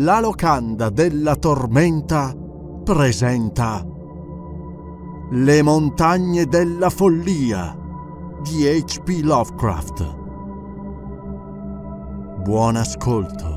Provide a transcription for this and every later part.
La locanda della tormenta presenta Le montagne della follia di H.P. Lovecraft. Buon ascolto.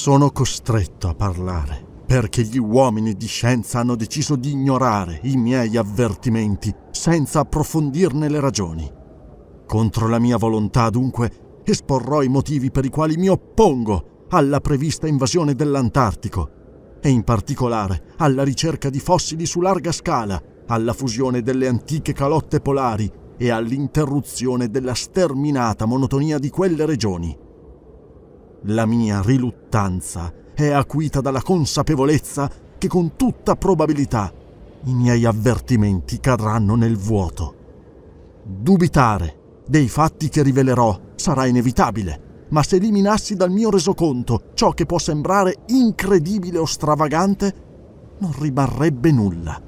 Sono costretto a parlare perché gli uomini di scienza hanno deciso di ignorare i miei avvertimenti senza approfondirne le ragioni. Contro la mia volontà, dunque, esporrò i motivi per i quali mi oppongo alla prevista invasione dell'Antartico e in particolare alla ricerca di fossili su larga scala, alla fusione delle antiche calotte polari e all'interruzione della sterminata monotonia di quelle regioni. La mia riluttanza è acuita dalla consapevolezza che con tutta probabilità i miei avvertimenti cadranno nel vuoto. Dubitare dei fatti che rivelerò sarà inevitabile, ma se eliminassi dal mio resoconto ciò che può sembrare incredibile o stravagante, non rimarrebbe nulla.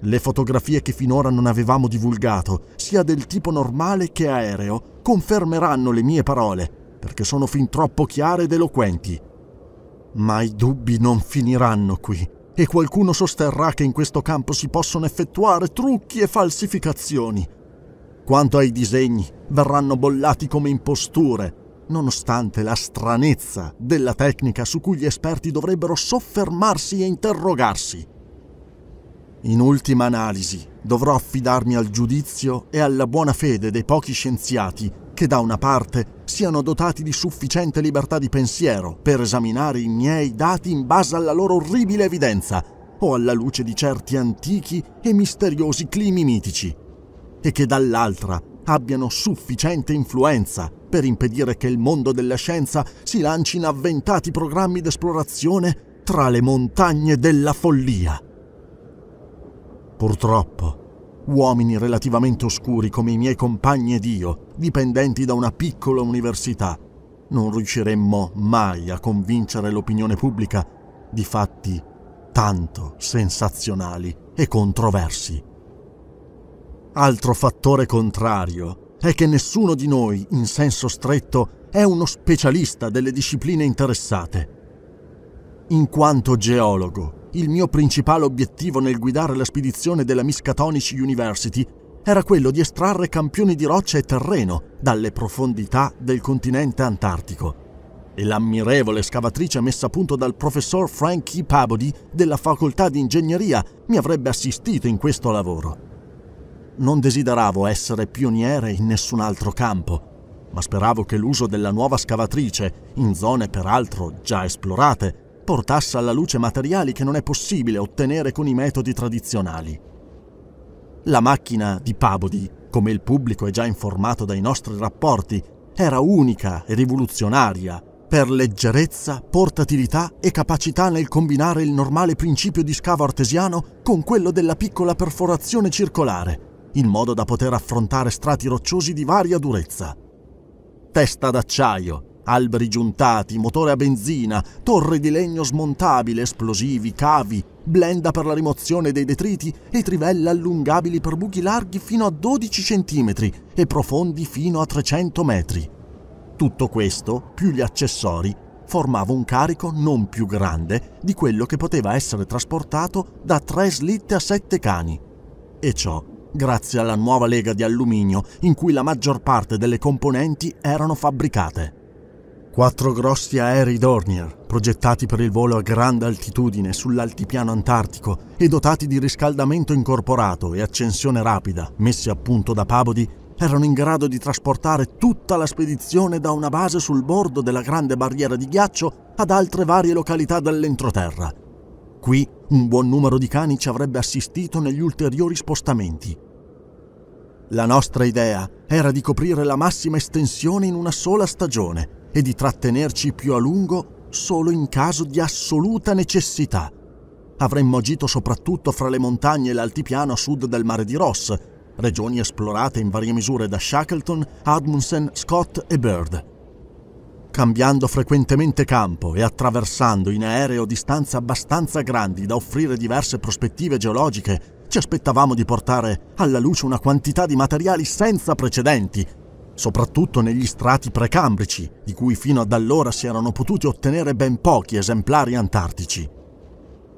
Le fotografie che finora non avevamo divulgato, sia del tipo normale che aereo, confermeranno le mie parole perché sono fin troppo chiare ed eloquenti. Ma i dubbi non finiranno qui e qualcuno sosterrà che in questo campo si possono effettuare trucchi e falsificazioni. Quanto ai disegni, verranno bollati come imposture, nonostante la stranezza della tecnica su cui gli esperti dovrebbero soffermarsi e interrogarsi. In ultima analisi, dovrò affidarmi al giudizio e alla buona fede dei pochi scienziati che da una parte siano dotati di sufficiente libertà di pensiero per esaminare i miei dati in base alla loro orribile evidenza o alla luce di certi antichi e misteriosi climi mitici, e che dall'altra abbiano sufficiente influenza per impedire che il mondo della scienza si lanci in avventati programmi d'esplorazione tra le montagne della follia. Purtroppo, uomini relativamente oscuri come i miei compagni ed io, dipendenti da una piccola università, non riusciremmo mai a convincere l'opinione pubblica di fatti tanto sensazionali e controversi. Altro fattore contrario è che nessuno di noi, in senso stretto, è uno specialista delle discipline interessate. In quanto geologo, il mio principale obiettivo nel guidare la spedizione della Miskatonic University era quello di estrarre campioni di roccia e terreno dalle profondità del continente antartico. E l'ammirevole scavatrice messa a punto dal professor Frankie Pabody della facoltà di ingegneria mi avrebbe assistito in questo lavoro. Non desideravo essere pioniere in nessun altro campo, ma speravo che l'uso della nuova scavatrice, in zone peraltro già esplorate, portasse alla luce materiali che non è possibile ottenere con i metodi tradizionali. La macchina di Pabodi, come il pubblico è già informato dai nostri rapporti, era unica e rivoluzionaria per leggerezza, portatilità e capacità nel combinare il normale principio di scavo artesiano con quello della piccola perforazione circolare, in modo da poter affrontare strati rocciosi di varia durezza. Testa d'acciaio, alberi giuntati, motore a benzina, torri di legno smontabile, esplosivi, cavi, blenda per la rimozione dei detriti e trivelle allungabili per buchi larghi fino a 12 cm e profondi fino a 300 metri. Tutto questo, più gli accessori, formava un carico non più grande di quello che poteva essere trasportato da tre slitte a sette cani. E ciò grazie alla nuova lega di alluminio in cui la maggior parte delle componenti erano fabbricate. Quattro grossi aerei Dornier, progettati per il volo a grande altitudine sull'altipiano antartico e dotati di riscaldamento incorporato e accensione rapida, messi a punto da Pabodi, erano in grado di trasportare tutta la spedizione da una base sul bordo della grande barriera di ghiaccio ad altre varie località dell'entroterra. Qui un buon numero di cani ci avrebbe assistito negli ulteriori spostamenti. La nostra idea era di coprire la massima estensione in una sola stagione – e di trattenerci più a lungo solo in caso di assoluta necessità. Avremmo agito soprattutto fra le montagne e l'altipiano a sud del mare di Ross, regioni esplorate in varie misure da Shackleton, Admundsen, Scott e Bird. Cambiando frequentemente campo e attraversando in aereo distanze abbastanza grandi da offrire diverse prospettive geologiche, ci aspettavamo di portare alla luce una quantità di materiali senza precedenti soprattutto negli strati precambrici, di cui fino ad allora si erano potuti ottenere ben pochi esemplari antartici.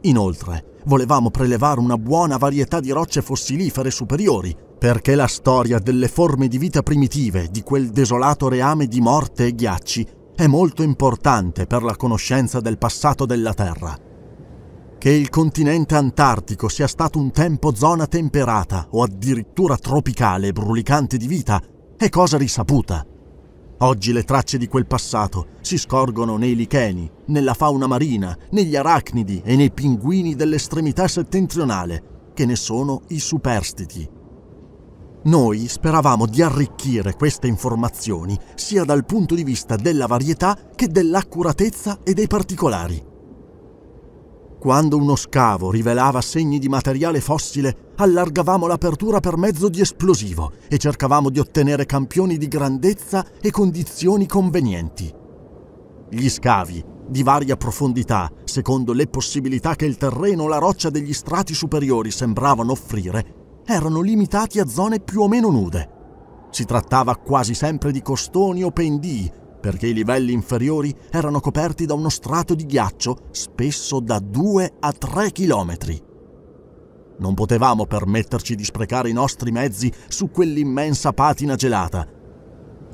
Inoltre, volevamo prelevare una buona varietà di rocce fossilifere superiori, perché la storia delle forme di vita primitive di quel desolato reame di morte e ghiacci è molto importante per la conoscenza del passato della Terra. Che il continente antartico sia stato un tempo zona temperata o addirittura tropicale e brulicante di vita è cosa risaputa. Oggi le tracce di quel passato si scorgono nei licheni, nella fauna marina, negli arachnidi e nei pinguini dell'estremità settentrionale, che ne sono i superstiti. Noi speravamo di arricchire queste informazioni sia dal punto di vista della varietà che dell'accuratezza e dei particolari. Quando uno scavo rivelava segni di materiale fossile, allargavamo l'apertura per mezzo di esplosivo e cercavamo di ottenere campioni di grandezza e condizioni convenienti. Gli scavi, di varia profondità, secondo le possibilità che il terreno o la roccia degli strati superiori sembravano offrire, erano limitati a zone più o meno nude. Si trattava quasi sempre di costoni o pendii perché i livelli inferiori erano coperti da uno strato di ghiaccio spesso da 2 a 3 chilometri. Non potevamo permetterci di sprecare i nostri mezzi su quell'immensa patina gelata.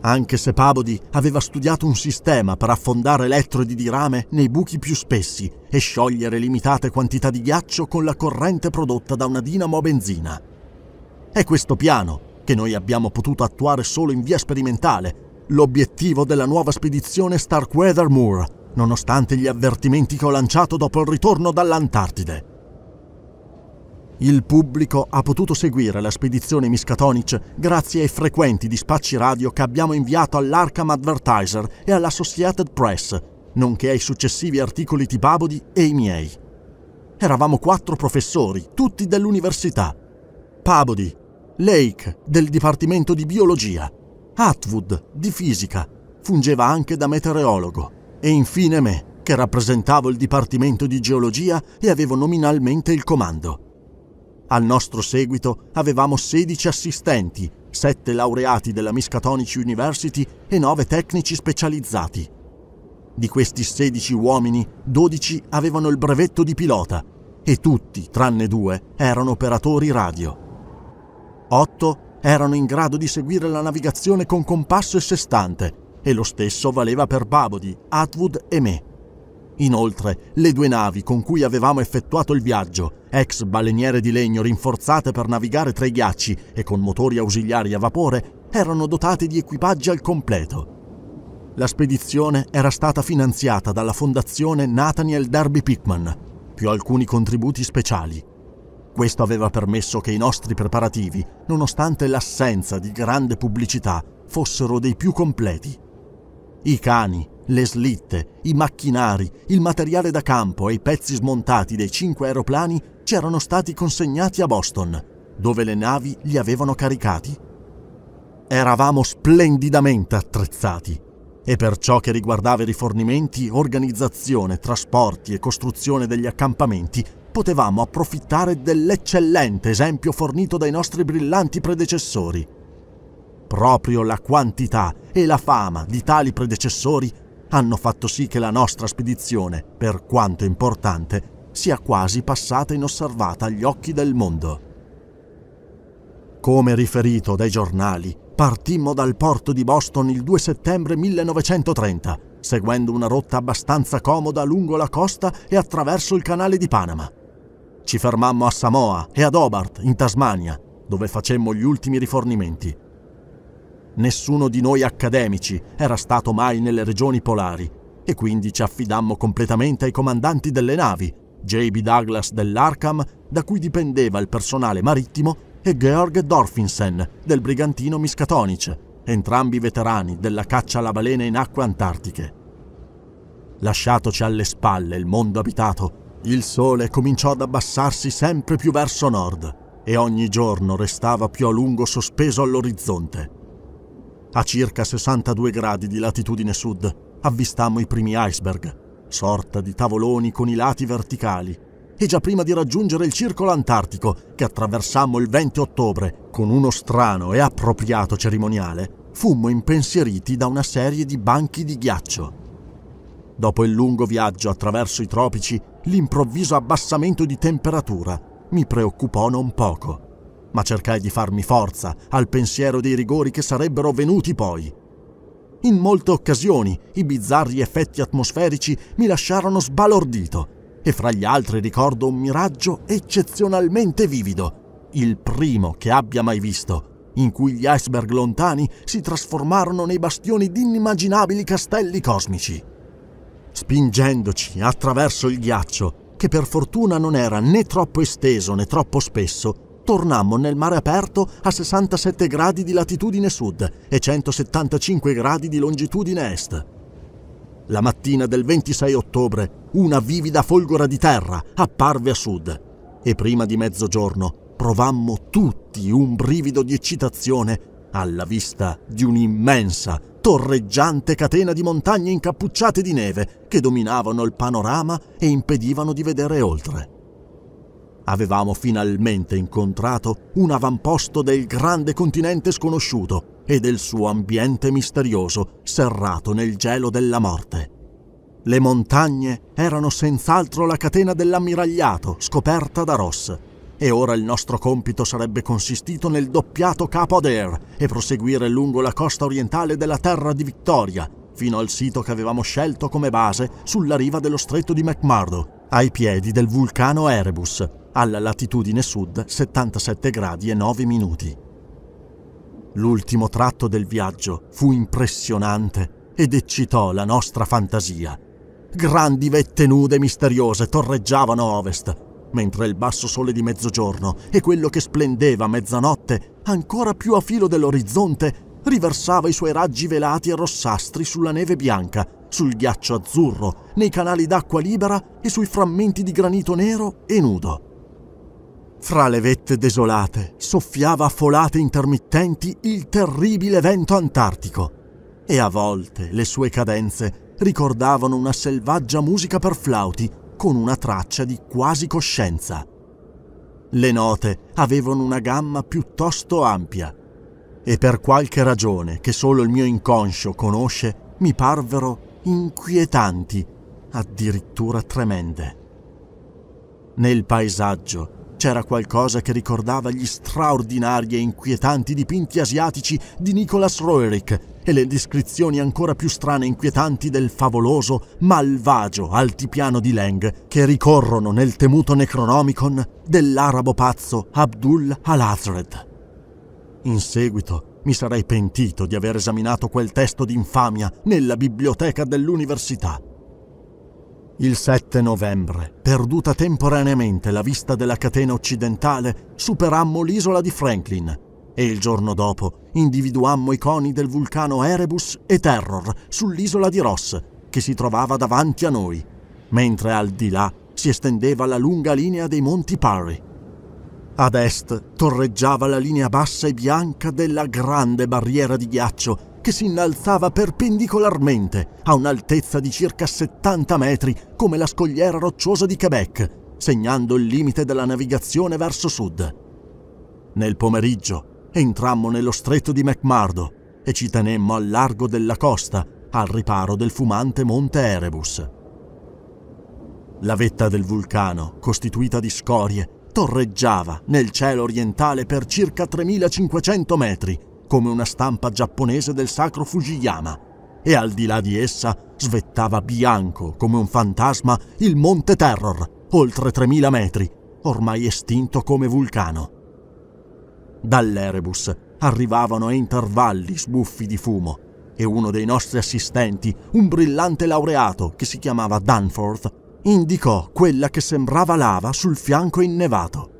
Anche se Pabodi aveva studiato un sistema per affondare elettrodi di rame nei buchi più spessi e sciogliere limitate quantità di ghiaccio con la corrente prodotta da una dinamo a benzina. È questo piano, che noi abbiamo potuto attuare solo in via sperimentale, L'obiettivo della nuova spedizione Starkweather Moor, nonostante gli avvertimenti che ho lanciato dopo il ritorno dall'Antartide. Il pubblico ha potuto seguire la spedizione Miskatonic grazie ai frequenti dispacci radio che abbiamo inviato all'Arkham Advertiser e all'Associated Press, nonché ai successivi articoli di Babodi e i miei. Eravamo quattro professori, tutti dell'università. Pabodi, Lake, del Dipartimento di Biologia, Atwood, di fisica, fungeva anche da meteorologo, e infine me, che rappresentavo il Dipartimento di Geologia e avevo nominalmente il comando. Al nostro seguito avevamo 16 assistenti, 7 laureati della Miskatonic University e 9 tecnici specializzati. Di questi 16 uomini, 12 avevano il brevetto di pilota e tutti, tranne due, erano operatori radio. 8 erano in grado di seguire la navigazione con compasso e sestante, e lo stesso valeva per Babodi, Atwood e me. Inoltre, le due navi con cui avevamo effettuato il viaggio, ex baleniere di legno rinforzate per navigare tra i ghiacci e con motori ausiliari a vapore, erano dotate di equipaggi al completo. La spedizione era stata finanziata dalla fondazione Nathaniel Darby Pickman, più alcuni contributi speciali, questo aveva permesso che i nostri preparativi, nonostante l'assenza di grande pubblicità, fossero dei più completi. I cani, le slitte, i macchinari, il materiale da campo e i pezzi smontati dei cinque aeroplani c'erano stati consegnati a Boston, dove le navi li avevano caricati. Eravamo splendidamente attrezzati e per ciò che riguardava i rifornimenti, organizzazione, trasporti e costruzione degli accampamenti potevamo approfittare dell'eccellente esempio fornito dai nostri brillanti predecessori. Proprio la quantità e la fama di tali predecessori hanno fatto sì che la nostra spedizione, per quanto importante, sia quasi passata inosservata agli occhi del mondo. Come riferito dai giornali, partimmo dal porto di Boston il 2 settembre 1930, seguendo una rotta abbastanza comoda lungo la costa e attraverso il canale di Panama. Ci fermammo a Samoa e ad Hobart, in Tasmania, dove facemmo gli ultimi rifornimenti. Nessuno di noi accademici era stato mai nelle regioni polari e quindi ci affidammo completamente ai comandanti delle navi, J.B. Douglas dell'Arkham, da cui dipendeva il personale marittimo, e Georg Dorfinsen del brigantino Miskatonic, entrambi veterani della caccia alla balena in acque antartiche. Lasciatoci alle spalle il mondo abitato, il sole cominciò ad abbassarsi sempre più verso nord e ogni giorno restava più a lungo sospeso all'orizzonte. A circa 62 gradi di latitudine sud avvistammo i primi iceberg, sorta di tavoloni con i lati verticali, e già prima di raggiungere il circolo antartico, che attraversammo il 20 ottobre con uno strano e appropriato cerimoniale, fummo impensieriti da una serie di banchi di ghiaccio. Dopo il lungo viaggio attraverso i tropici, l'improvviso abbassamento di temperatura mi preoccupò non poco, ma cercai di farmi forza al pensiero dei rigori che sarebbero venuti poi. In molte occasioni i bizzarri effetti atmosferici mi lasciarono sbalordito e fra gli altri ricordo un miraggio eccezionalmente vivido, il primo che abbia mai visto, in cui gli iceberg lontani si trasformarono nei bastioni di inimmaginabili castelli cosmici spingendoci attraverso il ghiaccio, che per fortuna non era né troppo esteso né troppo spesso, tornammo nel mare aperto a 67 gradi di latitudine sud e 175 gradi di longitudine est. La mattina del 26 ottobre una vivida folgora di terra apparve a sud e prima di mezzogiorno provammo tutti un brivido di eccitazione alla vista di un'immensa torreggiante catena di montagne incappucciate di neve che dominavano il panorama e impedivano di vedere oltre. Avevamo finalmente incontrato un avamposto del grande continente sconosciuto e del suo ambiente misterioso serrato nel gelo della morte. Le montagne erano senz'altro la catena dell'ammiragliato scoperta da Ross e ora il nostro compito sarebbe consistito nel doppiato capo ad Air e proseguire lungo la costa orientale della terra di Victoria, fino al sito che avevamo scelto come base sulla riva dello stretto di McMurdo, ai piedi del vulcano Erebus, alla latitudine sud 77 gradi e 9 minuti. L'ultimo tratto del viaggio fu impressionante ed eccitò la nostra fantasia. Grandi vette nude e misteriose torreggiavano ovest, mentre il basso sole di mezzogiorno e quello che splendeva a mezzanotte, ancora più a filo dell'orizzonte, riversava i suoi raggi velati e rossastri sulla neve bianca, sul ghiaccio azzurro, nei canali d'acqua libera e sui frammenti di granito nero e nudo. Fra le vette desolate soffiava a folate intermittenti il terribile vento antartico e a volte le sue cadenze ricordavano una selvaggia musica per flauti con una traccia di quasi coscienza. Le note avevano una gamma piuttosto ampia e per qualche ragione che solo il mio inconscio conosce mi parvero inquietanti, addirittura tremende. Nel paesaggio c'era qualcosa che ricordava gli straordinari e inquietanti dipinti asiatici di Nicholas Roerich e le descrizioni ancora più strane e inquietanti del favoloso, malvagio altipiano di Leng che ricorrono nel temuto Necronomicon dell'arabo pazzo Abdul al-Azred. In seguito mi sarei pentito di aver esaminato quel testo d'infamia nella biblioteca dell'università il 7 novembre, perduta temporaneamente la vista della catena occidentale, superammo l'isola di Franklin e il giorno dopo individuammo i coni del vulcano Erebus e Terror sull'isola di Ross, che si trovava davanti a noi, mentre al di là si estendeva la lunga linea dei Monti Parry. Ad est torreggiava la linea bassa e bianca della grande barriera di ghiaccio che si innalzava perpendicolarmente a un'altezza di circa 70 metri come la scogliera rocciosa di Quebec, segnando il limite della navigazione verso sud. Nel pomeriggio entrammo nello stretto di McMurdo e ci tenemmo al largo della costa, al riparo del fumante monte Erebus. La vetta del vulcano, costituita di scorie, torreggiava nel cielo orientale per circa 3500 metri come una stampa giapponese del sacro Fujiyama, e al di là di essa svettava bianco come un fantasma il Monte Terror, oltre 3000 metri, ormai estinto come vulcano. Dall'Erebus arrivavano a intervalli sbuffi di fumo e uno dei nostri assistenti, un brillante laureato che si chiamava Danforth, indicò quella che sembrava lava sul fianco innevato.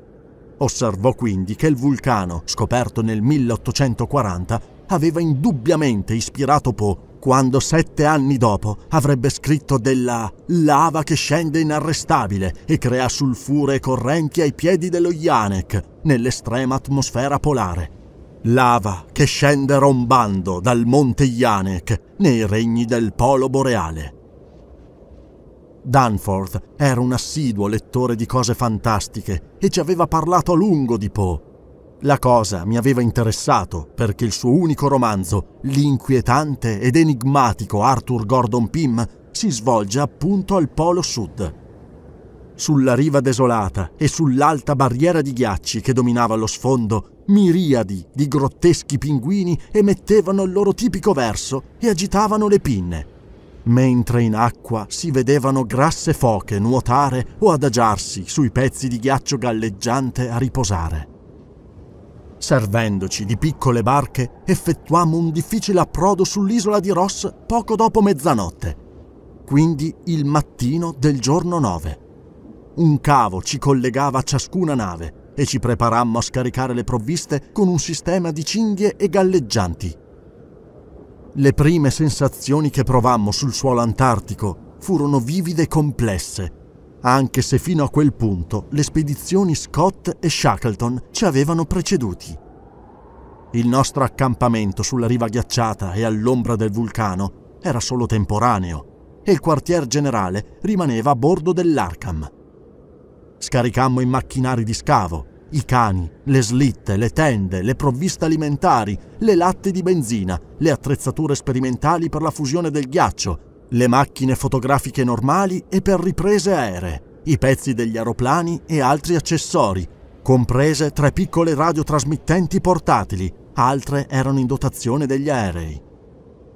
Osservò quindi che il vulcano, scoperto nel 1840, aveva indubbiamente ispirato Poe quando sette anni dopo avrebbe scritto della lava che scende inarrestabile e crea sulfure correnti ai piedi dello Yanek nell'estrema atmosfera polare. Lava che scende rombando dal monte Yanek nei regni del polo boreale. Danforth era un assiduo lettore di cose fantastiche e ci aveva parlato a lungo di Poe. La cosa mi aveva interessato perché il suo unico romanzo, l'inquietante ed enigmatico Arthur Gordon Pym, si svolge appunto al Polo Sud. Sulla riva desolata e sull'alta barriera di ghiacci che dominava lo sfondo, miriadi di grotteschi pinguini emettevano il loro tipico verso e agitavano le pinne mentre in acqua si vedevano grasse foche nuotare o adagiarsi sui pezzi di ghiaccio galleggiante a riposare. Servendoci di piccole barche, effettuammo un difficile approdo sull'isola di Ross poco dopo mezzanotte, quindi il mattino del giorno 9. Un cavo ci collegava a ciascuna nave e ci preparammo a scaricare le provviste con un sistema di cinghie e galleggianti le prime sensazioni che provammo sul suolo antartico furono vivide e complesse, anche se fino a quel punto le spedizioni Scott e Shackleton ci avevano preceduti. Il nostro accampamento sulla riva ghiacciata e all'ombra del vulcano era solo temporaneo e il quartier generale rimaneva a bordo dell'Arkham. Scaricammo i macchinari di scavo i cani, le slitte, le tende, le provviste alimentari, le latte di benzina, le attrezzature sperimentali per la fusione del ghiaccio, le macchine fotografiche normali e per riprese aeree, i pezzi degli aeroplani e altri accessori, comprese tre piccole radiotrasmittenti portatili, altre erano in dotazione degli aerei.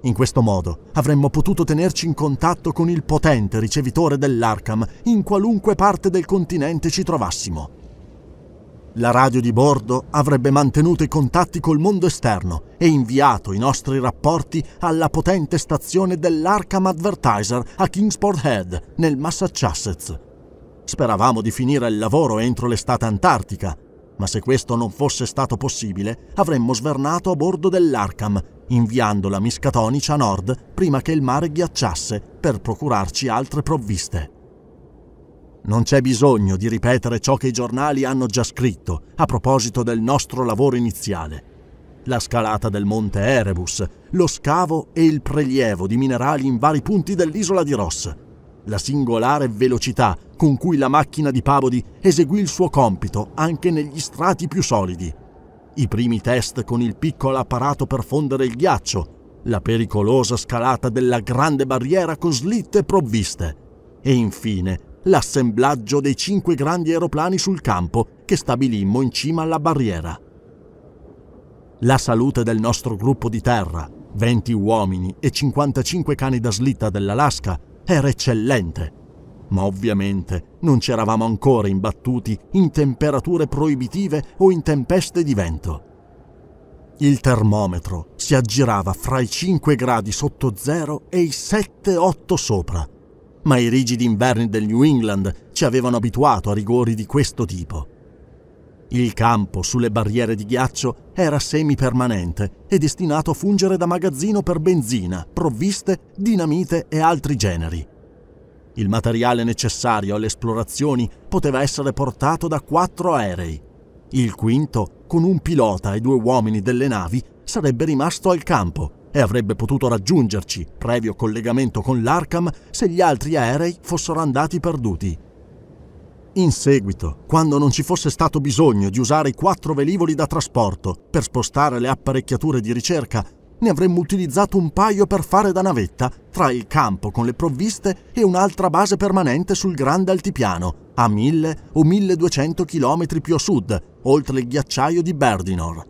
In questo modo avremmo potuto tenerci in contatto con il potente ricevitore dell'Arkham in qualunque parte del continente ci trovassimo. La radio di bordo avrebbe mantenuto i contatti col mondo esterno e inviato i nostri rapporti alla potente stazione dell'Arkham Advertiser a Kingsport Head, nel Massachusetts. Speravamo di finire il lavoro entro l'estate antartica, ma se questo non fosse stato possibile, avremmo svernato a bordo dell'Arkham, inviando la Miscatonic a nord prima che il mare ghiacciasse per procurarci altre provviste. Non c'è bisogno di ripetere ciò che i giornali hanno già scritto a proposito del nostro lavoro iniziale. La scalata del monte Erebus, lo scavo e il prelievo di minerali in vari punti dell'isola di Ross, la singolare velocità con cui la macchina di Pavodi eseguì il suo compito anche negli strati più solidi, i primi test con il piccolo apparato per fondere il ghiaccio, la pericolosa scalata della grande barriera con slitte provviste e infine l'assemblaggio dei cinque grandi aeroplani sul campo che stabilimmo in cima alla barriera. La salute del nostro gruppo di terra, 20 uomini e 55 cani da slitta dell'Alaska, era eccellente, ma ovviamente non ci eravamo ancora imbattuti in temperature proibitive o in tempeste di vento. Il termometro si aggirava fra i 5 gradi sotto zero e i 7-8 sopra, ma i rigidi inverni del New England ci avevano abituato a rigori di questo tipo. Il campo sulle barriere di ghiaccio era semipermanente e destinato a fungere da magazzino per benzina, provviste, dinamite e altri generi. Il materiale necessario alle esplorazioni poteva essere portato da quattro aerei. Il quinto, con un pilota e due uomini delle navi, sarebbe rimasto al campo e avrebbe potuto raggiungerci, previo collegamento con l'Arkham, se gli altri aerei fossero andati perduti. In seguito, quando non ci fosse stato bisogno di usare i quattro velivoli da trasporto per spostare le apparecchiature di ricerca, ne avremmo utilizzato un paio per fare da navetta tra il campo con le provviste e un'altra base permanente sul grande altipiano, a 1000 o 1200 km più a sud, oltre il ghiacciaio di Berdinor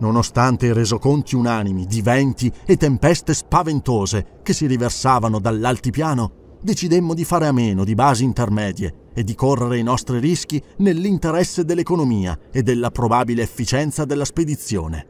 nonostante i resoconti unanimi di venti e tempeste spaventose che si riversavano dall'altipiano, decidemmo di fare a meno di basi intermedie e di correre i nostri rischi nell'interesse dell'economia e della probabile efficienza della spedizione.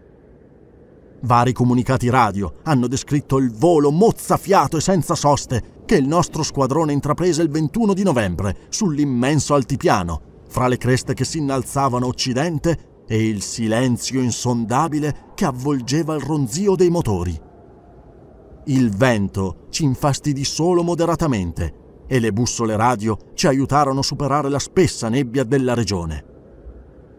Vari comunicati radio hanno descritto il volo mozzafiato e senza soste che il nostro squadrone intraprese il 21 di novembre sull'immenso altipiano, fra le creste che si innalzavano a occidente e il silenzio insondabile che avvolgeva il ronzio dei motori. Il vento ci infastidì solo moderatamente e le bussole radio ci aiutarono a superare la spessa nebbia della regione.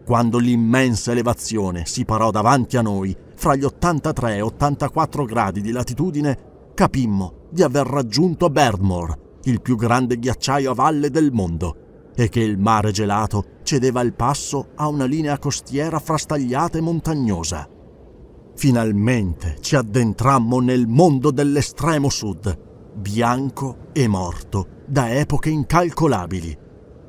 Quando l'immensa elevazione si parò davanti a noi, fra gli 83 e 84 gradi di latitudine, capimmo di aver raggiunto Berdmore, il più grande ghiacciaio a valle del mondo, e che il mare gelato cedeva il passo a una linea costiera frastagliata e montagnosa. Finalmente ci addentrammo nel mondo dell'estremo sud, bianco e morto, da epoche incalcolabili.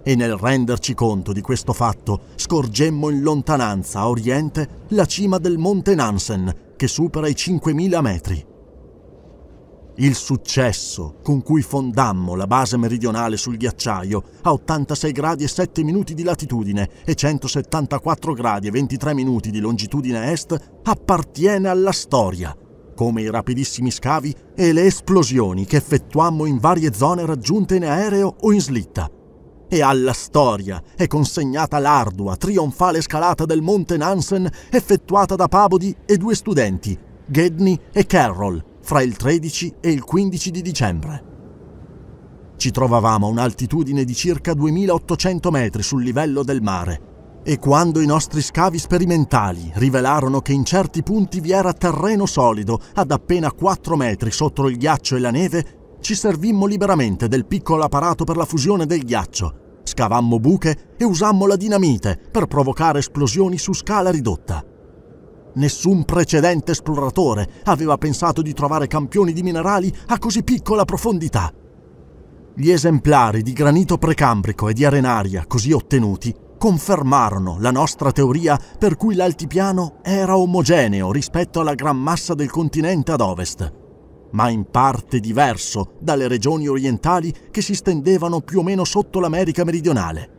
E nel renderci conto di questo fatto, scorgemmo in lontananza a oriente la cima del monte Nansen, che supera i 5.000 metri. Il successo con cui fondammo la base meridionale sul ghiacciaio a 86 gradi e 7 minuti di latitudine e 174 gradi e 23 minuti di longitudine est appartiene alla storia, come i rapidissimi scavi e le esplosioni che effettuammo in varie zone raggiunte in aereo o in slitta. E alla storia è consegnata l'ardua, trionfale scalata del Monte Nansen effettuata da Pabodi e due studenti, Gedney e Carroll, fra il 13 e il 15 di dicembre. Ci trovavamo a un'altitudine di circa 2800 metri sul livello del mare e quando i nostri scavi sperimentali rivelarono che in certi punti vi era terreno solido ad appena 4 metri sotto il ghiaccio e la neve, ci servimmo liberamente del piccolo apparato per la fusione del ghiaccio, scavammo buche e usammo la dinamite per provocare esplosioni su scala ridotta. Nessun precedente esploratore aveva pensato di trovare campioni di minerali a così piccola profondità. Gli esemplari di granito precambrico e di arenaria così ottenuti confermarono la nostra teoria per cui l'altipiano era omogeneo rispetto alla gran massa del continente ad ovest, ma in parte diverso dalle regioni orientali che si stendevano più o meno sotto l'America meridionale.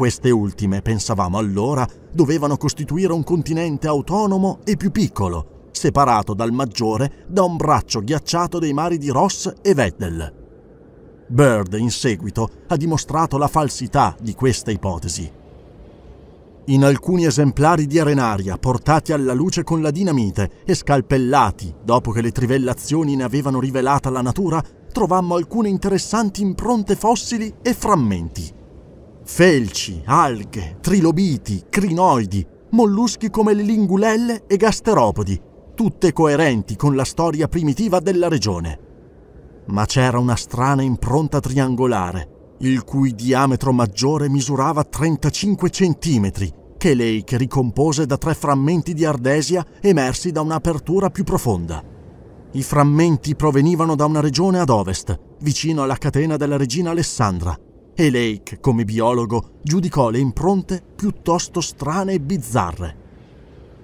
Queste ultime, pensavamo allora, dovevano costituire un continente autonomo e più piccolo, separato dal maggiore da un braccio ghiacciato dei mari di Ross e Weddell. Bird in seguito ha dimostrato la falsità di questa ipotesi. In alcuni esemplari di arenaria portati alla luce con la dinamite e scalpellati dopo che le trivellazioni ne avevano rivelata la natura, trovammo alcune interessanti impronte fossili e frammenti felci, alghe, trilobiti, crinoidi, molluschi come le lingulelle e gasteropodi, tutte coerenti con la storia primitiva della regione. Ma c'era una strana impronta triangolare, il cui diametro maggiore misurava 35 centimetri, che Lake ricompose da tre frammenti di ardesia emersi da un'apertura più profonda. I frammenti provenivano da una regione ad ovest, vicino alla catena della regina Alessandra, e Lake, come biologo, giudicò le impronte piuttosto strane e bizzarre.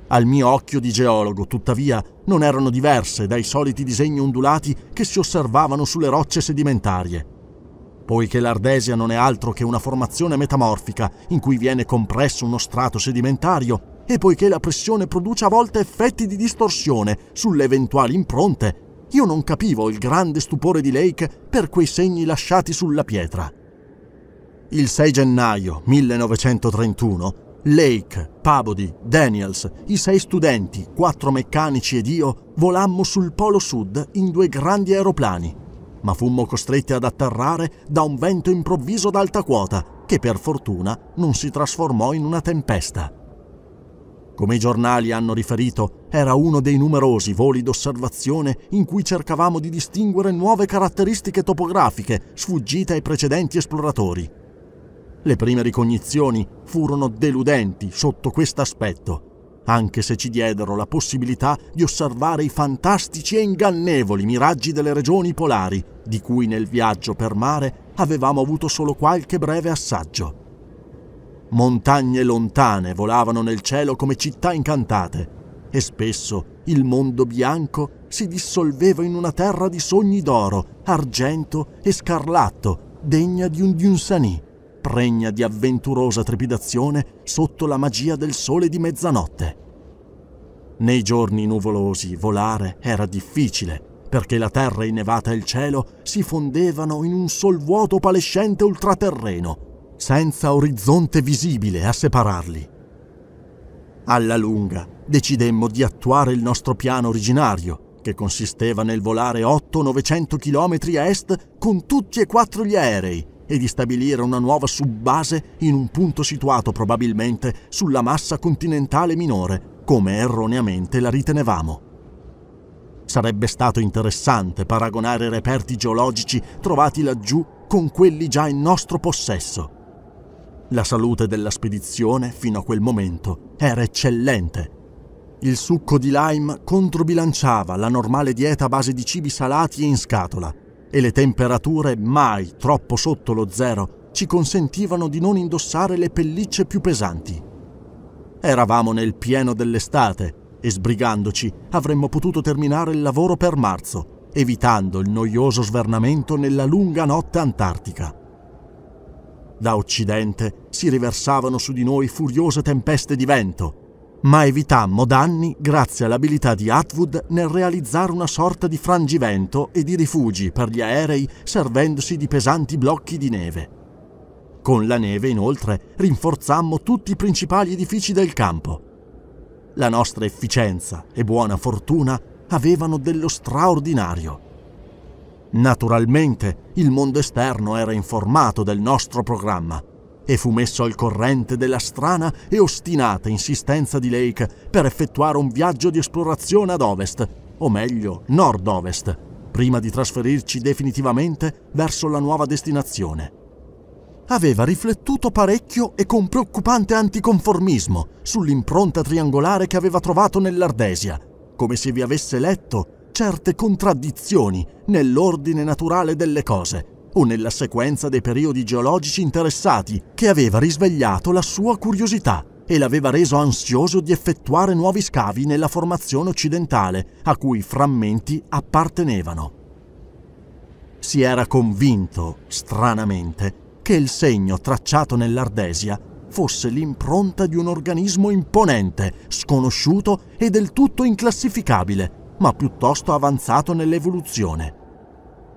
Al mio occhio di geologo, tuttavia, non erano diverse dai soliti disegni ondulati che si osservavano sulle rocce sedimentarie. Poiché l'Ardesia non è altro che una formazione metamorfica in cui viene compresso uno strato sedimentario, e poiché la pressione produce a volte effetti di distorsione sulle eventuali impronte, io non capivo il grande stupore di Lake per quei segni lasciati sulla pietra. Il 6 gennaio 1931, Lake, Pabody, Daniels, i sei studenti, quattro meccanici ed io volammo sul Polo Sud in due grandi aeroplani, ma fummo costretti ad atterrare da un vento improvviso d'alta quota che per fortuna non si trasformò in una tempesta. Come i giornali hanno riferito, era uno dei numerosi voli d'osservazione in cui cercavamo di distinguere nuove caratteristiche topografiche sfuggite ai precedenti esploratori. Le prime ricognizioni furono deludenti sotto questo aspetto, anche se ci diedero la possibilità di osservare i fantastici e ingannevoli miraggi delle regioni polari, di cui nel viaggio per mare avevamo avuto solo qualche breve assaggio. Montagne lontane volavano nel cielo come città incantate e spesso il mondo bianco si dissolveva in una terra di sogni d'oro, argento e scarlatto, degna di un Dunsany pregna di avventurosa trepidazione sotto la magia del sole di mezzanotte. Nei giorni nuvolosi volare era difficile, perché la terra innevata e il cielo si fondevano in un sol vuoto palescente ultraterreno, senza orizzonte visibile a separarli. Alla lunga decidemmo di attuare il nostro piano originario, che consisteva nel volare 8-900 km a est con tutti e quattro gli aerei, e di stabilire una nuova subbase in un punto situato probabilmente sulla massa continentale minore, come erroneamente la ritenevamo. Sarebbe stato interessante paragonare reperti geologici trovati laggiù con quelli già in nostro possesso. La salute della spedizione fino a quel momento era eccellente. Il succo di lime controbilanciava la normale dieta a base di cibi salati e in scatola, e le temperature mai troppo sotto lo zero ci consentivano di non indossare le pellicce più pesanti. Eravamo nel pieno dell'estate e sbrigandoci avremmo potuto terminare il lavoro per marzo, evitando il noioso svernamento nella lunga notte antartica. Da occidente si riversavano su di noi furiose tempeste di vento, ma evitammo danni grazie all'abilità di Atwood nel realizzare una sorta di frangivento e di rifugi per gli aerei servendosi di pesanti blocchi di neve. Con la neve, inoltre, rinforzammo tutti i principali edifici del campo. La nostra efficienza e buona fortuna avevano dello straordinario. Naturalmente, il mondo esterno era informato del nostro programma e fu messo al corrente della strana e ostinata insistenza di Lake per effettuare un viaggio di esplorazione ad ovest, o meglio nord-ovest, prima di trasferirci definitivamente verso la nuova destinazione. Aveva riflettuto parecchio e con preoccupante anticonformismo sull'impronta triangolare che aveva trovato nell'Ardesia, come se vi avesse letto certe contraddizioni nell'ordine naturale delle cose o nella sequenza dei periodi geologici interessati che aveva risvegliato la sua curiosità e l'aveva reso ansioso di effettuare nuovi scavi nella formazione occidentale a cui i frammenti appartenevano. Si era convinto, stranamente, che il segno tracciato nell'Ardesia fosse l'impronta di un organismo imponente, sconosciuto e del tutto inclassificabile, ma piuttosto avanzato nell'evoluzione.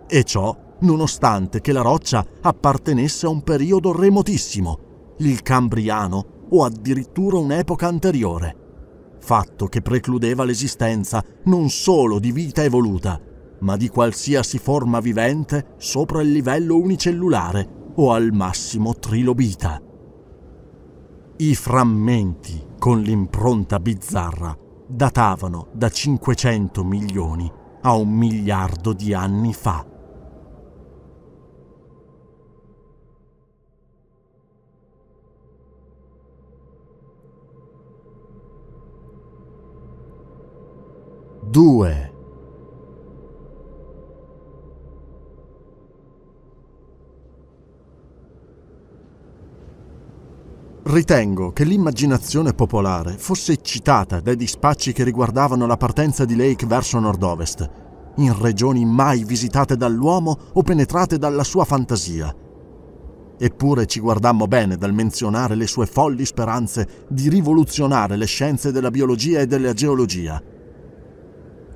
E ciò nonostante che la roccia appartenesse a un periodo remotissimo, il Cambriano o addirittura un'epoca anteriore, fatto che precludeva l'esistenza non solo di vita evoluta, ma di qualsiasi forma vivente sopra il livello unicellulare o al massimo trilobita. I frammenti con l'impronta bizzarra datavano da 500 milioni a un miliardo di anni fa. 2. Ritengo che l'immaginazione popolare fosse eccitata dai dispacci che riguardavano la partenza di Lake verso nord-ovest, in regioni mai visitate dall'uomo o penetrate dalla sua fantasia. Eppure ci guardammo bene dal menzionare le sue folli speranze di rivoluzionare le scienze della biologia e della geologia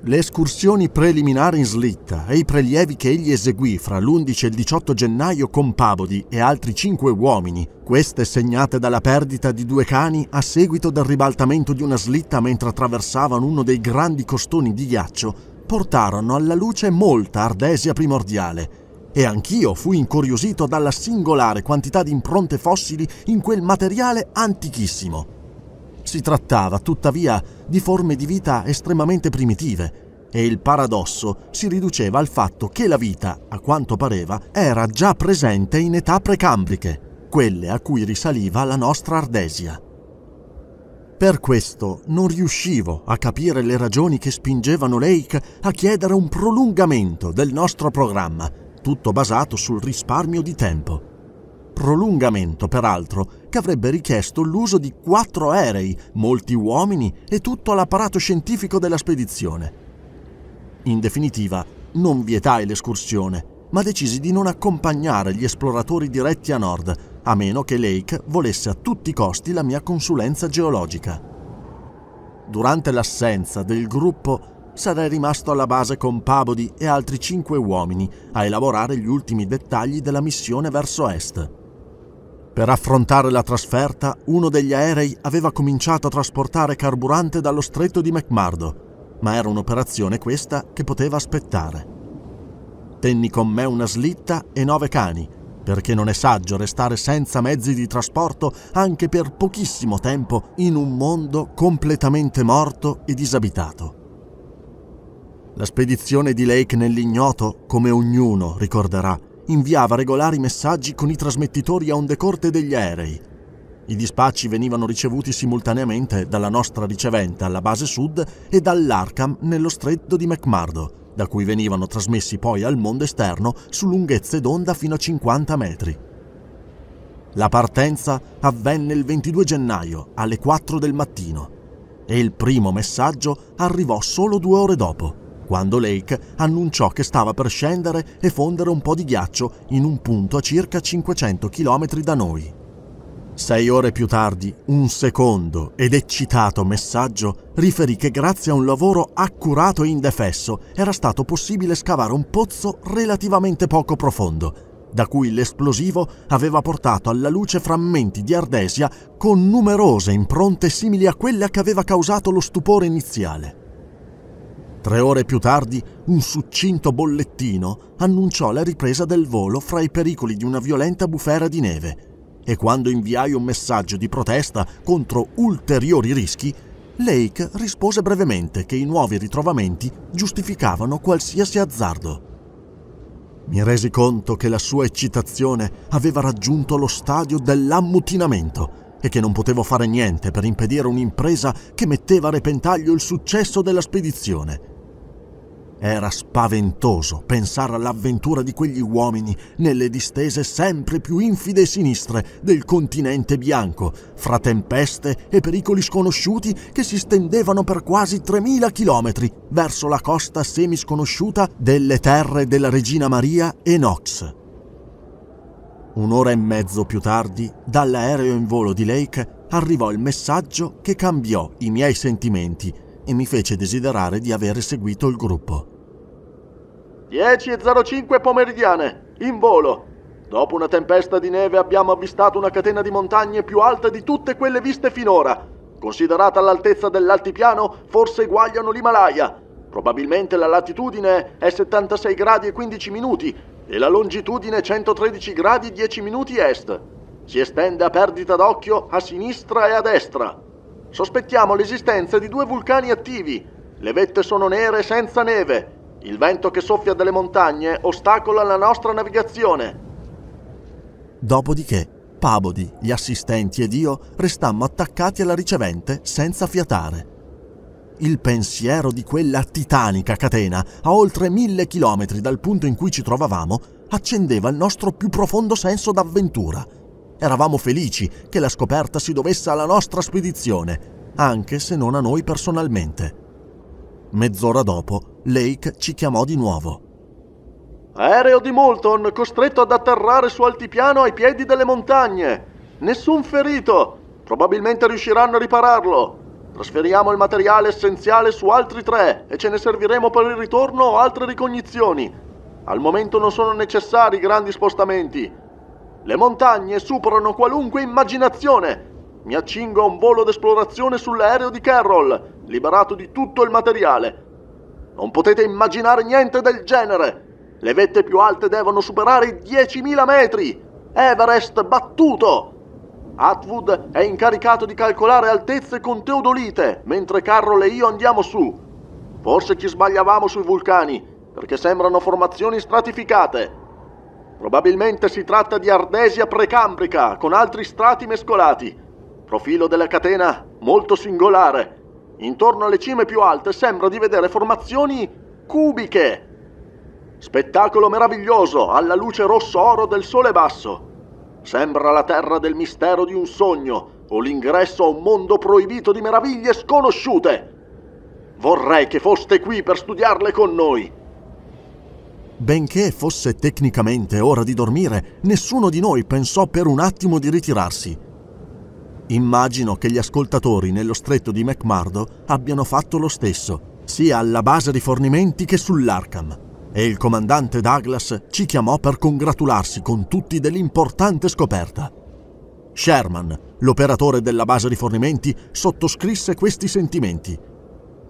le escursioni preliminari in slitta e i prelievi che egli eseguì fra l'11 e il 18 gennaio con Pavodi e altri cinque uomini, queste segnate dalla perdita di due cani a seguito del ribaltamento di una slitta mentre attraversavano uno dei grandi costoni di ghiaccio, portarono alla luce molta ardesia primordiale e anch'io fui incuriosito dalla singolare quantità di impronte fossili in quel materiale antichissimo. Si trattava tuttavia di forme di vita estremamente primitive e il paradosso si riduceva al fatto che la vita, a quanto pareva, era già presente in età precambriche, quelle a cui risaliva la nostra Ardesia. Per questo non riuscivo a capire le ragioni che spingevano Lake a chiedere un prolungamento del nostro programma, tutto basato sul risparmio di tempo prolungamento peraltro che avrebbe richiesto l'uso di quattro aerei, molti uomini e tutto l'apparato scientifico della spedizione. In definitiva, non vietai l'escursione, ma decisi di non accompagnare gli esploratori diretti a nord, a meno che Lake volesse a tutti i costi la mia consulenza geologica. Durante l'assenza del gruppo sarei rimasto alla base con Pabodi e altri cinque uomini a elaborare gli ultimi dettagli della missione verso est. Per affrontare la trasferta, uno degli aerei aveva cominciato a trasportare carburante dallo stretto di McMurdo, ma era un'operazione questa che poteva aspettare. Tenni con me una slitta e nove cani, perché non è saggio restare senza mezzi di trasporto anche per pochissimo tempo in un mondo completamente morto e disabitato. La spedizione di Lake nell'ignoto, come ognuno ricorderà, inviava regolari messaggi con i trasmettitori a onde corte degli aerei. I dispacci venivano ricevuti simultaneamente dalla nostra ricevente alla base sud e dall'Arkham nello stretto di McMurdo, da cui venivano trasmessi poi al mondo esterno su lunghezze d'onda fino a 50 metri. La partenza avvenne il 22 gennaio alle 4 del mattino e il primo messaggio arrivò solo due ore dopo quando Lake annunciò che stava per scendere e fondere un po' di ghiaccio in un punto a circa 500 km da noi. Sei ore più tardi, un secondo ed eccitato messaggio riferì che grazie a un lavoro accurato e indefesso era stato possibile scavare un pozzo relativamente poco profondo, da cui l'esplosivo aveva portato alla luce frammenti di ardesia con numerose impronte simili a quella che aveva causato lo stupore iniziale. Tre ore più tardi, un succinto bollettino annunciò la ripresa del volo fra i pericoli di una violenta bufera di neve e quando inviai un messaggio di protesta contro ulteriori rischi, Lake rispose brevemente che i nuovi ritrovamenti giustificavano qualsiasi azzardo. Mi resi conto che la sua eccitazione aveva raggiunto lo stadio dell'ammutinamento e che non potevo fare niente per impedire un'impresa che metteva a repentaglio il successo della spedizione. Era spaventoso pensare all'avventura di quegli uomini nelle distese sempre più infide e sinistre del continente bianco, fra tempeste e pericoli sconosciuti che si stendevano per quasi 3.000 chilometri verso la costa semisconosciuta delle terre della regina Maria e Nox. Un'ora e mezzo più tardi, dall'aereo in volo di Lake arrivò il messaggio che cambiò i miei sentimenti e mi fece desiderare di avere seguito il gruppo. 10.05 pomeridiane, in volo. Dopo una tempesta di neve abbiamo avvistato una catena di montagne più alta di tutte quelle viste finora. Considerata l'altezza dell'altipiano, forse eguagliano l'Himalaya. Probabilmente la latitudine è 76 gradi e 15 minuti e la longitudine 113 gradi e 10 minuti est. Si estende a perdita d'occhio a sinistra e a destra. Sospettiamo l'esistenza di due vulcani attivi. Le vette sono nere senza neve il vento che soffia dalle montagne ostacola la nostra navigazione. Dopodiché, Pabodi, gli assistenti ed io restammo attaccati alla ricevente senza fiatare. Il pensiero di quella titanica catena, a oltre mille chilometri dal punto in cui ci trovavamo, accendeva il nostro più profondo senso d'avventura. Eravamo felici che la scoperta si dovesse alla nostra spedizione, anche se non a noi personalmente. Mezz'ora dopo, Lake ci chiamò di nuovo. Aereo di Moulton, costretto ad atterrare su altipiano ai piedi delle montagne. Nessun ferito. Probabilmente riusciranno a ripararlo. Trasferiamo il materiale essenziale su altri tre e ce ne serviremo per il ritorno o altre ricognizioni. Al momento non sono necessari grandi spostamenti. Le montagne superano qualunque immaginazione mi accingo a un volo d'esplorazione sull'aereo di Carroll, liberato di tutto il materiale. Non potete immaginare niente del genere. Le vette più alte devono superare i 10.000 metri. Everest battuto. Atwood è incaricato di calcolare altezze con teodolite, mentre Carroll e io andiamo su. Forse ci sbagliavamo sui vulcani, perché sembrano formazioni stratificate. Probabilmente si tratta di ardesia precambrica, con altri strati mescolati. Profilo della catena molto singolare. Intorno alle cime più alte sembra di vedere formazioni cubiche. Spettacolo meraviglioso alla luce rosso-oro del sole basso. Sembra la terra del mistero di un sogno o l'ingresso a un mondo proibito di meraviglie sconosciute. Vorrei che foste qui per studiarle con noi. Benché fosse tecnicamente ora di dormire, nessuno di noi pensò per un attimo di ritirarsi. Immagino che gli ascoltatori nello stretto di McMurdo abbiano fatto lo stesso, sia alla base rifornimenti che sull'Arkham. E il comandante Douglas ci chiamò per congratularsi con tutti dell'importante scoperta. Sherman, l'operatore della base rifornimenti, sottoscrisse questi sentimenti.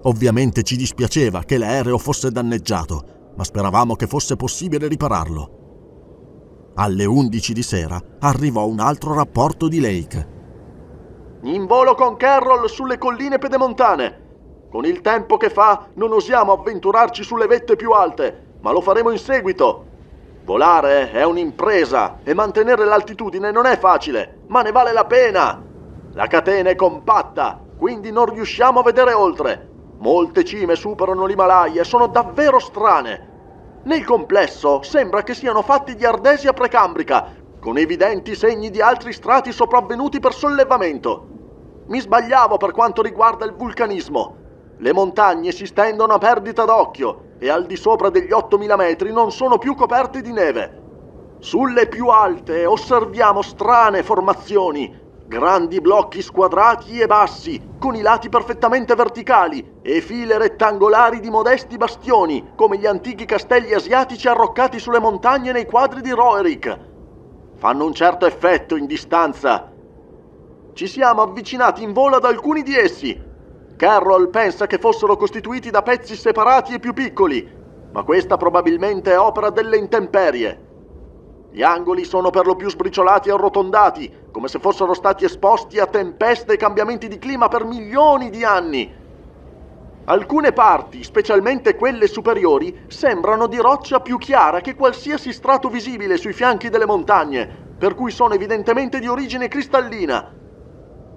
Ovviamente ci dispiaceva che l'aereo fosse danneggiato, ma speravamo che fosse possibile ripararlo. Alle 11 di sera arrivò un altro rapporto di Lake in volo con Carroll sulle colline pedemontane. Con il tempo che fa non osiamo avventurarci sulle vette più alte, ma lo faremo in seguito. Volare è un'impresa e mantenere l'altitudine non è facile, ma ne vale la pena. La catena è compatta, quindi non riusciamo a vedere oltre. Molte cime superano l'Himalaya e sono davvero strane. Nel complesso sembra che siano fatti di ardesia precambrica, con evidenti segni di altri strati sopravvenuti per sollevamento. Mi sbagliavo per quanto riguarda il vulcanismo. Le montagne si stendono a perdita d'occhio e al di sopra degli 8000 metri non sono più coperte di neve. Sulle più alte osserviamo strane formazioni, grandi blocchi squadrati e bassi, con i lati perfettamente verticali e file rettangolari di modesti bastioni, come gli antichi castelli asiatici arroccati sulle montagne nei quadri di Roerick fanno un certo effetto in distanza. Ci siamo avvicinati in volo ad alcuni di essi. Carroll pensa che fossero costituiti da pezzi separati e più piccoli, ma questa probabilmente è opera delle intemperie. Gli angoli sono per lo più sbriciolati e arrotondati, come se fossero stati esposti a tempeste e cambiamenti di clima per milioni di anni. Alcune parti, specialmente quelle superiori, sembrano di roccia più chiara che qualsiasi strato visibile sui fianchi delle montagne, per cui sono evidentemente di origine cristallina.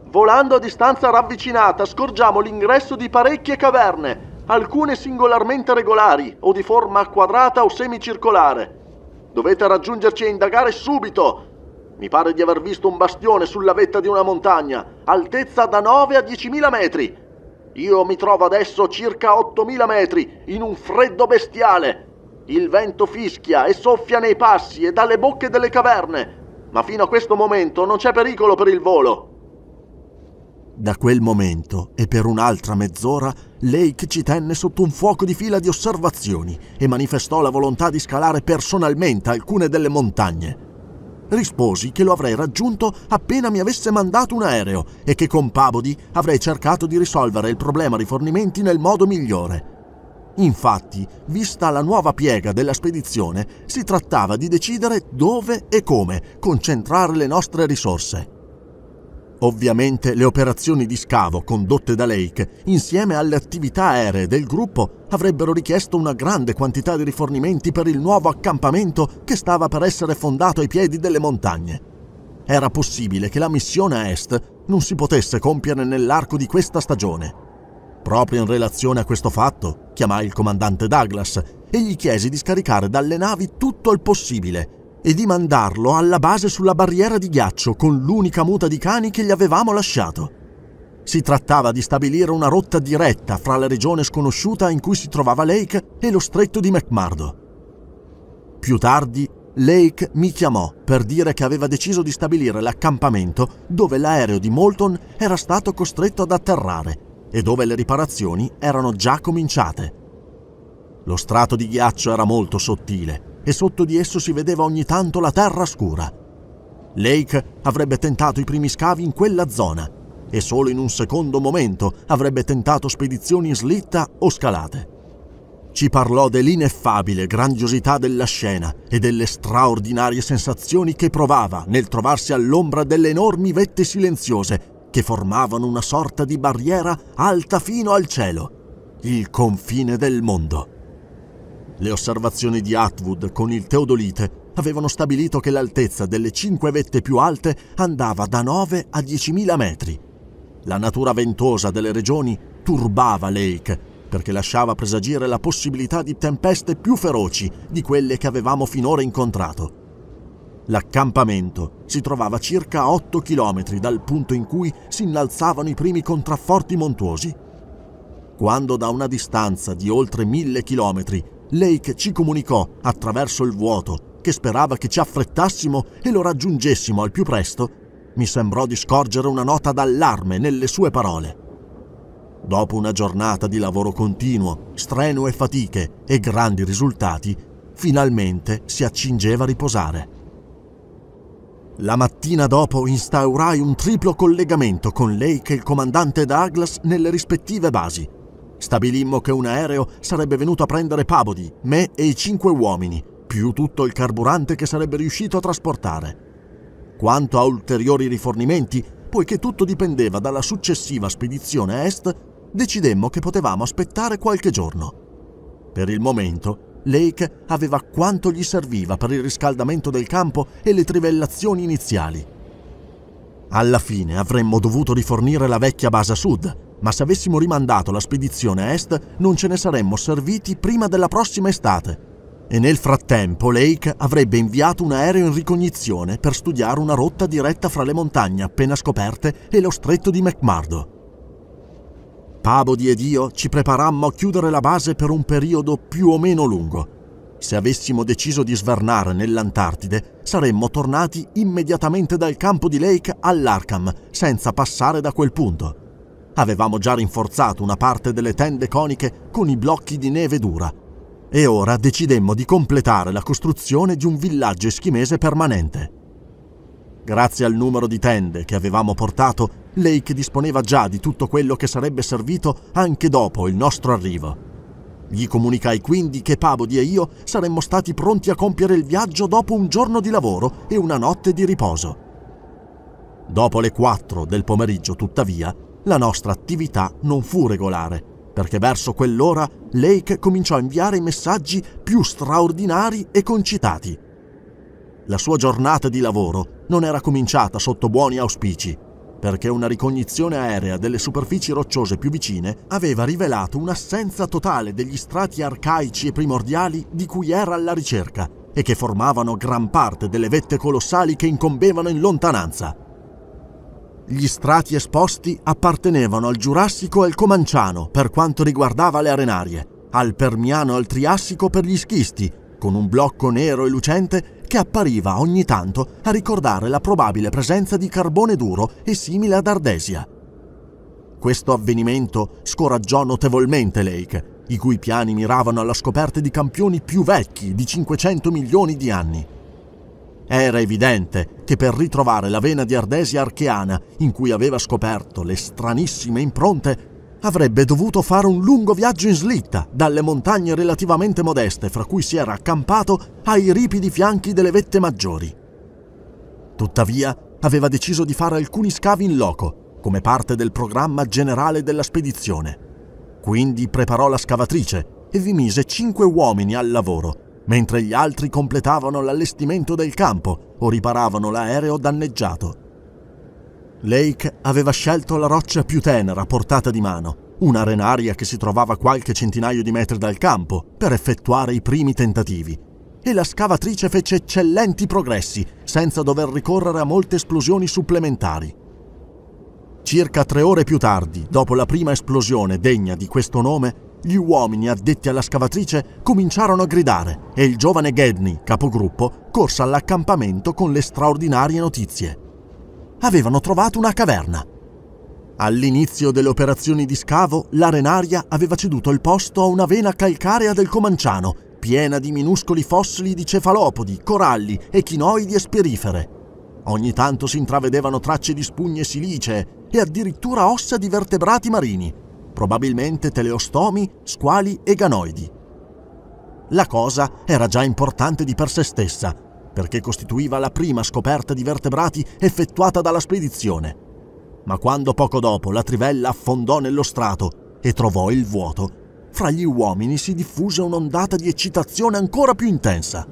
Volando a distanza ravvicinata scorgiamo l'ingresso di parecchie caverne, alcune singolarmente regolari o di forma quadrata o semicircolare. Dovete raggiungerci e indagare subito. Mi pare di aver visto un bastione sulla vetta di una montagna, altezza da 9 a 10.000 metri. Io mi trovo adesso circa 8.000 metri, in un freddo bestiale. Il vento fischia e soffia nei passi e dalle bocche delle caverne, ma fino a questo momento non c'è pericolo per il volo. Da quel momento e per un'altra mezz'ora Lake ci tenne sotto un fuoco di fila di osservazioni e manifestò la volontà di scalare personalmente alcune delle montagne risposi che lo avrei raggiunto appena mi avesse mandato un aereo e che con Pabodi avrei cercato di risolvere il problema rifornimenti nel modo migliore. Infatti, vista la nuova piega della spedizione, si trattava di decidere dove e come concentrare le nostre risorse. Ovviamente le operazioni di scavo condotte da Lake, insieme alle attività aeree del gruppo, avrebbero richiesto una grande quantità di rifornimenti per il nuovo accampamento che stava per essere fondato ai piedi delle montagne. Era possibile che la missione a est non si potesse compiere nell'arco di questa stagione. Proprio in relazione a questo fatto, chiamai il comandante Douglas e gli chiesi di scaricare dalle navi tutto il possibile e di mandarlo alla base sulla barriera di ghiaccio con l'unica muta di cani che gli avevamo lasciato. Si trattava di stabilire una rotta diretta fra la regione sconosciuta in cui si trovava Lake e lo stretto di McMurdo. Più tardi, Lake mi chiamò per dire che aveva deciso di stabilire l'accampamento dove l'aereo di Moulton era stato costretto ad atterrare e dove le riparazioni erano già cominciate. Lo strato di ghiaccio era molto sottile e sotto di esso si vedeva ogni tanto la terra scura. Lake avrebbe tentato i primi scavi in quella zona e solo in un secondo momento avrebbe tentato spedizioni in slitta o scalate. Ci parlò dell'ineffabile grandiosità della scena e delle straordinarie sensazioni che provava nel trovarsi all'ombra delle enormi vette silenziose che formavano una sorta di barriera alta fino al cielo, il confine del mondo. Le osservazioni di Atwood con il teodolite avevano stabilito che l'altezza delle cinque vette più alte andava da 9 a 10.000 metri. La natura ventosa delle regioni turbava Lake perché lasciava presagire la possibilità di tempeste più feroci di quelle che avevamo finora incontrato. L'accampamento si trovava circa 8 chilometri dal punto in cui si innalzavano i primi contrafforti montuosi. Quando da una distanza di oltre 1000 chilometri Lake ci comunicò, attraverso il vuoto, che sperava che ci affrettassimo e lo raggiungessimo al più presto, mi sembrò di scorgere una nota d'allarme nelle sue parole. Dopo una giornata di lavoro continuo, strenue fatiche e grandi risultati, finalmente si accingeva a riposare. La mattina dopo instaurai un triplo collegamento con lei che il comandante Douglas nelle rispettive basi – Stabilimmo che un aereo sarebbe venuto a prendere Pabodi, me e i cinque uomini, più tutto il carburante che sarebbe riuscito a trasportare. Quanto a ulteriori rifornimenti, poiché tutto dipendeva dalla successiva spedizione a est, decidemmo che potevamo aspettare qualche giorno. Per il momento, Lake aveva quanto gli serviva per il riscaldamento del campo e le trivellazioni iniziali. Alla fine avremmo dovuto rifornire la vecchia base a sud, ma se avessimo rimandato la spedizione a est non ce ne saremmo serviti prima della prossima estate. E nel frattempo Lake avrebbe inviato un aereo in ricognizione per studiare una rotta diretta fra le montagne appena scoperte e lo stretto di McMurdo. Pabodi ed io ci preparammo a chiudere la base per un periodo più o meno lungo. Se avessimo deciso di svernare nell'Antartide, saremmo tornati immediatamente dal campo di Lake all'Arkham, senza passare da quel punto avevamo già rinforzato una parte delle tende coniche con i blocchi di neve dura e ora decidemmo di completare la costruzione di un villaggio eschimese permanente. Grazie al numero di tende che avevamo portato, Lake disponeva già di tutto quello che sarebbe servito anche dopo il nostro arrivo. Gli comunicai quindi che Pabodi e io saremmo stati pronti a compiere il viaggio dopo un giorno di lavoro e una notte di riposo. Dopo le 4 del pomeriggio, tuttavia, la nostra attività non fu regolare, perché verso quell'ora Lake cominciò a inviare i messaggi più straordinari e concitati. La sua giornata di lavoro non era cominciata sotto buoni auspici, perché una ricognizione aerea delle superfici rocciose più vicine aveva rivelato un'assenza totale degli strati arcaici e primordiali di cui era alla ricerca e che formavano gran parte delle vette colossali che incombevano in lontananza. Gli strati esposti appartenevano al Giurassico e al Comanciano per quanto riguardava le arenarie, al Permiano e al Triassico per gli schisti, con un blocco nero e lucente che appariva ogni tanto a ricordare la probabile presenza di carbone duro e simile ad ardesia. Questo avvenimento scoraggiò notevolmente Lake, i cui piani miravano alla scoperta di campioni più vecchi di 500 milioni di anni. Era evidente che per ritrovare la vena di ardesia archeana in cui aveva scoperto le stranissime impronte, avrebbe dovuto fare un lungo viaggio in slitta dalle montagne relativamente modeste fra cui si era accampato ai ripidi fianchi delle vette maggiori. Tuttavia, aveva deciso di fare alcuni scavi in loco, come parte del programma generale della spedizione. Quindi preparò la scavatrice e vi mise cinque uomini al lavoro mentre gli altri completavano l'allestimento del campo o riparavano l'aereo danneggiato. Lake aveva scelto la roccia più tenera a portata di mano, un'arenaria che si trovava qualche centinaio di metri dal campo, per effettuare i primi tentativi. E la scavatrice fece eccellenti progressi, senza dover ricorrere a molte esplosioni supplementari. Circa tre ore più tardi, dopo la prima esplosione degna di questo nome, gli uomini addetti alla scavatrice cominciarono a gridare e il giovane Gedney, capogruppo, corse all'accampamento con le straordinarie notizie. Avevano trovato una caverna. All'inizio delle operazioni di scavo, l'arenaria aveva ceduto il posto a una vena calcarea del Comanciano, piena di minuscoli fossili di cefalopodi, coralli, echinoidi e sperifere. Ogni tanto si intravedevano tracce di spugne silicee e addirittura ossa di vertebrati marini probabilmente teleostomi, squali e ganoidi. La cosa era già importante di per sé stessa, perché costituiva la prima scoperta di vertebrati effettuata dalla spedizione. Ma quando poco dopo la trivella affondò nello strato e trovò il vuoto, fra gli uomini si diffuse un'ondata di eccitazione ancora più intensa.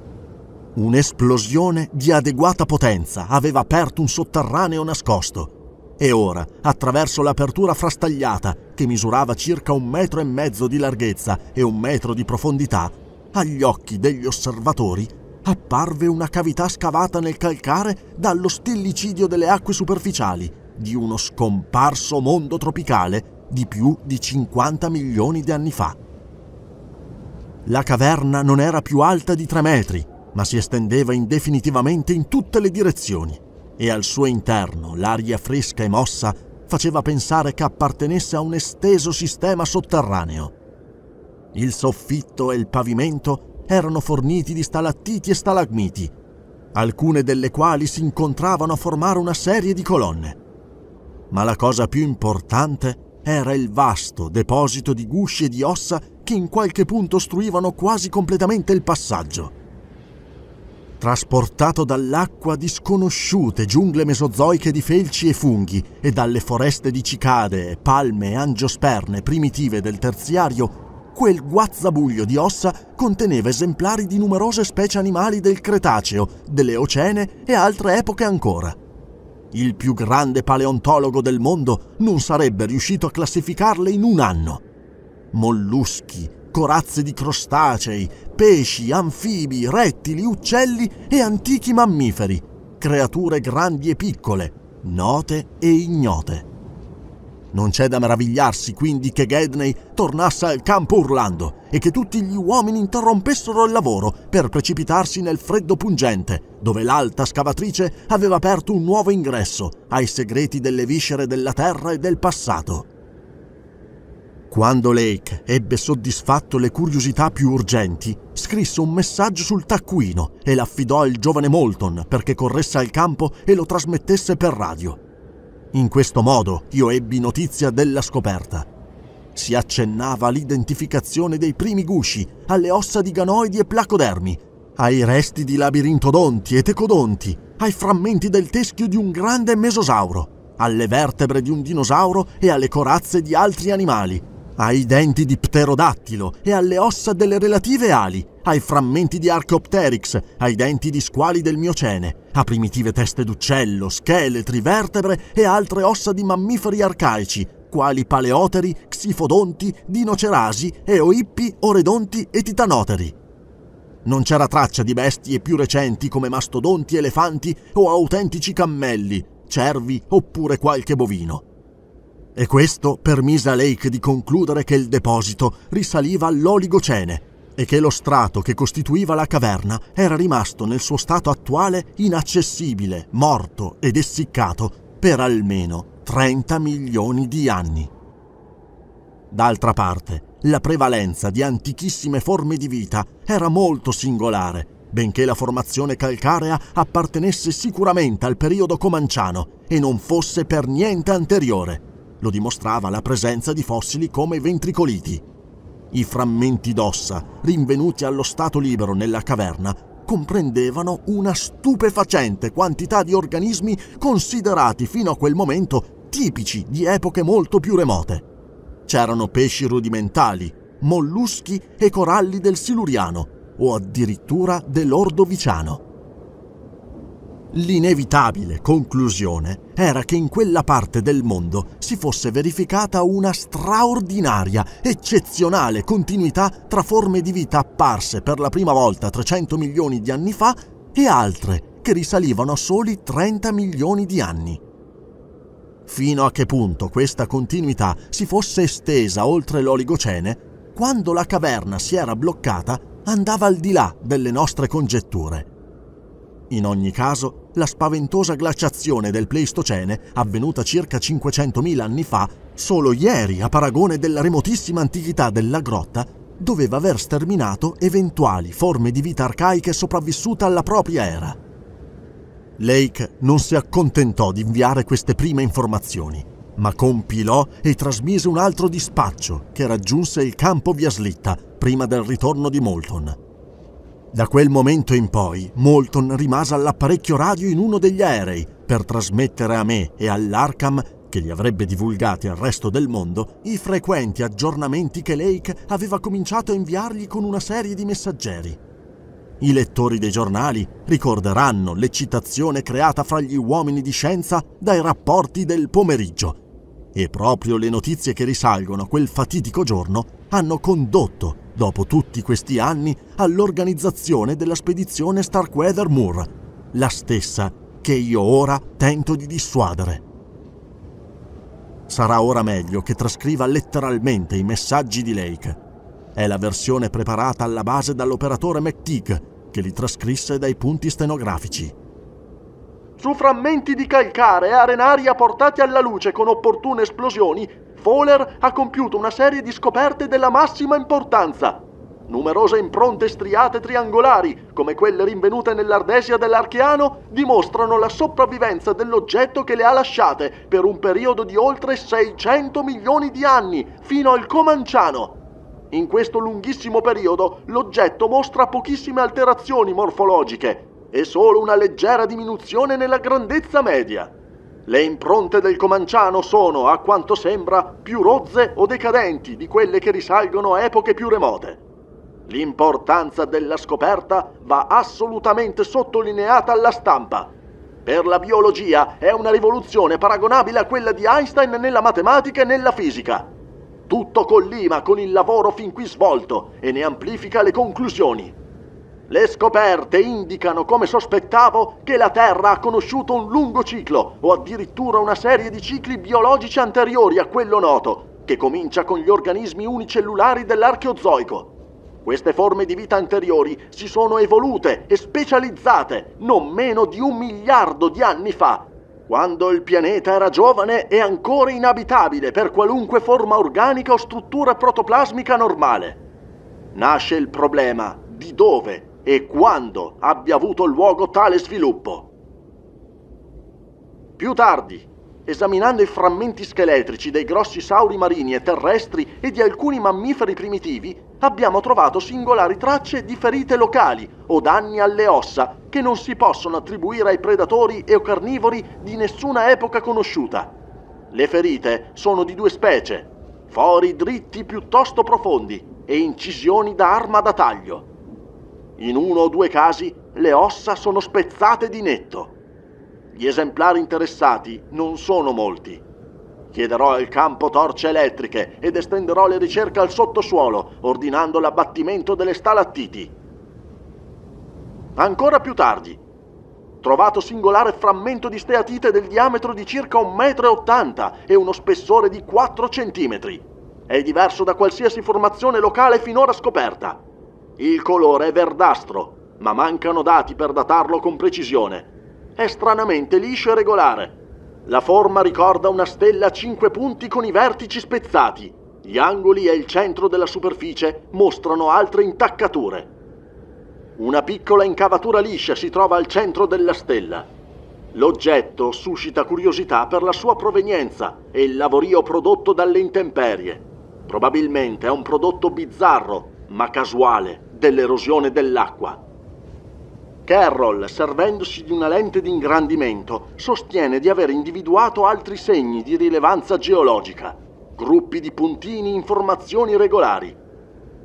Un'esplosione di adeguata potenza aveva aperto un sotterraneo nascosto e ora, attraverso l'apertura frastagliata, che misurava circa un metro e mezzo di larghezza e un metro di profondità, agli occhi degli osservatori apparve una cavità scavata nel calcare dallo stillicidio delle acque superficiali di uno scomparso mondo tropicale di più di 50 milioni di anni fa. La caverna non era più alta di tre metri, ma si estendeva indefinitivamente in tutte le direzioni e al suo interno l'aria fresca e mossa faceva pensare che appartenesse a un esteso sistema sotterraneo. Il soffitto e il pavimento erano forniti di stalattiti e stalagmiti, alcune delle quali si incontravano a formare una serie di colonne. Ma la cosa più importante era il vasto deposito di gusci e di ossa che in qualche punto ostruivano quasi completamente il passaggio trasportato dall'acqua di sconosciute giungle mesozoiche di felci e funghi e dalle foreste di cicadee, palme e angiosperme primitive del terziario, quel guazzabuglio di ossa conteneva esemplari di numerose specie animali del Cretaceo, delle Ocene e altre epoche ancora. Il più grande paleontologo del mondo non sarebbe riuscito a classificarle in un anno. Molluschi, corazze di crostacei, pesci, anfibi, rettili, uccelli e antichi mammiferi, creature grandi e piccole, note e ignote. Non c'è da meravigliarsi quindi che Gedney tornasse al campo urlando e che tutti gli uomini interrompessero il lavoro per precipitarsi nel freddo pungente, dove l'alta scavatrice aveva aperto un nuovo ingresso ai segreti delle viscere della terra e del passato. Quando Lake ebbe soddisfatto le curiosità più urgenti, scrisse un messaggio sul taccuino e l'affidò al giovane Moulton perché corresse al campo e lo trasmettesse per radio. In questo modo io ebbi notizia della scoperta. Si accennava all'identificazione dei primi gusci, alle ossa di ganoidi e placodermi, ai resti di labirintodonti e tecodonti, ai frammenti del teschio di un grande mesosauro, alle vertebre di un dinosauro e alle corazze di altri animali, ai denti di pterodattilo e alle ossa delle relative ali, ai frammenti di Archaeopteryx, ai denti di squali del Miocene, a primitive teste d'uccello, scheletri, vertebre e altre ossa di mammiferi arcaici, quali paleoteri, xifodonti, dinocerasi, eoippi, oredonti e titanoteri. Non c'era traccia di bestie più recenti come mastodonti, elefanti o autentici cammelli, cervi oppure qualche bovino e questo permise a Lake di concludere che il deposito risaliva all'Oligocene e che lo strato che costituiva la caverna era rimasto nel suo stato attuale inaccessibile, morto ed essiccato per almeno 30 milioni di anni. D'altra parte, la prevalenza di antichissime forme di vita era molto singolare, benché la formazione calcarea appartenesse sicuramente al periodo comanciano e non fosse per niente anteriore lo dimostrava la presenza di fossili come ventricoliti. I frammenti d'ossa, rinvenuti allo stato libero nella caverna, comprendevano una stupefacente quantità di organismi considerati fino a quel momento tipici di epoche molto più remote. C'erano pesci rudimentali, molluschi e coralli del Siluriano o addirittura dell'Ordoviciano. L'inevitabile conclusione era che in quella parte del mondo si fosse verificata una straordinaria, eccezionale continuità tra forme di vita apparse per la prima volta 300 milioni di anni fa e altre che risalivano a soli 30 milioni di anni. Fino a che punto questa continuità si fosse estesa oltre l'Oligocene, quando la caverna si era bloccata, andava al di là delle nostre congetture. In ogni caso, la spaventosa glaciazione del Pleistocene, avvenuta circa 500.000 anni fa, solo ieri, a paragone della remotissima antichità della grotta, doveva aver sterminato eventuali forme di vita arcaiche sopravvissute alla propria era. Lake non si accontentò di inviare queste prime informazioni, ma compilò e trasmise un altro dispaccio che raggiunse il campo via slitta prima del ritorno di Moulton. Da quel momento in poi, Moulton rimase all'apparecchio radio in uno degli aerei per trasmettere a me e all'Arkham, che li avrebbe divulgati al resto del mondo, i frequenti aggiornamenti che Lake aveva cominciato a inviargli con una serie di messaggeri. I lettori dei giornali ricorderanno l'eccitazione creata fra gli uomini di scienza dai rapporti del pomeriggio. E proprio le notizie che risalgono a quel fatidico giorno hanno condotto dopo tutti questi anni, all'organizzazione della spedizione Starkweather Moor, la stessa che io ora tento di dissuadere. Sarà ora meglio che trascriva letteralmente i messaggi di Lake. È la versione preparata alla base dall'operatore McTeague, che li trascrisse dai punti stenografici su frammenti di calcare e arenaria portati alla luce con opportune esplosioni, Fowler ha compiuto una serie di scoperte della massima importanza. Numerose impronte striate triangolari, come quelle rinvenute nell'Ardesia dell'Archeano, dimostrano la sopravvivenza dell'oggetto che le ha lasciate per un periodo di oltre 600 milioni di anni, fino al Comanciano. In questo lunghissimo periodo l'oggetto mostra pochissime alterazioni morfologiche e solo una leggera diminuzione nella grandezza media. Le impronte del Comanciano sono, a quanto sembra, più rozze o decadenti di quelle che risalgono a epoche più remote. L'importanza della scoperta va assolutamente sottolineata alla stampa. Per la biologia è una rivoluzione paragonabile a quella di Einstein nella matematica e nella fisica. Tutto collima con il lavoro fin qui svolto e ne amplifica le conclusioni. Le scoperte indicano, come sospettavo, che la Terra ha conosciuto un lungo ciclo, o addirittura una serie di cicli biologici anteriori a quello noto, che comincia con gli organismi unicellulari dell'archeozoico. Queste forme di vita anteriori si sono evolute e specializzate non meno di un miliardo di anni fa, quando il pianeta era giovane e ancora inabitabile per qualunque forma organica o struttura protoplasmica normale. Nasce il problema di dove e quando abbia avuto luogo tale sviluppo. Più tardi, esaminando i frammenti scheletrici dei grossi sauri marini e terrestri e di alcuni mammiferi primitivi, abbiamo trovato singolari tracce di ferite locali o danni alle ossa che non si possono attribuire ai predatori e carnivori di nessuna epoca conosciuta. Le ferite sono di due specie, fori dritti piuttosto profondi e incisioni da arma da taglio. In uno o due casi le ossa sono spezzate di netto. Gli esemplari interessati non sono molti. Chiederò al campo torce elettriche ed estenderò le ricerche al sottosuolo, ordinando l'abbattimento delle stalattiti. Ancora più tardi, trovato singolare frammento di steatite del diametro di circa 1,80 m e uno spessore di 4 cm. È diverso da qualsiasi formazione locale finora scoperta. Il colore è verdastro, ma mancano dati per datarlo con precisione. È stranamente liscio e regolare. La forma ricorda una stella a cinque punti con i vertici spezzati. Gli angoli e il centro della superficie mostrano altre intaccature. Una piccola incavatura liscia si trova al centro della stella. L'oggetto suscita curiosità per la sua provenienza e il lavorio prodotto dalle intemperie. Probabilmente è un prodotto bizzarro, ma casuale dell'erosione dell'acqua. Carroll, servendosi di una lente di ingrandimento, sostiene di aver individuato altri segni di rilevanza geologica, gruppi di puntini in formazioni regolari.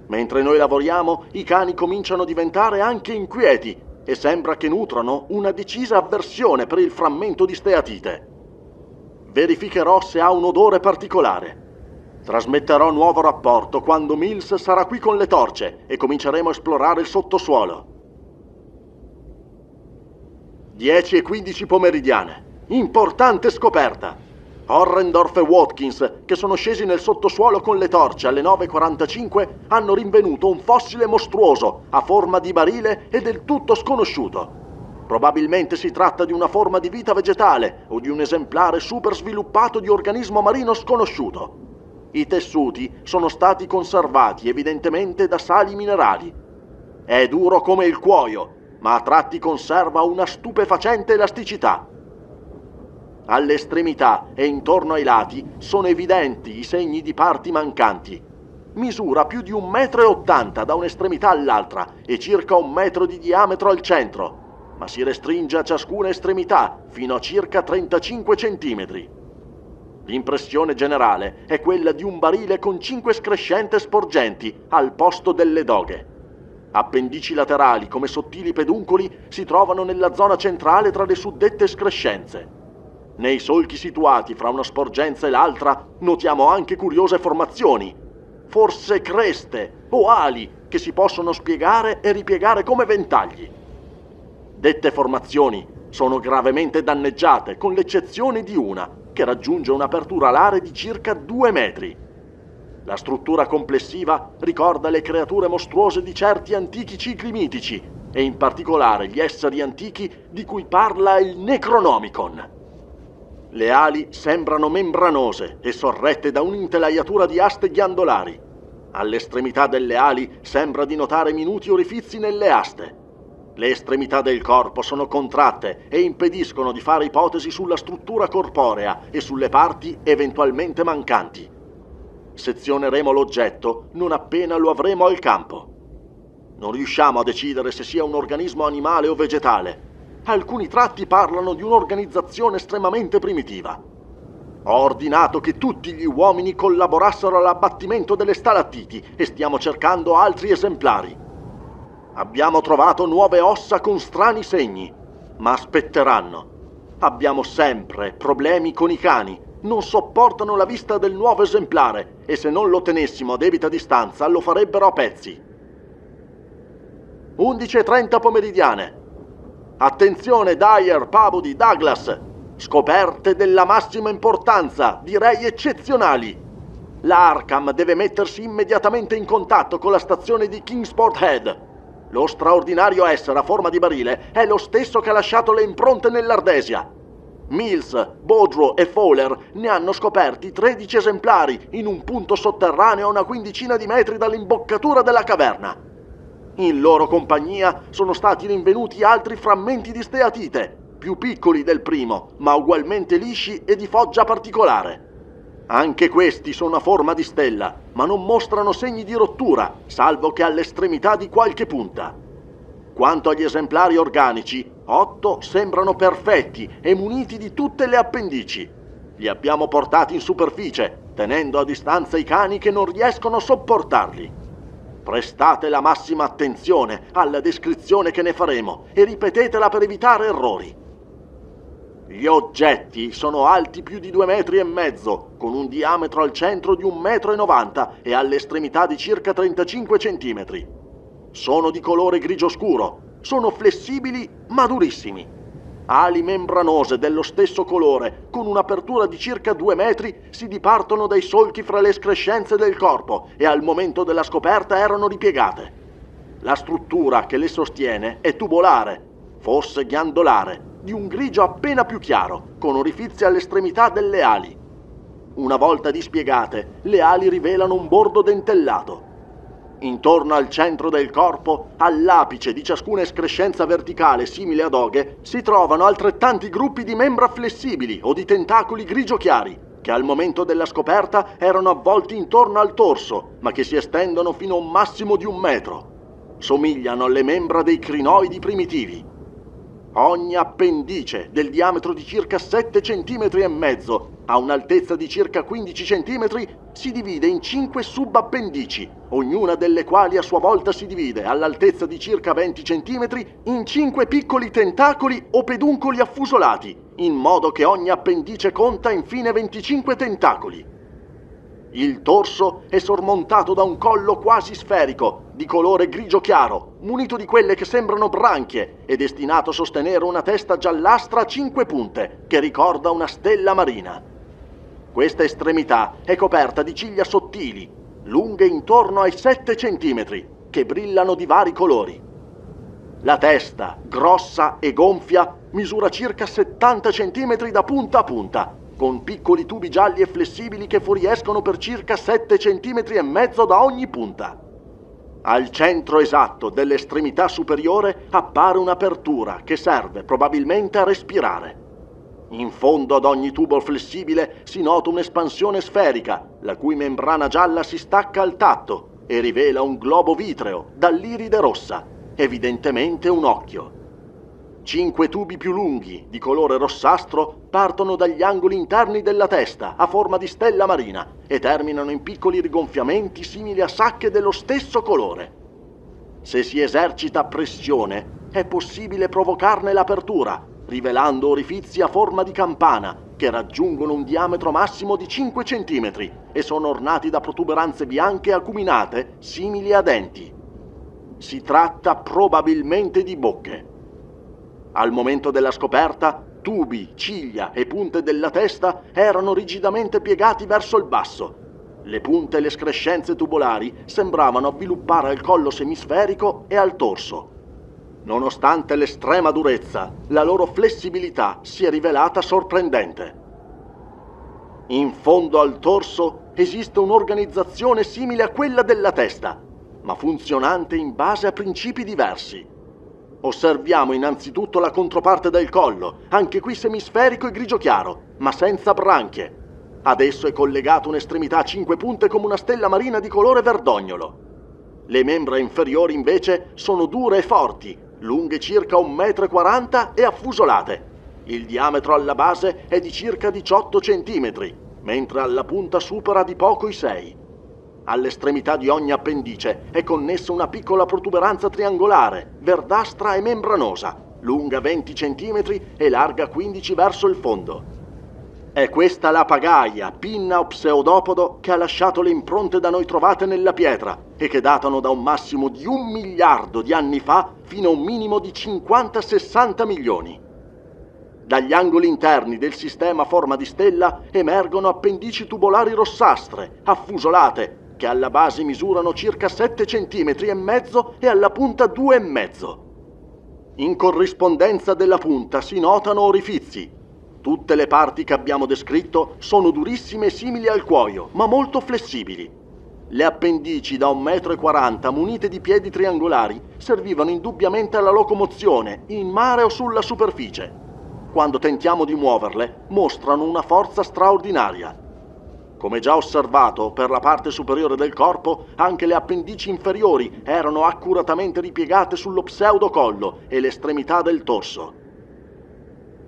Mentre noi lavoriamo, i cani cominciano a diventare anche inquieti e sembra che nutrano una decisa avversione per il frammento di steatite. Verificherò se ha un odore particolare. Trasmetterò nuovo rapporto quando Mills sarà qui con le torce e cominceremo a esplorare il sottosuolo. 10 e 15 pomeridiane. Importante scoperta! Horrendorf e Watkins, che sono scesi nel sottosuolo con le torce alle 9.45, hanno rinvenuto un fossile mostruoso, a forma di barile e del tutto sconosciuto. Probabilmente si tratta di una forma di vita vegetale o di un esemplare super sviluppato di organismo marino sconosciuto. I tessuti sono stati conservati evidentemente da sali minerali. È duro come il cuoio, ma a tratti conserva una stupefacente elasticità. Alle estremità e intorno ai lati sono evidenti i segni di parti mancanti. Misura più di 1,80 m da un'estremità all'altra e circa un metro di diametro al centro, ma si restringe a ciascuna estremità fino a circa 35 cm. L'impressione generale è quella di un barile con cinque screscente sporgenti al posto delle doghe. Appendici laterali come sottili peduncoli si trovano nella zona centrale tra le suddette screscenze. Nei solchi situati fra una sporgenza e l'altra notiamo anche curiose formazioni, forse creste o ali che si possono spiegare e ripiegare come ventagli. Dette formazioni sono gravemente danneggiate con l'eccezione di una, che raggiunge un'apertura alare di circa 2 metri. La struttura complessiva ricorda le creature mostruose di certi antichi cicli mitici e in particolare gli esseri antichi di cui parla il Necronomicon. Le ali sembrano membranose e sorrette da un'intelaiatura di aste ghiandolari. All'estremità delle ali sembra di notare minuti orifizi nelle aste le estremità del corpo sono contratte e impediscono di fare ipotesi sulla struttura corporea e sulle parti eventualmente mancanti. Sezioneremo l'oggetto non appena lo avremo al campo. Non riusciamo a decidere se sia un organismo animale o vegetale. Alcuni tratti parlano di un'organizzazione estremamente primitiva. Ho ordinato che tutti gli uomini collaborassero all'abbattimento delle stalattiti e stiamo cercando altri esemplari. Abbiamo trovato nuove ossa con strani segni, ma aspetteranno. Abbiamo sempre problemi con i cani. Non sopportano la vista del nuovo esemplare e se non lo tenessimo a debita distanza lo farebbero a pezzi. 11.30 pomeridiane. Attenzione Dyer, Pavudi, Douglas. Scoperte della massima importanza, direi eccezionali. L'Arkham deve mettersi immediatamente in contatto con la stazione di Kingsport Head. Lo straordinario essere a forma di barile è lo stesso che ha lasciato le impronte nell'Ardesia. Mills, Bodrow e Fowler ne hanno scoperti 13 esemplari in un punto sotterraneo a una quindicina di metri dall'imboccatura della caverna. In loro compagnia sono stati rinvenuti altri frammenti di steatite, più piccoli del primo, ma ugualmente lisci e di foggia particolare. Anche questi sono a forma di stella, ma non mostrano segni di rottura, salvo che all'estremità di qualche punta. Quanto agli esemplari organici, otto sembrano perfetti e muniti di tutte le appendici. Li abbiamo portati in superficie, tenendo a distanza i cani che non riescono a sopportarli. Prestate la massima attenzione alla descrizione che ne faremo e ripetetela per evitare errori. Gli oggetti sono alti più di due metri e mezzo, con un diametro al centro di 1,90 m e all'estremità di circa 35 cm. Sono di colore grigio scuro, sono flessibili ma durissimi. Ali membranose dello stesso colore, con un'apertura di circa 2 metri, si dipartono dai solchi fra le escrescenze del corpo e al momento della scoperta erano ripiegate. La struttura che le sostiene è tubolare, forse ghiandolare, di un grigio appena più chiaro, con orifizi all'estremità delle ali. Una volta dispiegate, le ali rivelano un bordo dentellato. Intorno al centro del corpo, all'apice di ciascuna escrescenza verticale simile ad oghe, si trovano altrettanti gruppi di membra flessibili o di tentacoli grigio chiari, che al momento della scoperta erano avvolti intorno al torso, ma che si estendono fino a un massimo di un metro. Somigliano alle membra dei crinoidi primitivi. Ogni appendice, del diametro di circa 7 cm e mezzo, a un'altezza di circa 15 cm, si divide in 5 subappendici, ognuna delle quali a sua volta si divide, all'altezza di circa 20 cm, in 5 piccoli tentacoli o peduncoli affusolati, in modo che ogni appendice conta infine 25 tentacoli. Il torso è sormontato da un collo quasi sferico, di colore grigio chiaro, munito di quelle che sembrano branchie e destinato a sostenere una testa giallastra a cinque punte, che ricorda una stella marina. Questa estremità è coperta di ciglia sottili, lunghe intorno ai 7 cm, che brillano di vari colori. La testa, grossa e gonfia, misura circa 70 cm da punta a punta con piccoli tubi gialli e flessibili che fuoriescono per circa 7 cm e mezzo da ogni punta. Al centro esatto dell'estremità superiore appare un'apertura che serve probabilmente a respirare. In fondo ad ogni tubo flessibile si nota un'espansione sferica, la cui membrana gialla si stacca al tatto e rivela un globo vitreo dall'iride rossa, evidentemente un occhio. Cinque tubi più lunghi, di colore rossastro, partono dagli angoli interni della testa, a forma di stella marina, e terminano in piccoli rigonfiamenti simili a sacche dello stesso colore. Se si esercita pressione, è possibile provocarne l'apertura, rivelando orifizi a forma di campana, che raggiungono un diametro massimo di 5 cm e sono ornati da protuberanze bianche acuminate, simili a denti. Si tratta probabilmente di bocche. Al momento della scoperta, tubi, ciglia e punte della testa erano rigidamente piegati verso il basso. Le punte e le screscenze tubolari sembravano avviluppare al collo semisferico e al torso. Nonostante l'estrema durezza, la loro flessibilità si è rivelata sorprendente. In fondo al torso esiste un'organizzazione simile a quella della testa, ma funzionante in base a principi diversi. Osserviamo innanzitutto la controparte del collo, anche qui semisferico e grigio chiaro, ma senza branchie. Ad esso è collegata un'estremità a cinque punte come una stella marina di colore verdognolo. Le membra inferiori invece sono dure e forti, lunghe circa 1,40 m e affusolate. Il diametro alla base è di circa 18 cm, mentre alla punta supera di poco i 6 All'estremità di ogni appendice è connessa una piccola protuberanza triangolare, verdastra e membranosa, lunga 20 cm e larga 15 verso il fondo. È questa la pagaia, pinna o pseudopodo che ha lasciato le impronte da noi trovate nella pietra e che datano da un massimo di un miliardo di anni fa fino a un minimo di 50-60 milioni. Dagli angoli interni del sistema a forma di stella emergono appendici tubolari rossastre, affusolate, che alla base misurano circa 7 cm e mezzo e alla punta 2 e mezzo. In corrispondenza della punta si notano orifizi. Tutte le parti che abbiamo descritto sono durissime e simili al cuoio, ma molto flessibili. Le appendici da 1,40 m munite di piedi triangolari servivano indubbiamente alla locomozione, in mare o sulla superficie. Quando tentiamo di muoverle, mostrano una forza straordinaria, come già osservato, per la parte superiore del corpo anche le appendici inferiori erano accuratamente ripiegate sullo pseudocollo e l'estremità del torso.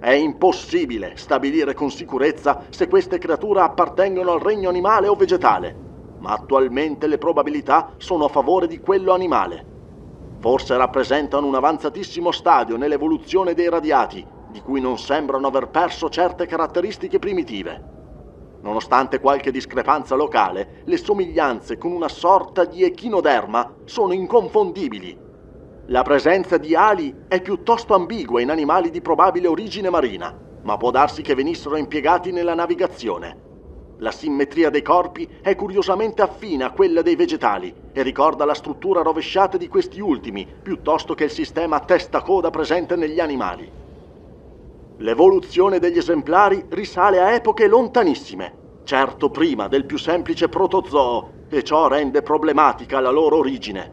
È impossibile stabilire con sicurezza se queste creature appartengono al regno animale o vegetale, ma attualmente le probabilità sono a favore di quello animale. Forse rappresentano un avanzatissimo stadio nell'evoluzione dei radiati, di cui non sembrano aver perso certe caratteristiche primitive. Nonostante qualche discrepanza locale, le somiglianze con una sorta di echinoderma sono inconfondibili. La presenza di ali è piuttosto ambigua in animali di probabile origine marina, ma può darsi che venissero impiegati nella navigazione. La simmetria dei corpi è curiosamente affina a quella dei vegetali e ricorda la struttura rovesciata di questi ultimi, piuttosto che il sistema a testa-coda presente negli animali. L'evoluzione degli esemplari risale a epoche lontanissime, certo prima del più semplice protozoo, e ciò rende problematica la loro origine.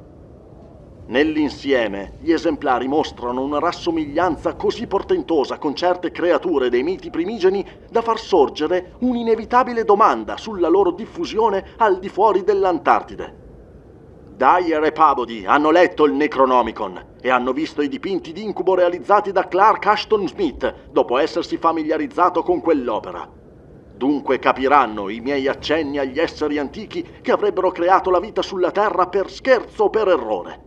Nell'insieme, gli esemplari mostrano una rassomiglianza così portentosa con certe creature dei miti primigeni da far sorgere un'inevitabile domanda sulla loro diffusione al di fuori dell'Antartide. Dyer e Pabody hanno letto il Necronomicon e hanno visto i dipinti d'incubo realizzati da Clark Ashton Smith dopo essersi familiarizzato con quell'opera. Dunque capiranno i miei accenni agli esseri antichi che avrebbero creato la vita sulla Terra per scherzo o per errore.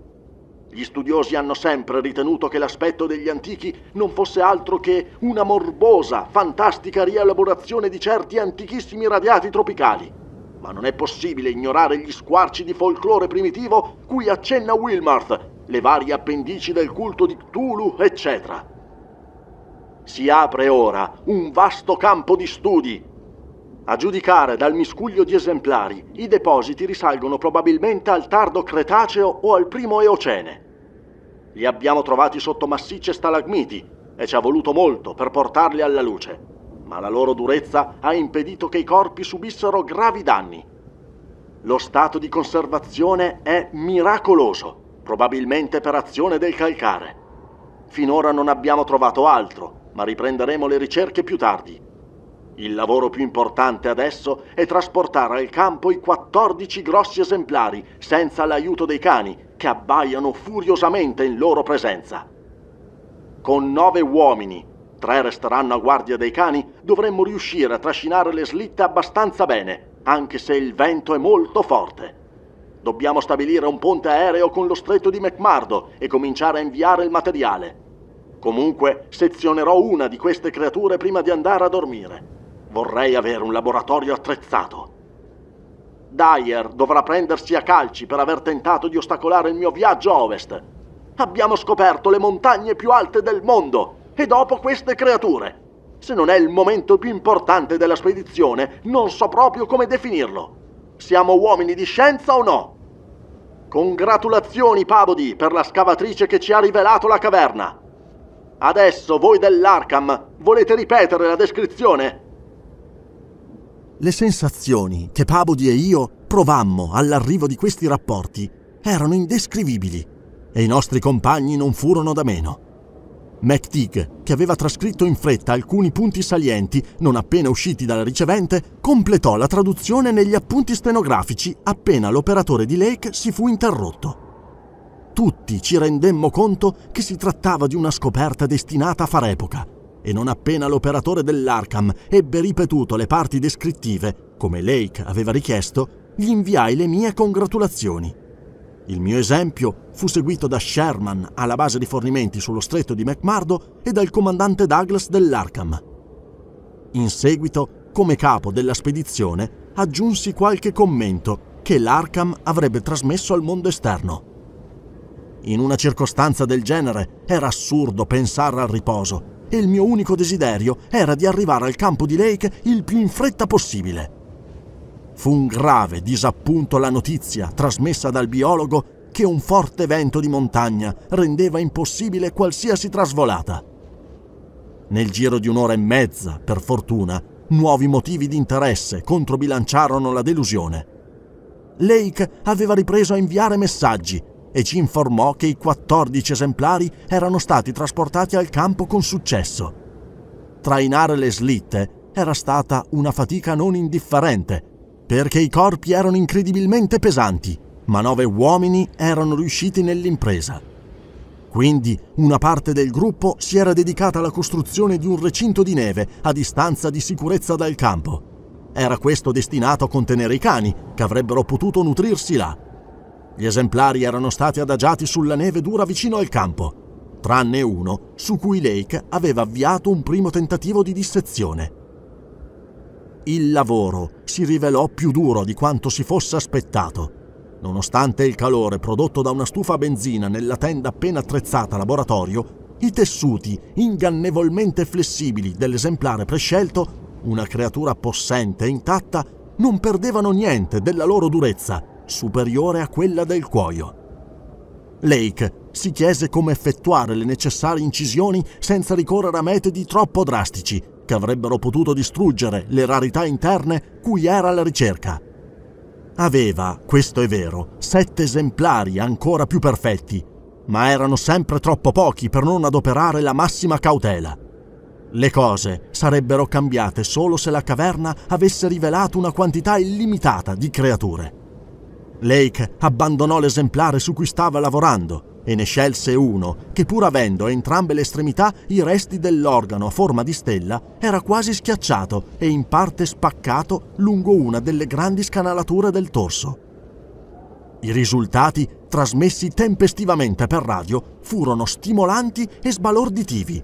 Gli studiosi hanno sempre ritenuto che l'aspetto degli antichi non fosse altro che una morbosa, fantastica rielaborazione di certi antichissimi radiati tropicali ma non è possibile ignorare gli squarci di folklore primitivo cui accenna Wilmarth, le varie appendici del culto di Cthulhu, eccetera. Si apre ora un vasto campo di studi. A giudicare dal miscuglio di esemplari, i depositi risalgono probabilmente al tardo Cretaceo o al primo Eocene. Li abbiamo trovati sotto massicce stalagmiti e ci ha voluto molto per portarli alla luce ma la loro durezza ha impedito che i corpi subissero gravi danni. Lo stato di conservazione è miracoloso, probabilmente per azione del calcare. Finora non abbiamo trovato altro, ma riprenderemo le ricerche più tardi. Il lavoro più importante adesso è trasportare al campo i 14 grossi esemplari senza l'aiuto dei cani, che abbaiano furiosamente in loro presenza. Con nove uomini, tre resteranno a guardia dei cani, dovremmo riuscire a trascinare le slitte abbastanza bene, anche se il vento è molto forte. Dobbiamo stabilire un ponte aereo con lo stretto di McMardo e cominciare a inviare il materiale. Comunque, sezionerò una di queste creature prima di andare a dormire. Vorrei avere un laboratorio attrezzato. Dyer dovrà prendersi a calci per aver tentato di ostacolare il mio viaggio a ovest. Abbiamo scoperto le montagne più alte del mondo e dopo queste creature. Se non è il momento più importante della spedizione, non so proprio come definirlo. Siamo uomini di scienza o no? Congratulazioni, Pabodi, per la scavatrice che ci ha rivelato la caverna. Adesso voi dell'Arkham volete ripetere la descrizione? Le sensazioni che Pabodi e io provammo all'arrivo di questi rapporti erano indescrivibili e i nostri compagni non furono da meno. McTeague, che aveva trascritto in fretta alcuni punti salienti non appena usciti dalla ricevente, completò la traduzione negli appunti stenografici appena l'operatore di Lake si fu interrotto. Tutti ci rendemmo conto che si trattava di una scoperta destinata a far epoca, e non appena l'operatore dell'Arkham ebbe ripetuto le parti descrittive, come Lake aveva richiesto, gli inviai le mie congratulazioni. Il mio esempio fu seguito da Sherman alla base di fornimenti sullo stretto di McMurdo e dal comandante Douglas dell'Arkham. In seguito, come capo della spedizione, aggiunsi qualche commento che l'Arkham avrebbe trasmesso al mondo esterno. In una circostanza del genere era assurdo pensare al riposo e il mio unico desiderio era di arrivare al campo di Lake il più in fretta possibile. Fu un grave disappunto la notizia trasmessa dal biologo che un forte vento di montagna rendeva impossibile qualsiasi trasvolata. Nel giro di un'ora e mezza, per fortuna, nuovi motivi di interesse controbilanciarono la delusione. Lake aveva ripreso a inviare messaggi e ci informò che i 14 esemplari erano stati trasportati al campo con successo. Trainare le slitte era stata una fatica non indifferente perché i corpi erano incredibilmente pesanti, ma nove uomini erano riusciti nell'impresa. Quindi una parte del gruppo si era dedicata alla costruzione di un recinto di neve a distanza di sicurezza dal campo. Era questo destinato a contenere i cani, che avrebbero potuto nutrirsi là. Gli esemplari erano stati adagiati sulla neve dura vicino al campo, tranne uno su cui Lake aveva avviato un primo tentativo di dissezione. Il lavoro si rivelò più duro di quanto si fosse aspettato. Nonostante il calore prodotto da una stufa a benzina nella tenda appena attrezzata a laboratorio, i tessuti ingannevolmente flessibili dell'esemplare prescelto, una creatura possente e intatta, non perdevano niente della loro durezza, superiore a quella del cuoio. Lake si chiese come effettuare le necessarie incisioni senza ricorrere a metodi troppo drastici che avrebbero potuto distruggere le rarità interne cui era alla ricerca. Aveva, questo è vero, sette esemplari ancora più perfetti, ma erano sempre troppo pochi per non adoperare la massima cautela. Le cose sarebbero cambiate solo se la caverna avesse rivelato una quantità illimitata di creature. Lake abbandonò l'esemplare su cui stava lavorando e ne scelse uno che pur avendo a entrambe le estremità i resti dell'organo a forma di stella era quasi schiacciato e in parte spaccato lungo una delle grandi scanalature del torso. I risultati, trasmessi tempestivamente per radio, furono stimolanti e sbalorditivi.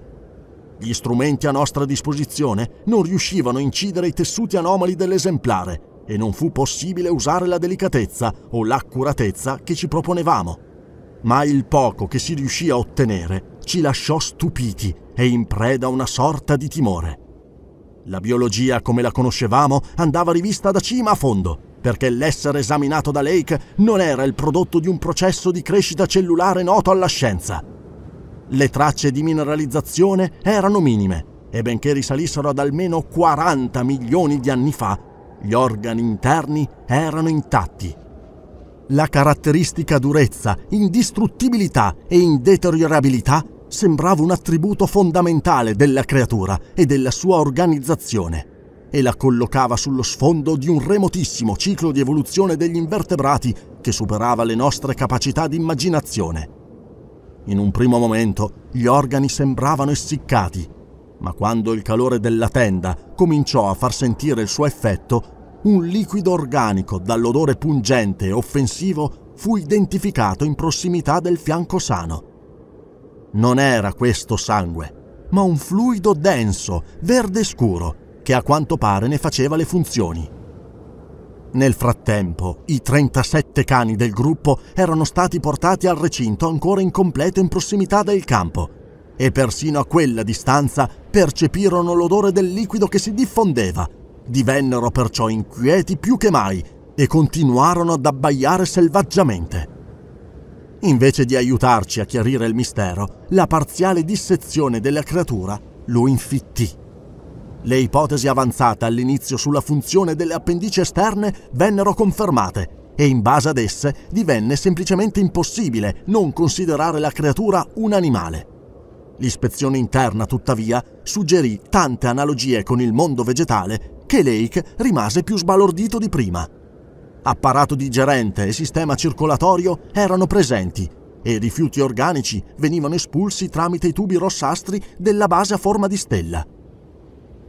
Gli strumenti a nostra disposizione non riuscivano a incidere i tessuti anomali dell'esemplare e non fu possibile usare la delicatezza o l'accuratezza che ci proponevamo ma il poco che si riuscì a ottenere ci lasciò stupiti e in preda a una sorta di timore. La biologia come la conoscevamo andava rivista da cima a fondo, perché l'essere esaminato da Lake non era il prodotto di un processo di crescita cellulare noto alla scienza. Le tracce di mineralizzazione erano minime e benché risalissero ad almeno 40 milioni di anni fa, gli organi interni erano intatti la caratteristica durezza, indistruttibilità e indeteriorabilità sembrava un attributo fondamentale della creatura e della sua organizzazione e la collocava sullo sfondo di un remotissimo ciclo di evoluzione degli invertebrati che superava le nostre capacità di immaginazione. In un primo momento gli organi sembravano essiccati, ma quando il calore della tenda cominciò a far sentire il suo effetto, un liquido organico dall'odore pungente e offensivo fu identificato in prossimità del fianco sano. Non era questo sangue, ma un fluido denso, verde scuro, che a quanto pare ne faceva le funzioni. Nel frattempo, i 37 cani del gruppo erano stati portati al recinto ancora incompleto in prossimità del campo e persino a quella distanza percepirono l'odore del liquido che si diffondeva divennero perciò inquieti più che mai e continuarono ad abbaiare selvaggiamente. Invece di aiutarci a chiarire il mistero, la parziale dissezione della creatura lo infittì. Le ipotesi avanzate all'inizio sulla funzione delle appendici esterne vennero confermate e in base ad esse divenne semplicemente impossibile non considerare la creatura un animale. L'ispezione interna, tuttavia, suggerì tante analogie con il mondo vegetale che Lake rimase più sbalordito di prima. Apparato digerente e sistema circolatorio erano presenti e i rifiuti organici venivano espulsi tramite i tubi rossastri della base a forma di stella.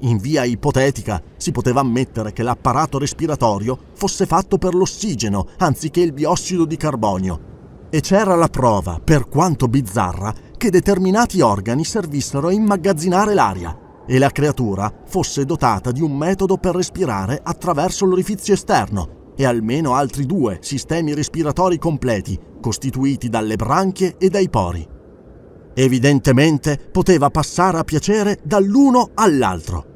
In via ipotetica si poteva ammettere che l'apparato respiratorio fosse fatto per l'ossigeno anziché il biossido di carbonio. E c'era la prova, per quanto bizzarra, che determinati organi servissero a immagazzinare l'aria e la creatura fosse dotata di un metodo per respirare attraverso l'orifizio esterno e almeno altri due sistemi respiratori completi, costituiti dalle branchie e dai pori. Evidentemente poteva passare a piacere dall'uno all'altro.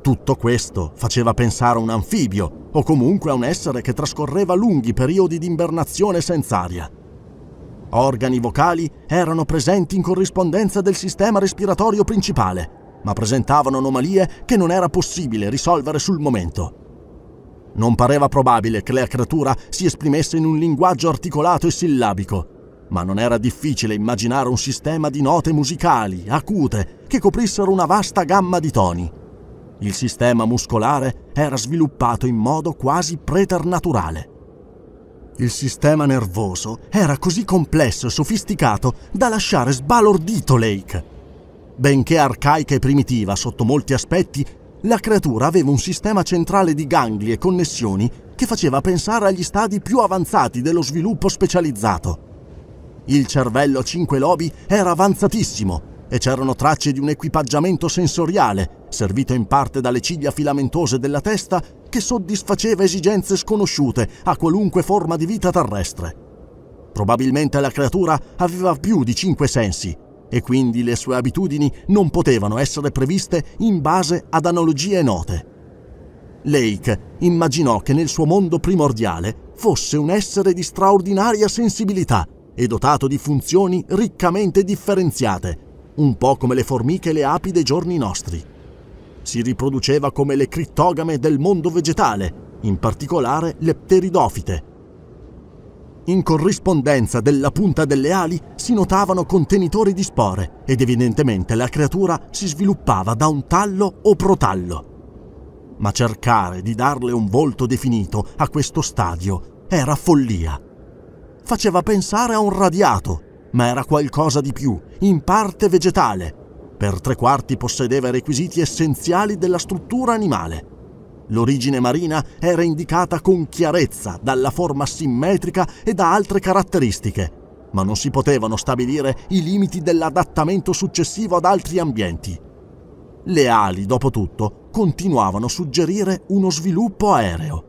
Tutto questo faceva pensare a un anfibio o comunque a un essere che trascorreva lunghi periodi di invernazione senza aria. Organi vocali erano presenti in corrispondenza del sistema respiratorio principale ma presentavano anomalie che non era possibile risolvere sul momento. Non pareva probabile che la creatura si esprimesse in un linguaggio articolato e sillabico, ma non era difficile immaginare un sistema di note musicali, acute, che coprissero una vasta gamma di toni. Il sistema muscolare era sviluppato in modo quasi preternaturale. Il sistema nervoso era così complesso e sofisticato da lasciare sbalordito Lake, Benché arcaica e primitiva sotto molti aspetti, la creatura aveva un sistema centrale di gangli e connessioni che faceva pensare agli stadi più avanzati dello sviluppo specializzato. Il cervello a cinque lobi era avanzatissimo e c'erano tracce di un equipaggiamento sensoriale, servito in parte dalle ciglia filamentose della testa, che soddisfaceva esigenze sconosciute a qualunque forma di vita terrestre. Probabilmente la creatura aveva più di cinque sensi, e quindi le sue abitudini non potevano essere previste in base ad analogie note. Lake immaginò che nel suo mondo primordiale fosse un essere di straordinaria sensibilità e dotato di funzioni riccamente differenziate, un po' come le formiche e le api dei giorni nostri. Si riproduceva come le crittogame del mondo vegetale, in particolare le pteridofite, in corrispondenza della punta delle ali si notavano contenitori di spore ed evidentemente la creatura si sviluppava da un tallo o protallo. Ma cercare di darle un volto definito a questo stadio era follia. Faceva pensare a un radiato, ma era qualcosa di più, in parte vegetale. Per tre quarti possedeva i requisiti essenziali della struttura animale L'origine marina era indicata con chiarezza dalla forma simmetrica e da altre caratteristiche, ma non si potevano stabilire i limiti dell'adattamento successivo ad altri ambienti. Le ali, dopo tutto, continuavano a suggerire uno sviluppo aereo.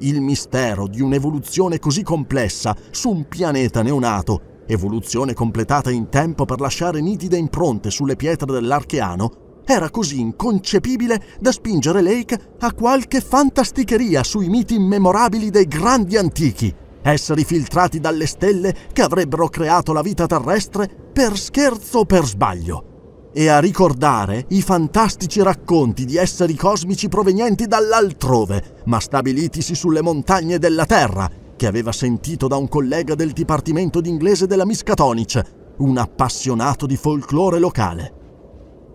Il mistero di un'evoluzione così complessa su un pianeta neonato, evoluzione completata in tempo per lasciare nitide impronte sulle pietre dell'archeano, era così inconcepibile da spingere Lake a qualche fantasticheria sui miti immemorabili dei grandi antichi, esseri filtrati dalle stelle che avrebbero creato la vita terrestre per scherzo o per sbaglio, e a ricordare i fantastici racconti di esseri cosmici provenienti dall'altrove, ma stabilitisi sulle montagne della Terra, che aveva sentito da un collega del Dipartimento d'Inglese della Miskatonic, un appassionato di folklore locale.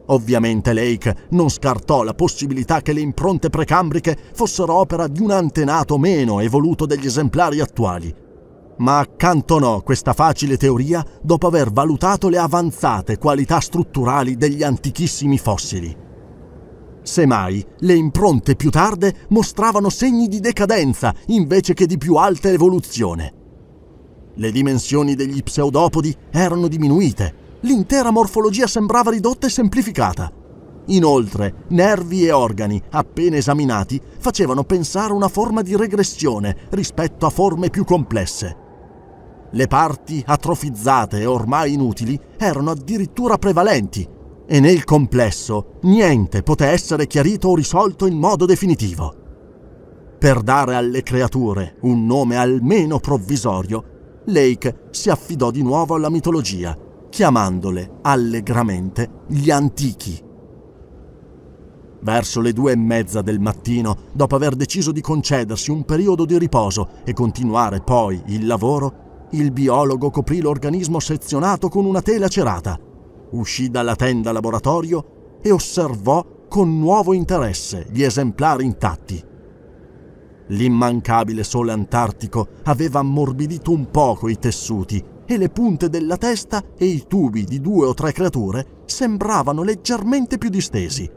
Ovviamente Lake non scartò la possibilità che le impronte precambriche fossero opera di un antenato meno evoluto degli esemplari attuali, ma accantonò questa facile teoria dopo aver valutato le avanzate qualità strutturali degli antichissimi fossili. Semmai, le impronte più tarde mostravano segni di decadenza invece che di più alta evoluzione. Le dimensioni degli pseudopodi erano diminuite l'intera morfologia sembrava ridotta e semplificata. Inoltre, nervi e organi, appena esaminati, facevano pensare a una forma di regressione rispetto a forme più complesse. Le parti atrofizzate e ormai inutili erano addirittura prevalenti e nel complesso niente poté essere chiarito o risolto in modo definitivo. Per dare alle creature un nome almeno provvisorio, Lake si affidò di nuovo alla mitologia chiamandole allegramente gli antichi. Verso le due e mezza del mattino, dopo aver deciso di concedersi un periodo di riposo e continuare poi il lavoro, il biologo coprì l'organismo sezionato con una tela cerata, uscì dalla tenda laboratorio e osservò con nuovo interesse gli esemplari intatti. L'immancabile sole antartico aveva ammorbidito un poco i tessuti e le punte della testa e i tubi di due o tre creature sembravano leggermente più distesi.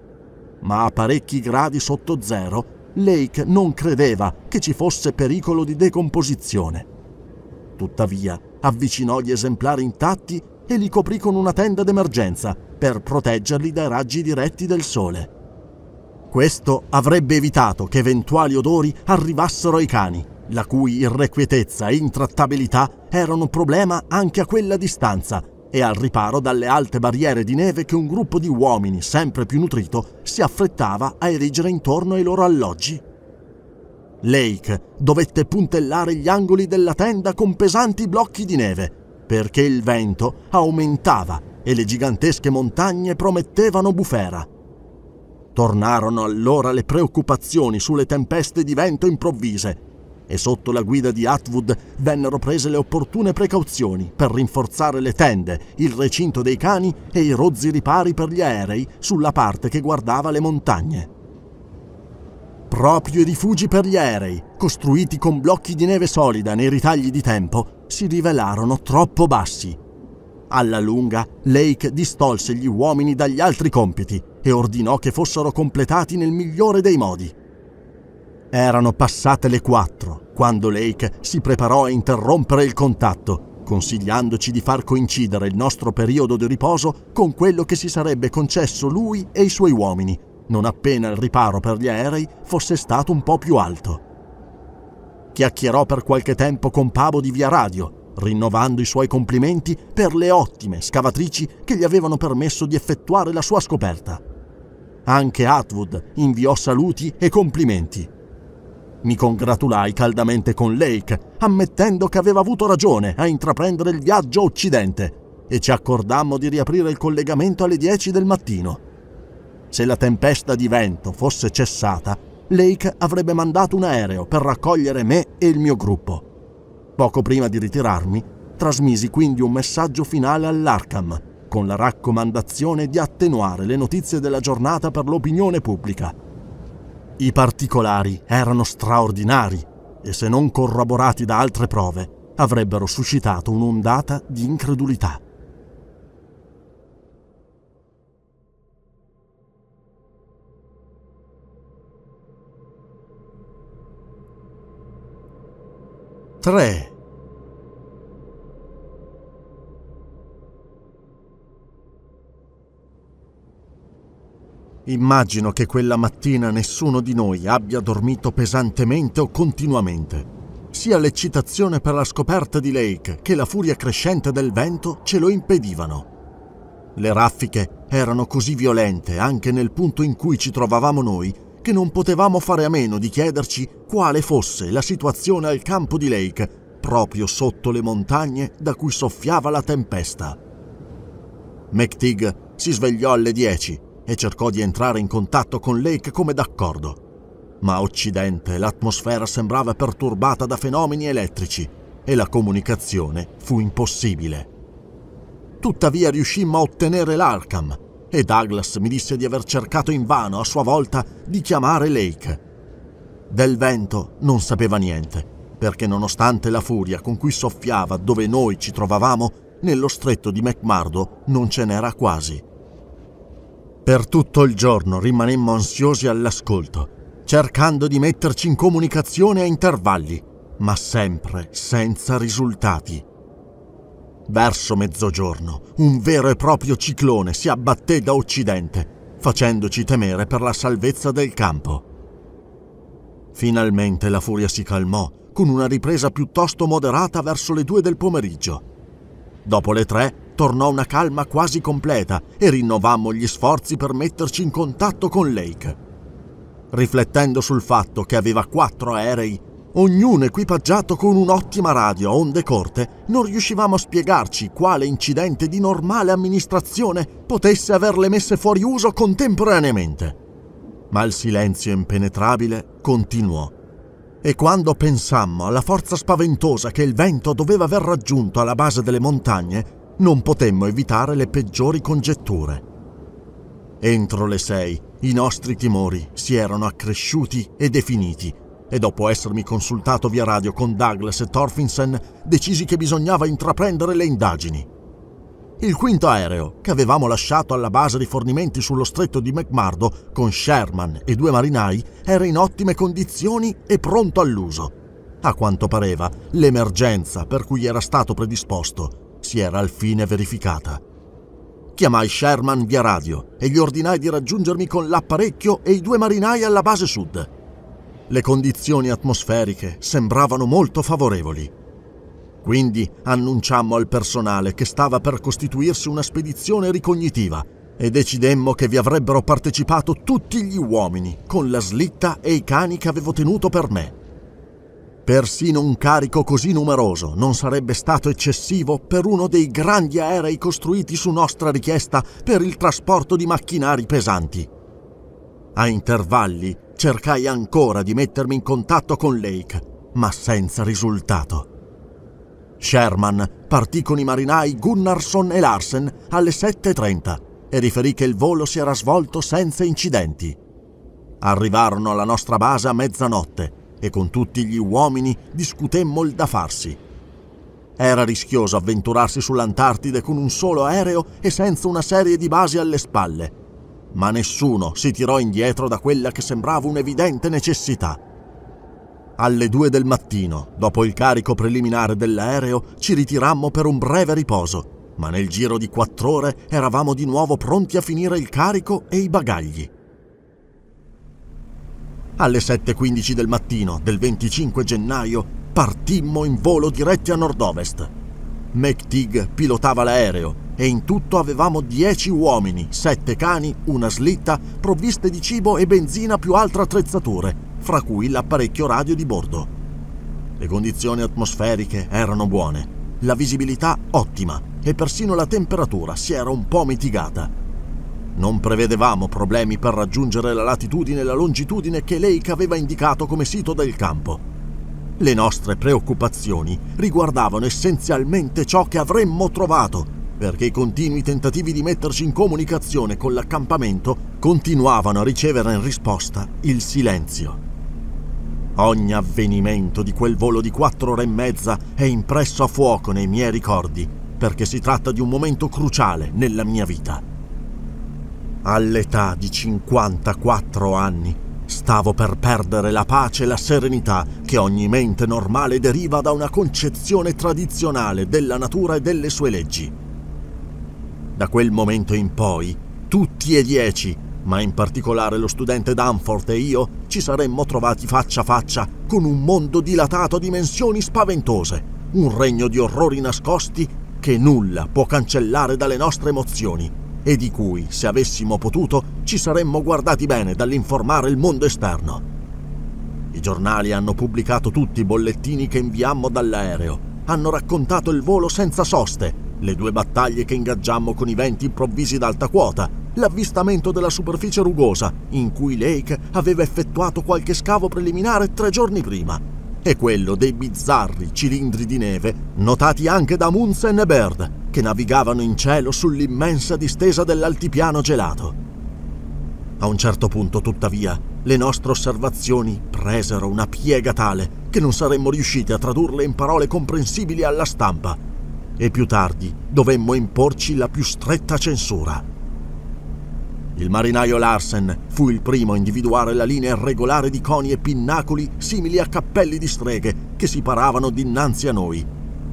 Ma a parecchi gradi sotto zero, Lake non credeva che ci fosse pericolo di decomposizione. Tuttavia, avvicinò gli esemplari intatti e li coprì con una tenda d'emergenza per proteggerli dai raggi diretti del sole. Questo avrebbe evitato che eventuali odori arrivassero ai cani la cui irrequietezza e intrattabilità erano problema anche a quella distanza e al riparo dalle alte barriere di neve che un gruppo di uomini sempre più nutrito si affrettava a erigere intorno ai loro alloggi. Lake dovette puntellare gli angoli della tenda con pesanti blocchi di neve, perché il vento aumentava e le gigantesche montagne promettevano bufera. Tornarono allora le preoccupazioni sulle tempeste di vento improvvise e sotto la guida di Atwood vennero prese le opportune precauzioni per rinforzare le tende, il recinto dei cani e i rozzi ripari per gli aerei sulla parte che guardava le montagne. Proprio i rifugi per gli aerei, costruiti con blocchi di neve solida nei ritagli di tempo, si rivelarono troppo bassi. Alla lunga, Lake distolse gli uomini dagli altri compiti e ordinò che fossero completati nel migliore dei modi. Erano passate le quattro quando Lake si preparò a interrompere il contatto, consigliandoci di far coincidere il nostro periodo di riposo con quello che si sarebbe concesso lui e i suoi uomini, non appena il riparo per gli aerei fosse stato un po' più alto. Chiacchierò per qualche tempo con Pavo di via radio, rinnovando i suoi complimenti per le ottime scavatrici che gli avevano permesso di effettuare la sua scoperta. Anche Atwood inviò saluti e complimenti. Mi congratulai caldamente con Lake, ammettendo che aveva avuto ragione a intraprendere il viaggio a Occidente, e ci accordammo di riaprire il collegamento alle 10 del mattino. Se la tempesta di vento fosse cessata, Lake avrebbe mandato un aereo per raccogliere me e il mio gruppo. Poco prima di ritirarmi, trasmisi quindi un messaggio finale all'Arkham, con la raccomandazione di attenuare le notizie della giornata per l'opinione pubblica i particolari erano straordinari e se non corroborati da altre prove avrebbero suscitato un'ondata di incredulità. Tre Immagino che quella mattina nessuno di noi abbia dormito pesantemente o continuamente. Sia l'eccitazione per la scoperta di Lake che la furia crescente del vento ce lo impedivano. Le raffiche erano così violente anche nel punto in cui ci trovavamo noi che non potevamo fare a meno di chiederci quale fosse la situazione al campo di Lake, proprio sotto le montagne da cui soffiava la tempesta. McTeague si svegliò alle 10 e cercò di entrare in contatto con Lake come d'accordo. Ma a Occidente l'atmosfera sembrava perturbata da fenomeni elettrici e la comunicazione fu impossibile. Tuttavia riuscimmo a ottenere l'Arkham e Douglas mi disse di aver cercato invano a sua volta di chiamare Lake. Del vento non sapeva niente, perché nonostante la furia con cui soffiava dove noi ci trovavamo, nello stretto di McMurdo non ce n'era quasi. Per tutto il giorno rimanemmo ansiosi all'ascolto, cercando di metterci in comunicazione a intervalli, ma sempre senza risultati. Verso mezzogiorno, un vero e proprio ciclone si abbatté da occidente, facendoci temere per la salvezza del campo. Finalmente la furia si calmò, con una ripresa piuttosto moderata verso le due del pomeriggio. Dopo le tre tornò una calma quasi completa e rinnovammo gli sforzi per metterci in contatto con Lake. Riflettendo sul fatto che aveva quattro aerei, ognuno equipaggiato con un'ottima radio a onde corte, non riuscivamo a spiegarci quale incidente di normale amministrazione potesse averle messe fuori uso contemporaneamente. Ma il silenzio impenetrabile continuò e quando pensammo alla forza spaventosa che il vento doveva aver raggiunto alla base delle montagne, non potemmo evitare le peggiori congetture. Entro le sei i nostri timori si erano accresciuti e definiti e dopo essermi consultato via radio con Douglas e Torfinsen decisi che bisognava intraprendere le indagini. Il quinto aereo, che avevamo lasciato alla base rifornimenti sullo stretto di McMardo con Sherman e due marinai, era in ottime condizioni e pronto all'uso. A quanto pareva, l'emergenza per cui era stato predisposto si era alfine verificata. Chiamai Sherman via radio e gli ordinai di raggiungermi con l'apparecchio e i due marinai alla base sud. Le condizioni atmosferiche sembravano molto favorevoli. Quindi annunciammo al personale che stava per costituirsi una spedizione ricognitiva e decidemmo che vi avrebbero partecipato tutti gli uomini, con la slitta e i cani che avevo tenuto per me. Persino un carico così numeroso non sarebbe stato eccessivo per uno dei grandi aerei costruiti su nostra richiesta per il trasporto di macchinari pesanti. A intervalli cercai ancora di mettermi in contatto con Lake, ma senza risultato. Sherman partì con i marinai Gunnarsson e Larsen alle 7.30 e riferì che il volo si era svolto senza incidenti. Arrivarono alla nostra base a mezzanotte e con tutti gli uomini discutemmo il da farsi. Era rischioso avventurarsi sull'Antartide con un solo aereo e senza una serie di basi alle spalle, ma nessuno si tirò indietro da quella che sembrava un'evidente necessità. Alle due del mattino, dopo il carico preliminare dell'aereo, ci ritirammo per un breve riposo, ma nel giro di quattro ore eravamo di nuovo pronti a finire il carico e i bagagli. Alle 7.15 del mattino del 25 gennaio partimmo in volo diretti a nord-ovest. McTig pilotava l'aereo e in tutto avevamo 10 uomini, 7 cani, una slitta, provviste di cibo e benzina più altre attrezzature, fra cui l'apparecchio radio di bordo. Le condizioni atmosferiche erano buone, la visibilità ottima e persino la temperatura si era un po' mitigata. Non prevedevamo problemi per raggiungere la latitudine e la longitudine che Lake aveva indicato come sito del campo. Le nostre preoccupazioni riguardavano essenzialmente ciò che avremmo trovato, perché i continui tentativi di metterci in comunicazione con l'accampamento continuavano a ricevere in risposta il silenzio. Ogni avvenimento di quel volo di quattro ore e mezza è impresso a fuoco nei miei ricordi, perché si tratta di un momento cruciale nella mia vita all'età di 54 anni. Stavo per perdere la pace e la serenità che ogni mente normale deriva da una concezione tradizionale della natura e delle sue leggi. Da quel momento in poi, tutti e dieci, ma in particolare lo studente Danforth e io, ci saremmo trovati faccia a faccia con un mondo dilatato a dimensioni spaventose, un regno di orrori nascosti che nulla può cancellare dalle nostre emozioni e di cui, se avessimo potuto, ci saremmo guardati bene dall'informare il mondo esterno. I giornali hanno pubblicato tutti i bollettini che inviammo dall'aereo, hanno raccontato il volo senza soste, le due battaglie che ingaggiammo con i venti improvvisi d'alta quota, l'avvistamento della superficie rugosa in cui Lake aveva effettuato qualche scavo preliminare tre giorni prima e quello dei bizzarri cilindri di neve notati anche da Munsen e Bird che navigavano in cielo sull'immensa distesa dell'altipiano gelato. A un certo punto, tuttavia, le nostre osservazioni presero una piega tale che non saremmo riusciti a tradurle in parole comprensibili alla stampa e più tardi dovemmo imporci la più stretta censura. Il marinaio Larsen fu il primo a individuare la linea regolare di coni e pinnacoli simili a cappelli di streghe che si paravano dinanzi a noi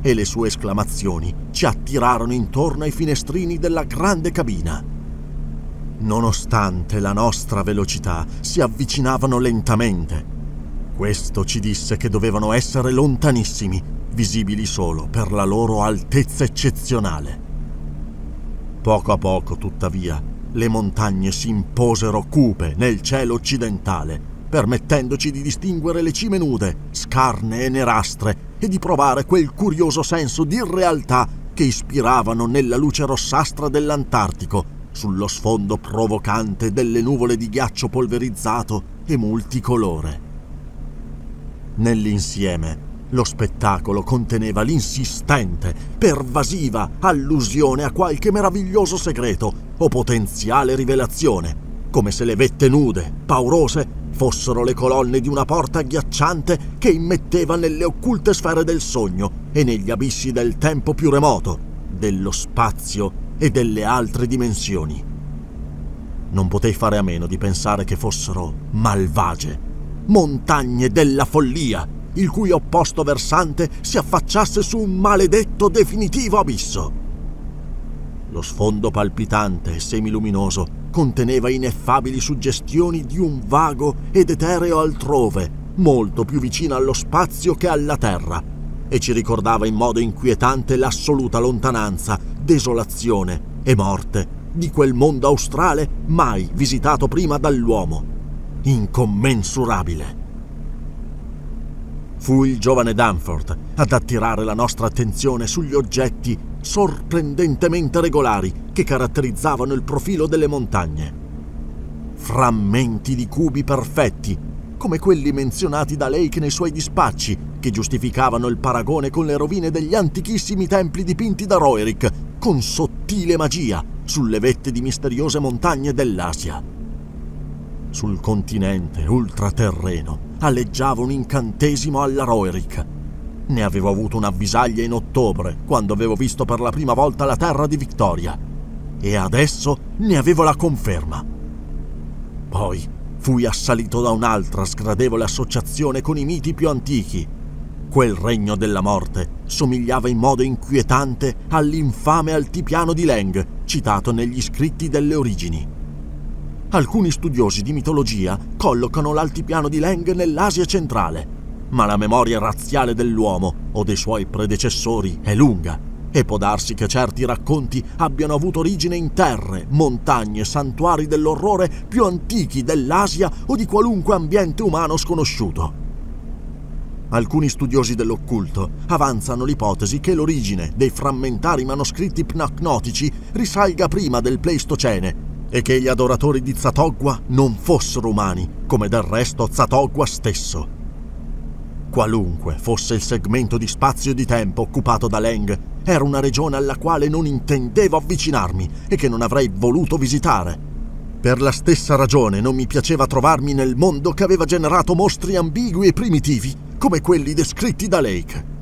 e le sue esclamazioni ci attirarono intorno ai finestrini della grande cabina. Nonostante la nostra velocità, si avvicinavano lentamente. Questo ci disse che dovevano essere lontanissimi, visibili solo per la loro altezza eccezionale. Poco a poco, tuttavia, le montagne si imposero cupe nel cielo occidentale, permettendoci di distinguere le cime nude, scarne e nerastre, e di provare quel curioso senso di realtà che ispiravano nella luce rossastra dell'Antartico, sullo sfondo provocante delle nuvole di ghiaccio polverizzato e multicolore. Nell'insieme, lo spettacolo conteneva l'insistente, pervasiva allusione a qualche meraviglioso segreto o potenziale rivelazione, come se le vette nude, paurose, fossero le colonne di una porta agghiacciante che immetteva nelle occulte sfere del sogno e negli abissi del tempo più remoto, dello spazio e delle altre dimensioni. Non potei fare a meno di pensare che fossero malvagie, montagne della follia, il cui opposto versante si affacciasse su un maledetto definitivo abisso. Lo sfondo palpitante e semiluminoso conteneva ineffabili suggestioni di un vago ed etereo altrove, molto più vicino allo spazio che alla terra, e ci ricordava in modo inquietante l'assoluta lontananza, desolazione e morte di quel mondo australe mai visitato prima dall'uomo. Incommensurabile. Fu il giovane Danforth ad attirare la nostra attenzione sugli oggetti sorprendentemente regolari che caratterizzavano il profilo delle montagne. Frammenti di cubi perfetti, come quelli menzionati da Lake nei suoi dispacci, che giustificavano il paragone con le rovine degli antichissimi templi dipinti da Roerick con sottile magia sulle vette di misteriose montagne dell'Asia. Sul continente ultraterreno aleggiava un incantesimo alla Roerich. Ne avevo avuto un'avvisaglia in ottobre, quando avevo visto per la prima volta la terra di Vittoria. E adesso ne avevo la conferma. Poi fui assalito da un'altra sgradevole associazione con i miti più antichi. Quel regno della morte somigliava in modo inquietante all'infame altipiano di Leng, citato negli scritti delle origini alcuni studiosi di mitologia collocano l'altipiano di Leng nell'Asia centrale, ma la memoria razziale dell'uomo o dei suoi predecessori è lunga e può darsi che certi racconti abbiano avuto origine in terre, montagne santuari dell'orrore più antichi dell'Asia o di qualunque ambiente umano sconosciuto. Alcuni studiosi dell'occulto avanzano l'ipotesi che l'origine dei frammentari manoscritti pnacnotici risalga prima del Pleistocene e che gli adoratori di Zatogwa non fossero umani, come del resto Zatogwa stesso. Qualunque fosse il segmento di spazio e di tempo occupato da Leng, era una regione alla quale non intendevo avvicinarmi e che non avrei voluto visitare. Per la stessa ragione non mi piaceva trovarmi nel mondo che aveva generato mostri ambigui e primitivi, come quelli descritti da Lake.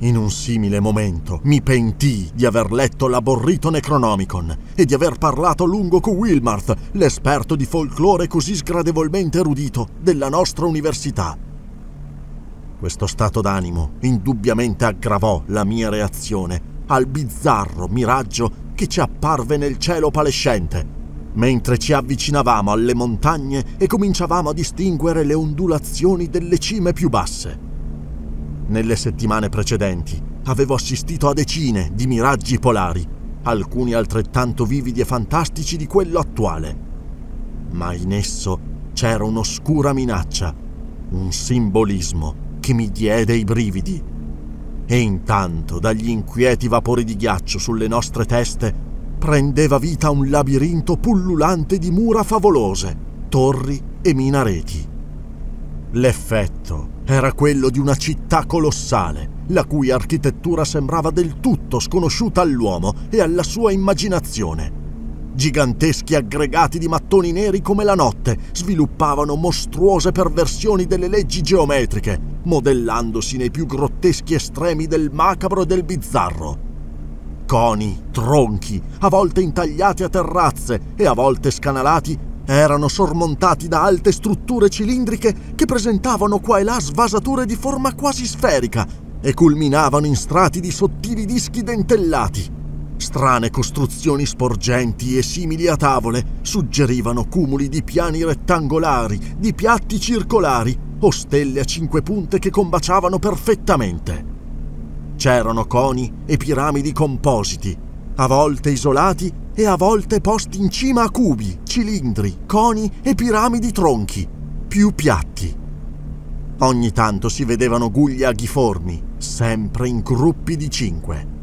In un simile momento mi pentii di aver letto l'aborrito Necronomicon e di aver parlato a lungo con Wilmarth, l'esperto di folklore così sgradevolmente erudito della nostra università. Questo stato d'animo indubbiamente aggravò la mia reazione al bizzarro miraggio che ci apparve nel cielo palescente, mentre ci avvicinavamo alle montagne e cominciavamo a distinguere le ondulazioni delle cime più basse. Nelle settimane precedenti avevo assistito a decine di miraggi polari, alcuni altrettanto vividi e fantastici di quello attuale. Ma in esso c'era un'oscura minaccia, un simbolismo che mi diede i brividi. E intanto dagli inquieti vapori di ghiaccio sulle nostre teste prendeva vita un labirinto pullulante di mura favolose, torri e minareti. L'effetto era quello di una città colossale, la cui architettura sembrava del tutto sconosciuta all'uomo e alla sua immaginazione. Giganteschi aggregati di mattoni neri come la notte sviluppavano mostruose perversioni delle leggi geometriche, modellandosi nei più grotteschi estremi del macabro e del bizzarro. Coni, tronchi, a volte intagliati a terrazze e a volte scanalati erano sormontati da alte strutture cilindriche che presentavano qua e là svasature di forma quasi sferica e culminavano in strati di sottili dischi dentellati. Strane costruzioni sporgenti e simili a tavole suggerivano cumuli di piani rettangolari, di piatti circolari o stelle a cinque punte che combaciavano perfettamente. C'erano coni e piramidi compositi, a volte isolati e a volte posti in cima a cubi, cilindri, coni e piramidi tronchi, più piatti. Ogni tanto si vedevano guglie aghiformi, sempre in gruppi di cinque.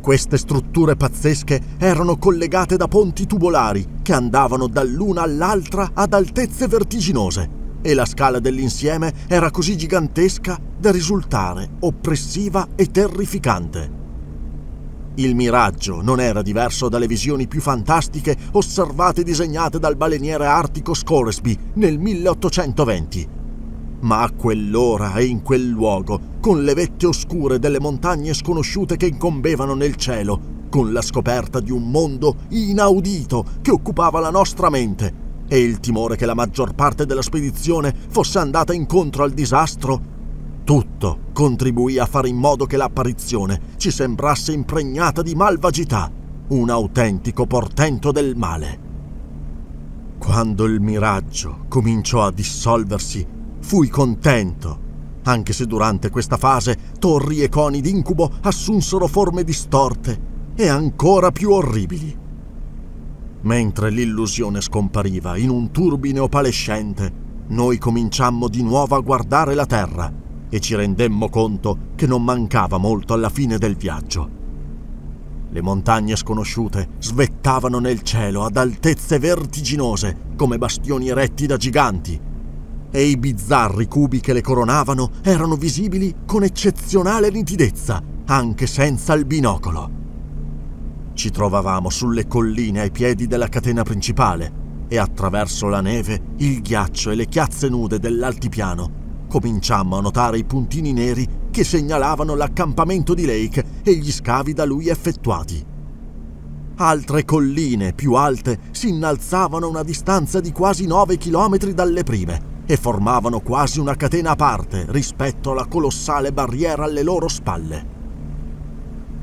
Queste strutture pazzesche erano collegate da ponti tubolari che andavano dall'una all'altra ad altezze vertiginose e la scala dell'insieme era così gigantesca da risultare oppressiva e terrificante. Il miraggio non era diverso dalle visioni più fantastiche osservate e disegnate dal baleniere artico Scoresby nel 1820. Ma a quell'ora e in quel luogo, con le vette oscure delle montagne sconosciute che incombevano nel cielo, con la scoperta di un mondo inaudito che occupava la nostra mente e il timore che la maggior parte della spedizione fosse andata incontro al disastro, tutto contribuì a fare in modo che l'apparizione ci sembrasse impregnata di malvagità, un autentico portento del male. Quando il miraggio cominciò a dissolversi, fui contento, anche se durante questa fase torri e coni d'incubo assunsero forme distorte e ancora più orribili. Mentre l'illusione scompariva in un turbine opalescente, noi cominciammo di nuovo a guardare la Terra e ci rendemmo conto che non mancava molto alla fine del viaggio. Le montagne sconosciute svettavano nel cielo ad altezze vertiginose come bastioni eretti da giganti e i bizzarri cubi che le coronavano erano visibili con eccezionale nitidezza, anche senza il binocolo. Ci trovavamo sulle colline ai piedi della catena principale e attraverso la neve, il ghiaccio e le chiazze nude dell'altipiano cominciammo a notare i puntini neri che segnalavano l'accampamento di Lake e gli scavi da lui effettuati. Altre colline più alte si innalzavano a una distanza di quasi 9 chilometri dalle prime e formavano quasi una catena a parte rispetto alla colossale barriera alle loro spalle.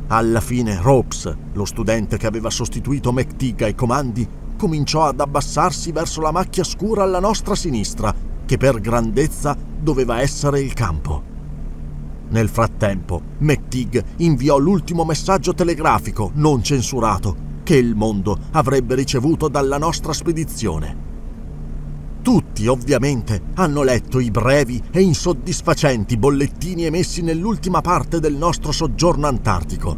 Alla fine Ropes, lo studente che aveva sostituito McTigg ai comandi, cominciò ad abbassarsi verso la macchia scura alla nostra sinistra che per grandezza doveva essere il campo. Nel frattempo, McTigg inviò l'ultimo messaggio telegrafico, non censurato, che il mondo avrebbe ricevuto dalla nostra spedizione. Tutti, ovviamente, hanno letto i brevi e insoddisfacenti bollettini emessi nell'ultima parte del nostro soggiorno antartico.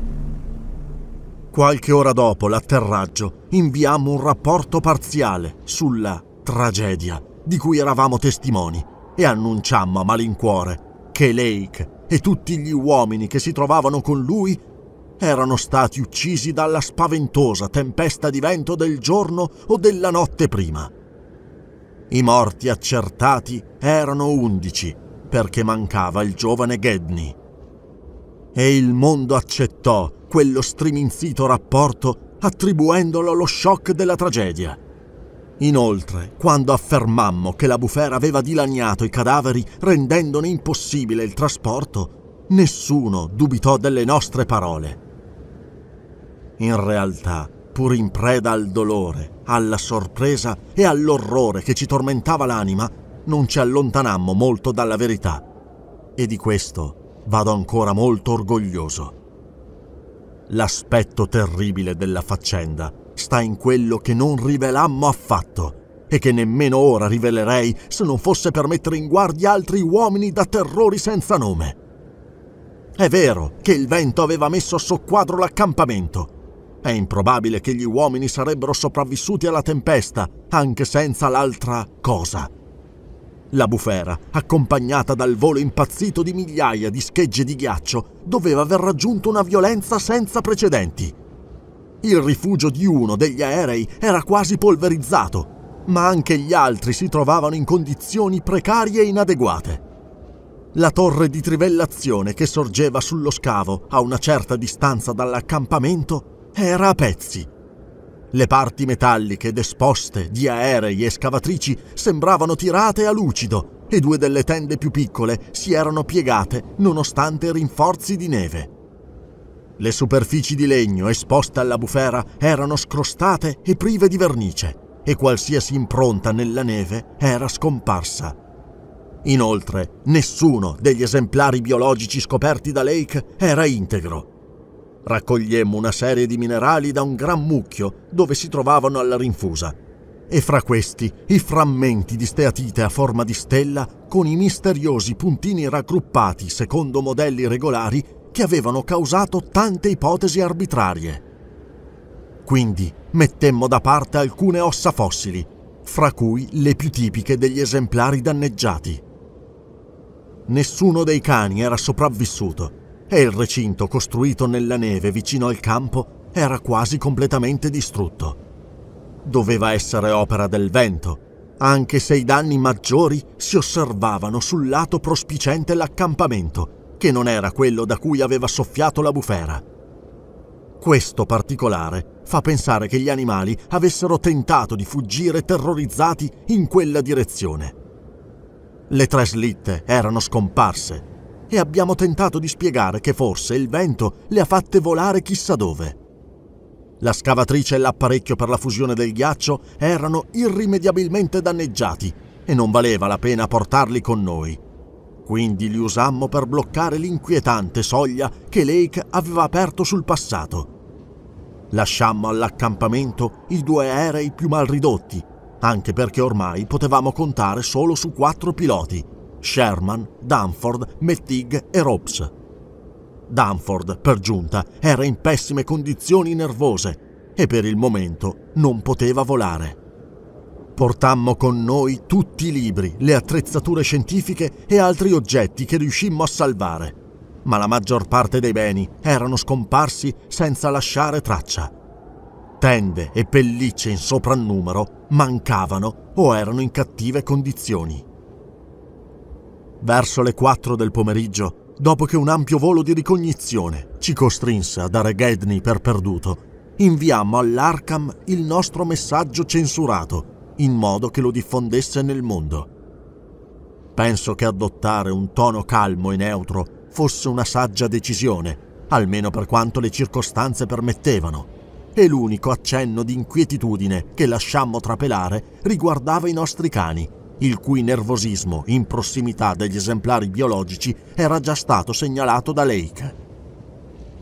Qualche ora dopo l'atterraggio inviammo un rapporto parziale sulla tragedia di cui eravamo testimoni e annunciammo a malincuore che Lake e tutti gli uomini che si trovavano con lui erano stati uccisi dalla spaventosa tempesta di vento del giorno o della notte prima. I morti accertati erano undici, perché mancava il giovane Gedney. E il mondo accettò quello striminzito rapporto attribuendolo allo shock della tragedia. Inoltre, quando affermammo che la bufera aveva dilaniato i cadaveri rendendone impossibile il trasporto, nessuno dubitò delle nostre parole. In realtà, pur in preda al dolore, alla sorpresa e all'orrore che ci tormentava l'anima, non ci allontanammo molto dalla verità. E di questo vado ancora molto orgoglioso. L'aspetto terribile della faccenda sta in quello che non rivelammo affatto e che nemmeno ora rivelerei se non fosse per mettere in guardia altri uomini da terrori senza nome. È vero che il vento aveva messo a soqquadro l'accampamento. È improbabile che gli uomini sarebbero sopravvissuti alla tempesta anche senza l'altra cosa. La bufera, accompagnata dal volo impazzito di migliaia di schegge di ghiaccio, doveva aver raggiunto una violenza senza precedenti il rifugio di uno degli aerei era quasi polverizzato, ma anche gli altri si trovavano in condizioni precarie e inadeguate. La torre di trivellazione che sorgeva sullo scavo a una certa distanza dall'accampamento era a pezzi. Le parti metalliche ed esposte di aerei e scavatrici sembravano tirate a lucido e due delle tende più piccole si erano piegate nonostante rinforzi di neve. Le superfici di legno esposte alla bufera erano scrostate e prive di vernice e qualsiasi impronta nella neve era scomparsa. Inoltre, nessuno degli esemplari biologici scoperti da Lake era integro. Raccogliemmo una serie di minerali da un gran mucchio dove si trovavano alla rinfusa e fra questi i frammenti di steatite a forma di stella con i misteriosi puntini raggruppati secondo modelli regolari che avevano causato tante ipotesi arbitrarie. Quindi mettemmo da parte alcune ossa fossili, fra cui le più tipiche degli esemplari danneggiati. Nessuno dei cani era sopravvissuto e il recinto costruito nella neve vicino al campo era quasi completamente distrutto. Doveva essere opera del vento, anche se i danni maggiori si osservavano sul lato prospicente l'accampamento, che non era quello da cui aveva soffiato la bufera. Questo particolare fa pensare che gli animali avessero tentato di fuggire terrorizzati in quella direzione. Le tre slitte erano scomparse e abbiamo tentato di spiegare che forse il vento le ha fatte volare chissà dove. La scavatrice e l'apparecchio per la fusione del ghiaccio erano irrimediabilmente danneggiati e non valeva la pena portarli con noi quindi li usammo per bloccare l'inquietante soglia che Lake aveva aperto sul passato. Lasciammo all'accampamento i due aerei più mal ridotti, anche perché ormai potevamo contare solo su quattro piloti, Sherman, Danford, Mettig e Ropes. Danford, per giunta, era in pessime condizioni nervose e per il momento non poteva volare. Portammo con noi tutti i libri, le attrezzature scientifiche e altri oggetti che riuscimmo a salvare, ma la maggior parte dei beni erano scomparsi senza lasciare traccia. Tende e pellicce in soprannumero mancavano o erano in cattive condizioni. Verso le 4 del pomeriggio, dopo che un ampio volo di ricognizione ci costrinse a dare Gedney per perduto, inviammo all'Arkham il nostro messaggio censurato in modo che lo diffondesse nel mondo. Penso che adottare un tono calmo e neutro fosse una saggia decisione, almeno per quanto le circostanze permettevano, e l'unico accenno di inquietudine che lasciammo trapelare riguardava i nostri cani, il cui nervosismo in prossimità degli esemplari biologici era già stato segnalato da Lake.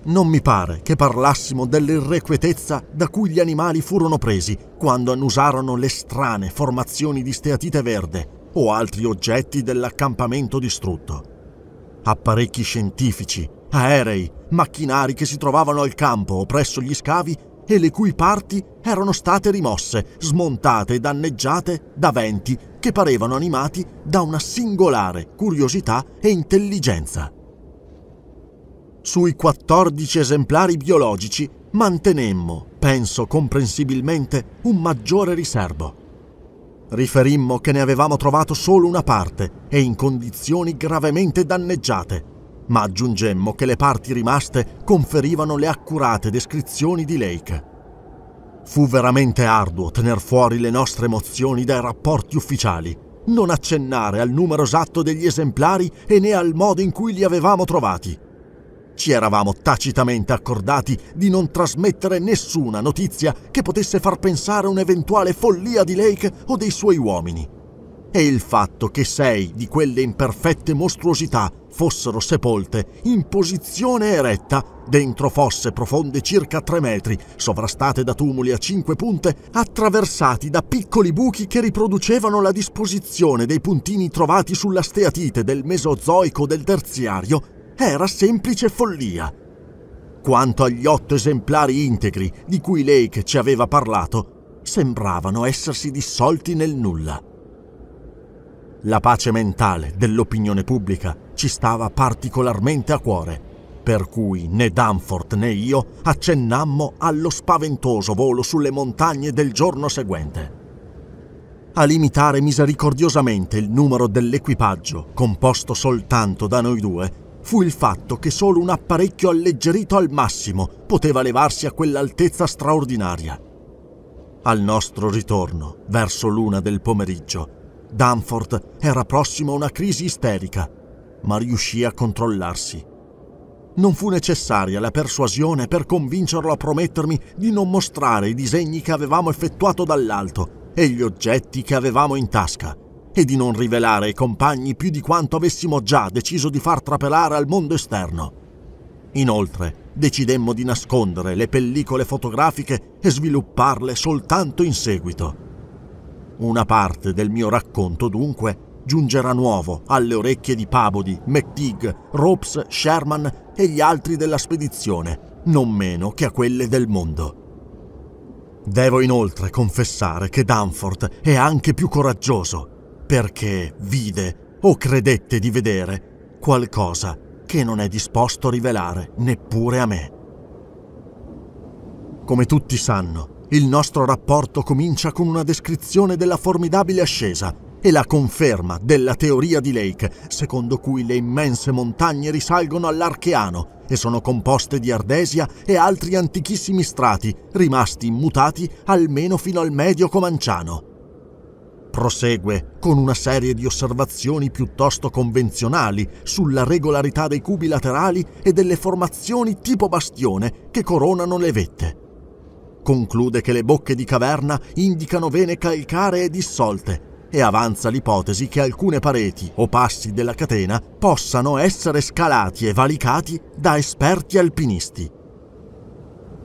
Non mi pare che parlassimo dell'irrequietezza da cui gli animali furono presi quando annusarono le strane formazioni di steatite verde o altri oggetti dell'accampamento distrutto. Apparecchi scientifici, aerei, macchinari che si trovavano al campo o presso gli scavi e le cui parti erano state rimosse, smontate e danneggiate da venti che parevano animati da una singolare curiosità e intelligenza. Sui 14 esemplari biologici mantenemmo, penso comprensibilmente, un maggiore riservo. Riferimmo che ne avevamo trovato solo una parte e in condizioni gravemente danneggiate, ma aggiungemmo che le parti rimaste conferivano le accurate descrizioni di Lake. Fu veramente arduo tener fuori le nostre emozioni dai rapporti ufficiali, non accennare al numero esatto degli esemplari e né al modo in cui li avevamo trovati ci eravamo tacitamente accordati di non trasmettere nessuna notizia che potesse far pensare un'eventuale follia di Lake o dei suoi uomini. E il fatto che sei di quelle imperfette mostruosità fossero sepolte in posizione eretta dentro fosse profonde circa 3 metri, sovrastate da tumuli a 5 punte, attraversati da piccoli buchi che riproducevano la disposizione dei puntini trovati sulla steatite del Mesozoico del Terziario era semplice follia. Quanto agli otto esemplari integri di cui Lake ci aveva parlato, sembravano essersi dissolti nel nulla. La pace mentale dell'opinione pubblica ci stava particolarmente a cuore, per cui né Danforth né io accennammo allo spaventoso volo sulle montagne del giorno seguente a limitare misericordiosamente il numero dell'equipaggio, composto soltanto da noi due, fu il fatto che solo un apparecchio alleggerito al massimo poteva levarsi a quell'altezza straordinaria. Al nostro ritorno, verso l'una del pomeriggio, Danforth era prossimo a una crisi isterica, ma riuscì a controllarsi. Non fu necessaria la persuasione per convincerlo a promettermi di non mostrare i disegni che avevamo effettuato dall'alto e gli oggetti che avevamo in tasca e di non rivelare ai compagni più di quanto avessimo già deciso di far trapelare al mondo esterno. Inoltre, decidemmo di nascondere le pellicole fotografiche e svilupparle soltanto in seguito. Una parte del mio racconto, dunque, giungerà nuovo alle orecchie di Pabody, McTeague, Ropes, Sherman e gli altri della spedizione, non meno che a quelle del mondo. Devo inoltre confessare che Danforth è anche più coraggioso perché vide o credette di vedere qualcosa che non è disposto a rivelare neppure a me. Come tutti sanno, il nostro rapporto comincia con una descrizione della formidabile ascesa e la conferma della teoria di Lake, secondo cui le immense montagne risalgono all'Archeano e sono composte di ardesia e altri antichissimi strati, rimasti immutati almeno fino al medio comanciano. Prosegue con una serie di osservazioni piuttosto convenzionali sulla regolarità dei cubi laterali e delle formazioni tipo bastione che coronano le vette. Conclude che le bocche di caverna indicano vene calcaree dissolte e avanza l'ipotesi che alcune pareti o passi della catena possano essere scalati e valicati da esperti alpinisti.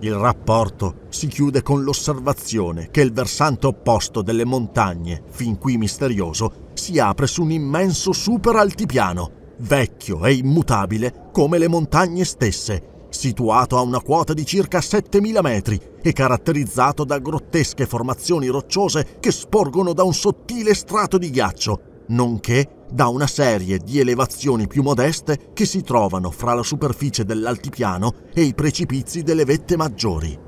Il rapporto si chiude con l'osservazione che il versante opposto delle montagne, fin qui misterioso, si apre su un immenso superaltipiano, vecchio e immutabile come le montagne stesse, situato a una quota di circa 7000 metri e caratterizzato da grottesche formazioni rocciose che sporgono da un sottile strato di ghiaccio, nonché da una serie di elevazioni più modeste che si trovano fra la superficie dell'altipiano e i precipizi delle vette maggiori.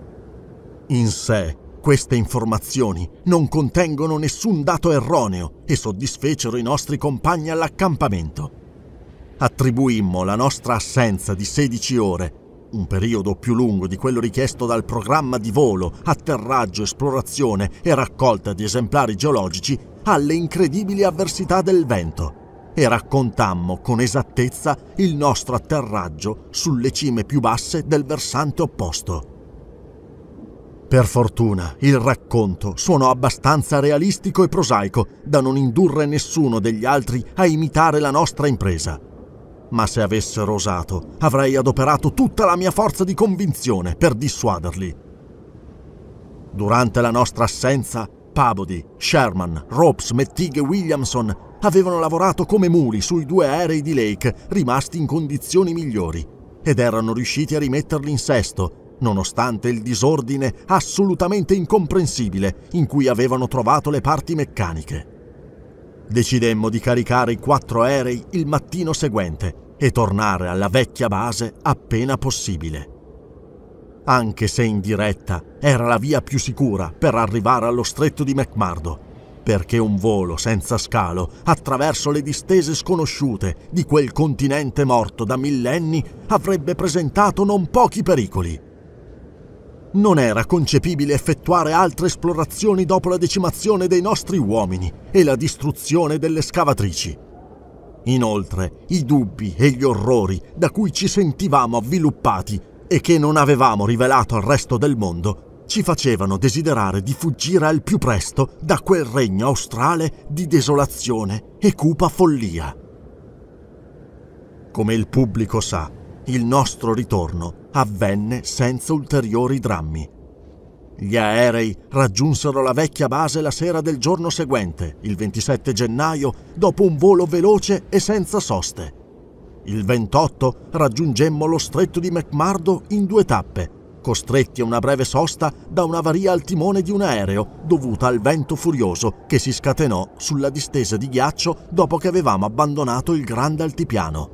In sé, queste informazioni non contengono nessun dato erroneo e soddisfecero i nostri compagni all'accampamento. Attribuimmo la nostra assenza di 16 ore, un periodo più lungo di quello richiesto dal programma di volo, atterraggio, esplorazione e raccolta di esemplari geologici, alle incredibili avversità del vento e raccontammo con esattezza il nostro atterraggio sulle cime più basse del versante opposto. Per fortuna il racconto suonò abbastanza realistico e prosaico da non indurre nessuno degli altri a imitare la nostra impresa. Ma se avessero osato, avrei adoperato tutta la mia forza di convinzione per dissuaderli. Durante la nostra assenza, Peabody, Sherman, Ropes, Mettig e Williamson avevano lavorato come muli sui due aerei di Lake rimasti in condizioni migliori ed erano riusciti a rimetterli in sesto, nonostante il disordine assolutamente incomprensibile in cui avevano trovato le parti meccaniche. Decidemmo di caricare i quattro aerei il mattino seguente e tornare alla vecchia base appena possibile anche se in diretta, era la via più sicura per arrivare allo stretto di McMardo, perché un volo senza scalo attraverso le distese sconosciute di quel continente morto da millenni avrebbe presentato non pochi pericoli. Non era concepibile effettuare altre esplorazioni dopo la decimazione dei nostri uomini e la distruzione delle scavatrici. Inoltre, i dubbi e gli orrori da cui ci sentivamo avviluppati e che non avevamo rivelato al resto del mondo, ci facevano desiderare di fuggire al più presto da quel regno australe di desolazione e cupa follia. Come il pubblico sa, il nostro ritorno avvenne senza ulteriori drammi. Gli aerei raggiunsero la vecchia base la sera del giorno seguente, il 27 gennaio, dopo un volo veloce e senza soste. Il 28 raggiungemmo lo stretto di McMardo in due tappe, costretti a una breve sosta da un'avaria al timone di un aereo dovuta al vento furioso che si scatenò sulla distesa di ghiaccio dopo che avevamo abbandonato il grande altipiano.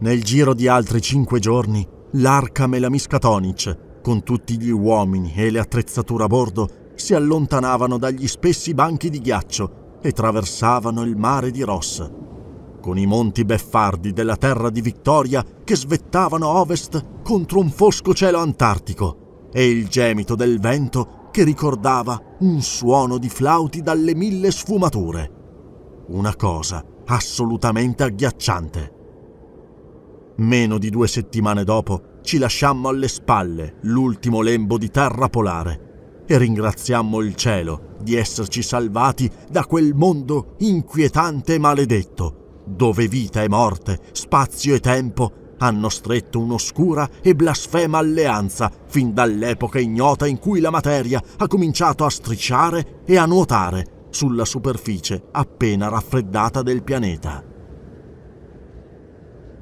Nel giro di altri cinque giorni, l'arca Melamiscatonic, con tutti gli uomini e le attrezzature a bordo, si allontanavano dagli spessi banchi di ghiaccio e traversavano il mare di Ross con i monti beffardi della terra di Vittoria che svettavano a ovest contro un fosco cielo antartico e il gemito del vento che ricordava un suono di flauti dalle mille sfumature. Una cosa assolutamente agghiacciante. Meno di due settimane dopo ci lasciammo alle spalle l'ultimo lembo di terra polare e ringraziammo il cielo di esserci salvati da quel mondo inquietante e maledetto dove vita e morte, spazio e tempo hanno stretto un'oscura e blasfema alleanza fin dall'epoca ignota in cui la materia ha cominciato a strisciare e a nuotare sulla superficie appena raffreddata del pianeta.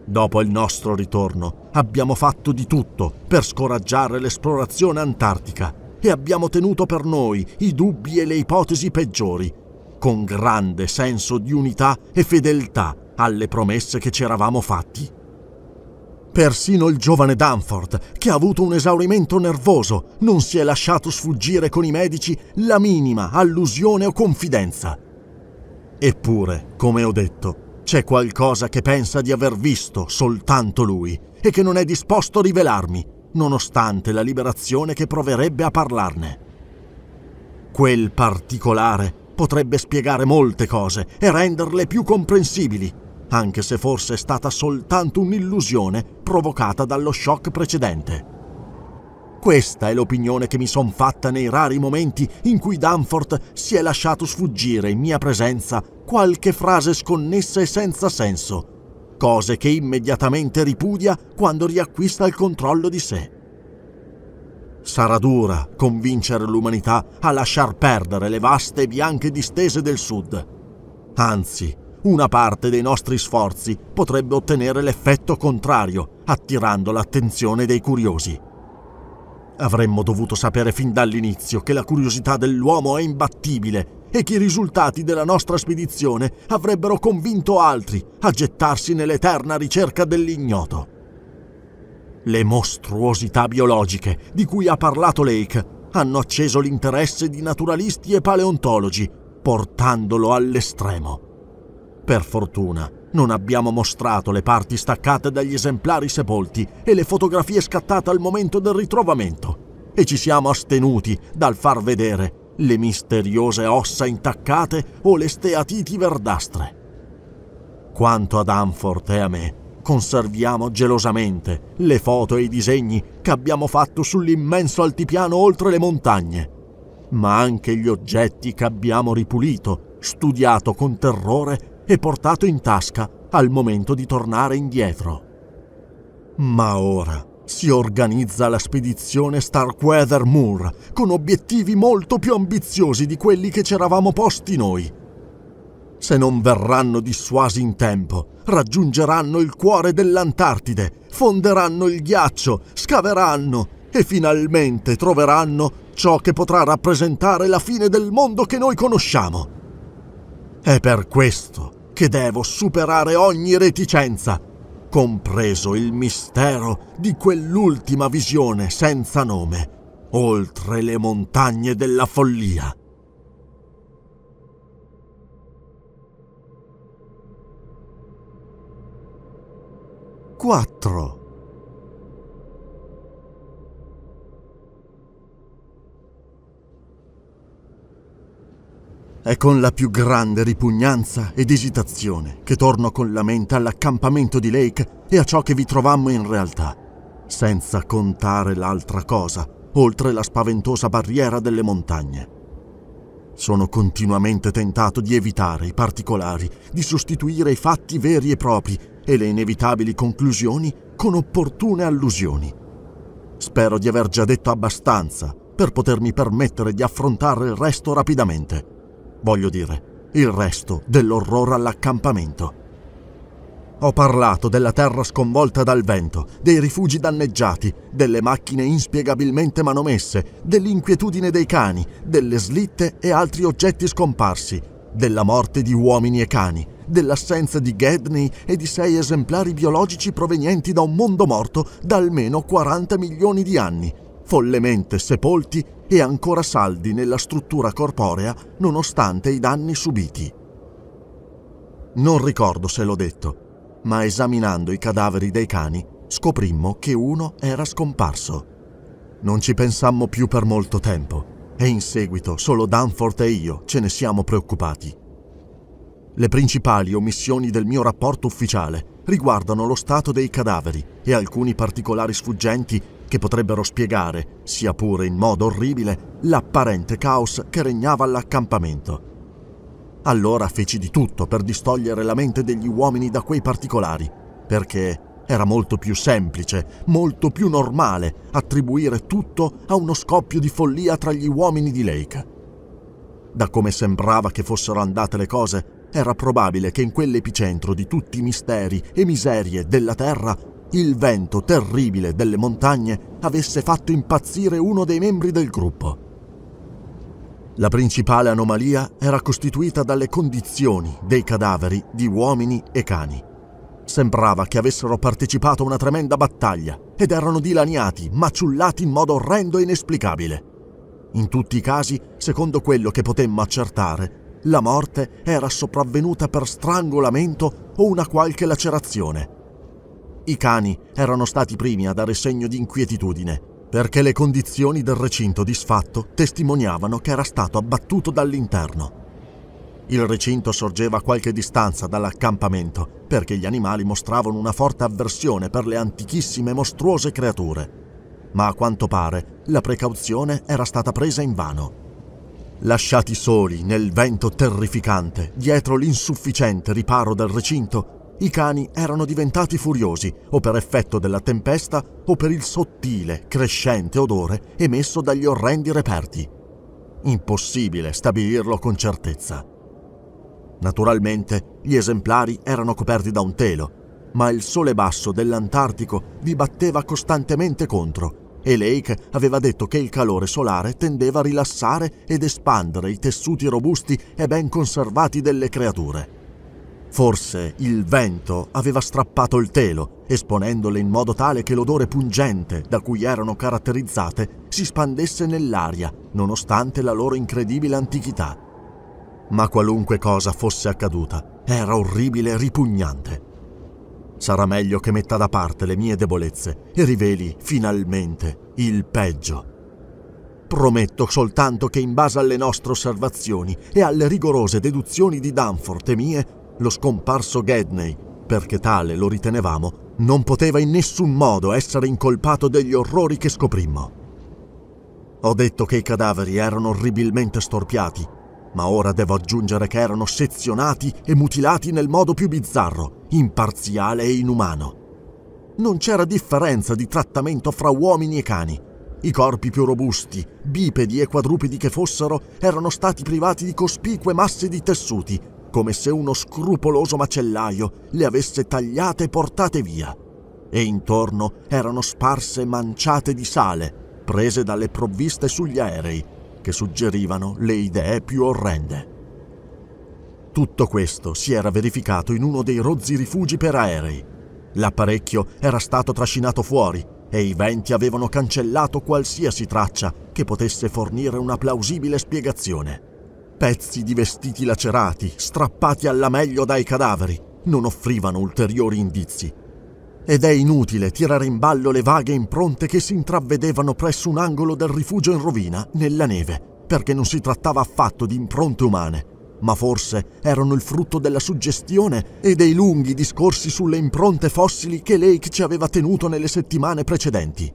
Dopo il nostro ritorno abbiamo fatto di tutto per scoraggiare l'esplorazione antartica e abbiamo tenuto per noi i dubbi e le ipotesi peggiori con grande senso di unità e fedeltà alle promesse che ci eravamo fatti. Persino il giovane Danford, che ha avuto un esaurimento nervoso, non si è lasciato sfuggire con i medici la minima allusione o confidenza. Eppure, come ho detto, c'è qualcosa che pensa di aver visto soltanto lui e che non è disposto a rivelarmi, nonostante la liberazione che proverebbe a parlarne. Quel particolare potrebbe spiegare molte cose e renderle più comprensibili, anche se forse è stata soltanto un'illusione provocata dallo shock precedente. Questa è l'opinione che mi son fatta nei rari momenti in cui Danforth si è lasciato sfuggire in mia presenza qualche frase sconnessa e senza senso, cose che immediatamente ripudia quando riacquista il controllo di sé. Sarà dura convincere l'umanità a lasciar perdere le vaste e bianche distese del sud. Anzi, una parte dei nostri sforzi potrebbe ottenere l'effetto contrario, attirando l'attenzione dei curiosi. Avremmo dovuto sapere fin dall'inizio che la curiosità dell'uomo è imbattibile e che i risultati della nostra spedizione avrebbero convinto altri a gettarsi nell'eterna ricerca dell'ignoto. Le mostruosità biologiche di cui ha parlato Lake hanno acceso l'interesse di naturalisti e paleontologi, portandolo all'estremo. Per fortuna, non abbiamo mostrato le parti staccate dagli esemplari sepolti e le fotografie scattate al momento del ritrovamento, e ci siamo astenuti dal far vedere le misteriose ossa intaccate o le steatiti verdastre. Quanto ad Amfort e a me, Conserviamo gelosamente le foto e i disegni che abbiamo fatto sull'immenso altipiano oltre le montagne, ma anche gli oggetti che abbiamo ripulito, studiato con terrore e portato in tasca al momento di tornare indietro. Ma ora si organizza la spedizione Starkweather Moor con obiettivi molto più ambiziosi di quelli che ci eravamo posti noi se non verranno dissuasi in tempo, raggiungeranno il cuore dell'Antartide, fonderanno il ghiaccio, scaveranno e finalmente troveranno ciò che potrà rappresentare la fine del mondo che noi conosciamo. È per questo che devo superare ogni reticenza, compreso il mistero di quell'ultima visione senza nome, oltre le montagne della follia. 4. È con la più grande ripugnanza ed esitazione che torno con la mente all'accampamento di Lake e a ciò che vi trovammo in realtà, senza contare l'altra cosa, oltre la spaventosa barriera delle montagne. Sono continuamente tentato di evitare i particolari, di sostituire i fatti veri e propri e le inevitabili conclusioni con opportune allusioni. Spero di aver già detto abbastanza per potermi permettere di affrontare il resto rapidamente. Voglio dire, il resto dell'orrore all'accampamento. Ho parlato della terra sconvolta dal vento, dei rifugi danneggiati, delle macchine inspiegabilmente manomesse, dell'inquietudine dei cani, delle slitte e altri oggetti scomparsi, della morte di uomini e cani, dell'assenza di Gedney e di sei esemplari biologici provenienti da un mondo morto da almeno 40 milioni di anni, follemente sepolti e ancora saldi nella struttura corporea nonostante i danni subiti. Non ricordo se l'ho detto, ma esaminando i cadaveri dei cani scoprimmo che uno era scomparso. Non ci pensammo più per molto tempo e in seguito solo Danforth e io ce ne siamo preoccupati. Le principali omissioni del mio rapporto ufficiale riguardano lo stato dei cadaveri e alcuni particolari sfuggenti che potrebbero spiegare, sia pure in modo orribile, l'apparente caos che regnava all'accampamento. Allora feci di tutto per distogliere la mente degli uomini da quei particolari, perché era molto più semplice, molto più normale attribuire tutto a uno scoppio di follia tra gli uomini di Lake. Da come sembrava che fossero andate le cose, era probabile che in quell'epicentro di tutti i misteri e miserie della Terra il vento terribile delle montagne avesse fatto impazzire uno dei membri del gruppo. La principale anomalia era costituita dalle condizioni dei cadaveri di uomini e cani. Sembrava che avessero partecipato a una tremenda battaglia ed erano dilaniati, maciullati in modo orrendo e inesplicabile. In tutti i casi, secondo quello che potemmo accertare, la morte era sopravvenuta per strangolamento o una qualche lacerazione. I cani erano stati i primi a dare segno di inquietudine, perché le condizioni del recinto disfatto testimoniavano che era stato abbattuto dall'interno. Il recinto sorgeva a qualche distanza dall'accampamento, perché gli animali mostravano una forte avversione per le antichissime mostruose creature. Ma a quanto pare la precauzione era stata presa invano. Lasciati soli nel vento terrificante, dietro l'insufficiente riparo del recinto, i cani erano diventati furiosi o per effetto della tempesta o per il sottile, crescente odore emesso dagli orrendi reperti. Impossibile stabilirlo con certezza. Naturalmente gli esemplari erano coperti da un telo, ma il sole basso dell'Antartico vi batteva costantemente contro e Lake aveva detto che il calore solare tendeva a rilassare ed espandere i tessuti robusti e ben conservati delle creature. Forse il vento aveva strappato il telo, esponendole in modo tale che l'odore pungente da cui erano caratterizzate si spandesse nell'aria, nonostante la loro incredibile antichità. Ma qualunque cosa fosse accaduta, era orribile e ripugnante. Sarà meglio che metta da parte le mie debolezze e riveli finalmente il peggio. Prometto soltanto che in base alle nostre osservazioni e alle rigorose deduzioni di Danforth e mie, lo scomparso Gedney, perché tale lo ritenevamo, non poteva in nessun modo essere incolpato degli orrori che scoprimmo. Ho detto che i cadaveri erano orribilmente storpiati, ma ora devo aggiungere che erano sezionati e mutilati nel modo più bizzarro, imparziale e inumano. Non c'era differenza di trattamento fra uomini e cani. I corpi più robusti, bipedi e quadrupedi che fossero, erano stati privati di cospicue masse di tessuti, come se uno scrupoloso macellaio le avesse tagliate e portate via. E intorno erano sparse manciate di sale, prese dalle provviste sugli aerei, che suggerivano le idee più orrende. Tutto questo si era verificato in uno dei rozzi rifugi per aerei. L'apparecchio era stato trascinato fuori e i venti avevano cancellato qualsiasi traccia che potesse fornire una plausibile spiegazione. Pezzi di vestiti lacerati, strappati alla meglio dai cadaveri, non offrivano ulteriori indizi. Ed è inutile tirare in ballo le vaghe impronte che si intravedevano presso un angolo del rifugio in rovina, nella neve, perché non si trattava affatto di impronte umane, ma forse erano il frutto della suggestione e dei lunghi discorsi sulle impronte fossili che Lake ci aveva tenuto nelle settimane precedenti.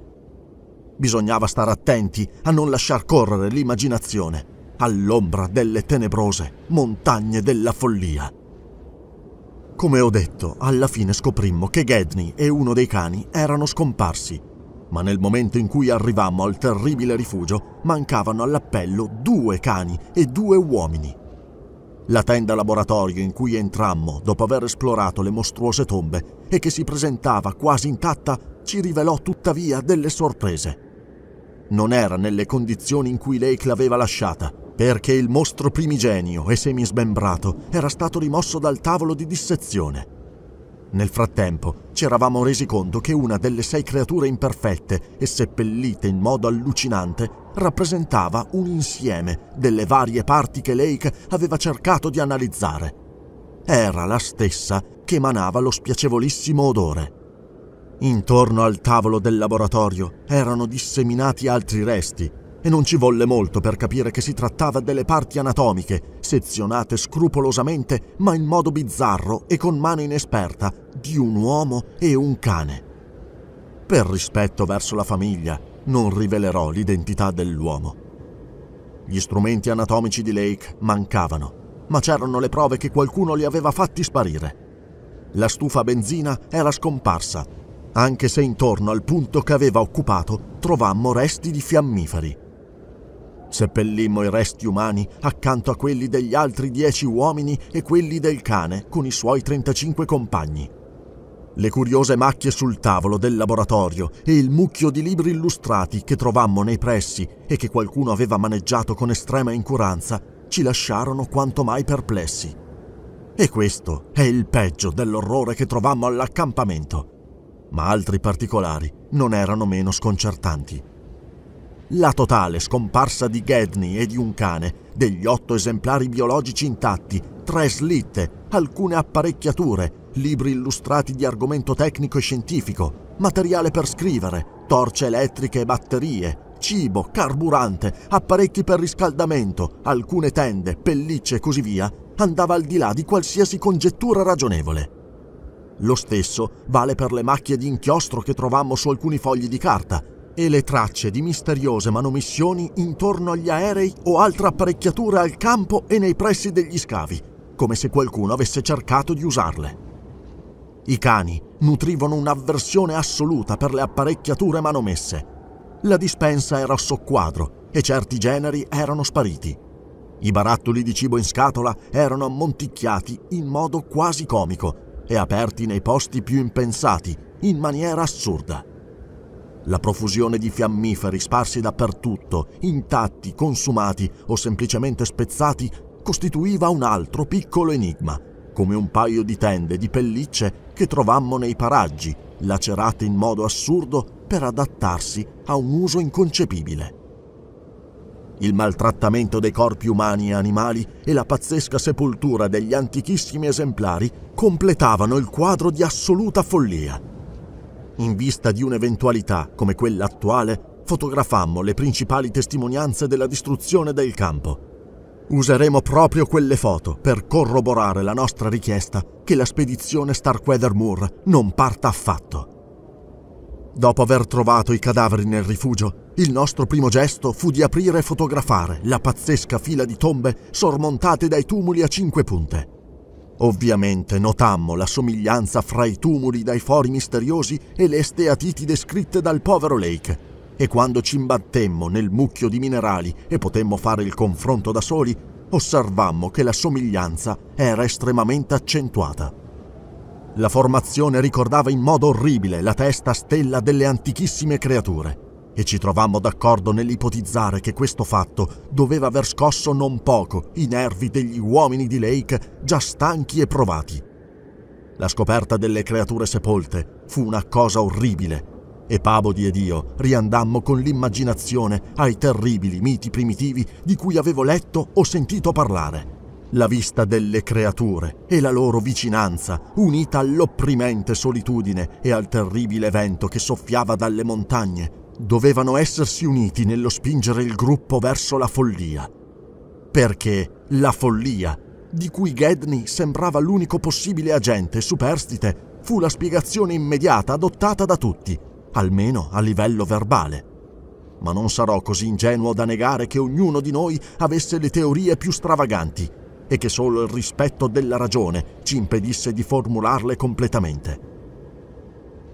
Bisognava stare attenti a non lasciar correre l'immaginazione all'ombra delle tenebrose montagne della follia. Come ho detto, alla fine scoprimmo che Gedney e uno dei cani erano scomparsi, ma nel momento in cui arrivammo al terribile rifugio mancavano all'appello due cani e due uomini la tenda laboratorio in cui entrammo dopo aver esplorato le mostruose tombe e che si presentava quasi intatta ci rivelò tuttavia delle sorprese. Non era nelle condizioni in cui Lake l'aveva lasciata, perché il mostro primigenio e semismembrato era stato rimosso dal tavolo di dissezione. Nel frattempo ci eravamo resi conto che una delle sei creature imperfette e seppellite in modo allucinante rappresentava un insieme delle varie parti che Lake aveva cercato di analizzare. Era la stessa che emanava lo spiacevolissimo odore. Intorno al tavolo del laboratorio erano disseminati altri resti e non ci volle molto per capire che si trattava delle parti anatomiche, sezionate scrupolosamente ma in modo bizzarro e con mano inesperta, di un uomo e un cane. Per rispetto verso la famiglia non rivelerò l'identità dell'uomo. Gli strumenti anatomici di Lake mancavano, ma c'erano le prove che qualcuno li aveva fatti sparire. La stufa a benzina era scomparsa, anche se intorno al punto che aveva occupato trovammo resti di fiammiferi. Seppellimmo i resti umani accanto a quelli degli altri dieci uomini e quelli del cane con i suoi 35 compagni le curiose macchie sul tavolo del laboratorio e il mucchio di libri illustrati che trovammo nei pressi e che qualcuno aveva maneggiato con estrema incuranza ci lasciarono quanto mai perplessi. E questo è il peggio dell'orrore che trovammo all'accampamento. Ma altri particolari non erano meno sconcertanti. La totale scomparsa di Gedney e di un cane, degli otto esemplari biologici intatti, tre slitte, alcune apparecchiature, libri illustrati di argomento tecnico e scientifico, materiale per scrivere, torce elettriche e batterie, cibo, carburante, apparecchi per riscaldamento, alcune tende, pellicce e così via, andava al di là di qualsiasi congettura ragionevole. Lo stesso vale per le macchie di inchiostro che trovammo su alcuni fogli di carta e le tracce di misteriose manomissioni intorno agli aerei o altre apparecchiature al campo e nei pressi degli scavi, come se qualcuno avesse cercato di usarle. I cani nutrivano un'avversione assoluta per le apparecchiature manomesse. La dispensa era soqquadro e certi generi erano spariti. I barattoli di cibo in scatola erano ammonticchiati in modo quasi comico e aperti nei posti più impensati, in maniera assurda. La profusione di fiammiferi sparsi dappertutto, intatti, consumati o semplicemente spezzati, costituiva un altro piccolo enigma, come un paio di tende di pellicce che trovammo nei paraggi, lacerate in modo assurdo per adattarsi a un uso inconcepibile. Il maltrattamento dei corpi umani e animali e la pazzesca sepoltura degli antichissimi esemplari completavano il quadro di assoluta follia. In vista di un'eventualità come quella attuale, fotografammo le principali testimonianze della distruzione del campo Useremo proprio quelle foto per corroborare la nostra richiesta che la spedizione Starkweather Moor non parta affatto. Dopo aver trovato i cadaveri nel rifugio, il nostro primo gesto fu di aprire e fotografare la pazzesca fila di tombe sormontate dai tumuli a cinque punte. Ovviamente notammo la somiglianza fra i tumuli dai fori misteriosi e le steatiti descritte dal povero Lake, e quando ci imbattemmo nel mucchio di minerali e potemmo fare il confronto da soli, osservammo che la somiglianza era estremamente accentuata. La formazione ricordava in modo orribile la testa stella delle antichissime creature e ci trovammo d'accordo nell'ipotizzare che questo fatto doveva aver scosso non poco i nervi degli uomini di Lake già stanchi e provati. La scoperta delle creature sepolte fu una cosa orribile e Pabodi ed io riandammo con l'immaginazione ai terribili miti primitivi di cui avevo letto o sentito parlare. La vista delle creature e la loro vicinanza, unita all'opprimente solitudine e al terribile vento che soffiava dalle montagne, dovevano essersi uniti nello spingere il gruppo verso la follia. Perché la follia, di cui Gedney sembrava l'unico possibile agente superstite, fu la spiegazione immediata adottata da tutti almeno a livello verbale. Ma non sarò così ingenuo da negare che ognuno di noi avesse le teorie più stravaganti e che solo il rispetto della ragione ci impedisse di formularle completamente.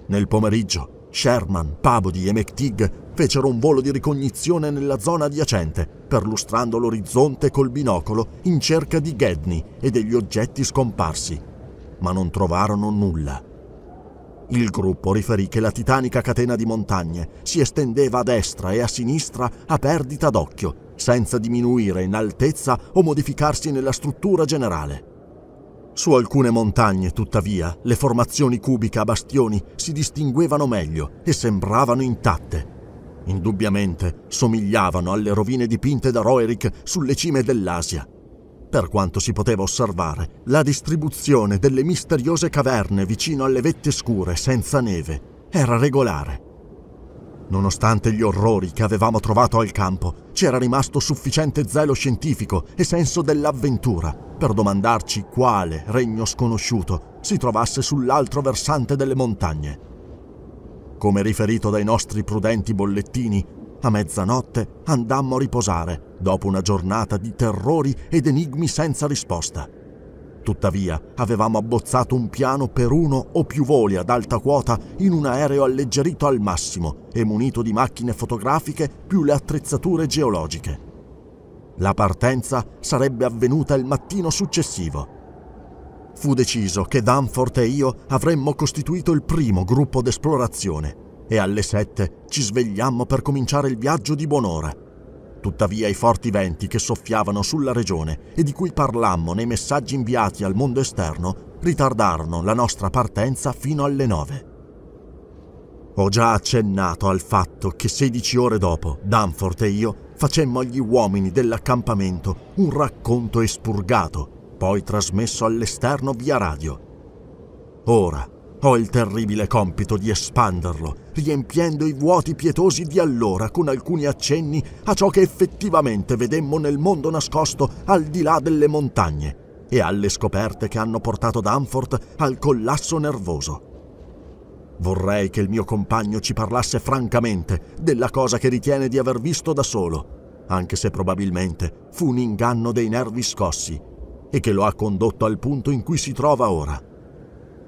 Nel pomeriggio, Sherman, Pabody e McTigg fecero un volo di ricognizione nella zona adiacente, perlustrando l'orizzonte col binocolo in cerca di Gedney e degli oggetti scomparsi, ma non trovarono nulla. Il gruppo riferì che la titanica catena di montagne si estendeva a destra e a sinistra a perdita d'occhio, senza diminuire in altezza o modificarsi nella struttura generale. Su alcune montagne, tuttavia, le formazioni cubiche a bastioni si distinguevano meglio e sembravano intatte. Indubbiamente somigliavano alle rovine dipinte da Roerich sulle cime dell'Asia. Per quanto si poteva osservare, la distribuzione delle misteriose caverne vicino alle vette scure senza neve era regolare. Nonostante gli orrori che avevamo trovato al campo, c'era rimasto sufficiente zelo scientifico e senso dell'avventura per domandarci quale regno sconosciuto si trovasse sull'altro versante delle montagne. Come riferito dai nostri prudenti bollettini, a mezzanotte andammo a riposare, dopo una giornata di terrori ed enigmi senza risposta. Tuttavia, avevamo abbozzato un piano per uno o più voli ad alta quota in un aereo alleggerito al massimo e munito di macchine fotografiche più le attrezzature geologiche. La partenza sarebbe avvenuta il mattino successivo. Fu deciso che Danforth e io avremmo costituito il primo gruppo d'esplorazione e alle sette ci svegliammo per cominciare il viaggio di buon'ora. Tuttavia i forti venti che soffiavano sulla regione e di cui parlammo nei messaggi inviati al mondo esterno ritardarono la nostra partenza fino alle nove. Ho già accennato al fatto che 16 ore dopo, Danforth e io facemmo agli uomini dell'accampamento un racconto espurgato, poi trasmesso all'esterno via radio. Ora ho il terribile compito di espanderlo riempiendo i vuoti pietosi di allora con alcuni accenni a ciò che effettivamente vedemmo nel mondo nascosto al di là delle montagne e alle scoperte che hanno portato Danforth al collasso nervoso. Vorrei che il mio compagno ci parlasse francamente della cosa che ritiene di aver visto da solo, anche se probabilmente fu un inganno dei nervi scossi e che lo ha condotto al punto in cui si trova ora.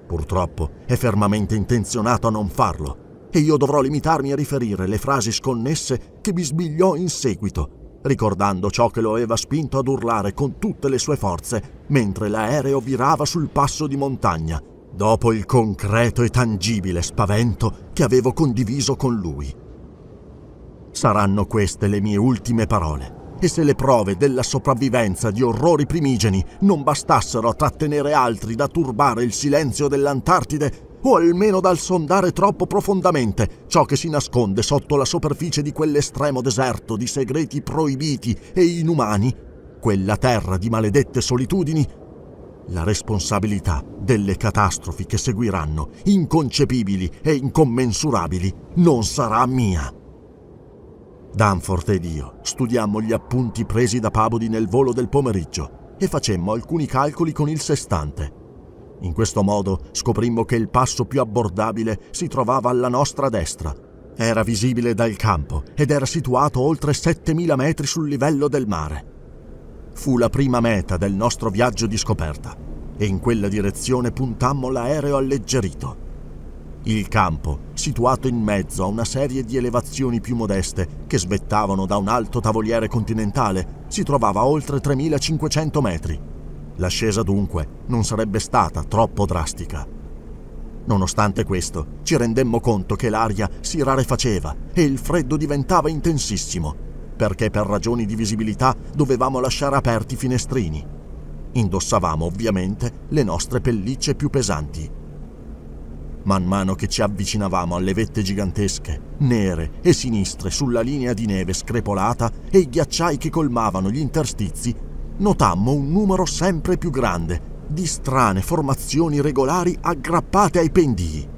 Purtroppo è fermamente intenzionato a non farlo e io dovrò limitarmi a riferire le frasi sconnesse che bisbigliò in seguito, ricordando ciò che lo aveva spinto ad urlare con tutte le sue forze mentre l'aereo virava sul passo di montagna, dopo il concreto e tangibile spavento che avevo condiviso con lui. Saranno queste le mie ultime parole. E se le prove della sopravvivenza di orrori primigeni non bastassero a trattenere altri da turbare il silenzio dell'Antartide, o almeno dal sondare troppo profondamente ciò che si nasconde sotto la superficie di quell'estremo deserto di segreti proibiti e inumani, quella terra di maledette solitudini, la responsabilità delle catastrofi che seguiranno, inconcepibili e incommensurabili, non sarà mia. Danforth ed io studiammo gli appunti presi da Pabodi nel volo del pomeriggio e facemmo alcuni calcoli con il sestante. In questo modo scoprimmo che il passo più abbordabile si trovava alla nostra destra. Era visibile dal campo ed era situato oltre 7000 metri sul livello del mare. Fu la prima meta del nostro viaggio di scoperta e in quella direzione puntammo l'aereo alleggerito. Il campo, situato in mezzo a una serie di elevazioni più modeste che svettavano da un alto tavoliere continentale, si trovava a oltre 3500 metri L'ascesa dunque non sarebbe stata troppo drastica. Nonostante questo, ci rendemmo conto che l'aria si rarefaceva e il freddo diventava intensissimo, perché per ragioni di visibilità dovevamo lasciare aperti i finestrini. Indossavamo ovviamente le nostre pellicce più pesanti. Man mano che ci avvicinavamo alle vette gigantesche, nere e sinistre sulla linea di neve screpolata e i ghiacciai che colmavano gli interstizi, notammo un numero sempre più grande di strane formazioni regolari aggrappate ai pendii.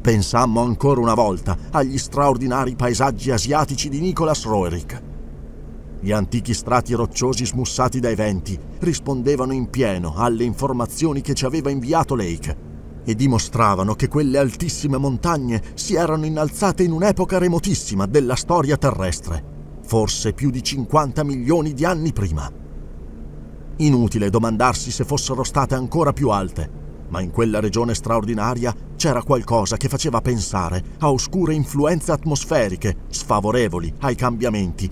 Pensammo ancora una volta agli straordinari paesaggi asiatici di Nicholas Roerich. Gli antichi strati rocciosi smussati dai venti rispondevano in pieno alle informazioni che ci aveva inviato Lake e dimostravano che quelle altissime montagne si erano innalzate in un'epoca remotissima della storia terrestre, forse più di 50 milioni di anni prima. Inutile domandarsi se fossero state ancora più alte, ma in quella regione straordinaria c'era qualcosa che faceva pensare a oscure influenze atmosferiche sfavorevoli ai cambiamenti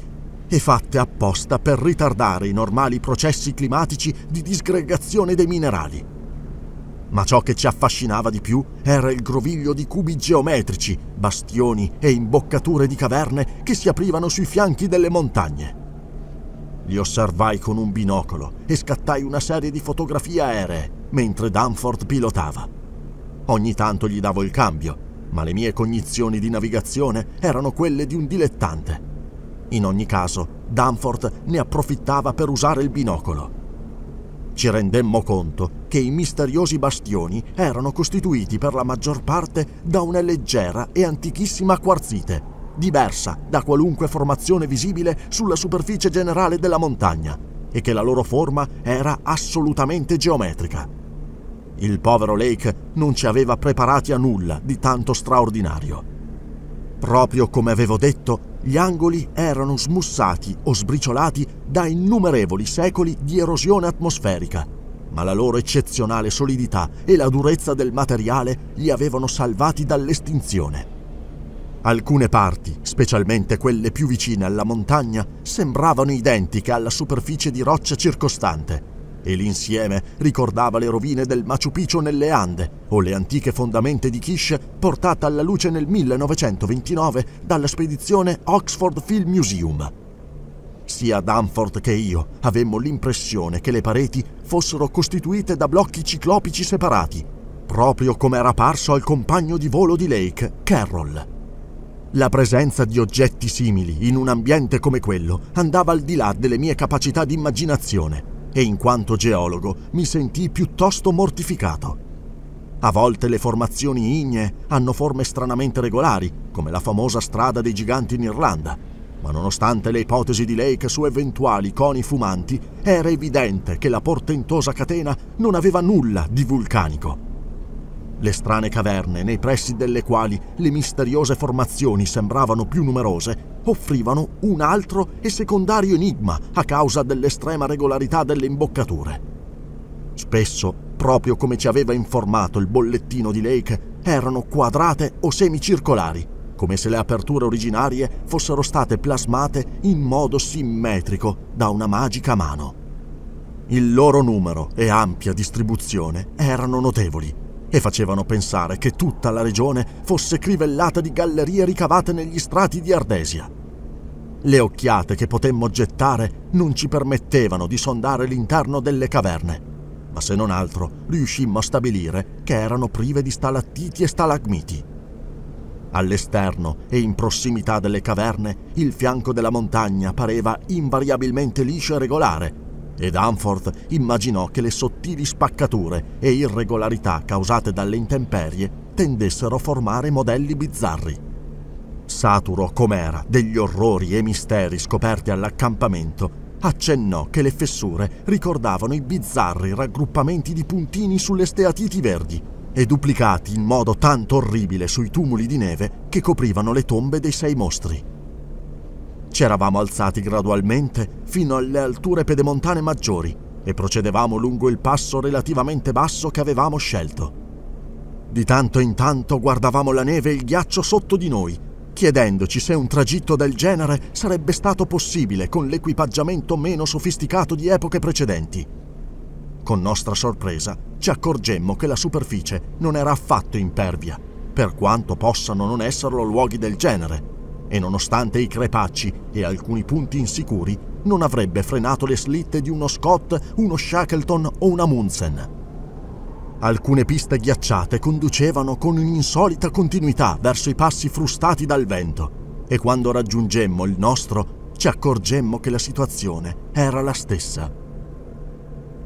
e fatte apposta per ritardare i normali processi climatici di disgregazione dei minerali. Ma ciò che ci affascinava di più era il groviglio di cubi geometrici, bastioni e imboccature di caverne che si aprivano sui fianchi delle montagne. Li osservai con un binocolo e scattai una serie di fotografie aeree mentre Danford pilotava. Ogni tanto gli davo il cambio, ma le mie cognizioni di navigazione erano quelle di un dilettante. In ogni caso, Danford ne approfittava per usare il binocolo. Ci rendemmo conto che i misteriosi bastioni erano costituiti per la maggior parte da una leggera e antichissima quarzite diversa da qualunque formazione visibile sulla superficie generale della montagna e che la loro forma era assolutamente geometrica. Il povero Lake non ci aveva preparati a nulla di tanto straordinario. Proprio come avevo detto, gli angoli erano smussati o sbriciolati da innumerevoli secoli di erosione atmosferica, ma la loro eccezionale solidità e la durezza del materiale li avevano salvati dall'estinzione. Alcune parti, specialmente quelle più vicine alla montagna, sembravano identiche alla superficie di roccia circostante e l'insieme ricordava le rovine del Machu Picchu nelle Ande o le antiche fondamenta di Kish portate alla luce nel 1929 dalla spedizione Oxford Film Museum. Sia Danforth che io avemmo l'impressione che le pareti fossero costituite da blocchi ciclopici separati, proprio come era parso al compagno di volo di Lake, Carroll. La presenza di oggetti simili in un ambiente come quello andava al di là delle mie capacità di immaginazione e in quanto geologo mi sentii piuttosto mortificato. A volte le formazioni ignee hanno forme stranamente regolari, come la famosa strada dei giganti in Irlanda, ma nonostante le ipotesi di Lake su eventuali coni fumanti, era evidente che la portentosa catena non aveva nulla di vulcanico le strane caverne nei pressi delle quali le misteriose formazioni sembravano più numerose offrivano un altro e secondario enigma a causa dell'estrema regolarità delle imboccature. Spesso, proprio come ci aveva informato il bollettino di Lake, erano quadrate o semicircolari, come se le aperture originarie fossero state plasmate in modo simmetrico da una magica mano. Il loro numero e ampia distribuzione erano notevoli e facevano pensare che tutta la regione fosse crivellata di gallerie ricavate negli strati di Ardesia. Le occhiate che potemmo gettare non ci permettevano di sondare l'interno delle caverne, ma se non altro riuscimmo a stabilire che erano prive di stalattiti e stalagmiti. All'esterno e in prossimità delle caverne il fianco della montagna pareva invariabilmente liscio e regolare, ed Amforth immaginò che le sottili spaccature e irregolarità causate dalle intemperie tendessero a formare modelli bizzarri. Saturo com'era degli orrori e misteri scoperti all'accampamento, accennò che le fessure ricordavano i bizzarri raggruppamenti di puntini sulle steatiti verdi e duplicati in modo tanto orribile sui tumuli di neve che coprivano le tombe dei sei mostri. Ci eravamo alzati gradualmente fino alle alture pedemontane maggiori e procedevamo lungo il passo relativamente basso che avevamo scelto. Di tanto in tanto guardavamo la neve e il ghiaccio sotto di noi, chiedendoci se un tragitto del genere sarebbe stato possibile con l'equipaggiamento meno sofisticato di epoche precedenti. Con nostra sorpresa ci accorgemmo che la superficie non era affatto impervia, per quanto possano non esserlo luoghi del genere, e nonostante i crepacci e alcuni punti insicuri, non avrebbe frenato le slitte di uno Scott, uno Shackleton o una Munsen. Alcune piste ghiacciate conducevano con un'insolita continuità verso i passi frustati dal vento e quando raggiungemmo il nostro ci accorgemmo che la situazione era la stessa.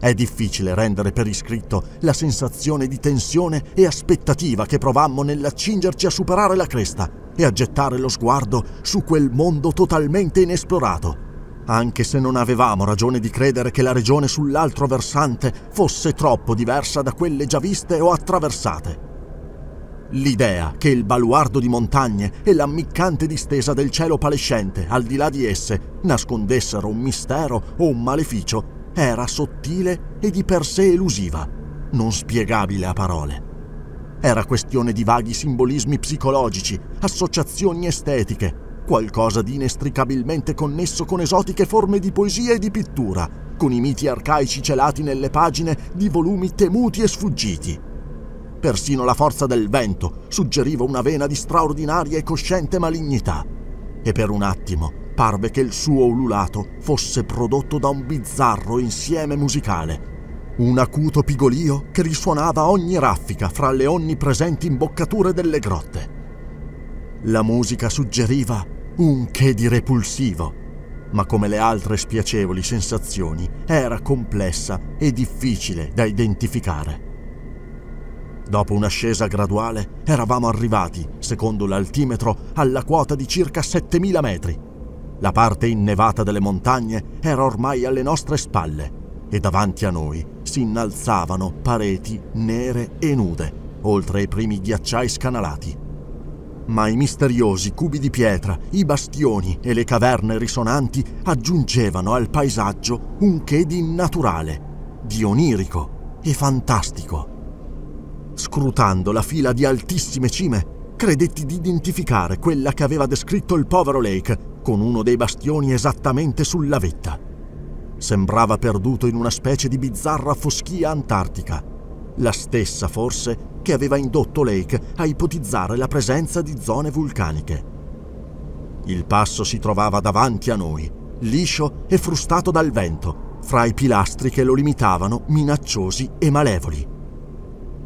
È difficile rendere per iscritto la sensazione di tensione e aspettativa che provammo nell'accingerci a superare la cresta e a gettare lo sguardo su quel mondo totalmente inesplorato. Anche se non avevamo ragione di credere che la regione sull'altro versante fosse troppo diversa da quelle già viste o attraversate. L'idea che il baluardo di montagne e l'ammiccante distesa del cielo palescente al di là di esse nascondessero un mistero o un maleficio era sottile e di per sé elusiva, non spiegabile a parole. Era questione di vaghi simbolismi psicologici, associazioni estetiche, qualcosa di inestricabilmente connesso con esotiche forme di poesia e di pittura, con i miti arcaici celati nelle pagine di volumi temuti e sfuggiti. Persino la forza del vento suggeriva una vena di straordinaria e cosciente malignità. E per un attimo parve che il suo ululato fosse prodotto da un bizzarro insieme musicale. Un acuto pigolio che risuonava ogni raffica fra le onnipresenti imboccature delle grotte. La musica suggeriva un che di repulsivo, ma come le altre spiacevoli sensazioni era complessa e difficile da identificare. Dopo un'ascesa graduale eravamo arrivati, secondo l'altimetro, alla quota di circa 7000 metri la parte innevata delle montagne era ormai alle nostre spalle e davanti a noi si innalzavano pareti nere e nude, oltre ai primi ghiacciai scanalati. Ma i misteriosi cubi di pietra, i bastioni e le caverne risonanti aggiungevano al paesaggio un che di innaturale, di onirico e fantastico. Scrutando la fila di altissime cime, credetti di identificare quella che aveva descritto il povero Lake con uno dei bastioni esattamente sulla vetta. Sembrava perduto in una specie di bizzarra foschia antartica, la stessa forse che aveva indotto Lake a ipotizzare la presenza di zone vulcaniche. Il passo si trovava davanti a noi, liscio e frustato dal vento, fra i pilastri che lo limitavano minacciosi e malevoli.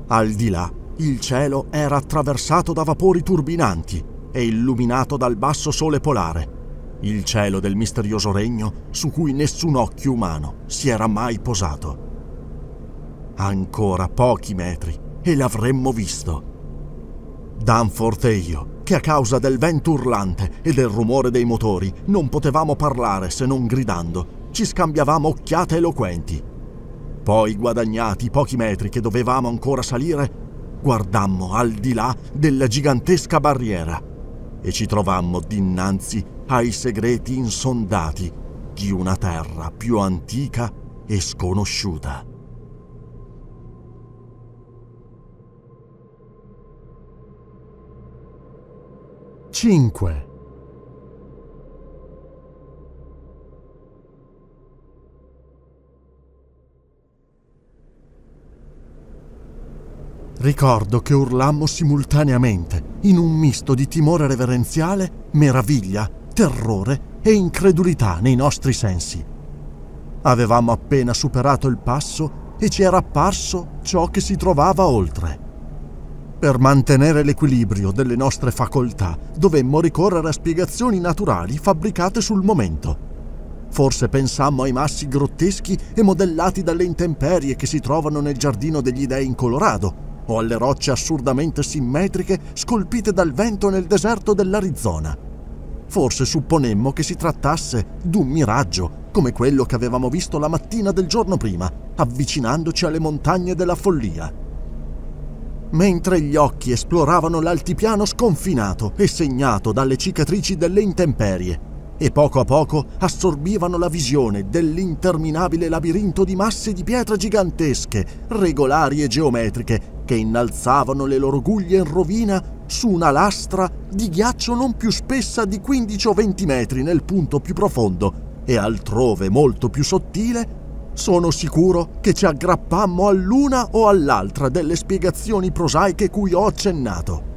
Al di là, il cielo era attraversato da vapori turbinanti e illuminato dal basso sole polare, il cielo del misterioso regno su cui nessun occhio umano si era mai posato. Ancora pochi metri e l'avremmo visto. Danforth e io, che a causa del vento urlante e del rumore dei motori non potevamo parlare se non gridando, ci scambiavamo occhiate eloquenti. Poi, guadagnati i pochi metri che dovevamo ancora salire, guardammo al di là della gigantesca barriera e ci trovammo dinanzi ai segreti insondati di una terra più antica e sconosciuta. Cinque. Ricordo che urlammo simultaneamente, in un misto di timore reverenziale, meraviglia, terrore e incredulità nei nostri sensi. Avevamo appena superato il passo e ci era apparso ciò che si trovava oltre. Per mantenere l'equilibrio delle nostre facoltà dovemmo ricorrere a spiegazioni naturali fabbricate sul momento. Forse pensammo ai massi grotteschi e modellati dalle intemperie che si trovano nel giardino degli dei in Colorado, o alle rocce assurdamente simmetriche scolpite dal vento nel deserto dell'Arizona. Forse supponemmo che si trattasse d'un miraggio, come quello che avevamo visto la mattina del giorno prima, avvicinandoci alle montagne della follia. Mentre gli occhi esploravano l'altipiano sconfinato e segnato dalle cicatrici delle intemperie, e poco a poco assorbivano la visione dell'interminabile labirinto di masse di pietre gigantesche, regolari e geometriche, che innalzavano le loro guglie in rovina su una lastra di ghiaccio non più spessa di 15 o 20 metri nel punto più profondo e altrove molto più sottile, sono sicuro che ci aggrappammo all'una o all'altra delle spiegazioni prosaiche cui ho accennato.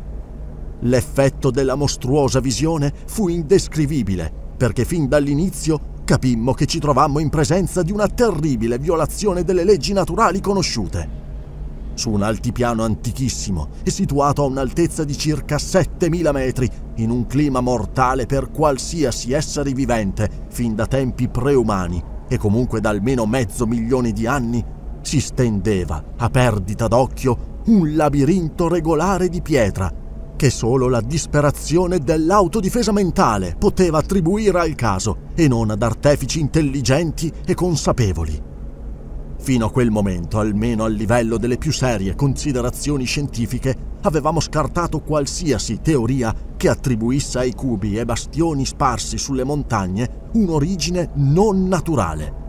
L'effetto della mostruosa visione fu indescrivibile, perché fin dall'inizio capimmo che ci trovammo in presenza di una terribile violazione delle leggi naturali conosciute su un altipiano antichissimo e situato a un'altezza di circa 7000 metri, in un clima mortale per qualsiasi essere vivente, fin da tempi preumani e comunque da almeno mezzo milione di anni, si stendeva, a perdita d'occhio, un labirinto regolare di pietra che solo la disperazione dell'autodifesa mentale poteva attribuire al caso e non ad artefici intelligenti e consapevoli. Fino a quel momento, almeno a livello delle più serie considerazioni scientifiche, avevamo scartato qualsiasi teoria che attribuisse ai cubi e bastioni sparsi sulle montagne un'origine non naturale.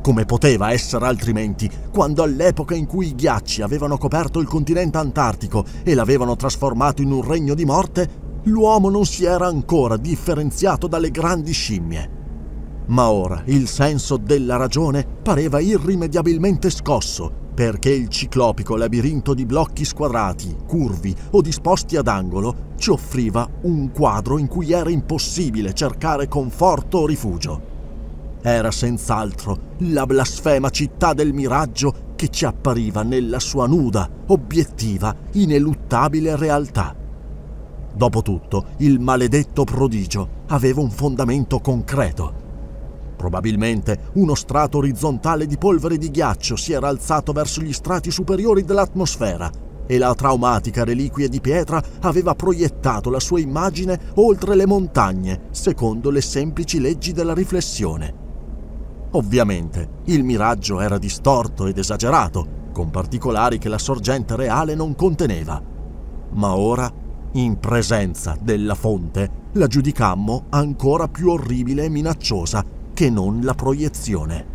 Come poteva essere altrimenti, quando all'epoca in cui i ghiacci avevano coperto il continente antartico e l'avevano trasformato in un regno di morte, l'uomo non si era ancora differenziato dalle grandi scimmie. Ma ora il senso della ragione pareva irrimediabilmente scosso perché il ciclopico labirinto di blocchi squadrati, curvi o disposti ad angolo ci offriva un quadro in cui era impossibile cercare conforto o rifugio. Era senz'altro la blasfema città del miraggio che ci appariva nella sua nuda, obiettiva, ineluttabile realtà. Dopotutto, il maledetto prodigio aveva un fondamento concreto. Probabilmente uno strato orizzontale di polvere di ghiaccio si era alzato verso gli strati superiori dell'atmosfera e la traumatica reliquia di pietra aveva proiettato la sua immagine oltre le montagne, secondo le semplici leggi della riflessione. Ovviamente il miraggio era distorto ed esagerato, con particolari che la sorgente reale non conteneva. Ma ora, in presenza della fonte, la giudicammo ancora più orribile e minacciosa che non la proiezione.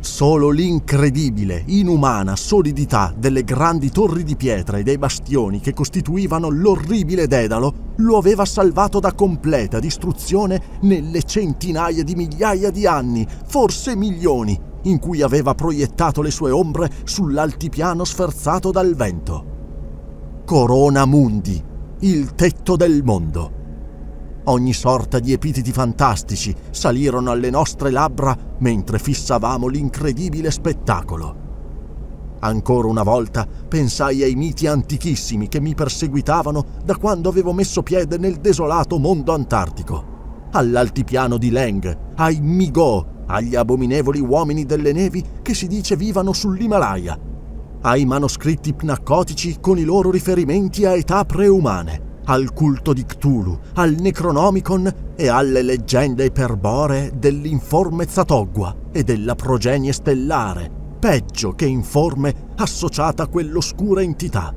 Solo l'incredibile, inumana solidità delle grandi torri di pietra e dei bastioni che costituivano l'orribile Dedalo lo aveva salvato da completa distruzione nelle centinaia di migliaia di anni, forse milioni, in cui aveva proiettato le sue ombre sull'altipiano sferzato dal vento. Corona Mundi, il tetto del mondo Ogni sorta di epiteti fantastici salirono alle nostre labbra mentre fissavamo l'incredibile spettacolo. Ancora una volta pensai ai miti antichissimi che mi perseguitavano da quando avevo messo piede nel desolato mondo antartico. All'altipiano di Leng, ai Migo, agli abominevoli uomini delle nevi che si dice vivano sull'Himalaya, ai manoscritti pnaccotici con i loro riferimenti a età preumane al culto di Cthulhu, al Necronomicon e alle leggende iperboree dell'informe Zatogwa e della progenie stellare, peggio che informe associata a quell'oscura entità.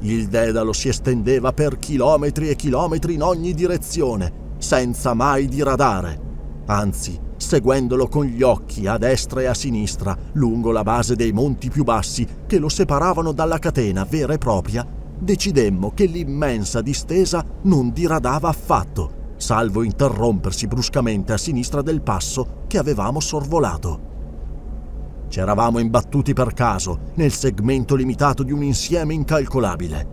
Il dedalo si estendeva per chilometri e chilometri in ogni direzione, senza mai diradare, anzi seguendolo con gli occhi a destra e a sinistra, lungo la base dei monti più bassi che lo separavano dalla catena vera e propria decidemmo che l'immensa distesa non diradava affatto, salvo interrompersi bruscamente a sinistra del passo che avevamo sorvolato. C'eravamo imbattuti per caso nel segmento limitato di un insieme incalcolabile.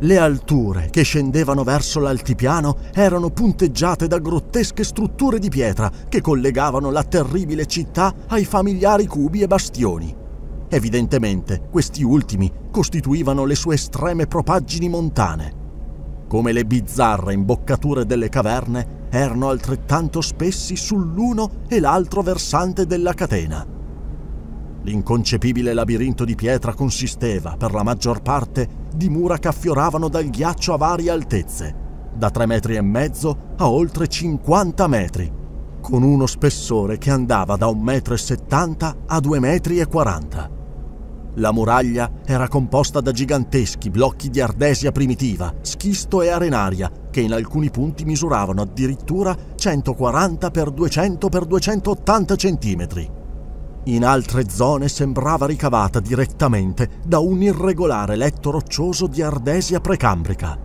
Le alture che scendevano verso l'altipiano erano punteggiate da grottesche strutture di pietra che collegavano la terribile città ai familiari cubi e bastioni. Evidentemente, questi ultimi costituivano le sue estreme propaggini montane. Come le bizzarre imboccature delle caverne erano altrettanto spessi sull'uno e l'altro versante della catena. L'inconcepibile labirinto di pietra consisteva, per la maggior parte, di mura che affioravano dal ghiaccio a varie altezze, da 3 metri e mezzo a oltre 50 metri, con uno spessore che andava da 1,70 m a 2,40 m. La muraglia era composta da giganteschi blocchi di ardesia primitiva, schisto e arenaria, che in alcuni punti misuravano addirittura 140 x 200 x 280 cm. In altre zone sembrava ricavata direttamente da un irregolare letto roccioso di ardesia precambrica.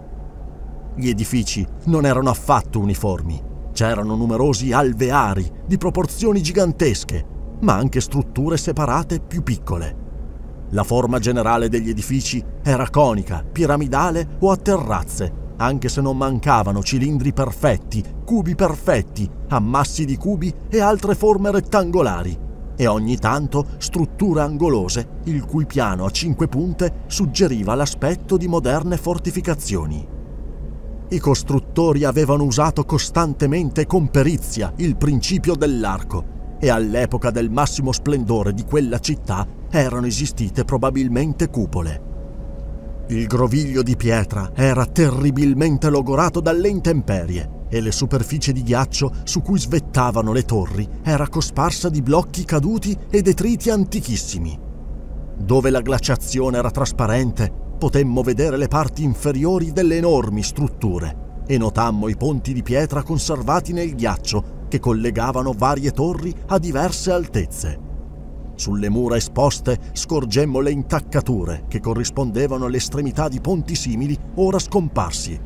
Gli edifici non erano affatto uniformi. C'erano numerosi alveari di proporzioni gigantesche, ma anche strutture separate più piccole. La forma generale degli edifici era conica, piramidale o a terrazze, anche se non mancavano cilindri perfetti, cubi perfetti, ammassi di cubi e altre forme rettangolari, e ogni tanto strutture angolose, il cui piano a cinque punte suggeriva l'aspetto di moderne fortificazioni. I costruttori avevano usato costantemente con perizia il principio dell'arco e all'epoca del massimo splendore di quella città erano esistite probabilmente cupole. Il groviglio di pietra era terribilmente logorato dalle intemperie e le superfici di ghiaccio su cui svettavano le torri era cosparsa di blocchi caduti e detriti antichissimi. Dove la glaciazione era trasparente, potemmo vedere le parti inferiori delle enormi strutture e notammo i ponti di pietra conservati nel ghiaccio che collegavano varie torri a diverse altezze. Sulle mura esposte scorgemmo le intaccature che corrispondevano alle estremità di ponti simili ora scomparsi.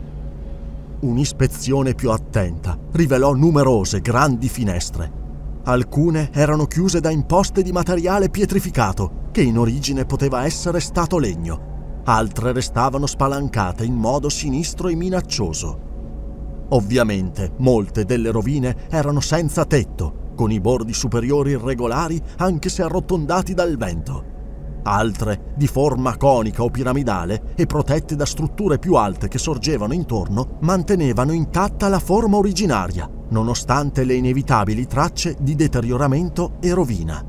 Un'ispezione più attenta rivelò numerose grandi finestre. Alcune erano chiuse da imposte di materiale pietrificato, che in origine poteva essere stato legno. Altre restavano spalancate in modo sinistro e minaccioso. Ovviamente molte delle rovine erano senza tetto, con i bordi superiori irregolari anche se arrotondati dal vento. Altre di forma conica o piramidale e protette da strutture più alte che sorgevano intorno, mantenevano intatta la forma originaria, nonostante le inevitabili tracce di deterioramento e rovina.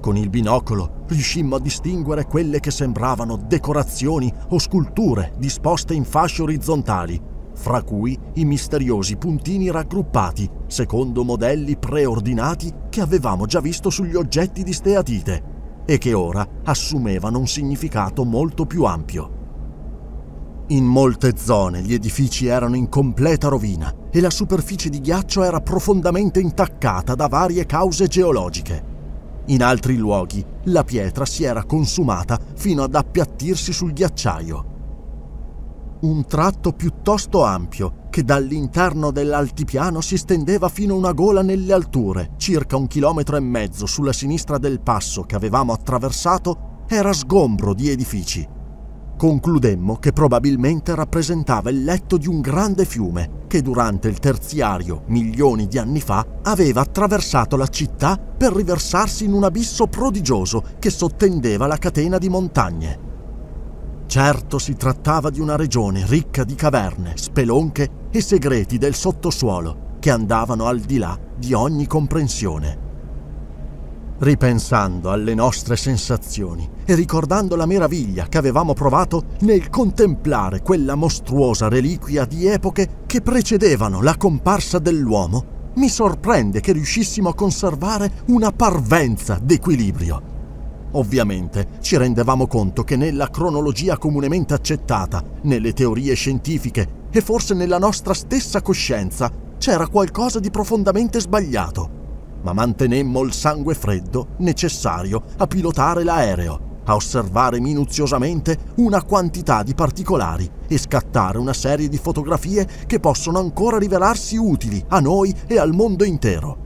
Con il binocolo riuscimmo a distinguere quelle che sembravano decorazioni o sculture disposte in fasce orizzontali fra cui i misteriosi puntini raggruppati secondo modelli preordinati che avevamo già visto sugli oggetti di steatite e che ora assumevano un significato molto più ampio. In molte zone gli edifici erano in completa rovina e la superficie di ghiaccio era profondamente intaccata da varie cause geologiche. In altri luoghi la pietra si era consumata fino ad appiattirsi sul ghiacciaio un tratto piuttosto ampio che dall'interno dell'altipiano si stendeva fino a una gola nelle alture. Circa un chilometro e mezzo sulla sinistra del passo che avevamo attraversato era sgombro di edifici. Concludemmo che probabilmente rappresentava il letto di un grande fiume che durante il terziario, milioni di anni fa, aveva attraversato la città per riversarsi in un abisso prodigioso che sottendeva la catena di montagne. Certo si trattava di una regione ricca di caverne, spelonche e segreti del sottosuolo che andavano al di là di ogni comprensione. Ripensando alle nostre sensazioni e ricordando la meraviglia che avevamo provato nel contemplare quella mostruosa reliquia di epoche che precedevano la comparsa dell'uomo, mi sorprende che riuscissimo a conservare una parvenza d'equilibrio Ovviamente ci rendevamo conto che nella cronologia comunemente accettata, nelle teorie scientifiche e forse nella nostra stessa coscienza c'era qualcosa di profondamente sbagliato, ma mantenemmo il sangue freddo necessario a pilotare l'aereo, a osservare minuziosamente una quantità di particolari e scattare una serie di fotografie che possono ancora rivelarsi utili a noi e al mondo intero.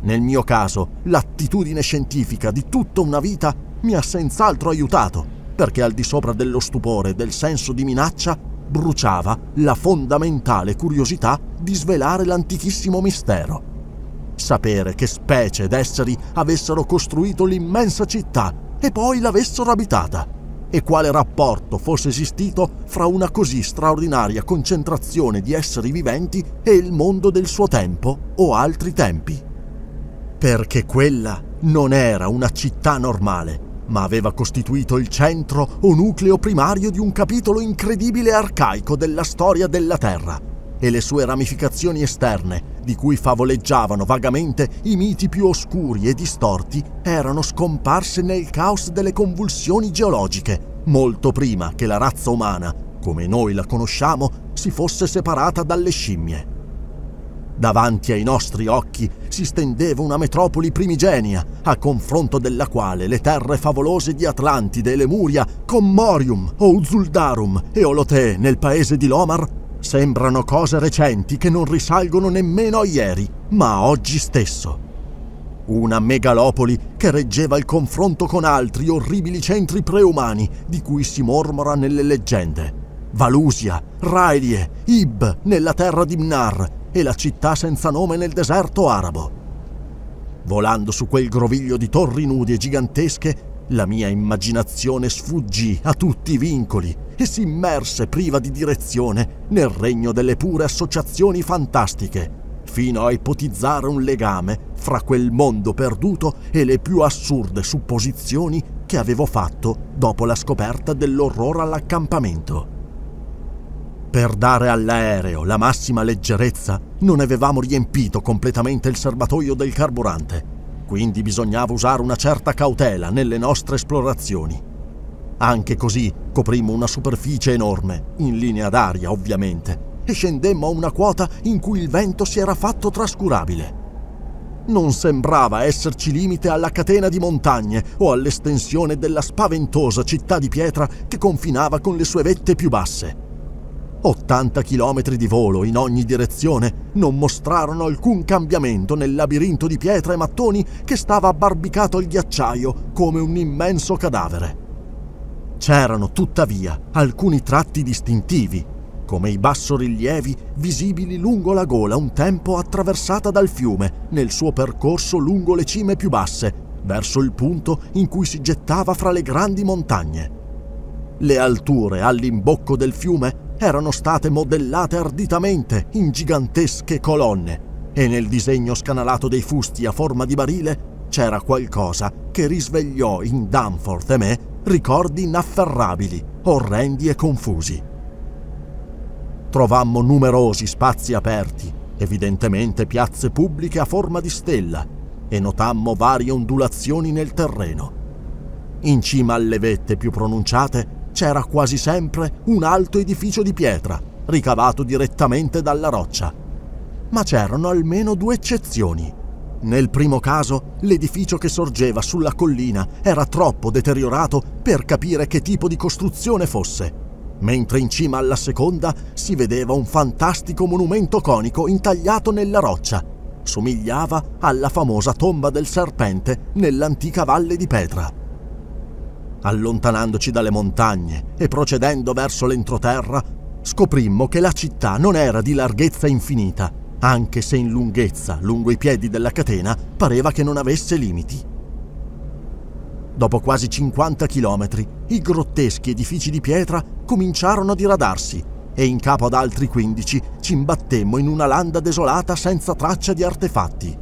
Nel mio caso, l'attitudine scientifica di tutta una vita mi ha senz'altro aiutato, perché al di sopra dello stupore e del senso di minaccia bruciava la fondamentale curiosità di svelare l'antichissimo mistero. Sapere che specie d'esseri avessero costruito l'immensa città e poi l'avessero abitata, e quale rapporto fosse esistito fra una così straordinaria concentrazione di esseri viventi e il mondo del suo tempo o altri tempi perché quella non era una città normale, ma aveva costituito il centro o nucleo primario di un capitolo incredibile e arcaico della storia della Terra e le sue ramificazioni esterne, di cui favoleggiavano vagamente i miti più oscuri e distorti, erano scomparse nel caos delle convulsioni geologiche, molto prima che la razza umana, come noi la conosciamo, si fosse separata dalle scimmie. Davanti ai nostri occhi si stendeva una metropoli primigenia, a confronto della quale le terre favolose di Atlantide e Lemuria, con Morium, Ouzuldarum e Olotè nel paese di Lomar, sembrano cose recenti che non risalgono nemmeno a ieri, ma a oggi stesso. Una megalopoli che reggeva il confronto con altri orribili centri preumani di cui si mormora nelle leggende. Valusia, Railie, Ib nella terra di Mnar, e la città senza nome nel deserto arabo. Volando su quel groviglio di torri nude e gigantesche, la mia immaginazione sfuggì a tutti i vincoli e si immerse priva di direzione nel regno delle pure associazioni fantastiche, fino a ipotizzare un legame fra quel mondo perduto e le più assurde supposizioni che avevo fatto dopo la scoperta dell'orrore all'accampamento. Per dare all'aereo la massima leggerezza, non avevamo riempito completamente il serbatoio del carburante, quindi bisognava usare una certa cautela nelle nostre esplorazioni. Anche così coprimmo una superficie enorme, in linea d'aria ovviamente, e scendemmo a una quota in cui il vento si era fatto trascurabile. Non sembrava esserci limite alla catena di montagne o all'estensione della spaventosa città di pietra che confinava con le sue vette più basse. 80 chilometri di volo in ogni direzione non mostrarono alcun cambiamento nel labirinto di pietra e mattoni che stava abbarbicato al ghiacciaio come un immenso cadavere. C'erano tuttavia alcuni tratti distintivi, come i bassorilievi visibili lungo la gola un tempo attraversata dal fiume nel suo percorso lungo le cime più basse, verso il punto in cui si gettava fra le grandi montagne. Le alture all'imbocco del fiume erano state modellate arditamente in gigantesche colonne e nel disegno scanalato dei fusti a forma di barile c'era qualcosa che risvegliò in Danforth e me ricordi inafferrabili, orrendi e confusi. Trovammo numerosi spazi aperti, evidentemente piazze pubbliche a forma di stella, e notammo varie ondulazioni nel terreno. In cima alle vette più pronunciate c'era quasi sempre un alto edificio di pietra, ricavato direttamente dalla roccia. Ma c'erano almeno due eccezioni. Nel primo caso, l'edificio che sorgeva sulla collina era troppo deteriorato per capire che tipo di costruzione fosse, mentre in cima alla seconda si vedeva un fantastico monumento conico intagliato nella roccia. Somigliava alla famosa tomba del serpente nell'antica valle di Petra. Allontanandoci dalle montagne e procedendo verso l'entroterra, scoprimmo che la città non era di larghezza infinita, anche se in lunghezza, lungo i piedi della catena, pareva che non avesse limiti. Dopo quasi 50 chilometri, i grotteschi edifici di pietra cominciarono a diradarsi e in capo ad altri 15 ci imbattemmo in una landa desolata senza traccia di artefatti.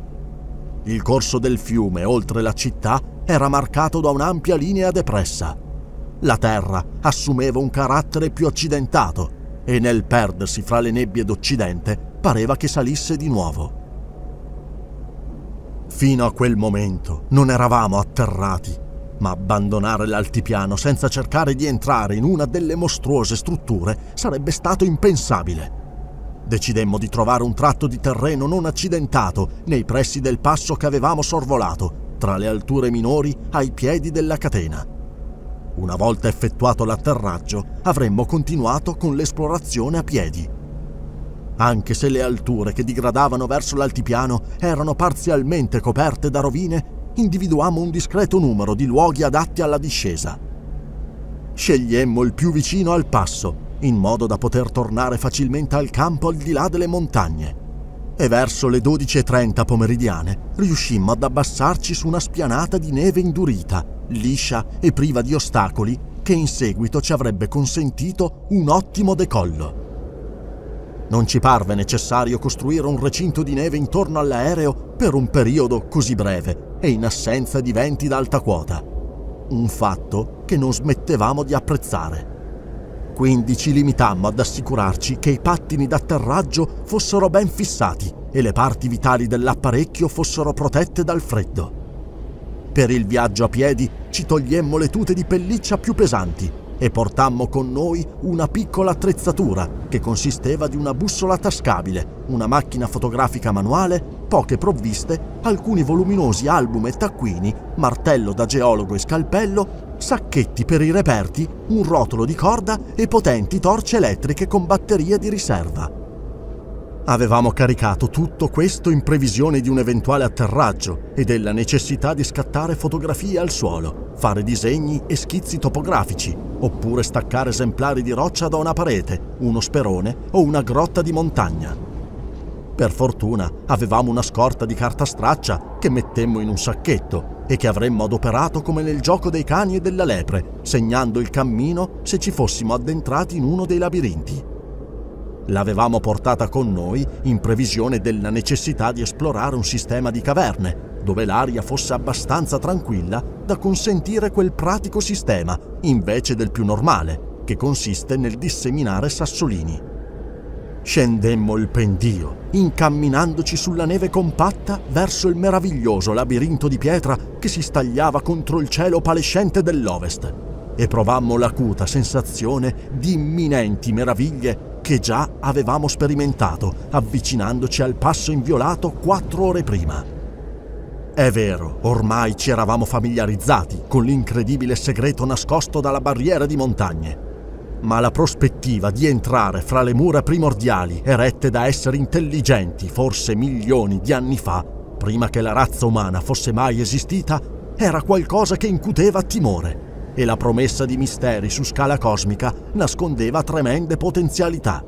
Il corso del fiume oltre la città era marcato da un'ampia linea depressa. La terra assumeva un carattere più accidentato e nel perdersi fra le nebbie d'Occidente pareva che salisse di nuovo. Fino a quel momento non eravamo atterrati, ma abbandonare l'altipiano senza cercare di entrare in una delle mostruose strutture sarebbe stato impensabile. Decidemmo di trovare un tratto di terreno non accidentato nei pressi del passo che avevamo sorvolato tra le alture minori ai piedi della catena. Una volta effettuato l'atterraggio avremmo continuato con l'esplorazione a piedi. Anche se le alture che digradavano verso l'altipiano erano parzialmente coperte da rovine, individuammo un discreto numero di luoghi adatti alla discesa. Scegliemmo il più vicino al passo, in modo da poter tornare facilmente al campo al di là delle montagne e verso le 12.30 pomeridiane riuscimmo ad abbassarci su una spianata di neve indurita, liscia e priva di ostacoli che in seguito ci avrebbe consentito un ottimo decollo. Non ci parve necessario costruire un recinto di neve intorno all'aereo per un periodo così breve e in assenza di venti d'alta quota. Un fatto che non smettevamo di apprezzare. Quindi ci limitammo ad assicurarci che i pattini d'atterraggio fossero ben fissati e le parti vitali dell'apparecchio fossero protette dal freddo. Per il viaggio a piedi ci togliemmo le tute di pelliccia più pesanti e portammo con noi una piccola attrezzatura che consisteva di una bussola tascabile, una macchina fotografica manuale, poche provviste, alcuni voluminosi album e taccuini, martello da geologo e scalpello, sacchetti per i reperti, un rotolo di corda e potenti torce elettriche con batteria di riserva. Avevamo caricato tutto questo in previsione di un eventuale atterraggio e della necessità di scattare fotografie al suolo, fare disegni e schizzi topografici, oppure staccare esemplari di roccia da una parete, uno sperone o una grotta di montagna. Per fortuna avevamo una scorta di carta straccia che mettemmo in un sacchetto e che avremmo adoperato come nel gioco dei cani e della lepre, segnando il cammino se ci fossimo addentrati in uno dei labirinti. L'avevamo portata con noi in previsione della necessità di esplorare un sistema di caverne, dove l'aria fosse abbastanza tranquilla da consentire quel pratico sistema, invece del più normale, che consiste nel disseminare sassolini. Scendemmo il pendio, incamminandoci sulla neve compatta verso il meraviglioso labirinto di pietra che si stagliava contro il cielo palescente dell'ovest, e provammo l'acuta sensazione di imminenti meraviglie che già avevamo sperimentato avvicinandoci al passo inviolato quattro ore prima. È vero, ormai ci eravamo familiarizzati con l'incredibile segreto nascosto dalla barriera di montagne, ma la prospettiva di entrare fra le mura primordiali erette da esseri intelligenti forse milioni di anni fa, prima che la razza umana fosse mai esistita, era qualcosa che incuteva timore e la promessa di misteri su scala cosmica nascondeva tremende potenzialità.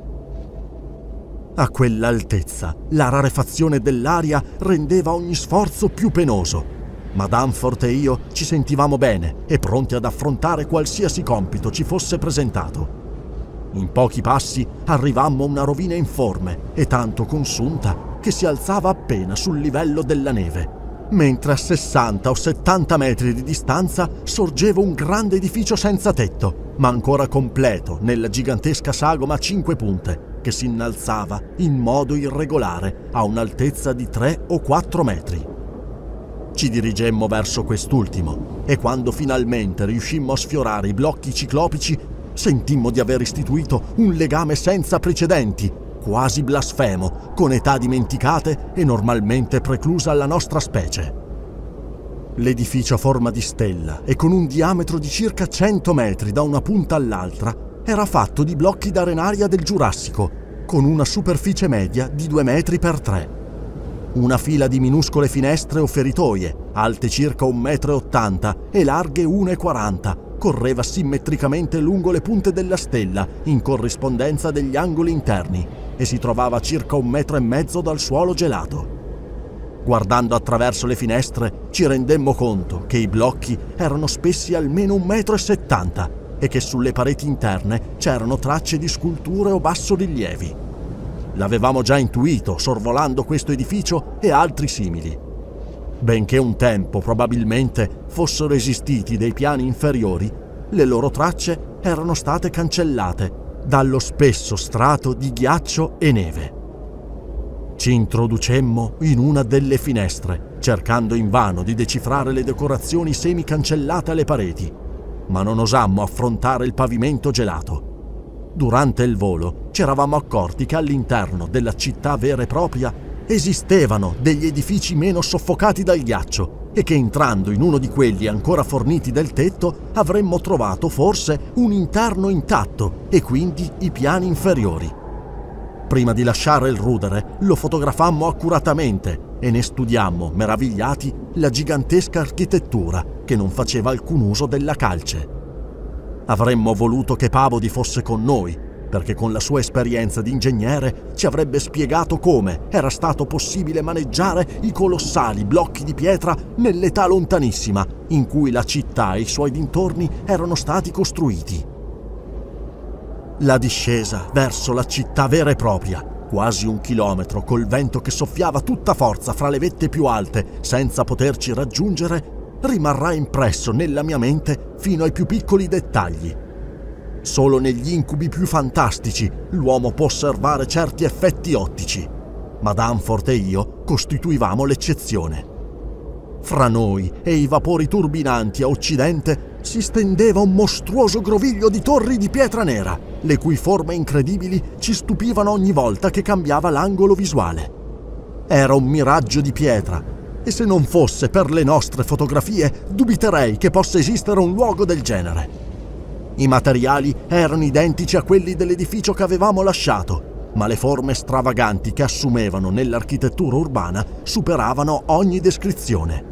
A quell'altezza la rarefazione dell'aria rendeva ogni sforzo più penoso, ma Danforth e io ci sentivamo bene e pronti ad affrontare qualsiasi compito ci fosse presentato. In pochi passi arrivammo a una rovina informe e tanto consunta che si alzava appena sul livello della neve mentre a 60 o 70 metri di distanza sorgeva un grande edificio senza tetto, ma ancora completo nella gigantesca sagoma a cinque punte, che si innalzava in modo irregolare a un'altezza di 3 o 4 metri. Ci dirigemmo verso quest'ultimo e quando finalmente riuscimmo a sfiorare i blocchi ciclopici sentimmo di aver istituito un legame senza precedenti quasi blasfemo, con età dimenticate e normalmente preclusa alla nostra specie. L'edificio a forma di stella e con un diametro di circa 100 metri da una punta all'altra era fatto di blocchi d'arenaria del Giurassico, con una superficie media di 2 metri per 3. Una fila di minuscole finestre o feritoie, alte circa 1,80 m e larghe 1,40 m, correva simmetricamente lungo le punte della stella in corrispondenza degli angoli interni e si trovava a circa un metro e mezzo dal suolo gelato. Guardando attraverso le finestre ci rendemmo conto che i blocchi erano spessi almeno un metro e settanta e che sulle pareti interne c'erano tracce di sculture o bassorilievi. L'avevamo già intuito sorvolando questo edificio e altri simili. Benché un tempo probabilmente fossero esistiti dei piani inferiori, le loro tracce erano state cancellate dallo spesso strato di ghiaccio e neve. Ci introducemmo in una delle finestre, cercando invano di decifrare le decorazioni semicancellate alle pareti, ma non osammo affrontare il pavimento gelato. Durante il volo ci eravamo accorti che all'interno della città vera e propria esistevano degli edifici meno soffocati dal ghiaccio e che entrando in uno di quelli ancora forniti del tetto avremmo trovato forse un interno intatto e quindi i piani inferiori. Prima di lasciare il rudere lo fotografammo accuratamente e ne studiammo, meravigliati, la gigantesca architettura che non faceva alcun uso della calce. Avremmo voluto che Pavodi fosse con noi perché con la sua esperienza di ingegnere ci avrebbe spiegato come era stato possibile maneggiare i colossali blocchi di pietra nell'età lontanissima in cui la città e i suoi dintorni erano stati costruiti. La discesa verso la città vera e propria, quasi un chilometro col vento che soffiava tutta forza fra le vette più alte senza poterci raggiungere, rimarrà impresso nella mia mente fino ai più piccoli dettagli Solo negli incubi più fantastici l'uomo può osservare certi effetti ottici, ma Danforth e io costituivamo l'eccezione. Fra noi e i vapori turbinanti a occidente si stendeva un mostruoso groviglio di torri di pietra nera, le cui forme incredibili ci stupivano ogni volta che cambiava l'angolo visuale. Era un miraggio di pietra, e se non fosse per le nostre fotografie, dubiterei che possa esistere un luogo del genere. I materiali erano identici a quelli dell'edificio che avevamo lasciato, ma le forme stravaganti che assumevano nell'architettura urbana superavano ogni descrizione.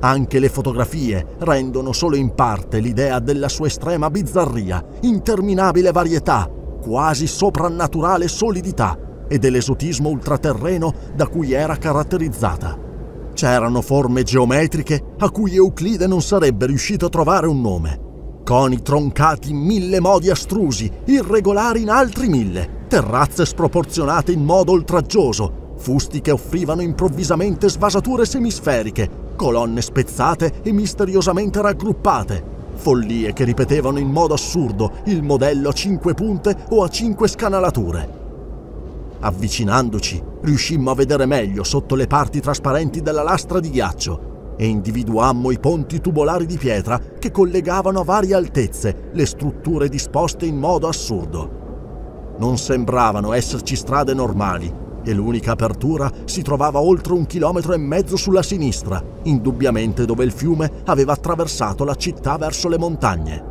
Anche le fotografie rendono solo in parte l'idea della sua estrema bizzarria, interminabile varietà, quasi soprannaturale solidità e dell'esotismo ultraterreno da cui era caratterizzata. C'erano forme geometriche a cui Euclide non sarebbe riuscito a trovare un nome, coni troncati in mille modi astrusi, irregolari in altri mille, terrazze sproporzionate in modo oltraggioso, fusti che offrivano improvvisamente svasature semisferiche, colonne spezzate e misteriosamente raggruppate, follie che ripetevano in modo assurdo il modello a cinque punte o a cinque scanalature. Avvicinandoci, riuscimmo a vedere meglio sotto le parti trasparenti della lastra di ghiaccio e individuammo i ponti tubolari di pietra che collegavano a varie altezze le strutture disposte in modo assurdo. Non sembravano esserci strade normali e l'unica apertura si trovava oltre un chilometro e mezzo sulla sinistra, indubbiamente dove il fiume aveva attraversato la città verso le montagne.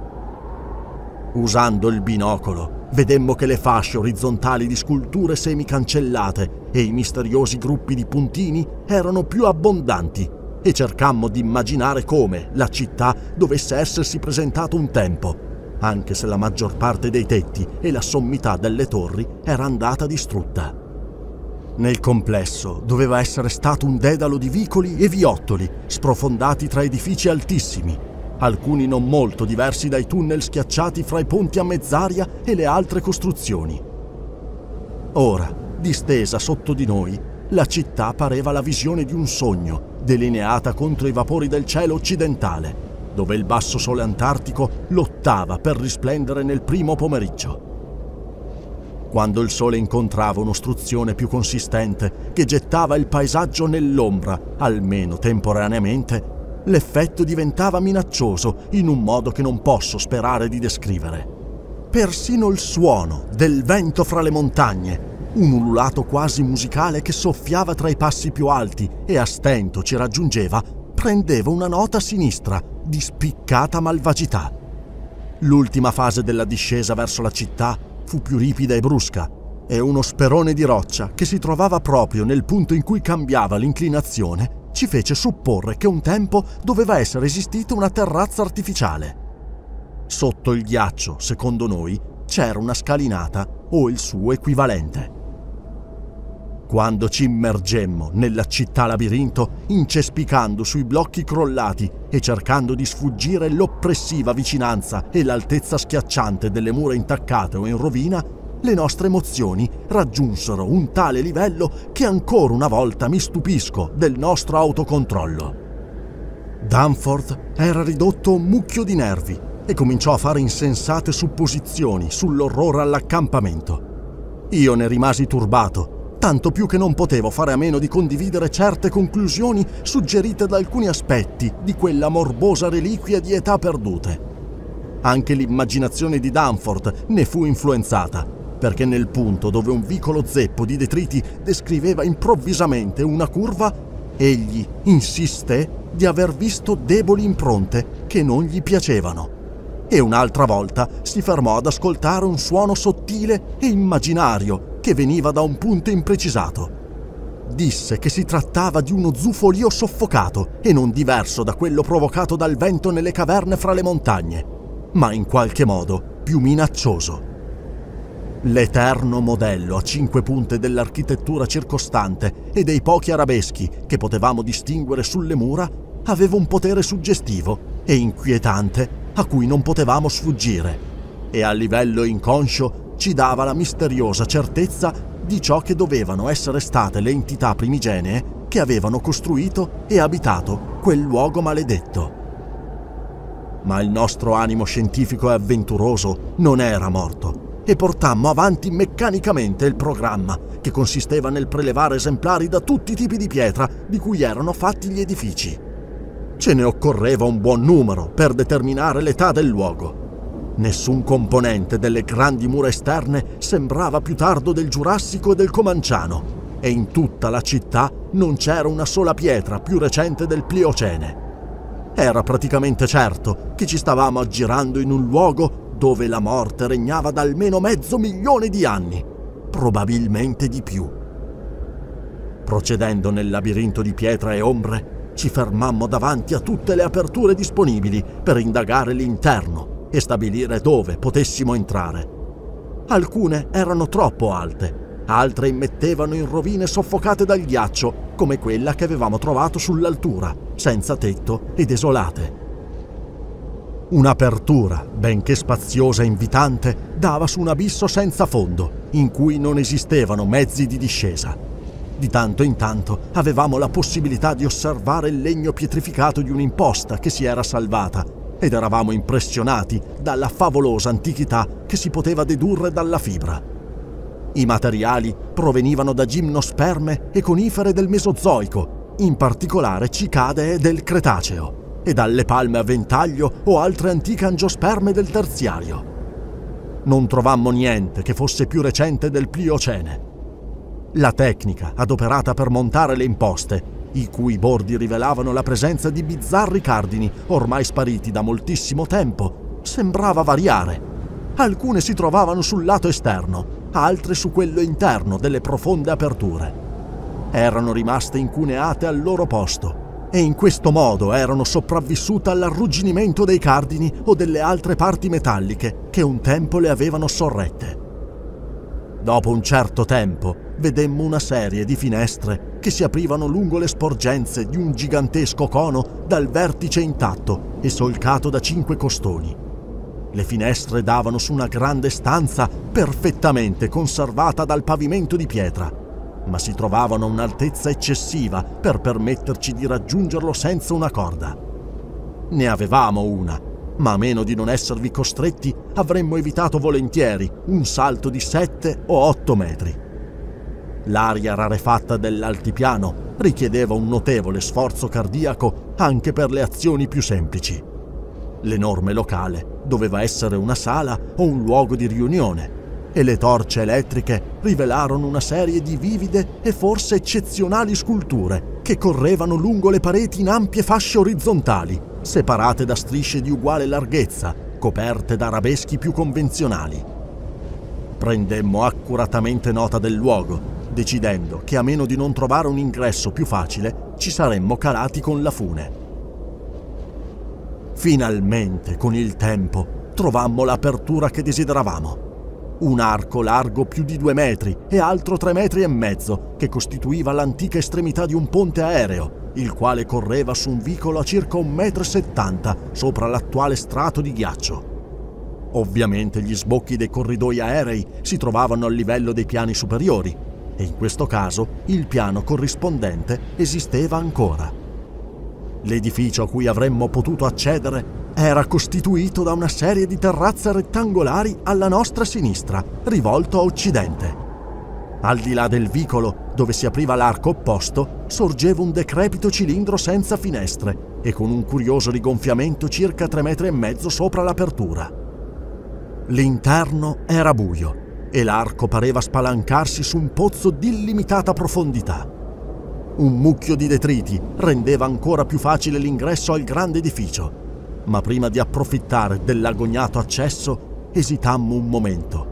Usando il binocolo, vedemmo che le fasce orizzontali di sculture semicancellate e i misteriosi gruppi di puntini erano più abbondanti e cercammo di immaginare come la città dovesse essersi presentata un tempo, anche se la maggior parte dei tetti e la sommità delle torri era andata distrutta. Nel complesso doveva essere stato un dedalo di vicoli e viottoli sprofondati tra edifici altissimi, alcuni non molto diversi dai tunnel schiacciati fra i ponti a mezz'aria e le altre costruzioni. Ora, distesa sotto di noi, la città pareva la visione di un sogno, delineata contro i vapori del cielo occidentale, dove il basso sole antartico lottava per risplendere nel primo pomeriggio. Quando il sole incontrava un'ostruzione più consistente che gettava il paesaggio nell'ombra, almeno temporaneamente, l'effetto diventava minaccioso in un modo che non posso sperare di descrivere. Persino il suono del vento fra le montagne un ululato quasi musicale che soffiava tra i passi più alti e a stento ci raggiungeva, prendeva una nota sinistra, di spiccata malvagità. L'ultima fase della discesa verso la città fu più ripida e brusca, e uno sperone di roccia che si trovava proprio nel punto in cui cambiava l'inclinazione ci fece supporre che un tempo doveva essere esistita una terrazza artificiale. Sotto il ghiaccio, secondo noi, c'era una scalinata o il suo equivalente. Quando ci immergemmo nella città labirinto, incespicando sui blocchi crollati e cercando di sfuggire l'oppressiva vicinanza e l'altezza schiacciante delle mura intaccate o in rovina, le nostre emozioni raggiunsero un tale livello che ancora una volta mi stupisco del nostro autocontrollo. Danforth era ridotto un mucchio di nervi e cominciò a fare insensate supposizioni sull'orrore all'accampamento. Io ne rimasi turbato tanto più che non potevo fare a meno di condividere certe conclusioni suggerite da alcuni aspetti di quella morbosa reliquia di età perdute. Anche l'immaginazione di Danforth ne fu influenzata, perché nel punto dove un vicolo zeppo di detriti descriveva improvvisamente una curva, egli insisté di aver visto deboli impronte che non gli piacevano. E un'altra volta si fermò ad ascoltare un suono sottile e immaginario che veniva da un punto imprecisato. Disse che si trattava di uno zufolio soffocato e non diverso da quello provocato dal vento nelle caverne fra le montagne, ma in qualche modo più minaccioso. L'eterno modello a cinque punte dell'architettura circostante e dei pochi arabeschi che potevamo distinguere sulle mura aveva un potere suggestivo e inquietante a cui non potevamo sfuggire e a livello inconscio ci dava la misteriosa certezza di ciò che dovevano essere state le entità primigenee che avevano costruito e abitato quel luogo maledetto. Ma il nostro animo scientifico e avventuroso non era morto e portammo avanti meccanicamente il programma, che consisteva nel prelevare esemplari da tutti i tipi di pietra di cui erano fatti gli edifici. Ce ne occorreva un buon numero per determinare l'età del luogo Nessun componente delle grandi mura esterne sembrava più tardo del Giurassico e del Comanciano, e in tutta la città non c'era una sola pietra più recente del Pliocene. Era praticamente certo che ci stavamo aggirando in un luogo dove la morte regnava da almeno mezzo milione di anni, probabilmente di più. Procedendo nel labirinto di pietra e ombre, ci fermammo davanti a tutte le aperture disponibili per indagare l'interno e stabilire dove potessimo entrare. Alcune erano troppo alte, altre immettevano in rovine soffocate dal ghiaccio, come quella che avevamo trovato sull'altura, senza tetto e desolate. Un'apertura, benché spaziosa e invitante, dava su un abisso senza fondo, in cui non esistevano mezzi di discesa. Di tanto in tanto avevamo la possibilità di osservare il legno pietrificato di un'imposta che si era salvata ed eravamo impressionati dalla favolosa antichità che si poteva dedurre dalla fibra. I materiali provenivano da gimnosperme e conifere del Mesozoico, in particolare cicadee del Cretaceo, e dalle palme a ventaglio o altre antiche angiosperme del Terziario. Non trovammo niente che fosse più recente del Pliocene. La tecnica adoperata per montare le imposte i cui bordi rivelavano la presenza di bizzarri cardini, ormai spariti da moltissimo tempo. Sembrava variare. Alcune si trovavano sul lato esterno, altre su quello interno delle profonde aperture. Erano rimaste incuneate al loro posto e in questo modo erano sopravvissute all'arrugginimento dei cardini o delle altre parti metalliche che un tempo le avevano sorrette. Dopo un certo tempo, vedemmo una serie di finestre che si aprivano lungo le sporgenze di un gigantesco cono dal vertice intatto e solcato da cinque costoni. Le finestre davano su una grande stanza perfettamente conservata dal pavimento di pietra, ma si trovavano a un'altezza eccessiva per permetterci di raggiungerlo senza una corda. Ne avevamo una, ma a meno di non esservi costretti avremmo evitato volentieri un salto di 7 o 8 metri. L'aria rarefatta dell'altipiano richiedeva un notevole sforzo cardiaco anche per le azioni più semplici. L'enorme locale doveva essere una sala o un luogo di riunione e le torce elettriche rivelarono una serie di vivide e forse eccezionali sculture che correvano lungo le pareti in ampie fasce orizzontali, separate da strisce di uguale larghezza, coperte da arabeschi più convenzionali. Prendemmo accuratamente nota del luogo decidendo che a meno di non trovare un ingresso più facile ci saremmo calati con la fune. Finalmente, con il tempo, trovammo l'apertura che desideravamo. Un arco largo più di due metri e altro tre metri e mezzo, che costituiva l'antica estremità di un ponte aereo, il quale correva su un vicolo a circa un metro e settanta sopra l'attuale strato di ghiaccio. Ovviamente gli sbocchi dei corridoi aerei si trovavano al livello dei piani superiori, e in questo caso il piano corrispondente esisteva ancora. L'edificio a cui avremmo potuto accedere era costituito da una serie di terrazze rettangolari alla nostra sinistra, rivolto a occidente. Al di là del vicolo, dove si apriva l'arco opposto, sorgeva un decrepito cilindro senza finestre e con un curioso rigonfiamento circa 3,5 metri e mezzo sopra l'apertura. L'interno era buio e l'arco pareva spalancarsi su un pozzo d'illimitata profondità. Un mucchio di detriti rendeva ancora più facile l'ingresso al grande edificio, ma prima di approfittare dell'agognato accesso esitammo un momento.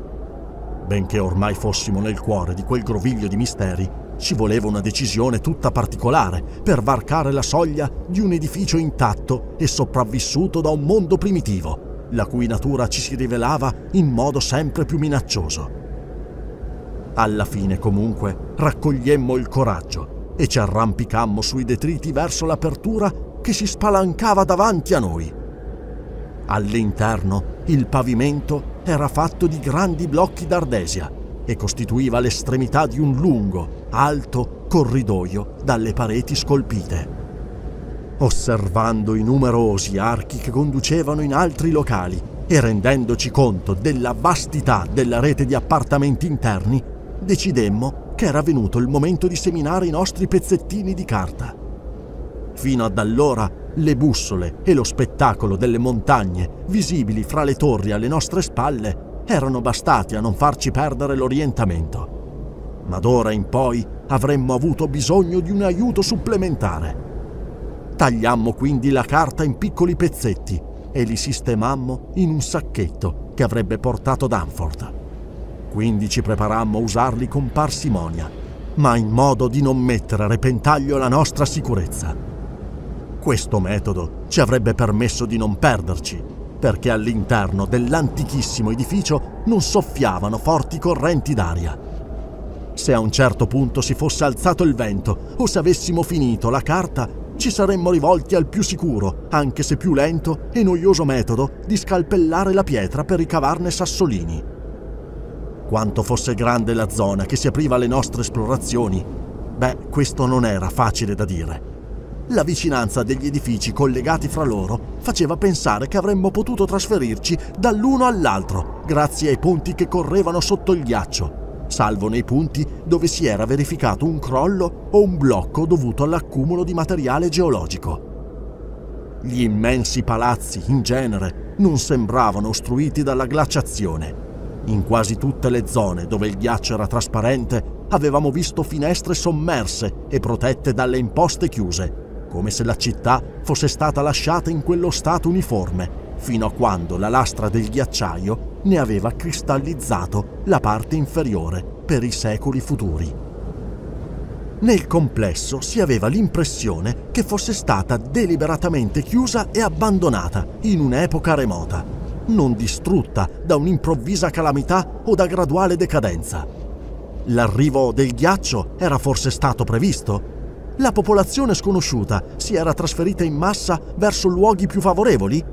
Benché ormai fossimo nel cuore di quel groviglio di misteri, ci voleva una decisione tutta particolare per varcare la soglia di un edificio intatto e sopravvissuto da un mondo primitivo la cui natura ci si rivelava in modo sempre più minaccioso. Alla fine, comunque, raccogliemmo il coraggio e ci arrampicammo sui detriti verso l'apertura che si spalancava davanti a noi. All'interno il pavimento era fatto di grandi blocchi d'ardesia e costituiva l'estremità di un lungo, alto corridoio dalle pareti scolpite osservando i numerosi archi che conducevano in altri locali e rendendoci conto della vastità della rete di appartamenti interni, decidemmo che era venuto il momento di seminare i nostri pezzettini di carta. Fino ad allora le bussole e lo spettacolo delle montagne visibili fra le torri alle nostre spalle erano bastati a non farci perdere l'orientamento. Ma d'ora in poi avremmo avuto bisogno di un aiuto supplementare. Tagliammo quindi la carta in piccoli pezzetti e li sistemammo in un sacchetto che avrebbe portato Danforth. Quindi ci preparammo a usarli con parsimonia, ma in modo di non mettere a repentaglio la nostra sicurezza. Questo metodo ci avrebbe permesso di non perderci, perché all'interno dell'antichissimo edificio non soffiavano forti correnti d'aria. Se a un certo punto si fosse alzato il vento o se avessimo finito la carta, ci saremmo rivolti al più sicuro, anche se più lento e noioso metodo di scalpellare la pietra per ricavarne sassolini. Quanto fosse grande la zona che si apriva alle nostre esplorazioni, beh, questo non era facile da dire. La vicinanza degli edifici collegati fra loro faceva pensare che avremmo potuto trasferirci dall'uno all'altro, grazie ai ponti che correvano sotto il ghiaccio, salvo nei punti dove si era verificato un crollo o un blocco dovuto all'accumulo di materiale geologico. Gli immensi palazzi, in genere, non sembravano ostruiti dalla glaciazione. In quasi tutte le zone dove il ghiaccio era trasparente avevamo visto finestre sommerse e protette dalle imposte chiuse, come se la città fosse stata lasciata in quello stato uniforme, fino a quando la lastra del ghiacciaio ne aveva cristallizzato la parte inferiore per i secoli futuri. Nel complesso si aveva l'impressione che fosse stata deliberatamente chiusa e abbandonata in un'epoca remota, non distrutta da un'improvvisa calamità o da graduale decadenza. L'arrivo del ghiaccio era forse stato previsto? La popolazione sconosciuta si era trasferita in massa verso luoghi più favorevoli?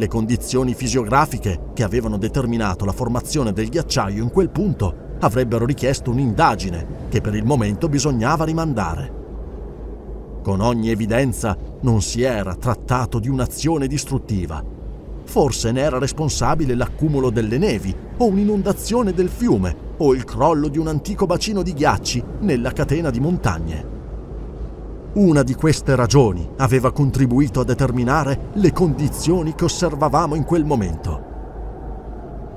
le condizioni fisiografiche che avevano determinato la formazione del ghiacciaio in quel punto avrebbero richiesto un'indagine che per il momento bisognava rimandare. Con ogni evidenza non si era trattato di un'azione distruttiva. Forse ne era responsabile l'accumulo delle nevi o un'inondazione del fiume o il crollo di un antico bacino di ghiacci nella catena di montagne. Una di queste ragioni aveva contribuito a determinare le condizioni che osservavamo in quel momento.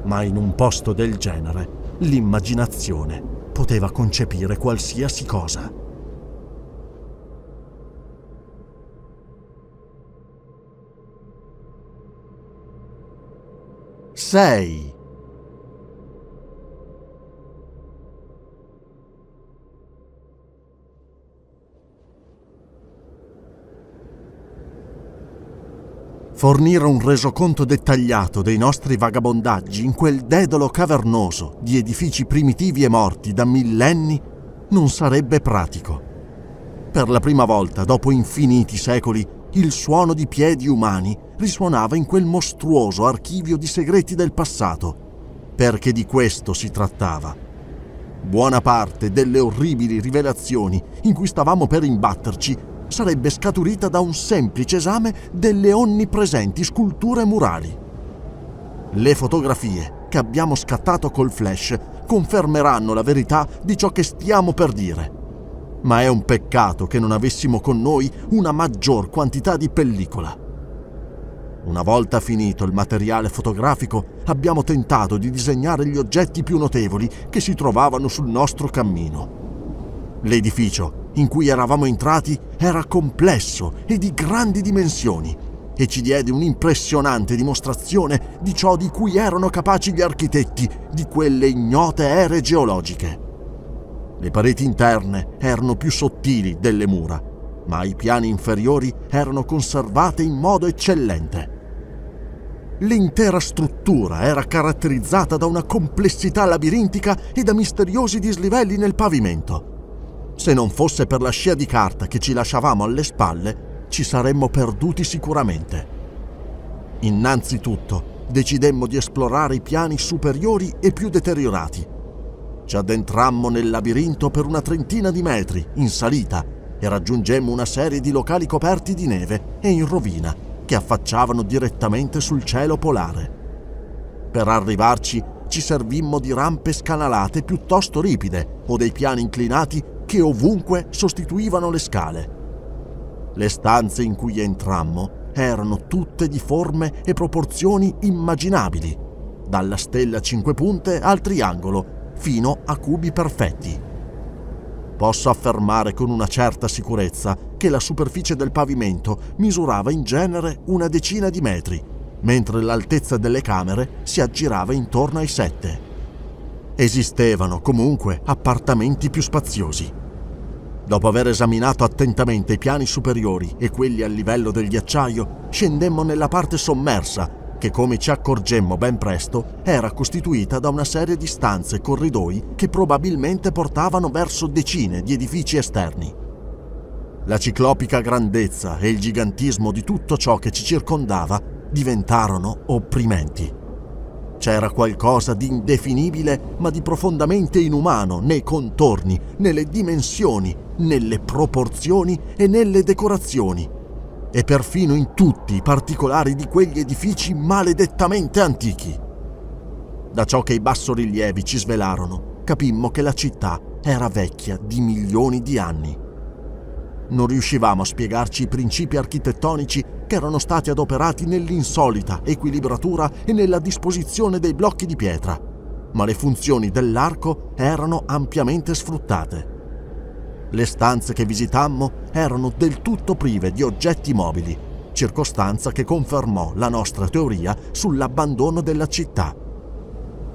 Ma in un posto del genere l'immaginazione poteva concepire qualsiasi cosa. Sei. fornire un resoconto dettagliato dei nostri vagabondaggi in quel dedolo cavernoso di edifici primitivi e morti da millenni non sarebbe pratico. Per la prima volta, dopo infiniti secoli, il suono di piedi umani risuonava in quel mostruoso archivio di segreti del passato, perché di questo si trattava. Buona parte delle orribili rivelazioni in cui stavamo per imbatterci sarebbe scaturita da un semplice esame delle onnipresenti sculture murali. Le fotografie che abbiamo scattato col flash confermeranno la verità di ciò che stiamo per dire. Ma è un peccato che non avessimo con noi una maggior quantità di pellicola. Una volta finito il materiale fotografico, abbiamo tentato di disegnare gli oggetti più notevoli che si trovavano sul nostro cammino. L'edificio in cui eravamo entrati era complesso e di grandi dimensioni e ci diede un'impressionante dimostrazione di ciò di cui erano capaci gli architetti di quelle ignote ere geologiche. Le pareti interne erano più sottili delle mura, ma i piani inferiori erano conservate in modo eccellente. L'intera struttura era caratterizzata da una complessità labirintica e da misteriosi dislivelli nel pavimento se non fosse per la scia di carta che ci lasciavamo alle spalle, ci saremmo perduti sicuramente. Innanzitutto, decidemmo di esplorare i piani superiori e più deteriorati. Ci addentrammo nel labirinto per una trentina di metri, in salita, e raggiungemmo una serie di locali coperti di neve e in rovina, che affacciavano direttamente sul cielo polare. Per arrivarci ci servimmo di rampe scanalate piuttosto ripide o dei piani inclinati che ovunque sostituivano le scale. Le stanze in cui entrammo erano tutte di forme e proporzioni immaginabili, dalla stella a cinque punte al triangolo, fino a cubi perfetti. Posso affermare con una certa sicurezza che la superficie del pavimento misurava in genere una decina di metri, mentre l'altezza delle camere si aggirava intorno ai sette esistevano comunque appartamenti più spaziosi. Dopo aver esaminato attentamente i piani superiori e quelli al livello del ghiacciaio, scendemmo nella parte sommersa, che come ci accorgemmo ben presto era costituita da una serie di stanze e corridoi che probabilmente portavano verso decine di edifici esterni. La ciclopica grandezza e il gigantismo di tutto ciò che ci circondava diventarono opprimenti. C'era qualcosa di indefinibile ma di profondamente inumano nei contorni, nelle dimensioni, nelle proporzioni e nelle decorazioni. E perfino in tutti i particolari di quegli edifici maledettamente antichi. Da ciò che i bassorilievi ci svelarono, capimmo che la città era vecchia di milioni di anni non riuscivamo a spiegarci i principi architettonici che erano stati adoperati nell'insolita equilibratura e nella disposizione dei blocchi di pietra, ma le funzioni dell'arco erano ampiamente sfruttate. Le stanze che visitammo erano del tutto prive di oggetti mobili, circostanza che confermò la nostra teoria sull'abbandono della città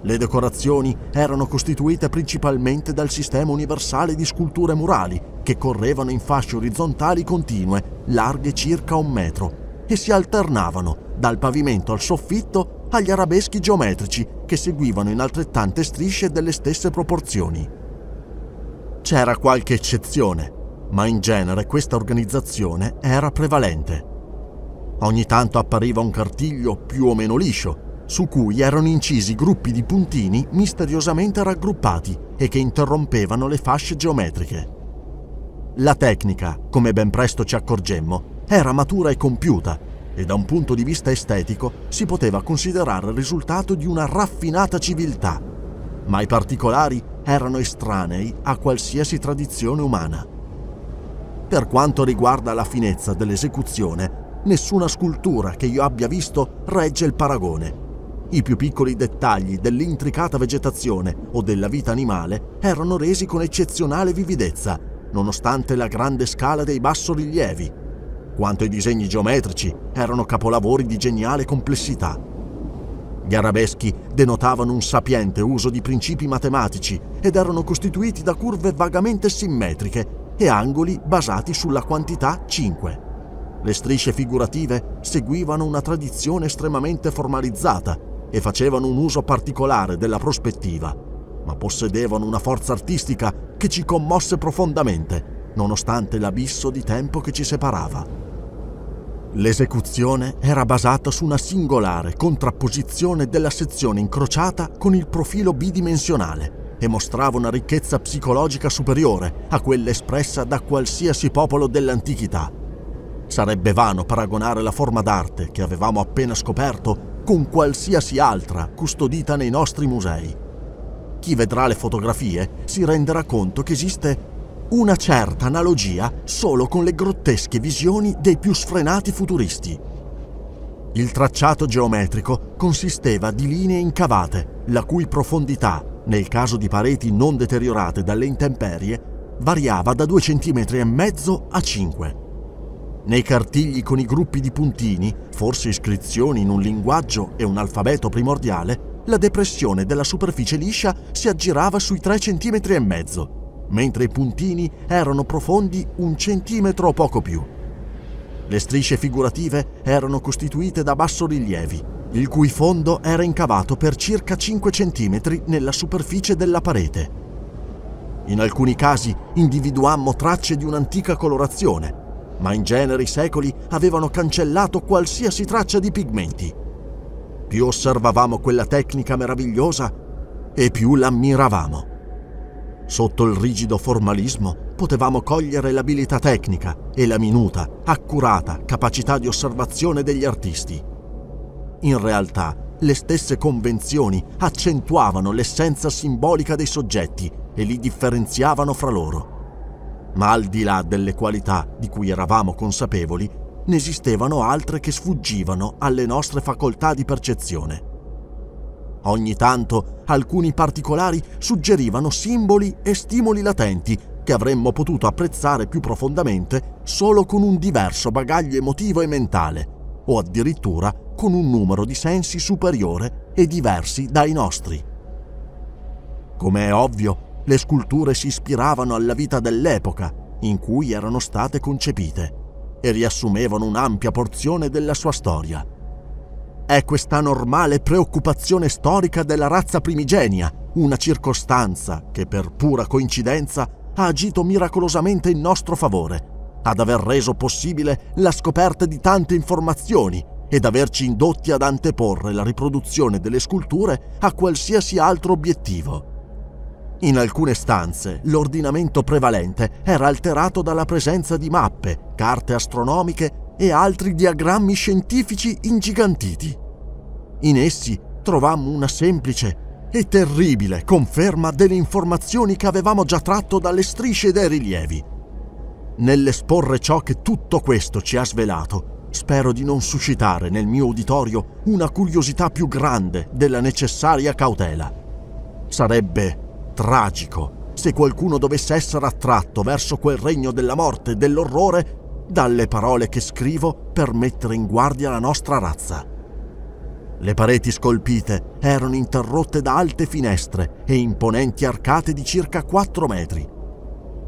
le decorazioni erano costituite principalmente dal sistema universale di sculture murali, che correvano in fasce orizzontali continue, larghe circa un metro, e si alternavano dal pavimento al soffitto agli arabeschi geometrici che seguivano in altrettante strisce delle stesse proporzioni. C'era qualche eccezione, ma in genere questa organizzazione era prevalente. Ogni tanto appariva un cartiglio più o meno liscio, su cui erano incisi gruppi di puntini misteriosamente raggruppati e che interrompevano le fasce geometriche. La tecnica, come ben presto ci accorgemmo, era matura e compiuta e da un punto di vista estetico si poteva considerare il risultato di una raffinata civiltà, ma i particolari erano estranei a qualsiasi tradizione umana. Per quanto riguarda la finezza dell'esecuzione, nessuna scultura che io abbia visto regge il paragone i più piccoli dettagli dell'intricata vegetazione o della vita animale erano resi con eccezionale vividezza, nonostante la grande scala dei bassorilievi. Quanto ai disegni geometrici, erano capolavori di geniale complessità. Gli arabeschi denotavano un sapiente uso di principi matematici ed erano costituiti da curve vagamente simmetriche e angoli basati sulla quantità 5. Le strisce figurative seguivano una tradizione estremamente formalizzata, e facevano un uso particolare della prospettiva, ma possedevano una forza artistica che ci commosse profondamente, nonostante l'abisso di tempo che ci separava. L'esecuzione era basata su una singolare contrapposizione della sezione incrociata con il profilo bidimensionale, e mostrava una ricchezza psicologica superiore a quella espressa da qualsiasi popolo dell'antichità. Sarebbe vano paragonare la forma d'arte che avevamo appena scoperto con qualsiasi altra custodita nei nostri musei. Chi vedrà le fotografie si renderà conto che esiste una certa analogia solo con le grottesche visioni dei più sfrenati futuristi. Il tracciato geometrico consisteva di linee incavate, la cui profondità, nel caso di pareti non deteriorate dalle intemperie, variava da 2,5 cm a 5 nei cartigli con i gruppi di puntini, forse iscrizioni in un linguaggio e un alfabeto primordiale, la depressione della superficie liscia si aggirava sui 3,5 cm, mentre i puntini erano profondi un centimetro o poco più. Le strisce figurative erano costituite da bassorilievi, il cui fondo era incavato per circa 5 cm nella superficie della parete. In alcuni casi individuammo tracce di un'antica colorazione, ma in genere i secoli avevano cancellato qualsiasi traccia di pigmenti. Più osservavamo quella tecnica meravigliosa e più l'ammiravamo. Sotto il rigido formalismo potevamo cogliere l'abilità tecnica e la minuta, accurata capacità di osservazione degli artisti. In realtà, le stesse convenzioni accentuavano l'essenza simbolica dei soggetti e li differenziavano fra loro ma al di là delle qualità di cui eravamo consapevoli, ne esistevano altre che sfuggivano alle nostre facoltà di percezione. Ogni tanto alcuni particolari suggerivano simboli e stimoli latenti che avremmo potuto apprezzare più profondamente solo con un diverso bagaglio emotivo e mentale, o addirittura con un numero di sensi superiore e diversi dai nostri. Come è ovvio, le sculture si ispiravano alla vita dell'epoca in cui erano state concepite e riassumevano un'ampia porzione della sua storia. È questa normale preoccupazione storica della razza primigenia, una circostanza che per pura coincidenza ha agito miracolosamente in nostro favore, ad aver reso possibile la scoperta di tante informazioni ed averci indotti ad anteporre la riproduzione delle sculture a qualsiasi altro obiettivo. In alcune stanze l'ordinamento prevalente era alterato dalla presenza di mappe, carte astronomiche e altri diagrammi scientifici ingigantiti. In essi trovammo una semplice e terribile conferma delle informazioni che avevamo già tratto dalle strisce dei rilievi. Nell'esporre ciò che tutto questo ci ha svelato, spero di non suscitare nel mio uditorio una curiosità più grande della necessaria cautela. Sarebbe tragico se qualcuno dovesse essere attratto verso quel regno della morte e dell'orrore dalle parole che scrivo per mettere in guardia la nostra razza. Le pareti scolpite erano interrotte da alte finestre e imponenti arcate di circa 4 metri.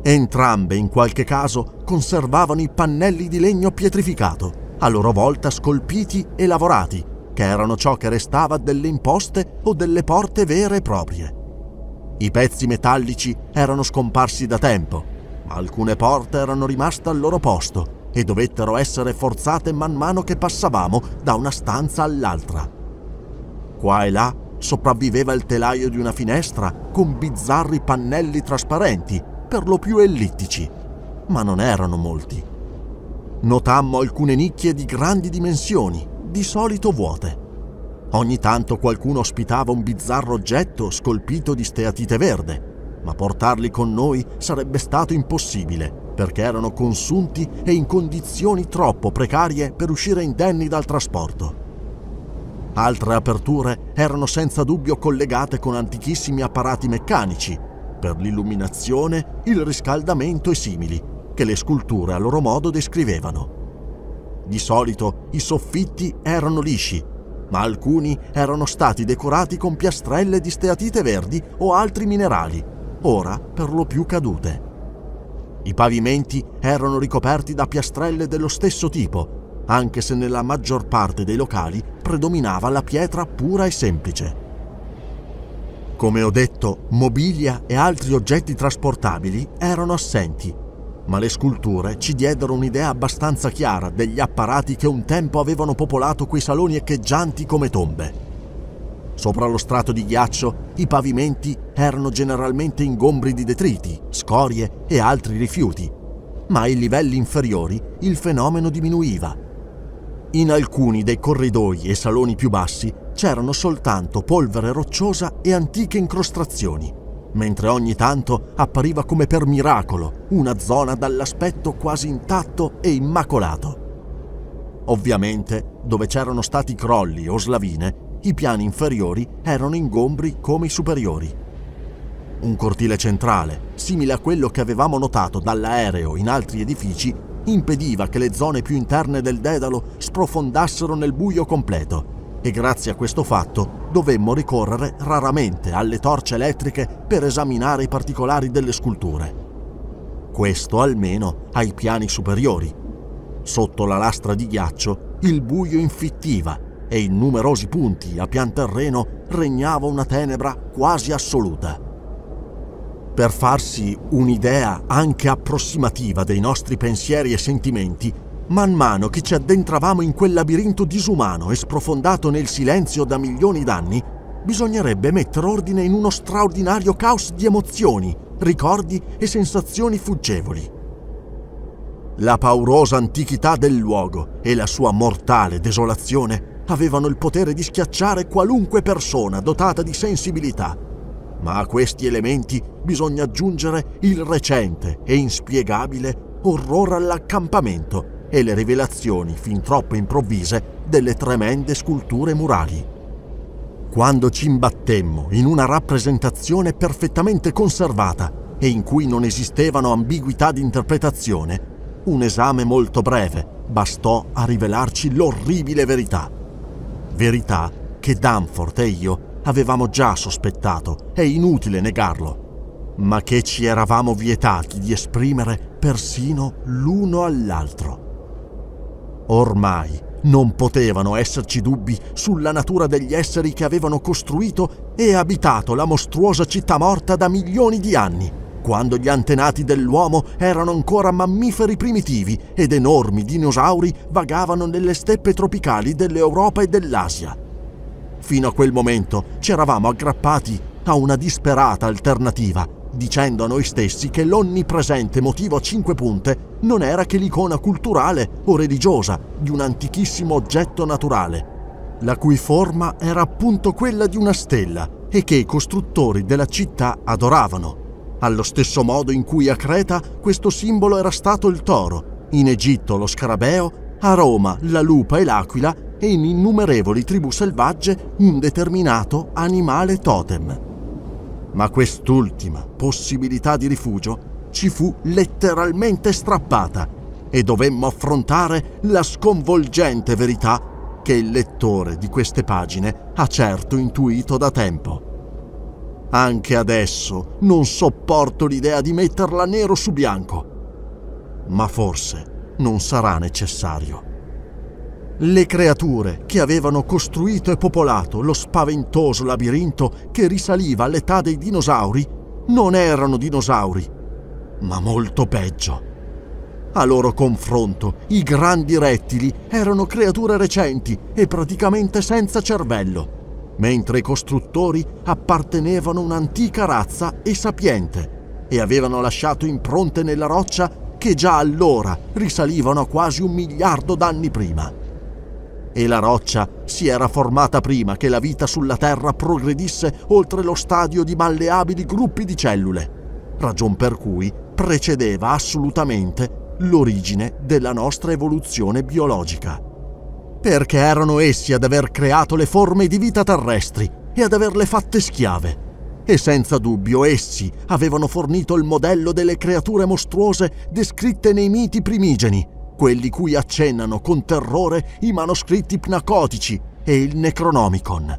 Entrambe, in qualche caso, conservavano i pannelli di legno pietrificato, a loro volta scolpiti e lavorati, che erano ciò che restava delle imposte o delle porte vere e proprie. I pezzi metallici erano scomparsi da tempo, ma alcune porte erano rimaste al loro posto e dovettero essere forzate man mano che passavamo da una stanza all'altra. Qua e là sopravviveva il telaio di una finestra con bizzarri pannelli trasparenti, per lo più ellittici, ma non erano molti. Notammo alcune nicchie di grandi dimensioni, di solito vuote. Ogni tanto qualcuno ospitava un bizzarro oggetto scolpito di steatite verde, ma portarli con noi sarebbe stato impossibile perché erano consunti e in condizioni troppo precarie per uscire indenni dal trasporto. Altre aperture erano senza dubbio collegate con antichissimi apparati meccanici per l'illuminazione, il riscaldamento e simili, che le sculture a loro modo descrivevano. Di solito i soffitti erano lisci ma alcuni erano stati decorati con piastrelle di steatite verdi o altri minerali, ora per lo più cadute. I pavimenti erano ricoperti da piastrelle dello stesso tipo, anche se nella maggior parte dei locali predominava la pietra pura e semplice. Come ho detto, mobilia e altri oggetti trasportabili erano assenti ma le sculture ci diedero un'idea abbastanza chiara degli apparati che un tempo avevano popolato quei saloni echeggianti come tombe. Sopra lo strato di ghiaccio i pavimenti erano generalmente ingombri di detriti, scorie e altri rifiuti, ma ai livelli inferiori il fenomeno diminuiva. In alcuni dei corridoi e saloni più bassi c'erano soltanto polvere rocciosa e antiche incrostrazioni mentre ogni tanto appariva come per miracolo una zona dall'aspetto quasi intatto e immacolato. Ovviamente, dove c'erano stati crolli o slavine, i piani inferiori erano ingombri come i superiori. Un cortile centrale, simile a quello che avevamo notato dall'aereo in altri edifici, impediva che le zone più interne del Dedalo sprofondassero nel buio completo e grazie a questo fatto dovemmo ricorrere raramente alle torce elettriche per esaminare i particolari delle sculture. Questo almeno ai piani superiori. Sotto la lastra di ghiaccio il buio infittiva e in numerosi punti a pian terreno regnava una tenebra quasi assoluta. Per farsi un'idea anche approssimativa dei nostri pensieri e sentimenti, Man mano che ci addentravamo in quel labirinto disumano e sprofondato nel silenzio da milioni d'anni, bisognerebbe mettere ordine in uno straordinario caos di emozioni, ricordi e sensazioni fuggevoli. La paurosa antichità del luogo e la sua mortale desolazione avevano il potere di schiacciare qualunque persona dotata di sensibilità, ma a questi elementi bisogna aggiungere il recente e inspiegabile orrore all'accampamento e le rivelazioni fin troppo improvvise delle tremende sculture murali. Quando ci imbattemmo in una rappresentazione perfettamente conservata e in cui non esistevano ambiguità di interpretazione, un esame molto breve bastò a rivelarci l'orribile verità. Verità che Danforth e io avevamo già sospettato, è inutile negarlo, ma che ci eravamo vietati di esprimere persino l'uno all'altro. Ormai non potevano esserci dubbi sulla natura degli esseri che avevano costruito e abitato la mostruosa città morta da milioni di anni, quando gli antenati dell'uomo erano ancora mammiferi primitivi ed enormi dinosauri vagavano nelle steppe tropicali dell'Europa e dell'Asia. Fino a quel momento ci eravamo aggrappati a una disperata alternativa dicendo a noi stessi che l'onnipresente motivo a cinque punte non era che l'icona culturale o religiosa di un antichissimo oggetto naturale, la cui forma era appunto quella di una stella e che i costruttori della città adoravano, allo stesso modo in cui a Creta questo simbolo era stato il toro, in Egitto lo scarabeo, a Roma la lupa e l'aquila e in innumerevoli tribù selvagge un determinato animale totem. Ma quest'ultima possibilità di rifugio ci fu letteralmente strappata e dovemmo affrontare la sconvolgente verità che il lettore di queste pagine ha certo intuito da tempo. Anche adesso non sopporto l'idea di metterla nero su bianco, ma forse non sarà necessario le creature che avevano costruito e popolato lo spaventoso labirinto che risaliva all'età dei dinosauri non erano dinosauri, ma molto peggio. A loro confronto, i grandi rettili erano creature recenti e praticamente senza cervello, mentre i costruttori appartenevano a un'antica razza e sapiente e avevano lasciato impronte nella roccia che già allora risalivano a quasi un miliardo d'anni prima e la roccia si era formata prima che la vita sulla Terra progredisse oltre lo stadio di malleabili gruppi di cellule, ragion per cui precedeva assolutamente l'origine della nostra evoluzione biologica. Perché erano essi ad aver creato le forme di vita terrestri e ad averle fatte schiave. E senza dubbio essi avevano fornito il modello delle creature mostruose descritte nei miti primigeni, quelli cui accennano con terrore i manoscritti pnacotici e il Necronomicon.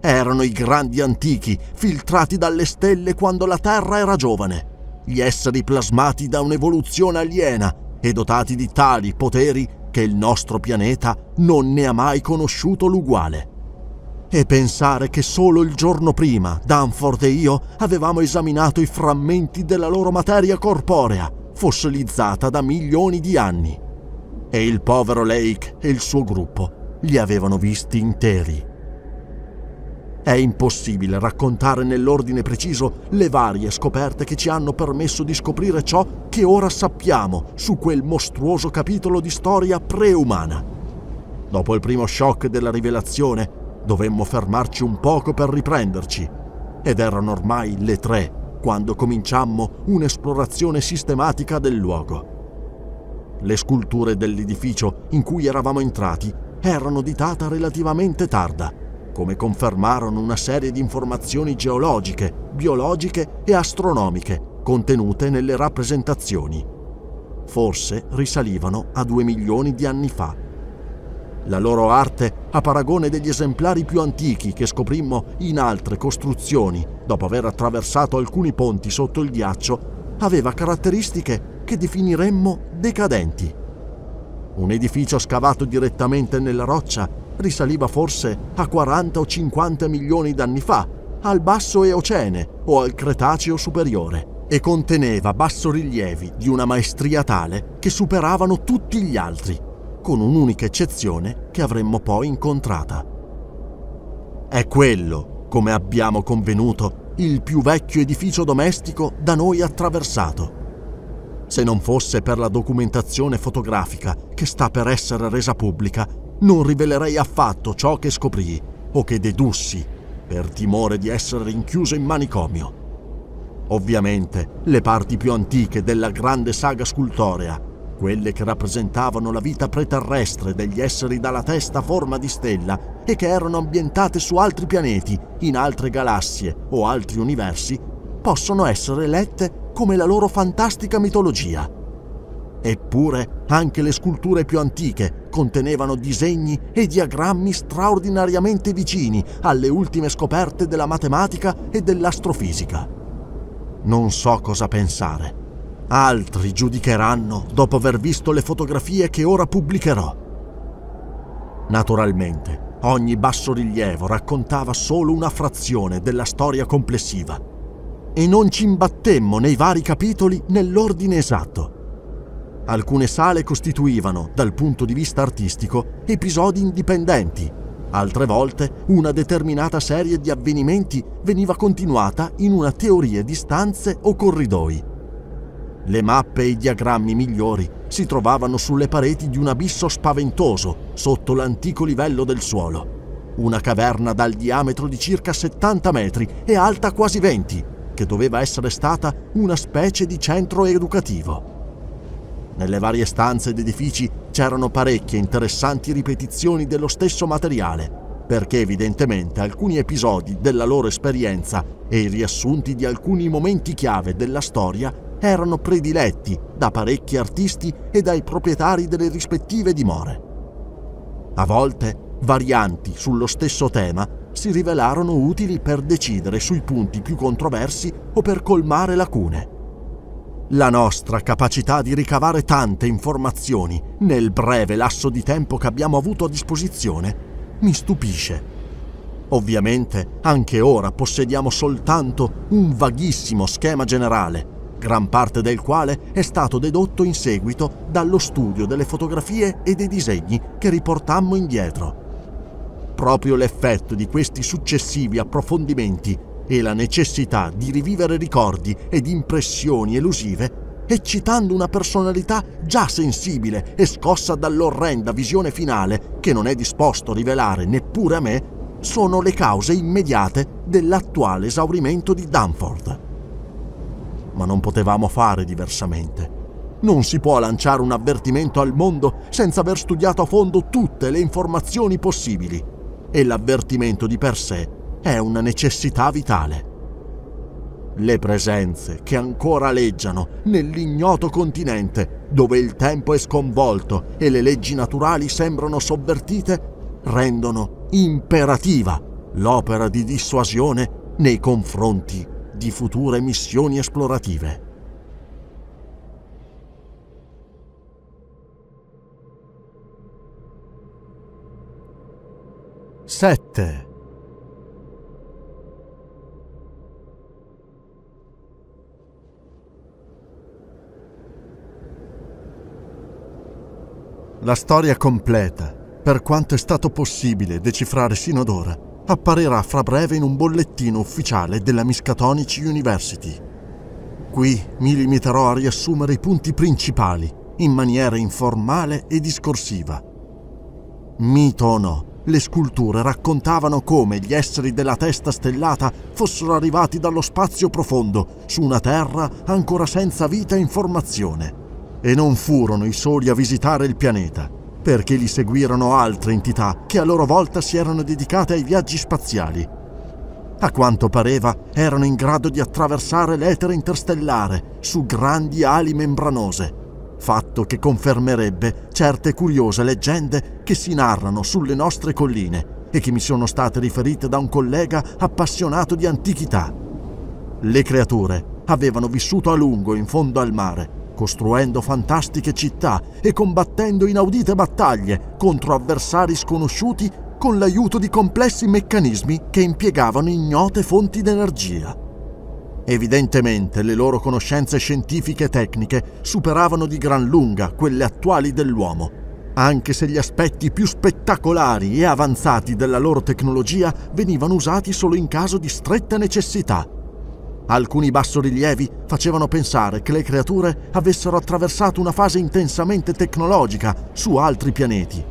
Erano i grandi antichi, filtrati dalle stelle quando la Terra era giovane, gli esseri plasmati da un'evoluzione aliena e dotati di tali poteri che il nostro pianeta non ne ha mai conosciuto l'uguale. E pensare che solo il giorno prima, Danforth e io avevamo esaminato i frammenti della loro materia corporea fossilizzata da milioni di anni. E il povero Lake e il suo gruppo li avevano visti interi. È impossibile raccontare nell'ordine preciso le varie scoperte che ci hanno permesso di scoprire ciò che ora sappiamo su quel mostruoso capitolo di storia preumana. Dopo il primo shock della rivelazione, dovemmo fermarci un poco per riprenderci, ed erano ormai le tre quando cominciammo un'esplorazione sistematica del luogo. Le sculture dell'edificio in cui eravamo entrati erano di data relativamente tarda, come confermarono una serie di informazioni geologiche, biologiche e astronomiche contenute nelle rappresentazioni. Forse risalivano a due milioni di anni fa la loro arte a paragone degli esemplari più antichi che scoprimmo in altre costruzioni, dopo aver attraversato alcuni ponti sotto il ghiaccio, aveva caratteristiche che definiremmo decadenti. Un edificio scavato direttamente nella roccia risaliva forse a 40 o 50 milioni d'anni fa, al basso Eocene o al Cretaceo superiore, e conteneva bassorilievi di una maestria tale che superavano tutti gli altri con un'unica eccezione che avremmo poi incontrata. È quello, come abbiamo convenuto, il più vecchio edificio domestico da noi attraversato. Se non fosse per la documentazione fotografica che sta per essere resa pubblica, non rivelerei affatto ciò che scoprii o che dedussi, per timore di essere rinchiuso in manicomio. Ovviamente, le parti più antiche della grande saga scultorea quelle che rappresentavano la vita preterrestre degli esseri dalla testa a forma di stella e che erano ambientate su altri pianeti, in altre galassie o altri universi, possono essere lette come la loro fantastica mitologia. Eppure anche le sculture più antiche contenevano disegni e diagrammi straordinariamente vicini alle ultime scoperte della matematica e dell'astrofisica. Non so cosa pensare Altri giudicheranno dopo aver visto le fotografie che ora pubblicherò. Naturalmente, ogni bassorilievo raccontava solo una frazione della storia complessiva e non ci imbattemmo nei vari capitoli nell'ordine esatto. Alcune sale costituivano, dal punto di vista artistico, episodi indipendenti, altre volte una determinata serie di avvenimenti veniva continuata in una teoria di stanze o corridoi. Le mappe e i diagrammi migliori si trovavano sulle pareti di un abisso spaventoso sotto l'antico livello del suolo. Una caverna dal diametro di circa 70 metri e alta quasi 20, che doveva essere stata una specie di centro educativo. Nelle varie stanze ed edifici c'erano parecchie interessanti ripetizioni dello stesso materiale, perché evidentemente alcuni episodi della loro esperienza e i riassunti di alcuni momenti chiave della storia erano prediletti da parecchi artisti e dai proprietari delle rispettive dimore. A volte varianti sullo stesso tema si rivelarono utili per decidere sui punti più controversi o per colmare lacune. La nostra capacità di ricavare tante informazioni nel breve lasso di tempo che abbiamo avuto a disposizione mi stupisce. Ovviamente anche ora possediamo soltanto un vaghissimo schema generale gran parte del quale è stato dedotto in seguito dallo studio delle fotografie e dei disegni che riportammo indietro. Proprio l'effetto di questi successivi approfondimenti e la necessità di rivivere ricordi ed impressioni elusive eccitando una personalità già sensibile e scossa dall'orrenda visione finale che non è disposto a rivelare neppure a me, sono le cause immediate dell'attuale esaurimento di Danforth ma non potevamo fare diversamente. Non si può lanciare un avvertimento al mondo senza aver studiato a fondo tutte le informazioni possibili e l'avvertimento di per sé è una necessità vitale. Le presenze che ancora aleggiano nell'ignoto continente, dove il tempo è sconvolto e le leggi naturali sembrano sovvertite, rendono imperativa l'opera di dissuasione nei confronti di future missioni esplorative. Sette. La storia completa, per quanto è stato possibile decifrare sino ad ora, apparirà fra breve in un bollettino ufficiale della Miskatonic University. Qui mi limiterò a riassumere i punti principali in maniera informale e discorsiva. Mito o no, le sculture raccontavano come gli esseri della testa stellata fossero arrivati dallo spazio profondo su una Terra ancora senza vita e informazione. E non furono i soli a visitare il pianeta perché li seguirono altre entità che a loro volta si erano dedicate ai viaggi spaziali. A quanto pareva erano in grado di attraversare l'etere interstellare su grandi ali membranose, fatto che confermerebbe certe curiose leggende che si narrano sulle nostre colline e che mi sono state riferite da un collega appassionato di antichità. Le creature avevano vissuto a lungo in fondo al mare costruendo fantastiche città e combattendo inaudite battaglie contro avversari sconosciuti con l'aiuto di complessi meccanismi che impiegavano ignote fonti d'energia. Evidentemente le loro conoscenze scientifiche e tecniche superavano di gran lunga quelle attuali dell'uomo, anche se gli aspetti più spettacolari e avanzati della loro tecnologia venivano usati solo in caso di stretta necessità Alcuni bassorilievi facevano pensare che le creature avessero attraversato una fase intensamente tecnologica su altri pianeti,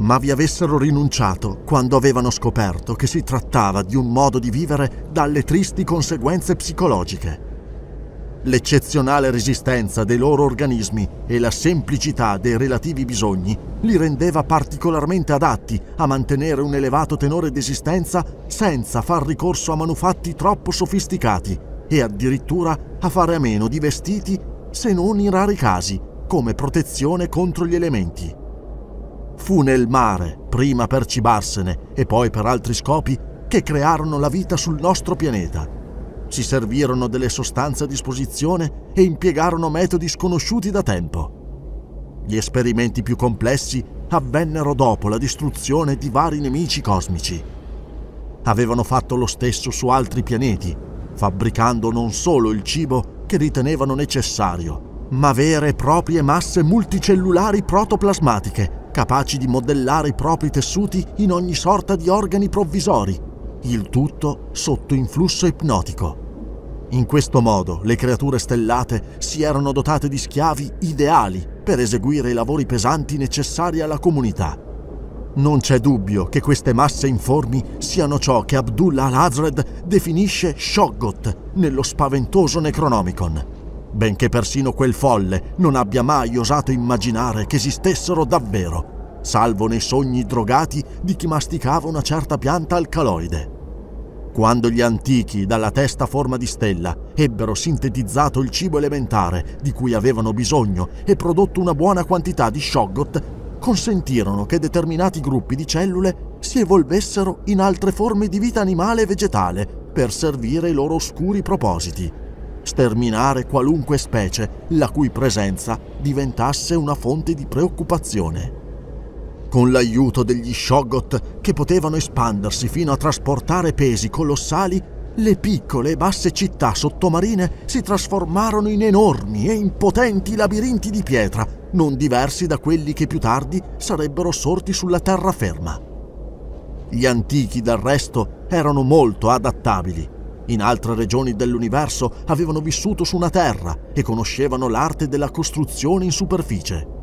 ma vi avessero rinunciato quando avevano scoperto che si trattava di un modo di vivere dalle tristi conseguenze psicologiche. L'eccezionale resistenza dei loro organismi e la semplicità dei relativi bisogni li rendeva particolarmente adatti a mantenere un elevato tenore d'esistenza senza far ricorso a manufatti troppo sofisticati e addirittura a fare a meno di vestiti se non in rari casi, come protezione contro gli elementi. Fu nel mare, prima per cibarsene e poi per altri scopi, che crearono la vita sul nostro pianeta. Si servirono delle sostanze a disposizione e impiegarono metodi sconosciuti da tempo. Gli esperimenti più complessi avvennero dopo la distruzione di vari nemici cosmici. Avevano fatto lo stesso su altri pianeti fabbricando non solo il cibo che ritenevano necessario, ma vere e proprie masse multicellulari protoplasmatiche, capaci di modellare i propri tessuti in ogni sorta di organi provvisori, il tutto sotto influsso ipnotico. In questo modo le creature stellate si erano dotate di schiavi ideali per eseguire i lavori pesanti necessari alla comunità non c'è dubbio che queste masse informi siano ciò che Abdullah al-Hazred definisce Shoggot nello spaventoso Necronomicon, benché persino quel folle non abbia mai osato immaginare che esistessero davvero, salvo nei sogni drogati di chi masticava una certa pianta alcaloide. Quando gli antichi, dalla testa a forma di stella, ebbero sintetizzato il cibo elementare di cui avevano bisogno e prodotto una buona quantità di shoggoth, consentirono che determinati gruppi di cellule si evolvessero in altre forme di vita animale e vegetale per servire i loro oscuri propositi, sterminare qualunque specie la cui presenza diventasse una fonte di preoccupazione. Con l'aiuto degli Shoggoth, che potevano espandersi fino a trasportare pesi colossali, le piccole e basse città sottomarine si trasformarono in enormi e impotenti labirinti di pietra, non diversi da quelli che più tardi sarebbero sorti sulla terraferma. Gli antichi, del resto, erano molto adattabili. In altre regioni dell'universo avevano vissuto su una terra e conoscevano l'arte della costruzione in superficie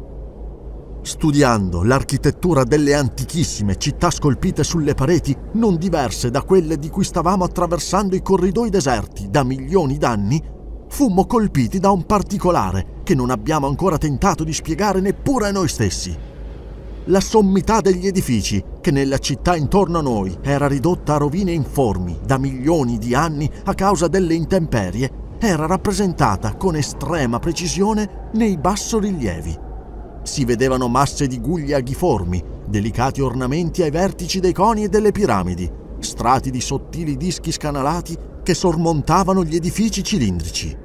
studiando l'architettura delle antichissime città scolpite sulle pareti non diverse da quelle di cui stavamo attraversando i corridoi deserti da milioni d'anni, fummo colpiti da un particolare che non abbiamo ancora tentato di spiegare neppure a noi stessi. La sommità degli edifici, che nella città intorno a noi era ridotta a rovine informi da milioni di anni a causa delle intemperie, era rappresentata con estrema precisione nei bassorilievi si vedevano masse di guglie aghiformi, delicati ornamenti ai vertici dei coni e delle piramidi, strati di sottili dischi scanalati che sormontavano gli edifici cilindrici.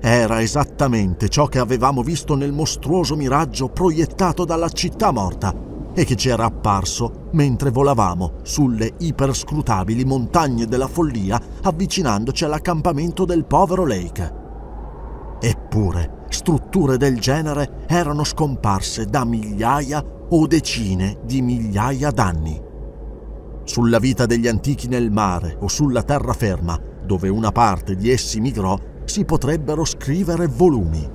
Era esattamente ciò che avevamo visto nel mostruoso miraggio proiettato dalla città morta e che ci era apparso mentre volavamo sulle iperscrutabili montagne della follia avvicinandoci all'accampamento del povero Lake. Eppure, strutture del genere erano scomparse da migliaia o decine di migliaia d'anni. Sulla vita degli antichi nel mare o sulla terraferma, dove una parte di essi migrò, si potrebbero scrivere volumi.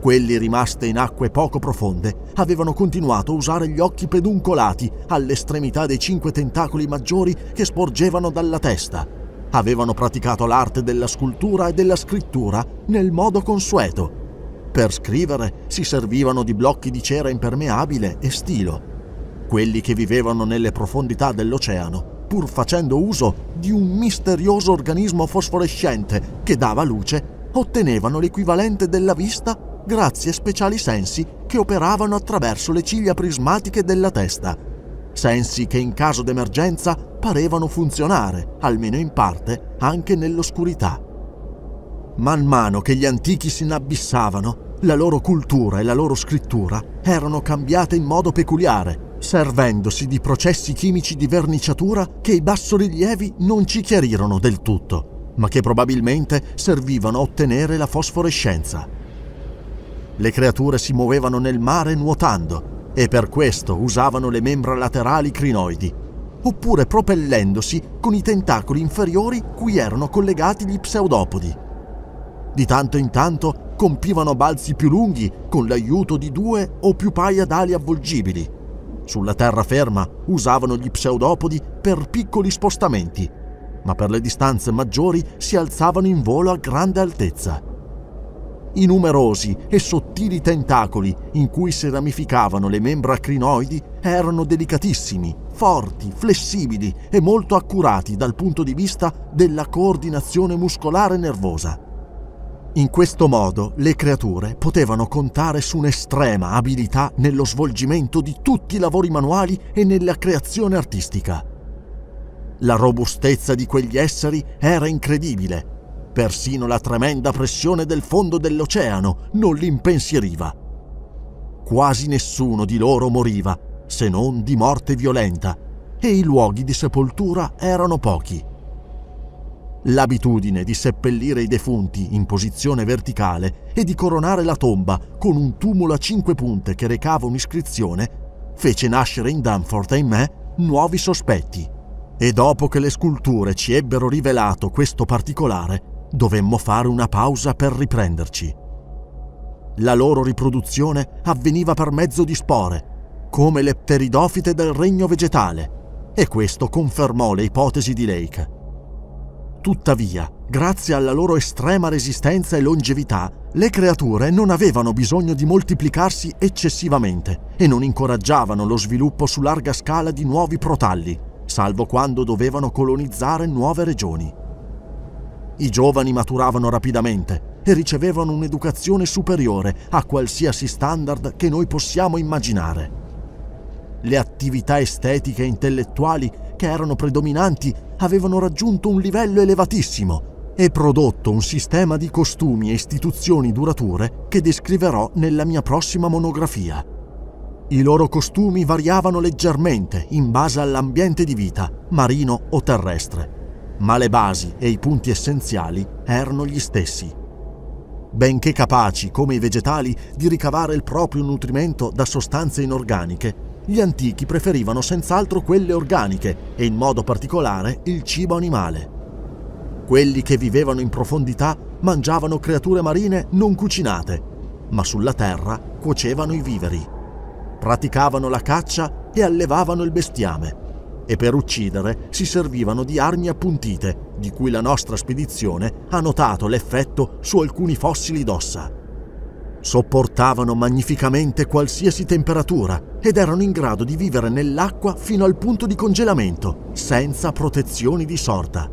Quelli rimaste in acque poco profonde avevano continuato a usare gli occhi peduncolati all'estremità dei cinque tentacoli maggiori che sporgevano dalla testa avevano praticato l'arte della scultura e della scrittura nel modo consueto. Per scrivere si servivano di blocchi di cera impermeabile e stilo. Quelli che vivevano nelle profondità dell'oceano, pur facendo uso di un misterioso organismo fosforescente che dava luce, ottenevano l'equivalente della vista grazie a speciali sensi che operavano attraverso le ciglia prismatiche della testa, sensi che in caso d'emergenza parevano funzionare, almeno in parte, anche nell'oscurità. Man mano che gli antichi si inabissavano, la loro cultura e la loro scrittura erano cambiate in modo peculiare, servendosi di processi chimici di verniciatura che i bassorilievi non ci chiarirono del tutto, ma che probabilmente servivano a ottenere la fosforescenza. Le creature si muovevano nel mare nuotando e per questo usavano le membra laterali crinoidi oppure propellendosi con i tentacoli inferiori cui erano collegati gli pseudopodi. Di tanto in tanto compivano balzi più lunghi con l'aiuto di due o più paia d'ali avvolgibili. Sulla terraferma usavano gli pseudopodi per piccoli spostamenti, ma per le distanze maggiori si alzavano in volo a grande altezza i numerosi e sottili tentacoli in cui si ramificavano le membra crinoidi erano delicatissimi, forti, flessibili e molto accurati dal punto di vista della coordinazione muscolare nervosa. In questo modo le creature potevano contare su un'estrema abilità nello svolgimento di tutti i lavori manuali e nella creazione artistica. La robustezza di quegli esseri era incredibile Persino la tremenda pressione del fondo dell'oceano non li impensieriva. Quasi nessuno di loro moriva, se non di morte violenta, e i luoghi di sepoltura erano pochi. L'abitudine di seppellire i defunti in posizione verticale e di coronare la tomba con un tumulo a cinque punte che recava un'iscrizione fece nascere in Danforth e in me nuovi sospetti. E dopo che le sculture ci ebbero rivelato questo particolare, Dovemmo fare una pausa per riprenderci. La loro riproduzione avveniva per mezzo di spore, come le pteridofite del regno vegetale, e questo confermò le ipotesi di Lake. Tuttavia, grazie alla loro estrema resistenza e longevità, le creature non avevano bisogno di moltiplicarsi eccessivamente e non incoraggiavano lo sviluppo su larga scala di nuovi protalli, salvo quando dovevano colonizzare nuove regioni. I giovani maturavano rapidamente e ricevevano un'educazione superiore a qualsiasi standard che noi possiamo immaginare. Le attività estetiche e intellettuali che erano predominanti avevano raggiunto un livello elevatissimo e prodotto un sistema di costumi e istituzioni durature che descriverò nella mia prossima monografia. I loro costumi variavano leggermente in base all'ambiente di vita, marino o terrestre, ma le basi e i punti essenziali erano gli stessi. Benché capaci, come i vegetali, di ricavare il proprio nutrimento da sostanze inorganiche, gli antichi preferivano senz'altro quelle organiche e in modo particolare il cibo animale. Quelli che vivevano in profondità mangiavano creature marine non cucinate, ma sulla terra cuocevano i viveri. Praticavano la caccia e allevavano il bestiame e per uccidere si servivano di armi appuntite, di cui la nostra spedizione ha notato l'effetto su alcuni fossili d'ossa. Sopportavano magnificamente qualsiasi temperatura ed erano in grado di vivere nell'acqua fino al punto di congelamento, senza protezioni di sorta.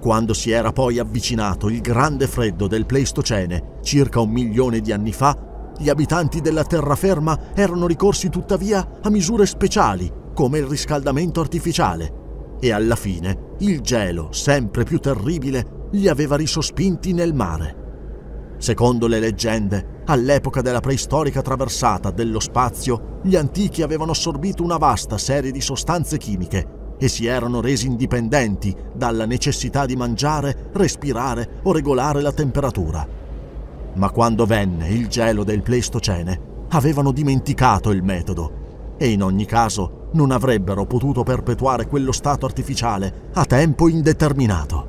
Quando si era poi avvicinato il grande freddo del Pleistocene, circa un milione di anni fa, gli abitanti della terraferma erano ricorsi tuttavia a misure speciali come il riscaldamento artificiale, e alla fine il gelo, sempre più terribile, li aveva risospinti nel mare. Secondo le leggende, all'epoca della preistorica traversata dello spazio, gli antichi avevano assorbito una vasta serie di sostanze chimiche e si erano resi indipendenti dalla necessità di mangiare, respirare o regolare la temperatura. Ma quando venne il gelo del Pleistocene, avevano dimenticato il metodo e in ogni caso non avrebbero potuto perpetuare quello stato artificiale a tempo indeterminato.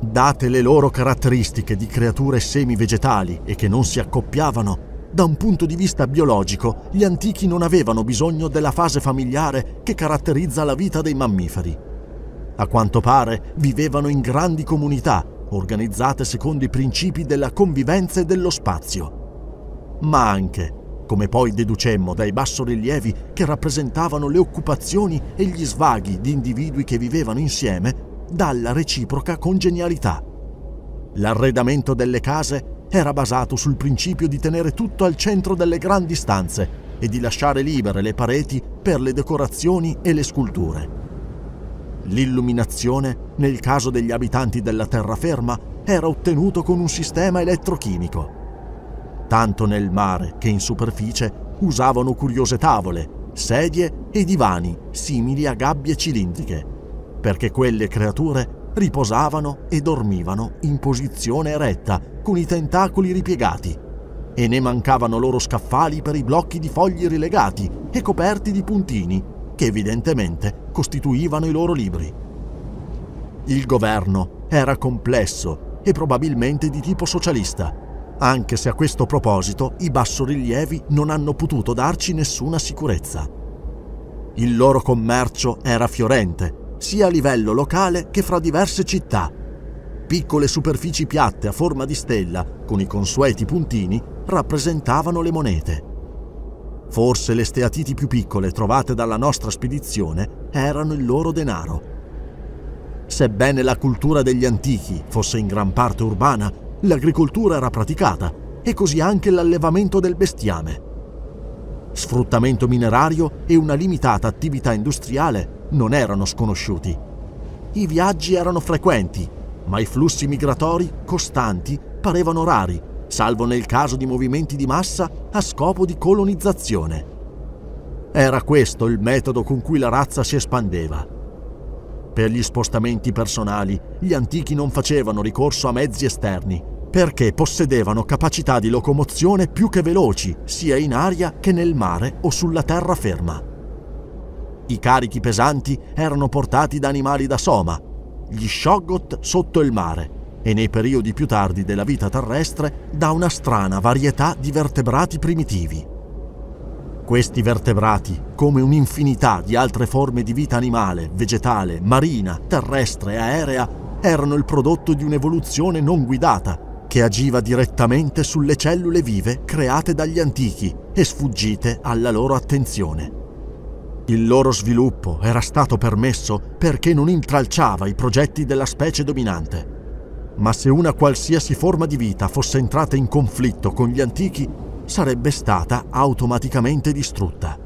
Date le loro caratteristiche di creature semi-vegetali e che non si accoppiavano, da un punto di vista biologico gli antichi non avevano bisogno della fase familiare che caratterizza la vita dei mammiferi. A quanto pare vivevano in grandi comunità, organizzate secondo i principi della convivenza e dello spazio. Ma anche come poi deducemmo dai bassorilievi che rappresentavano le occupazioni e gli svaghi di individui che vivevano insieme, dalla reciproca congenialità. L'arredamento delle case era basato sul principio di tenere tutto al centro delle grandi stanze e di lasciare libere le pareti per le decorazioni e le sculture. L'illuminazione, nel caso degli abitanti della terraferma, era ottenuto con un sistema elettrochimico tanto nel mare che in superficie, usavano curiose tavole, sedie e divani simili a gabbie cilindriche, perché quelle creature riposavano e dormivano in posizione eretta, con i tentacoli ripiegati, e ne mancavano loro scaffali per i blocchi di fogli rilegati e coperti di puntini, che evidentemente costituivano i loro libri. Il governo era complesso e probabilmente di tipo socialista, anche se a questo proposito i bassorilievi non hanno potuto darci nessuna sicurezza. Il loro commercio era fiorente, sia a livello locale che fra diverse città. Piccole superfici piatte a forma di stella, con i consueti puntini, rappresentavano le monete. Forse le steatiti più piccole trovate dalla nostra spedizione erano il loro denaro. Sebbene la cultura degli antichi fosse in gran parte urbana, l'agricoltura era praticata e così anche l'allevamento del bestiame. Sfruttamento minerario e una limitata attività industriale non erano sconosciuti. I viaggi erano frequenti, ma i flussi migratori costanti parevano rari, salvo nel caso di movimenti di massa a scopo di colonizzazione. Era questo il metodo con cui la razza si espandeva. Per gli spostamenti personali, gli antichi non facevano ricorso a mezzi esterni, perché possedevano capacità di locomozione più che veloci, sia in aria che nel mare o sulla terraferma. I carichi pesanti erano portati da animali da soma, gli shoggoth sotto il mare e nei periodi più tardi della vita terrestre da una strana varietà di vertebrati primitivi. Questi vertebrati, come un'infinità di altre forme di vita animale, vegetale, marina, terrestre e aerea, erano il prodotto di un'evoluzione non guidata, che agiva direttamente sulle cellule vive create dagli antichi e sfuggite alla loro attenzione. Il loro sviluppo era stato permesso perché non intralciava i progetti della specie dominante. Ma se una qualsiasi forma di vita fosse entrata in conflitto con gli antichi, sarebbe stata automaticamente distrutta.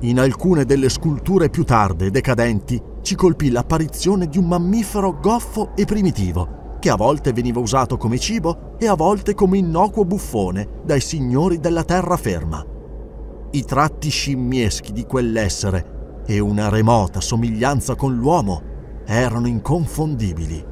In alcune delle sculture più tarde e decadenti ci colpì l'apparizione di un mammifero goffo e primitivo, che a volte veniva usato come cibo e a volte come innocuo buffone dai signori della terraferma. I tratti scimmieschi di quell'essere e una remota somiglianza con l'uomo erano inconfondibili.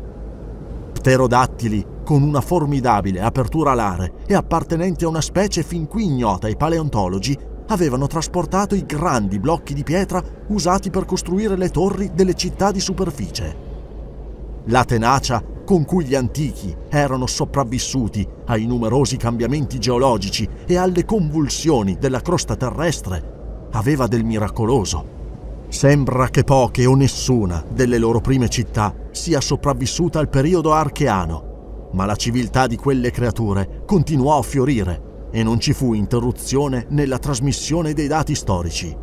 Pterodattili con una formidabile apertura alare e appartenenti a una specie fin qui ignota ai paleontologi, avevano trasportato i grandi blocchi di pietra usati per costruire le torri delle città di superficie. La tenacia con cui gli antichi erano sopravvissuti ai numerosi cambiamenti geologici e alle convulsioni della crosta terrestre, aveva del miracoloso. Sembra che poche o nessuna delle loro prime città sia sopravvissuta al periodo archeano, ma la civiltà di quelle creature continuò a fiorire e non ci fu interruzione nella trasmissione dei dati storici.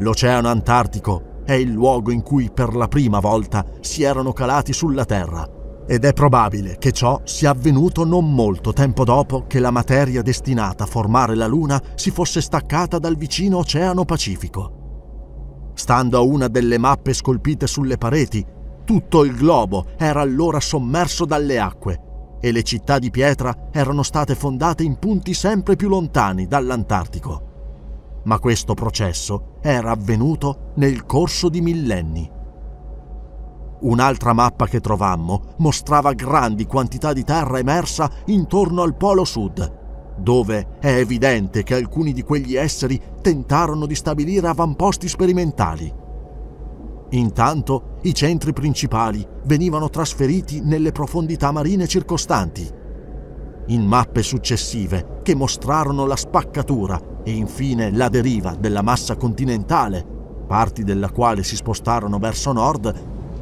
L'Oceano Antartico è il luogo in cui per la prima volta si erano calati sulla Terra ed è probabile che ciò sia avvenuto non molto tempo dopo che la materia destinata a formare la Luna si fosse staccata dal vicino Oceano Pacifico. Stando a una delle mappe scolpite sulle pareti, tutto il globo era allora sommerso dalle acque e le città di pietra erano state fondate in punti sempre più lontani dall'Antartico ma questo processo era avvenuto nel corso di millenni. Un'altra mappa che trovammo mostrava grandi quantità di terra emersa intorno al Polo Sud, dove è evidente che alcuni di quegli esseri tentarono di stabilire avamposti sperimentali. Intanto i centri principali venivano trasferiti nelle profondità marine circostanti in mappe successive che mostrarono la spaccatura e infine la deriva della massa continentale, parti della quale si spostarono verso nord,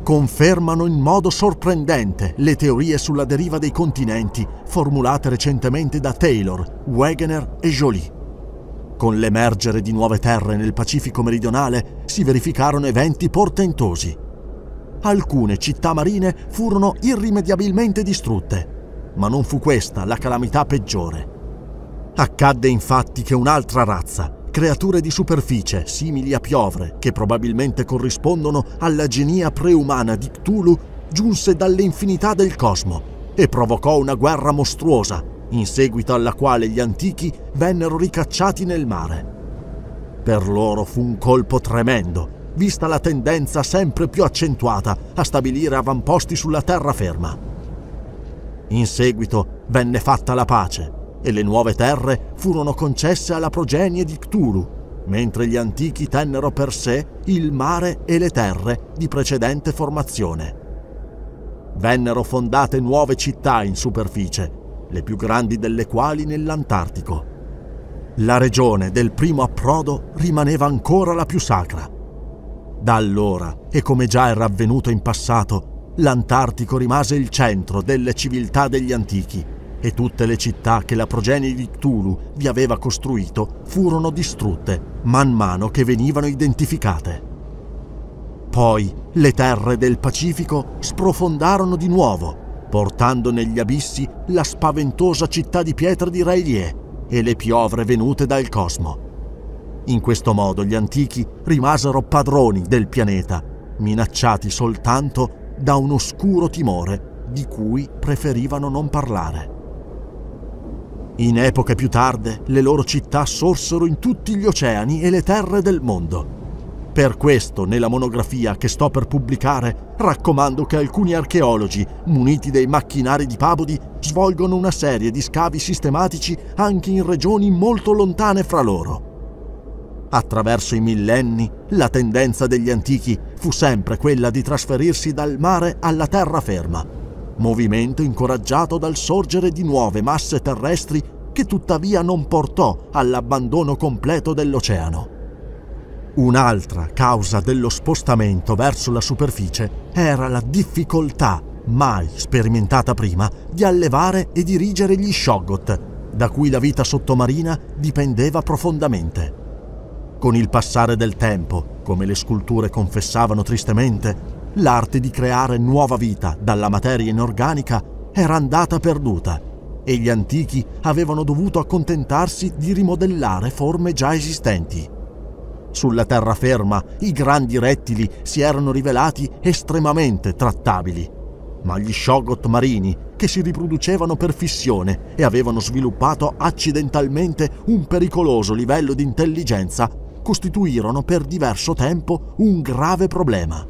confermano in modo sorprendente le teorie sulla deriva dei continenti formulate recentemente da Taylor, Wegener e Jolie. Con l'emergere di nuove terre nel Pacifico meridionale si verificarono eventi portentosi. Alcune città marine furono irrimediabilmente distrutte, ma non fu questa la calamità peggiore. Accadde infatti che un'altra razza, creature di superficie simili a piovre, che probabilmente corrispondono alla genia preumana di Cthulhu, giunse dall'infinità del cosmo e provocò una guerra mostruosa, in seguito alla quale gli antichi vennero ricacciati nel mare. Per loro fu un colpo tremendo, vista la tendenza sempre più accentuata a stabilire avamposti sulla terraferma. In seguito venne fatta la pace e le nuove terre furono concesse alla progenie di Cthulhu, mentre gli antichi tennero per sé il mare e le terre di precedente formazione. Vennero fondate nuove città in superficie, le più grandi delle quali nell'Antartico. La regione del primo approdo rimaneva ancora la più sacra. Da allora, e come già era avvenuto in passato, l'Antartico rimase il centro delle civiltà degli antichi e tutte le città che la progenie di Cthulhu vi aveva costruito furono distrutte man mano che venivano identificate. Poi le terre del Pacifico sprofondarono di nuovo, portando negli abissi la spaventosa città di pietra di Railie e le piovre venute dal cosmo. In questo modo gli antichi rimasero padroni del pianeta, minacciati soltanto da un oscuro timore di cui preferivano non parlare. In epoche più tarde le loro città sorsero in tutti gli oceani e le terre del mondo. Per questo, nella monografia che sto per pubblicare, raccomando che alcuni archeologi, muniti dei macchinari di Pabodi, svolgono una serie di scavi sistematici anche in regioni molto lontane fra loro. Attraverso i millenni, la tendenza degli antichi fu sempre quella di trasferirsi dal mare alla terraferma, movimento incoraggiato dal sorgere di nuove masse terrestri che tuttavia non portò all'abbandono completo dell'oceano. Un'altra causa dello spostamento verso la superficie era la difficoltà, mai sperimentata prima, di allevare e dirigere gli Shoggoth, da cui la vita sottomarina dipendeva profondamente. Con il passare del tempo, come le sculture confessavano tristemente, l'arte di creare nuova vita dalla materia inorganica era andata perduta e gli antichi avevano dovuto accontentarsi di rimodellare forme già esistenti. Sulla terraferma i grandi rettili si erano rivelati estremamente trattabili, ma gli shogot marini, che si riproducevano per fissione e avevano sviluppato accidentalmente un pericoloso livello di intelligenza, costituirono per diverso tempo un grave problema.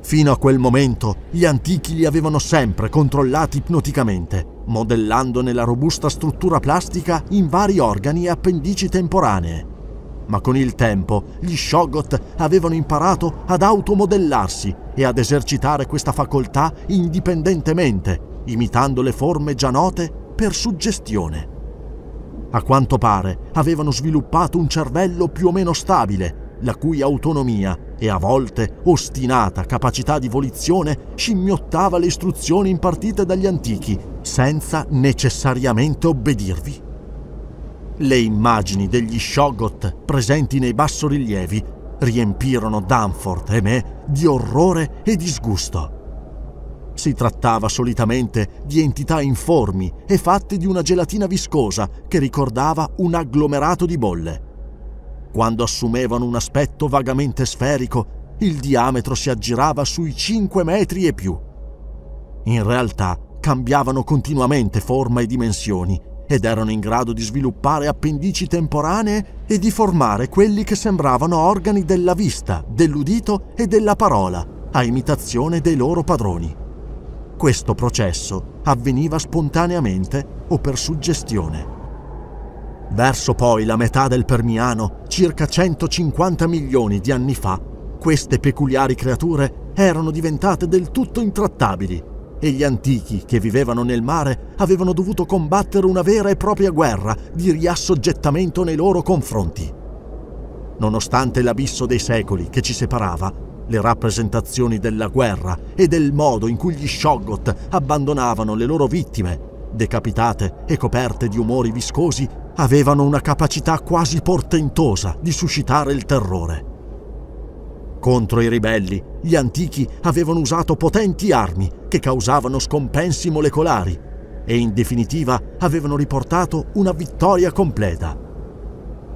Fino a quel momento gli antichi li avevano sempre controllati ipnoticamente, modellandone la robusta struttura plastica in vari organi e appendici temporanee. Ma con il tempo gli Shogot avevano imparato ad automodellarsi e ad esercitare questa facoltà indipendentemente, imitando le forme già note per suggestione. A quanto pare avevano sviluppato un cervello più o meno stabile, la cui autonomia e a volte ostinata capacità di volizione scimmiottava le istruzioni impartite dagli antichi, senza necessariamente obbedirvi. Le immagini degli Shogot presenti nei bassorilievi riempirono Danforth e me di orrore e disgusto. Si trattava solitamente di entità informi e fatte di una gelatina viscosa che ricordava un agglomerato di bolle. Quando assumevano un aspetto vagamente sferico, il diametro si aggirava sui 5 metri e più. In realtà cambiavano continuamente forma e dimensioni ed erano in grado di sviluppare appendici temporanee e di formare quelli che sembravano organi della vista, dell'udito e della parola, a imitazione dei loro padroni questo processo avveniva spontaneamente o per suggestione. Verso poi la metà del Permiano, circa 150 milioni di anni fa, queste peculiari creature erano diventate del tutto intrattabili e gli antichi che vivevano nel mare avevano dovuto combattere una vera e propria guerra di riassoggettamento nei loro confronti. Nonostante l'abisso dei secoli che ci separava, le rappresentazioni della guerra e del modo in cui gli Shoggoth abbandonavano le loro vittime, decapitate e coperte di umori viscosi, avevano una capacità quasi portentosa di suscitare il terrore. Contro i ribelli, gli antichi avevano usato potenti armi che causavano scompensi molecolari e in definitiva avevano riportato una vittoria completa.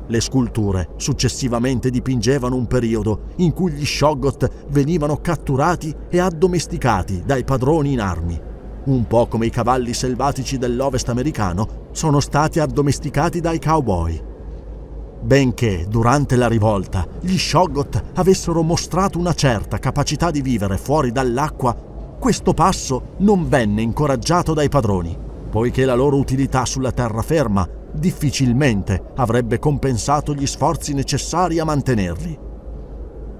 Le sculture successivamente dipingevano un periodo in cui gli Shoggoth venivano catturati e addomesticati dai padroni in armi. Un po' come i cavalli selvatici dell'ovest americano sono stati addomesticati dai cowboy. Benché durante la rivolta gli Shoggoth avessero mostrato una certa capacità di vivere fuori dall'acqua, questo passo non venne incoraggiato dai padroni, poiché la loro utilità sulla terraferma difficilmente avrebbe compensato gli sforzi necessari a mantenerli.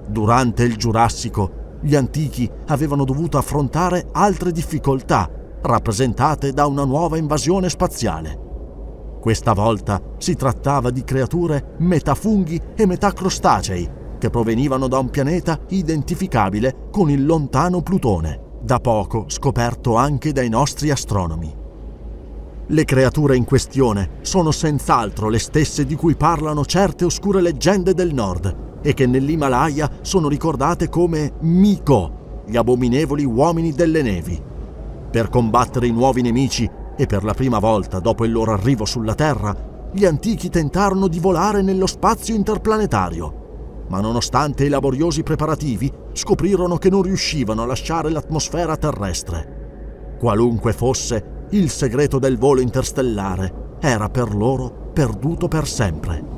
Durante il Giurassico, gli antichi avevano dovuto affrontare altre difficoltà rappresentate da una nuova invasione spaziale. Questa volta si trattava di creature metà funghi e metà crostacei, che provenivano da un pianeta identificabile con il lontano Plutone, da poco scoperto anche dai nostri astronomi. Le creature in questione sono senz'altro le stesse di cui parlano certe oscure leggende del nord e che nell'Himalaya sono ricordate come Miko, gli abominevoli uomini delle nevi. Per combattere i nuovi nemici e per la prima volta dopo il loro arrivo sulla Terra, gli antichi tentarono di volare nello spazio interplanetario ma nonostante i laboriosi preparativi scoprirono che non riuscivano a lasciare l'atmosfera terrestre. Qualunque fosse il segreto del volo interstellare era per loro perduto per sempre.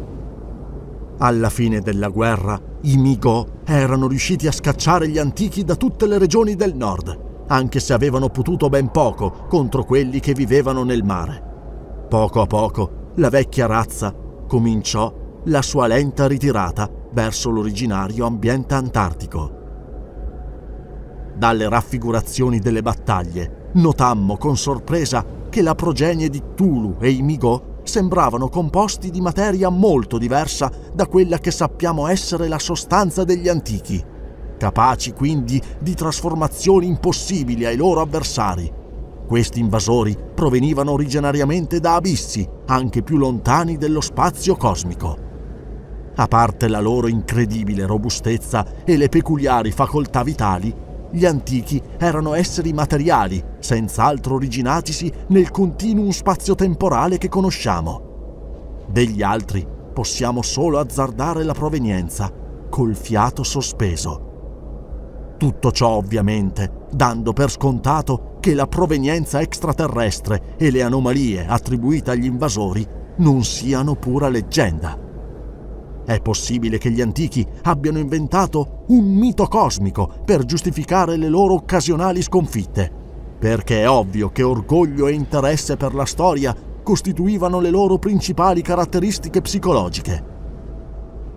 Alla fine della guerra, i Migo erano riusciti a scacciare gli antichi da tutte le regioni del nord, anche se avevano potuto ben poco contro quelli che vivevano nel mare. Poco a poco, la vecchia razza cominciò la sua lenta ritirata verso l'originario ambiente antartico. Dalle raffigurazioni delle battaglie notammo con sorpresa che la progenie di Tulu e i Migò sembravano composti di materia molto diversa da quella che sappiamo essere la sostanza degli antichi, capaci quindi di trasformazioni impossibili ai loro avversari. Questi invasori provenivano originariamente da abissi, anche più lontani dello spazio cosmico. A parte la loro incredibile robustezza e le peculiari facoltà vitali, gli antichi erano esseri materiali, senz'altro originatisi nel continuum spazio-temporale che conosciamo. Degli altri possiamo solo azzardare la provenienza, col fiato sospeso. Tutto ciò ovviamente dando per scontato che la provenienza extraterrestre e le anomalie attribuite agli invasori non siano pura leggenda. È possibile che gli antichi abbiano inventato un mito cosmico per giustificare le loro occasionali sconfitte, perché è ovvio che orgoglio e interesse per la storia costituivano le loro principali caratteristiche psicologiche.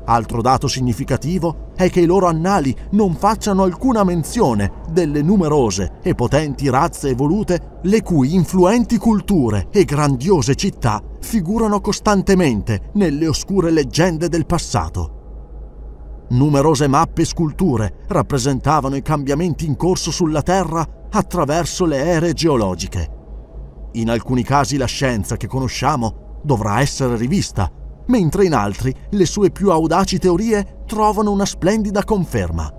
Altro dato significativo è che i loro annali non facciano alcuna menzione delle numerose e potenti razze evolute le cui influenti culture e grandiose città figurano costantemente nelle oscure leggende del passato. Numerose mappe e sculture rappresentavano i cambiamenti in corso sulla Terra attraverso le ere geologiche. In alcuni casi la scienza che conosciamo dovrà essere rivista mentre in altri le sue più audaci teorie trovano una splendida conferma.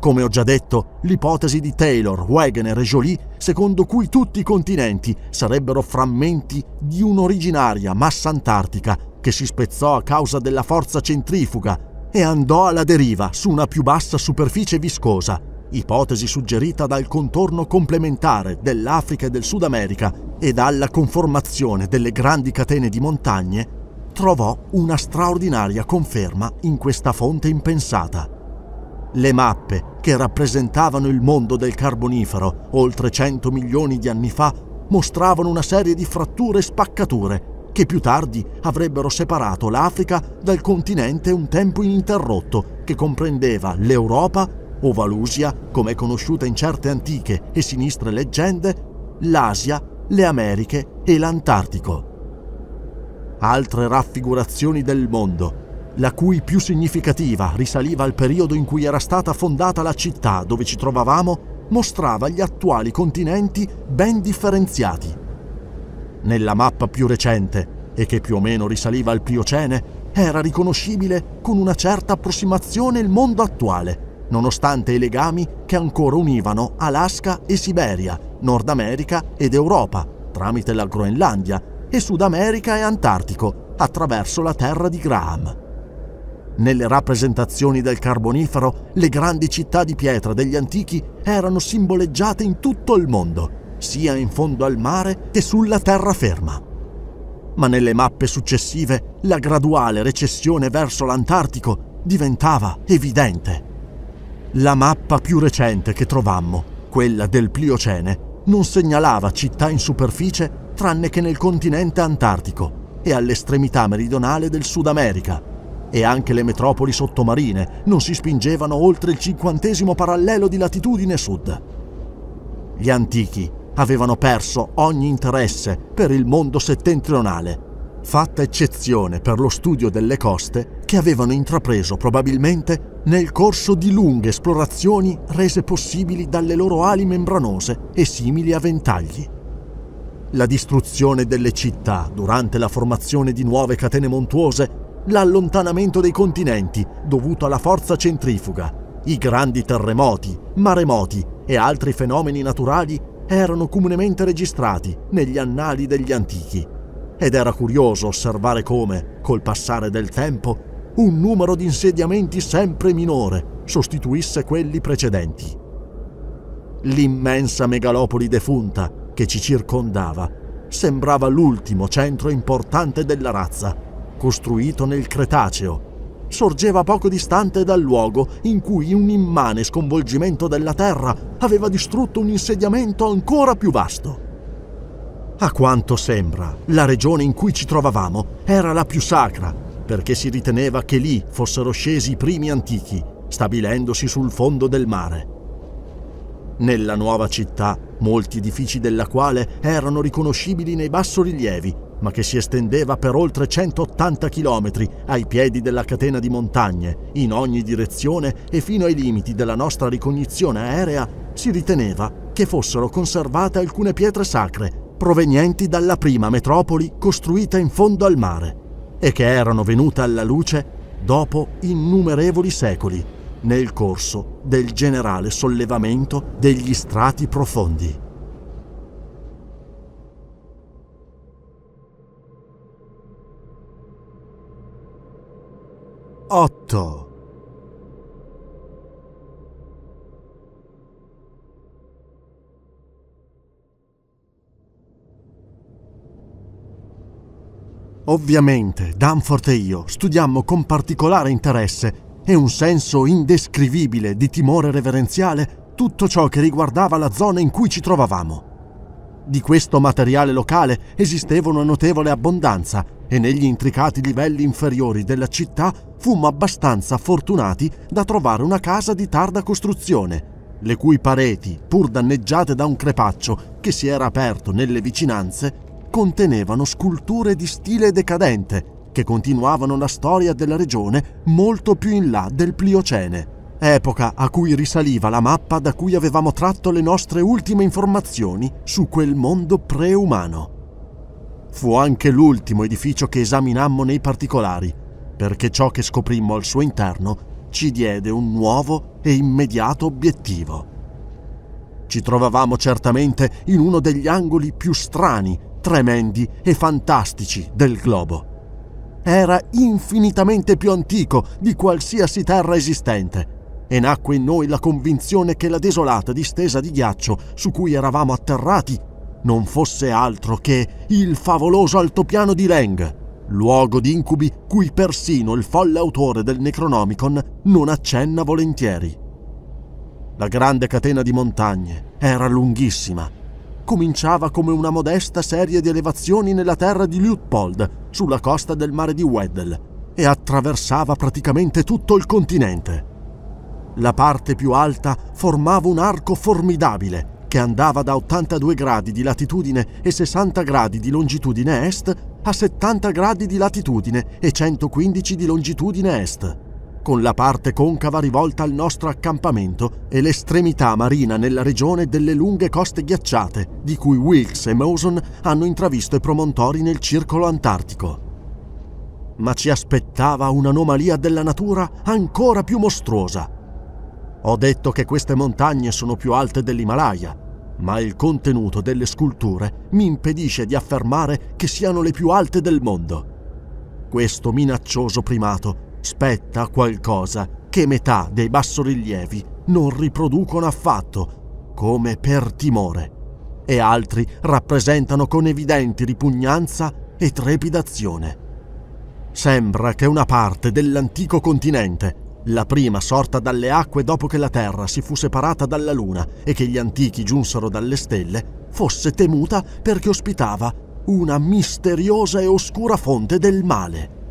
Come ho già detto, l'ipotesi di Taylor, Wegener e Jolie, secondo cui tutti i continenti sarebbero frammenti di un'originaria massa antartica che si spezzò a causa della forza centrifuga e andò alla deriva su una più bassa superficie viscosa, ipotesi suggerita dal contorno complementare dell'Africa e del Sud America e dalla conformazione delle grandi catene di montagne trovò una straordinaria conferma in questa fonte impensata. Le mappe che rappresentavano il mondo del carbonifero oltre 100 milioni di anni fa mostravano una serie di fratture e spaccature che più tardi avrebbero separato l'Africa dal continente un tempo ininterrotto che comprendeva l'Europa o Valusia, come è conosciuta in certe antiche e sinistre leggende, l'Asia, le Americhe e l'Antartico altre raffigurazioni del mondo, la cui più significativa risaliva al periodo in cui era stata fondata la città dove ci trovavamo, mostrava gli attuali continenti ben differenziati. Nella mappa più recente, e che più o meno risaliva al Pliocene, era riconoscibile con una certa approssimazione il mondo attuale, nonostante i legami che ancora univano Alaska e Siberia, Nord America ed Europa, tramite la Groenlandia, e Sud America e Antartico, attraverso la terra di Graham. Nelle rappresentazioni del Carbonifero, le grandi città di pietra degli antichi erano simboleggiate in tutto il mondo, sia in fondo al mare che sulla terraferma. Ma nelle mappe successive la graduale recessione verso l'Antartico diventava evidente. La mappa più recente che trovammo, quella del Pliocene, non segnalava città in superficie tranne che nel continente antartico e all'estremità meridionale del Sud America. E anche le metropoli sottomarine non si spingevano oltre il cinquantesimo parallelo di latitudine sud. Gli antichi avevano perso ogni interesse per il mondo settentrionale fatta eccezione per lo studio delle coste che avevano intrapreso probabilmente nel corso di lunghe esplorazioni rese possibili dalle loro ali membranose e simili a ventagli la distruzione delle città durante la formazione di nuove catene montuose, l'allontanamento dei continenti dovuto alla forza centrifuga, i grandi terremoti, maremoti e altri fenomeni naturali erano comunemente registrati negli annali degli antichi. Ed era curioso osservare come, col passare del tempo, un numero di insediamenti sempre minore sostituisse quelli precedenti. L'immensa megalopoli defunta che ci circondava sembrava l'ultimo centro importante della razza, costruito nel Cretaceo. Sorgeva poco distante dal luogo in cui un immane sconvolgimento della Terra aveva distrutto un insediamento ancora più vasto. A quanto sembra, la regione in cui ci trovavamo era la più sacra, perché si riteneva che lì fossero scesi i primi antichi, stabilendosi sul fondo del mare nella nuova città, molti edifici della quale erano riconoscibili nei bassorilievi, ma che si estendeva per oltre 180 chilometri ai piedi della catena di montagne, in ogni direzione e fino ai limiti della nostra ricognizione aerea, si riteneva che fossero conservate alcune pietre sacre provenienti dalla prima metropoli costruita in fondo al mare e che erano venute alla luce dopo innumerevoli secoli nel corso del generale sollevamento degli strati profondi. Otto. Ovviamente, Danforth e io studiammo con particolare interesse e un senso indescrivibile di timore reverenziale tutto ciò che riguardava la zona in cui ci trovavamo. Di questo materiale locale esisteva una notevole abbondanza e negli intricati livelli inferiori della città fummo abbastanza fortunati da trovare una casa di tarda costruzione, le cui pareti, pur danneggiate da un crepaccio che si era aperto nelle vicinanze, contenevano sculture di stile decadente che continuavano la storia della regione molto più in là del Pliocene, epoca a cui risaliva la mappa da cui avevamo tratto le nostre ultime informazioni su quel mondo preumano. Fu anche l'ultimo edificio che esaminammo nei particolari, perché ciò che scoprimmo al suo interno ci diede un nuovo e immediato obiettivo. Ci trovavamo certamente in uno degli angoli più strani, tremendi e fantastici del globo era infinitamente più antico di qualsiasi terra esistente e nacque in noi la convinzione che la desolata distesa di ghiaccio su cui eravamo atterrati non fosse altro che il favoloso altopiano di Leng, luogo di incubi cui persino il folle autore del Necronomicon non accenna volentieri. La grande catena di montagne era lunghissima cominciava come una modesta serie di elevazioni nella terra di Liutpold, sulla costa del mare di Weddell, e attraversava praticamente tutto il continente. La parte più alta formava un arco formidabile che andava da 82 gradi di latitudine e 60 gradi di longitudine est a 70 gradi di latitudine e 115 di longitudine est con la parte concava rivolta al nostro accampamento e l'estremità marina nella regione delle lunghe coste ghiacciate, di cui Wilkes e Mawson hanno intravisto i promontori nel circolo antartico. Ma ci aspettava un'anomalia della natura ancora più mostruosa. Ho detto che queste montagne sono più alte dell'Himalaya, ma il contenuto delle sculture mi impedisce di affermare che siano le più alte del mondo. Questo minaccioso primato spetta qualcosa che metà dei bassorilievi non riproducono affatto, come per timore, e altri rappresentano con evidente ripugnanza e trepidazione. Sembra che una parte dell'antico continente, la prima sorta dalle acque dopo che la Terra si fu separata dalla Luna e che gli antichi giunsero dalle stelle, fosse temuta perché ospitava una misteriosa e oscura fonte del male.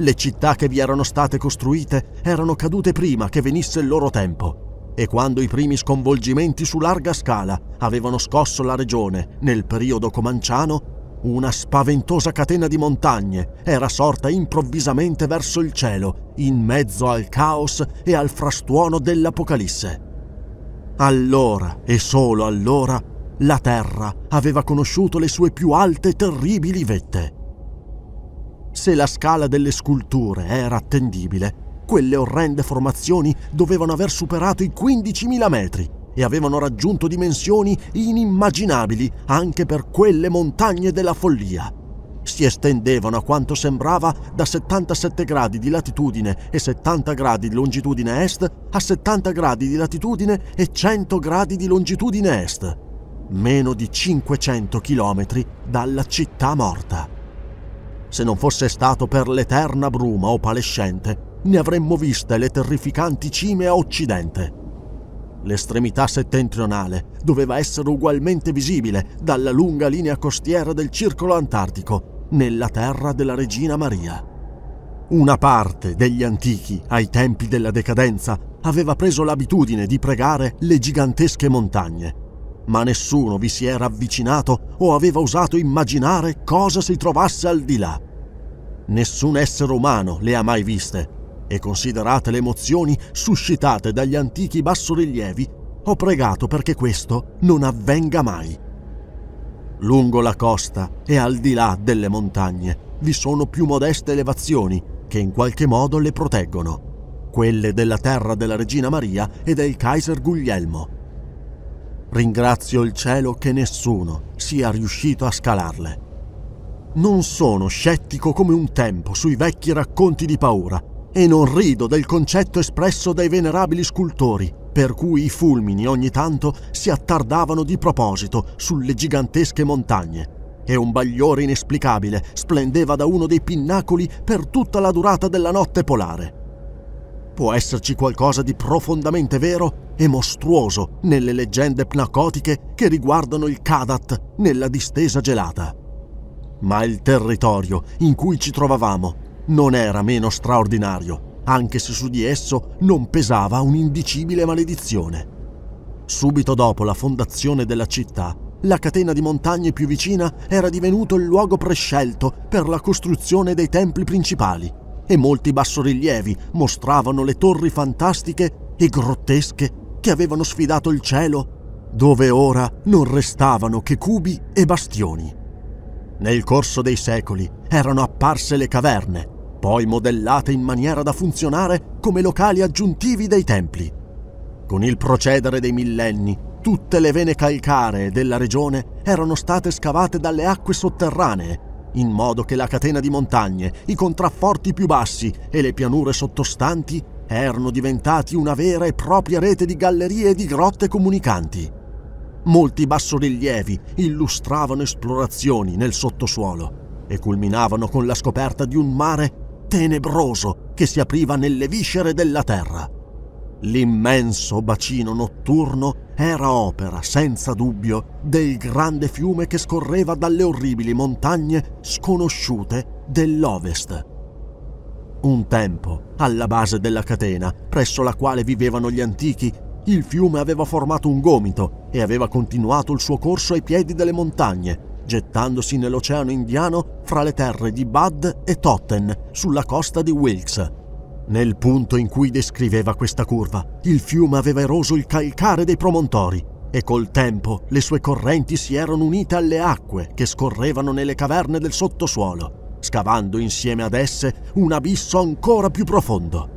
Le città che vi erano state costruite erano cadute prima che venisse il loro tempo e quando i primi sconvolgimenti su larga scala avevano scosso la regione nel periodo comanciano, una spaventosa catena di montagne era sorta improvvisamente verso il cielo, in mezzo al caos e al frastuono dell'Apocalisse. Allora, e solo allora, la terra aveva conosciuto le sue più alte e terribili vette. Se la scala delle sculture era attendibile, quelle orrende formazioni dovevano aver superato i 15.000 metri e avevano raggiunto dimensioni inimmaginabili anche per quelle montagne della follia. Si estendevano a quanto sembrava da 77 gradi di latitudine e 70 gradi di longitudine est a 70 gradi di latitudine e 100 gradi di longitudine est, meno di 500 chilometri dalla città morta. Se non fosse stato per l'eterna bruma opalescente, ne avremmo viste le terrificanti cime a occidente. L'estremità settentrionale doveva essere ugualmente visibile dalla lunga linea costiera del Circolo Antartico, nella terra della Regina Maria. Una parte degli antichi, ai tempi della decadenza, aveva preso l'abitudine di pregare le gigantesche montagne ma nessuno vi si era avvicinato o aveva osato immaginare cosa si trovasse al di là. Nessun essere umano le ha mai viste e considerate le emozioni suscitate dagli antichi bassorilievi, ho pregato perché questo non avvenga mai. Lungo la costa e al di là delle montagne vi sono più modeste elevazioni che in qualche modo le proteggono, quelle della terra della regina Maria e del Kaiser Guglielmo, Ringrazio il cielo che nessuno sia riuscito a scalarle. Non sono scettico come un tempo sui vecchi racconti di paura e non rido del concetto espresso dai venerabili scultori, per cui i fulmini ogni tanto si attardavano di proposito sulle gigantesche montagne e un bagliore inesplicabile splendeva da uno dei pinnacoli per tutta la durata della notte polare. Può esserci qualcosa di profondamente vero e mostruoso nelle leggende pnacotiche che riguardano il Kadat nella distesa gelata. Ma il territorio in cui ci trovavamo non era meno straordinario, anche se su di esso non pesava un'indicibile maledizione. Subito dopo la fondazione della città, la catena di montagne più vicina era divenuto il luogo prescelto per la costruzione dei templi principali e molti bassorilievi mostravano le torri fantastiche e grottesche che avevano sfidato il cielo, dove ora non restavano che cubi e bastioni. Nel corso dei secoli erano apparse le caverne, poi modellate in maniera da funzionare come locali aggiuntivi dei templi. Con il procedere dei millenni, tutte le vene calcaree della regione erano state scavate dalle acque sotterranee, in modo che la catena di montagne, i contrafforti più bassi e le pianure sottostanti erano diventati una vera e propria rete di gallerie e di grotte comunicanti. Molti bassorilievi illustravano esplorazioni nel sottosuolo e culminavano con la scoperta di un mare tenebroso che si apriva nelle viscere della terra. L'immenso bacino notturno era opera, senza dubbio, del grande fiume che scorreva dalle orribili montagne sconosciute dell'ovest un tempo, alla base della catena, presso la quale vivevano gli antichi, il fiume aveva formato un gomito e aveva continuato il suo corso ai piedi delle montagne, gettandosi nell'Oceano Indiano fra le terre di Bad e Totten, sulla costa di Wilkes. Nel punto in cui descriveva questa curva, il fiume aveva eroso il calcare dei promontori e col tempo le sue correnti si erano unite alle acque che scorrevano nelle caverne del sottosuolo scavando insieme ad esse un abisso ancora più profondo.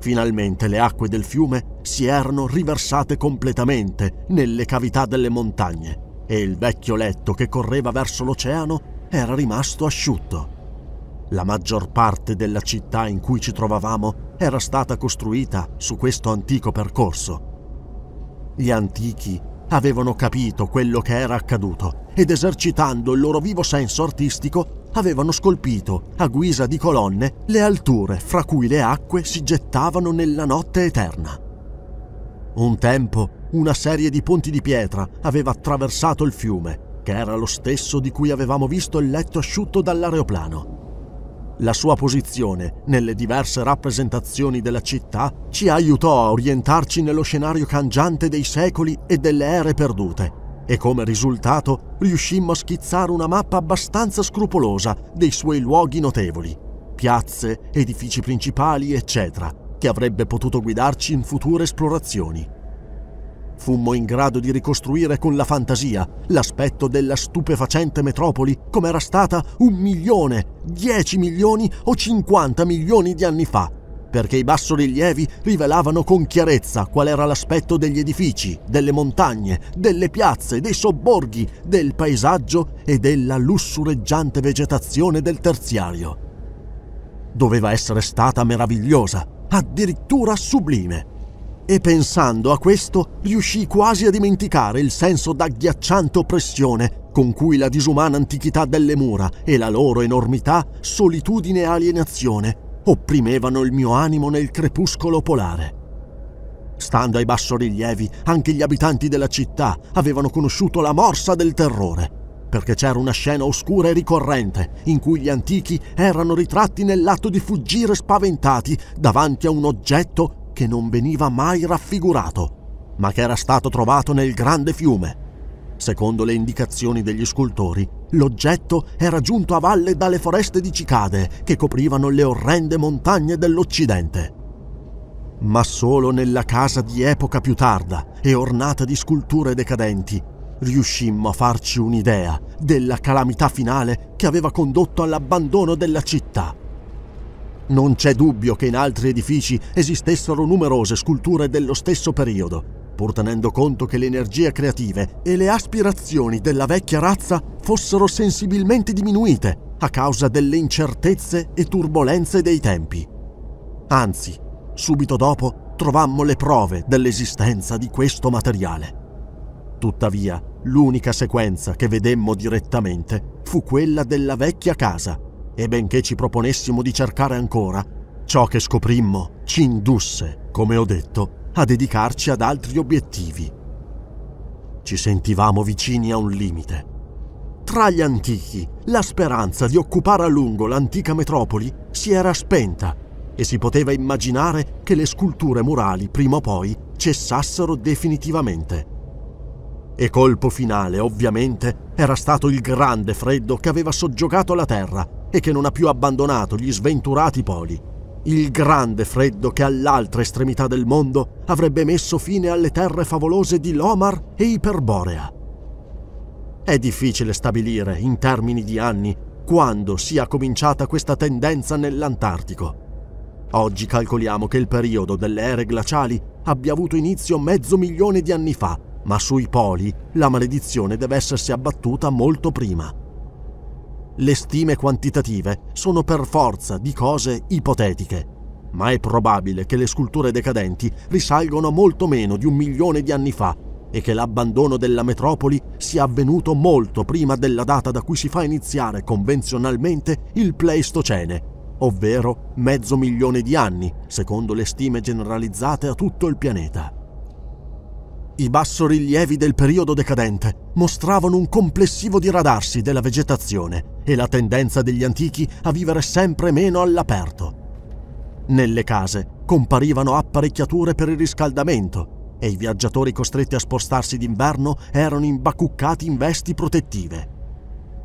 Finalmente le acque del fiume si erano riversate completamente nelle cavità delle montagne e il vecchio letto che correva verso l'oceano era rimasto asciutto. La maggior parte della città in cui ci trovavamo era stata costruita su questo antico percorso. Gli antichi avevano capito quello che era accaduto ed esercitando il loro vivo senso artistico avevano scolpito, a guisa di colonne, le alture fra cui le acque si gettavano nella notte eterna. Un tempo una serie di ponti di pietra aveva attraversato il fiume, che era lo stesso di cui avevamo visto il letto asciutto dall'aeroplano. La sua posizione nelle diverse rappresentazioni della città ci aiutò a orientarci nello scenario cangiante dei secoli e delle ere perdute, e come risultato riuscimmo a schizzare una mappa abbastanza scrupolosa dei suoi luoghi notevoli, piazze, edifici principali, eccetera, che avrebbe potuto guidarci in future esplorazioni. Fummo in grado di ricostruire con la fantasia l'aspetto della stupefacente metropoli come era stata un milione, dieci milioni o cinquanta milioni di anni fa, perché i bassorilievi rivelavano con chiarezza qual era l'aspetto degli edifici, delle montagne, delle piazze, dei sobborghi, del paesaggio e della lussureggiante vegetazione del terziario. Doveva essere stata meravigliosa, addirittura sublime. E pensando a questo, riuscì quasi a dimenticare il senso d'agghiacciante oppressione con cui la disumana antichità delle mura e la loro enormità, solitudine e alienazione opprimevano il mio animo nel crepuscolo polare. Stando ai bassorilievi, anche gli abitanti della città avevano conosciuto la morsa del terrore, perché c'era una scena oscura e ricorrente in cui gli antichi erano ritratti nell'atto di fuggire spaventati davanti a un oggetto che non veniva mai raffigurato, ma che era stato trovato nel grande fiume Secondo le indicazioni degli scultori, l'oggetto era giunto a valle dalle foreste di cicade che coprivano le orrende montagne dell'Occidente. Ma solo nella casa di epoca più tarda e ornata di sculture decadenti, riuscimmo a farci un'idea della calamità finale che aveva condotto all'abbandono della città. Non c'è dubbio che in altri edifici esistessero numerose sculture dello stesso periodo, pur tenendo conto che le energie creative e le aspirazioni della vecchia razza fossero sensibilmente diminuite a causa delle incertezze e turbolenze dei tempi. Anzi, subito dopo trovammo le prove dell'esistenza di questo materiale. Tuttavia, l'unica sequenza che vedemmo direttamente fu quella della vecchia casa, e benché ci proponessimo di cercare ancora, ciò che scoprimmo ci indusse, come ho detto, a dedicarci ad altri obiettivi. Ci sentivamo vicini a un limite. Tra gli antichi, la speranza di occupare a lungo l'antica metropoli si era spenta e si poteva immaginare che le sculture murali prima o poi cessassero definitivamente. E colpo finale, ovviamente, era stato il grande freddo che aveva soggiogato la Terra e che non ha più abbandonato gli sventurati poli, il grande freddo che all'altra estremità del mondo avrebbe messo fine alle terre favolose di Lomar e Iperborea. È difficile stabilire, in termini di anni, quando sia cominciata questa tendenza nell'Antartico. Oggi calcoliamo che il periodo delle ere glaciali abbia avuto inizio mezzo milione di anni fa, ma sui poli la maledizione deve essersi abbattuta molto prima le stime quantitative sono per forza di cose ipotetiche, ma è probabile che le sculture decadenti risalgono a molto meno di un milione di anni fa e che l'abbandono della metropoli sia avvenuto molto prima della data da cui si fa iniziare convenzionalmente il Pleistocene, ovvero mezzo milione di anni, secondo le stime generalizzate a tutto il pianeta. I bassorilievi del periodo decadente mostravano un complessivo diradarsi della vegetazione e la tendenza degli antichi a vivere sempre meno all'aperto. Nelle case comparivano apparecchiature per il riscaldamento e i viaggiatori costretti a spostarsi d'inverno erano imbacuccati in vesti protettive.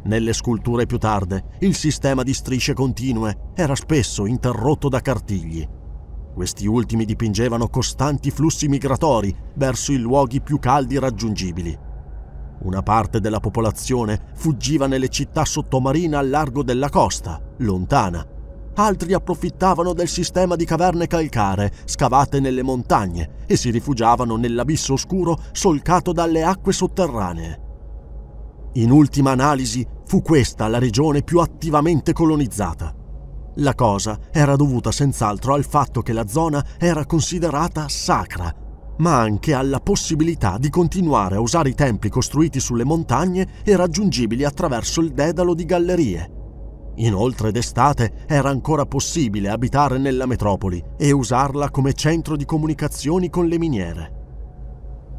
Nelle sculture più tarde, il sistema di strisce continue era spesso interrotto da cartigli questi ultimi dipingevano costanti flussi migratori verso i luoghi più caldi raggiungibili. Una parte della popolazione fuggiva nelle città sottomarine al largo della costa, lontana. Altri approfittavano del sistema di caverne calcare scavate nelle montagne e si rifugiavano nell'abisso oscuro solcato dalle acque sotterranee. In ultima analisi fu questa la regione più attivamente colonizzata la cosa era dovuta senz'altro al fatto che la zona era considerata sacra, ma anche alla possibilità di continuare a usare i templi costruiti sulle montagne e raggiungibili attraverso il dedalo di gallerie. Inoltre d'estate era ancora possibile abitare nella metropoli e usarla come centro di comunicazioni con le miniere.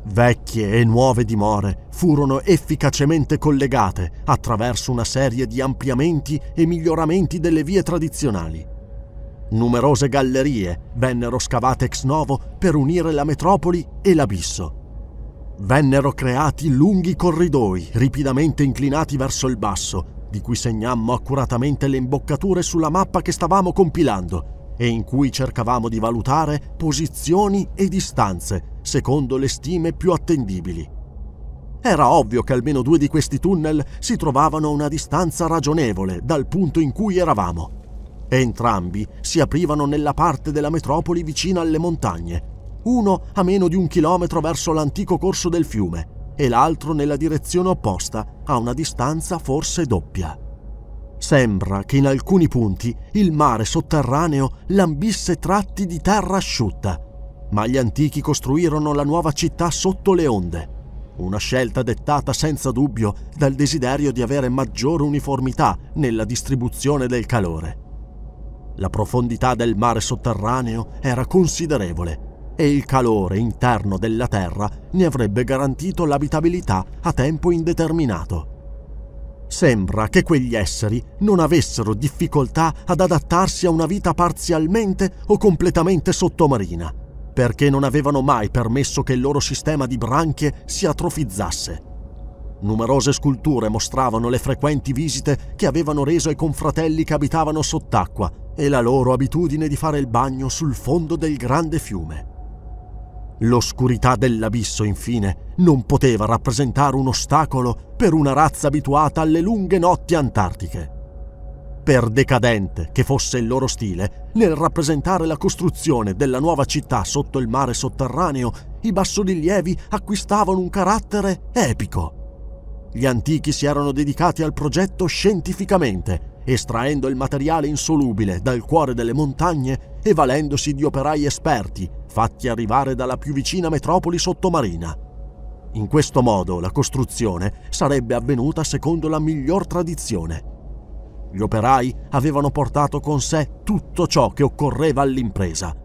Vecchie e nuove dimore furono efficacemente collegate attraverso una serie di ampliamenti e miglioramenti delle vie tradizionali. Numerose gallerie vennero scavate ex novo per unire la metropoli e l'abisso. Vennero creati lunghi corridoi ripidamente inclinati verso il basso, di cui segnammo accuratamente le imboccature sulla mappa che stavamo compilando, e in cui cercavamo di valutare posizioni e distanze secondo le stime più attendibili. Era ovvio che almeno due di questi tunnel si trovavano a una distanza ragionevole dal punto in cui eravamo entrambi si aprivano nella parte della metropoli vicina alle montagne, uno a meno di un chilometro verso l'antico corso del fiume e l'altro nella direzione opposta, a una distanza forse doppia. Sembra che in alcuni punti il mare sotterraneo lambisse tratti di terra asciutta, ma gli antichi costruirono la nuova città sotto le onde. Una scelta dettata senza dubbio dal desiderio di avere maggiore uniformità nella distribuzione del calore. La profondità del mare sotterraneo era considerevole e il calore interno della Terra ne avrebbe garantito l'abitabilità a tempo indeterminato. Sembra che quegli esseri non avessero difficoltà ad adattarsi a una vita parzialmente o completamente sottomarina, perché non avevano mai permesso che il loro sistema di branchie si atrofizzasse. Numerose sculture mostravano le frequenti visite che avevano reso ai confratelli che abitavano sott'acqua e la loro abitudine di fare il bagno sul fondo del grande fiume. L'oscurità dell'abisso, infine, non poteva rappresentare un ostacolo per una razza abituata alle lunghe notti antartiche. Per decadente che fosse il loro stile, nel rappresentare la costruzione della nuova città sotto il mare sotterraneo, i bassorilievi acquistavano un carattere epico. Gli antichi si erano dedicati al progetto scientificamente, estraendo il materiale insolubile dal cuore delle montagne e valendosi di operai esperti fatti arrivare dalla più vicina metropoli sottomarina. In questo modo la costruzione sarebbe avvenuta secondo la miglior tradizione. Gli operai avevano portato con sé tutto ciò che occorreva all'impresa.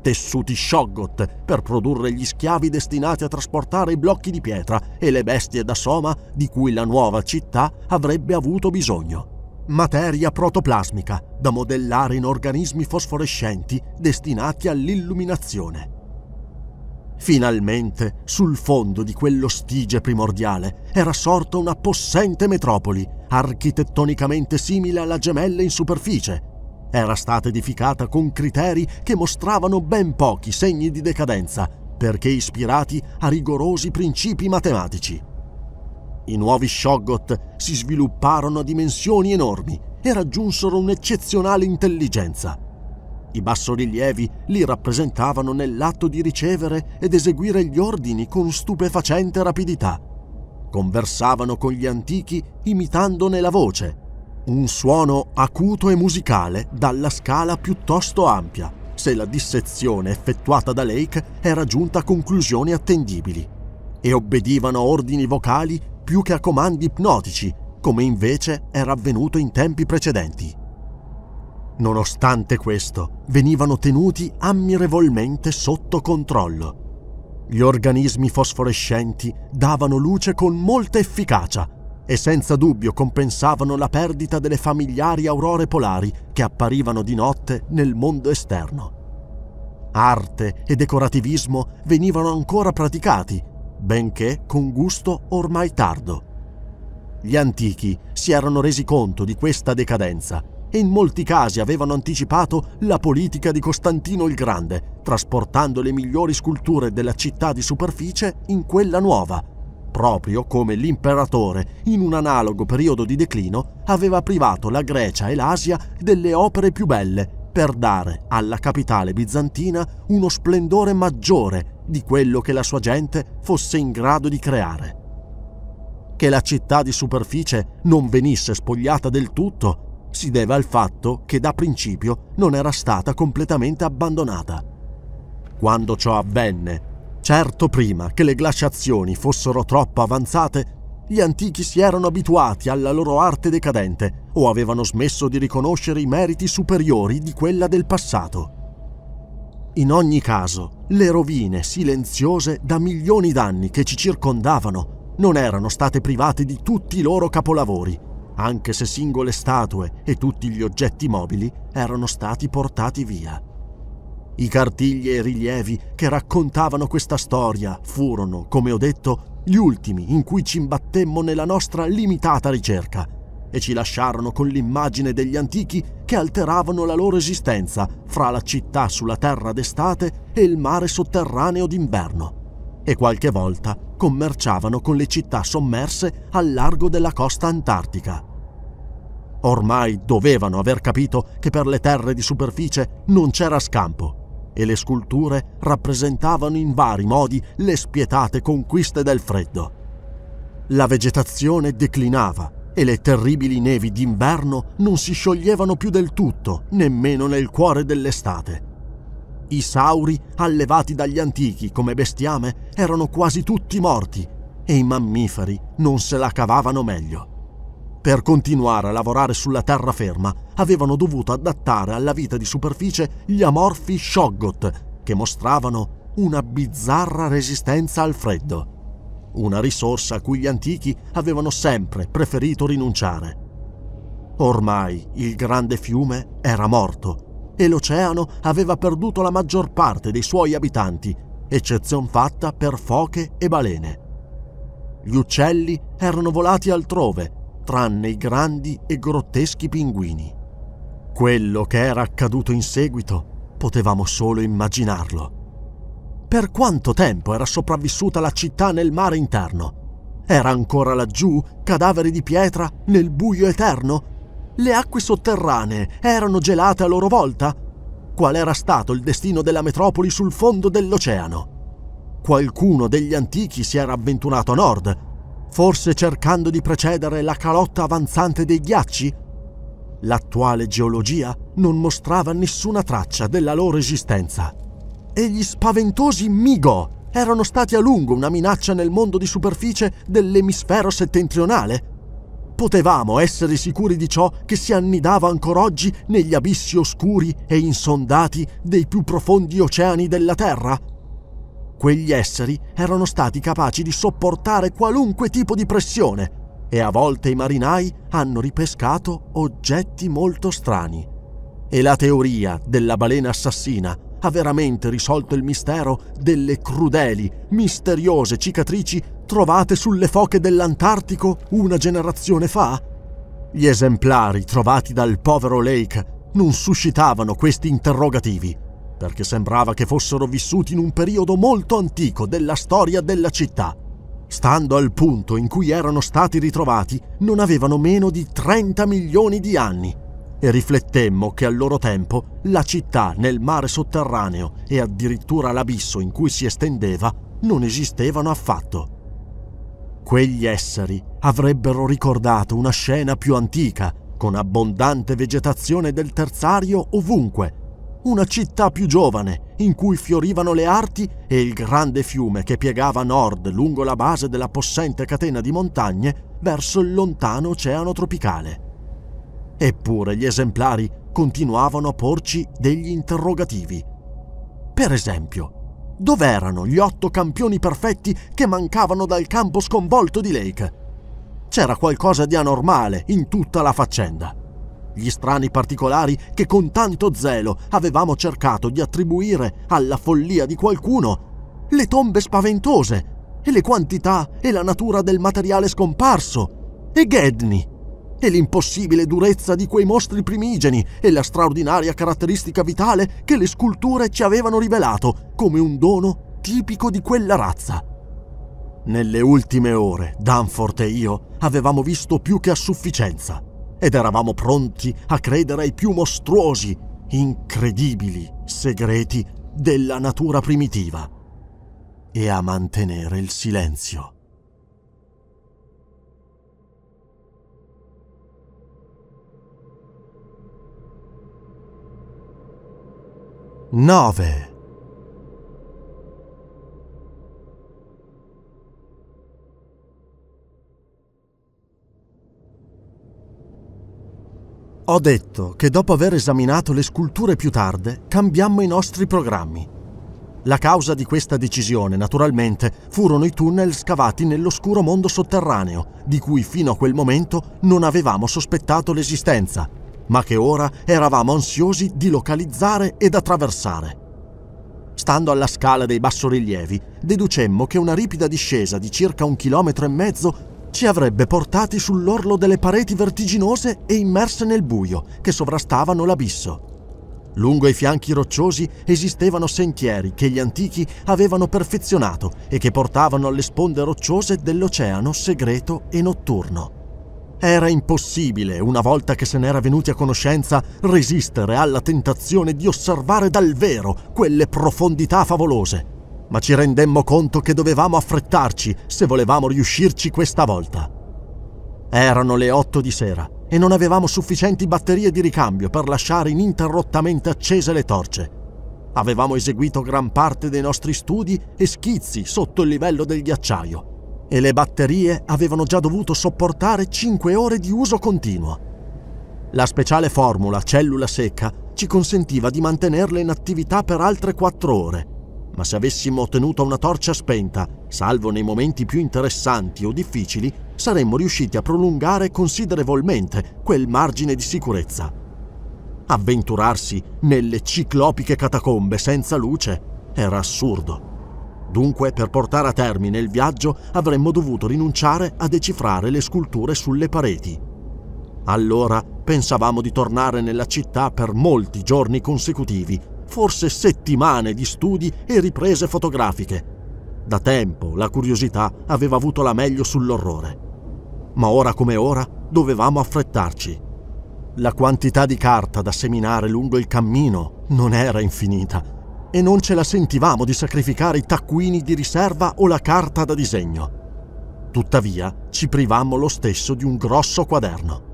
Tessuti shoggot per produrre gli schiavi destinati a trasportare i blocchi di pietra e le bestie da soma di cui la nuova città avrebbe avuto bisogno materia protoplasmica da modellare in organismi fosforescenti destinati all'illuminazione. Finalmente, sul fondo di quello stige primordiale era sorta una possente metropoli, architettonicamente simile alla gemella in superficie. Era stata edificata con criteri che mostravano ben pochi segni di decadenza, perché ispirati a rigorosi principi matematici. I nuovi Shoggoth si svilupparono a dimensioni enormi e raggiunsero un'eccezionale intelligenza. I bassorilievi li rappresentavano nell'atto di ricevere ed eseguire gli ordini con stupefacente rapidità. Conversavano con gli antichi imitandone la voce, un suono acuto e musicale dalla scala piuttosto ampia, se la dissezione effettuata da Lake era giunta a conclusioni attendibili, e obbedivano a ordini vocali più che a comandi ipnotici, come invece era avvenuto in tempi precedenti. Nonostante questo, venivano tenuti ammirevolmente sotto controllo. Gli organismi fosforescenti davano luce con molta efficacia e senza dubbio compensavano la perdita delle familiari aurore polari che apparivano di notte nel mondo esterno. Arte e decorativismo venivano ancora praticati benché con gusto ormai tardo. Gli antichi si erano resi conto di questa decadenza e in molti casi avevano anticipato la politica di Costantino il Grande, trasportando le migliori sculture della città di superficie in quella nuova, proprio come l'imperatore, in un analogo periodo di declino, aveva privato la Grecia e l'Asia delle opere più belle per dare alla capitale bizantina uno splendore maggiore di quello che la sua gente fosse in grado di creare. Che la città di superficie non venisse spogliata del tutto si deve al fatto che da principio non era stata completamente abbandonata. Quando ciò avvenne, certo prima che le glaciazioni fossero troppo avanzate, gli antichi si erano abituati alla loro arte decadente o avevano smesso di riconoscere i meriti superiori di quella del passato. In ogni caso, le rovine silenziose da milioni d'anni che ci circondavano non erano state private di tutti i loro capolavori, anche se singole statue e tutti gli oggetti mobili erano stati portati via. I cartigli e i rilievi che raccontavano questa storia furono, come ho detto, gli ultimi in cui ci imbattemmo nella nostra limitata ricerca e ci lasciarono con l'immagine degli antichi che alteravano la loro esistenza fra la città sulla terra d'estate e il mare sotterraneo d'inverno. E qualche volta commerciavano con le città sommerse al largo della costa antartica. Ormai dovevano aver capito che per le terre di superficie non c'era scampo e le sculture rappresentavano in vari modi le spietate conquiste del freddo. La vegetazione declinava e le terribili nevi d'inverno non si scioglievano più del tutto, nemmeno nel cuore dell'estate. I sauri, allevati dagli antichi come bestiame, erano quasi tutti morti e i mammiferi non se la cavavano meglio. Per continuare a lavorare sulla terraferma avevano dovuto adattare alla vita di superficie gli amorfi Shoggoth, che mostravano una bizzarra resistenza al freddo una risorsa a cui gli antichi avevano sempre preferito rinunciare. Ormai il grande fiume era morto e l'oceano aveva perduto la maggior parte dei suoi abitanti, eccezion fatta per foche e balene. Gli uccelli erano volati altrove, tranne i grandi e grotteschi pinguini. Quello che era accaduto in seguito potevamo solo immaginarlo per quanto tempo era sopravvissuta la città nel mare interno. Era ancora laggiù, cadaveri di pietra, nel buio eterno? Le acque sotterranee erano gelate a loro volta? Qual era stato il destino della metropoli sul fondo dell'oceano? Qualcuno degli antichi si era avventurato a nord, forse cercando di precedere la calotta avanzante dei ghiacci? L'attuale geologia non mostrava nessuna traccia della loro esistenza e gli spaventosi Migo erano stati a lungo una minaccia nel mondo di superficie dell'emisfero settentrionale. Potevamo essere sicuri di ciò che si annidava ancora oggi negli abissi oscuri e insondati dei più profondi oceani della Terra. Quegli esseri erano stati capaci di sopportare qualunque tipo di pressione e a volte i marinai hanno ripescato oggetti molto strani. E la teoria della balena assassina ha veramente risolto il mistero delle crudeli, misteriose cicatrici trovate sulle foche dell'Antartico una generazione fa? Gli esemplari trovati dal povero Lake non suscitavano questi interrogativi, perché sembrava che fossero vissuti in un periodo molto antico della storia della città. Stando al punto in cui erano stati ritrovati, non avevano meno di 30 milioni di anni e riflettemmo che al loro tempo la città nel mare sotterraneo e addirittura l'abisso in cui si estendeva non esistevano affatto. Quegli esseri avrebbero ricordato una scena più antica, con abbondante vegetazione del terzario ovunque, una città più giovane in cui fiorivano le arti e il grande fiume che piegava a nord lungo la base della possente catena di montagne verso il lontano oceano tropicale. Eppure gli esemplari continuavano a porci degli interrogativi. Per esempio, dov'erano gli otto campioni perfetti che mancavano dal campo sconvolto di Lake? C'era qualcosa di anormale in tutta la faccenda. Gli strani particolari che con tanto zelo avevamo cercato di attribuire alla follia di qualcuno le tombe spaventose, e le quantità e la natura del materiale scomparso, e Gedney, e l'impossibile durezza di quei mostri primigeni e la straordinaria caratteristica vitale che le sculture ci avevano rivelato come un dono tipico di quella razza. Nelle ultime ore, Danforth e io avevamo visto più che a sufficienza ed eravamo pronti a credere ai più mostruosi, incredibili segreti della natura primitiva e a mantenere il silenzio. 9. Ho detto che dopo aver esaminato le sculture più tarde cambiammo i nostri programmi. La causa di questa decisione, naturalmente, furono i tunnel scavati nell'oscuro mondo sotterraneo, di cui fino a quel momento non avevamo sospettato l'esistenza, ma che ora eravamo ansiosi di localizzare ed attraversare. Stando alla scala dei bassorilievi, deducemmo che una ripida discesa di circa un chilometro e mezzo ci avrebbe portati sull'orlo delle pareti vertiginose e immerse nel buio che sovrastavano l'abisso. Lungo i fianchi rocciosi esistevano sentieri che gli antichi avevano perfezionato e che portavano alle sponde rocciose dell'oceano segreto e notturno. Era impossibile, una volta che se n'era venuti a conoscenza, resistere alla tentazione di osservare dal vero quelle profondità favolose. Ma ci rendemmo conto che dovevamo affrettarci se volevamo riuscirci questa volta. Erano le otto di sera e non avevamo sufficienti batterie di ricambio per lasciare ininterrottamente accese le torce. Avevamo eseguito gran parte dei nostri studi e schizzi sotto il livello del ghiacciaio e le batterie avevano già dovuto sopportare 5 ore di uso continuo. La speciale formula cellula secca ci consentiva di mantenerle in attività per altre 4 ore, ma se avessimo ottenuto una torcia spenta, salvo nei momenti più interessanti o difficili, saremmo riusciti a prolungare considerevolmente quel margine di sicurezza. Avventurarsi nelle ciclopiche catacombe senza luce era assurdo. Dunque, per portare a termine il viaggio avremmo dovuto rinunciare a decifrare le sculture sulle pareti. Allora pensavamo di tornare nella città per molti giorni consecutivi, forse settimane di studi e riprese fotografiche. Da tempo la curiosità aveva avuto la meglio sull'orrore. Ma ora come ora dovevamo affrettarci. La quantità di carta da seminare lungo il cammino non era infinita e non ce la sentivamo di sacrificare i taccuini di riserva o la carta da disegno. Tuttavia, ci privammo lo stesso di un grosso quaderno.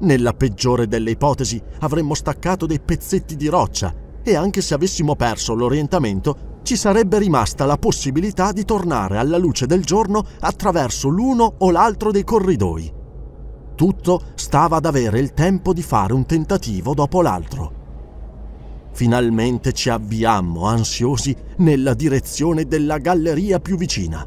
Nella peggiore delle ipotesi avremmo staccato dei pezzetti di roccia e anche se avessimo perso l'orientamento ci sarebbe rimasta la possibilità di tornare alla luce del giorno attraverso l'uno o l'altro dei corridoi. Tutto stava ad avere il tempo di fare un tentativo dopo l'altro. Finalmente ci avviammo, ansiosi, nella direzione della galleria più vicina.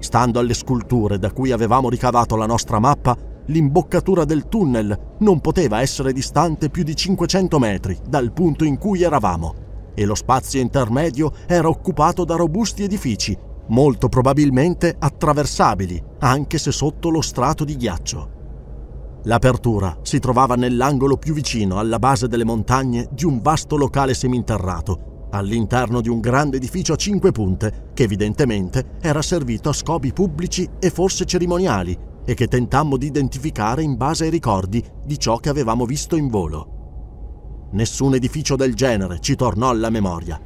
Stando alle sculture da cui avevamo ricavato la nostra mappa, l'imboccatura del tunnel non poteva essere distante più di 500 metri dal punto in cui eravamo e lo spazio intermedio era occupato da robusti edifici, molto probabilmente attraversabili, anche se sotto lo strato di ghiaccio. L'apertura si trovava nell'angolo più vicino alla base delle montagne di un vasto locale seminterrato, all'interno di un grande edificio a cinque punte che evidentemente era servito a scopi pubblici e forse cerimoniali e che tentammo di identificare in base ai ricordi di ciò che avevamo visto in volo. Nessun edificio del genere ci tornò alla memoria.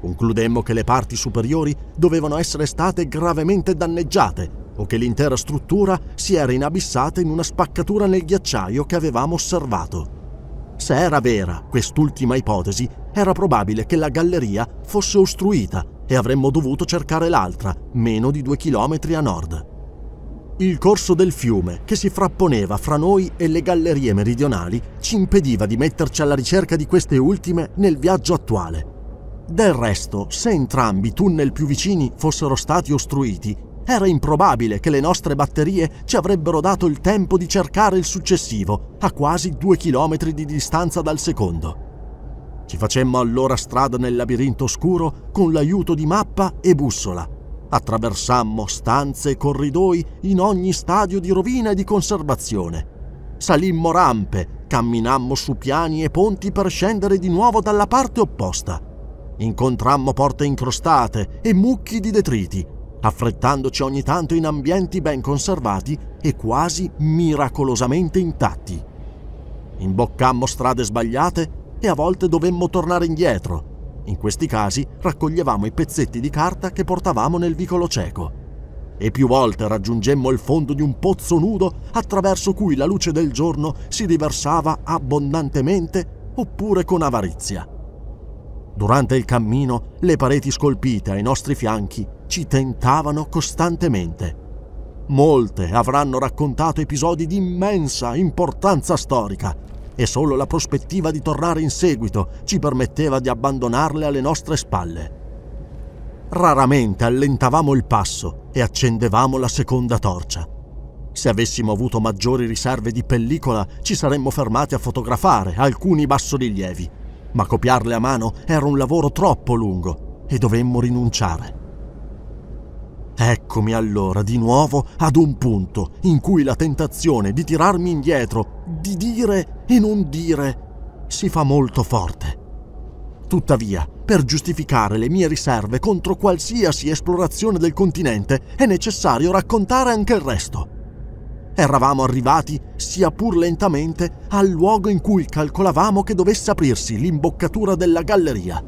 Concludemmo che le parti superiori dovevano essere state gravemente danneggiate o che l'intera struttura si era inabissata in una spaccatura nel ghiacciaio che avevamo osservato. Se era vera quest'ultima ipotesi, era probabile che la galleria fosse ostruita e avremmo dovuto cercare l'altra, meno di due chilometri a nord. Il corso del fiume, che si frapponeva fra noi e le gallerie meridionali, ci impediva di metterci alla ricerca di queste ultime nel viaggio attuale. Del resto, se entrambi i tunnel più vicini fossero stati ostruiti, era improbabile che le nostre batterie ci avrebbero dato il tempo di cercare il successivo, a quasi due chilometri di distanza dal secondo. Ci facemmo allora strada nel labirinto oscuro con l'aiuto di mappa e bussola. Attraversammo stanze e corridoi in ogni stadio di rovina e di conservazione. Salimmo rampe, camminammo su piani e ponti per scendere di nuovo dalla parte opposta. Incontrammo porte incrostate e mucchi di detriti, affrettandoci ogni tanto in ambienti ben conservati e quasi miracolosamente intatti. Imboccammo strade sbagliate e a volte dovemmo tornare indietro. In questi casi raccoglievamo i pezzetti di carta che portavamo nel vicolo cieco. E più volte raggiungemmo il fondo di un pozzo nudo attraverso cui la luce del giorno si riversava abbondantemente oppure con avarizia. Durante il cammino le pareti scolpite ai nostri fianchi ci tentavano costantemente. Molte avranno raccontato episodi di immensa importanza storica e solo la prospettiva di tornare in seguito ci permetteva di abbandonarle alle nostre spalle. Raramente allentavamo il passo e accendevamo la seconda torcia. Se avessimo avuto maggiori riserve di pellicola ci saremmo fermati a fotografare alcuni bassorilievi ma copiarle a mano era un lavoro troppo lungo e dovemmo rinunciare. Eccomi allora di nuovo ad un punto in cui la tentazione di tirarmi indietro, di dire e non dire, si fa molto forte. Tuttavia, per giustificare le mie riserve contro qualsiasi esplorazione del continente, è necessario raccontare anche il resto Eravamo arrivati, sia pur lentamente, al luogo in cui calcolavamo che dovesse aprirsi l'imboccatura della galleria.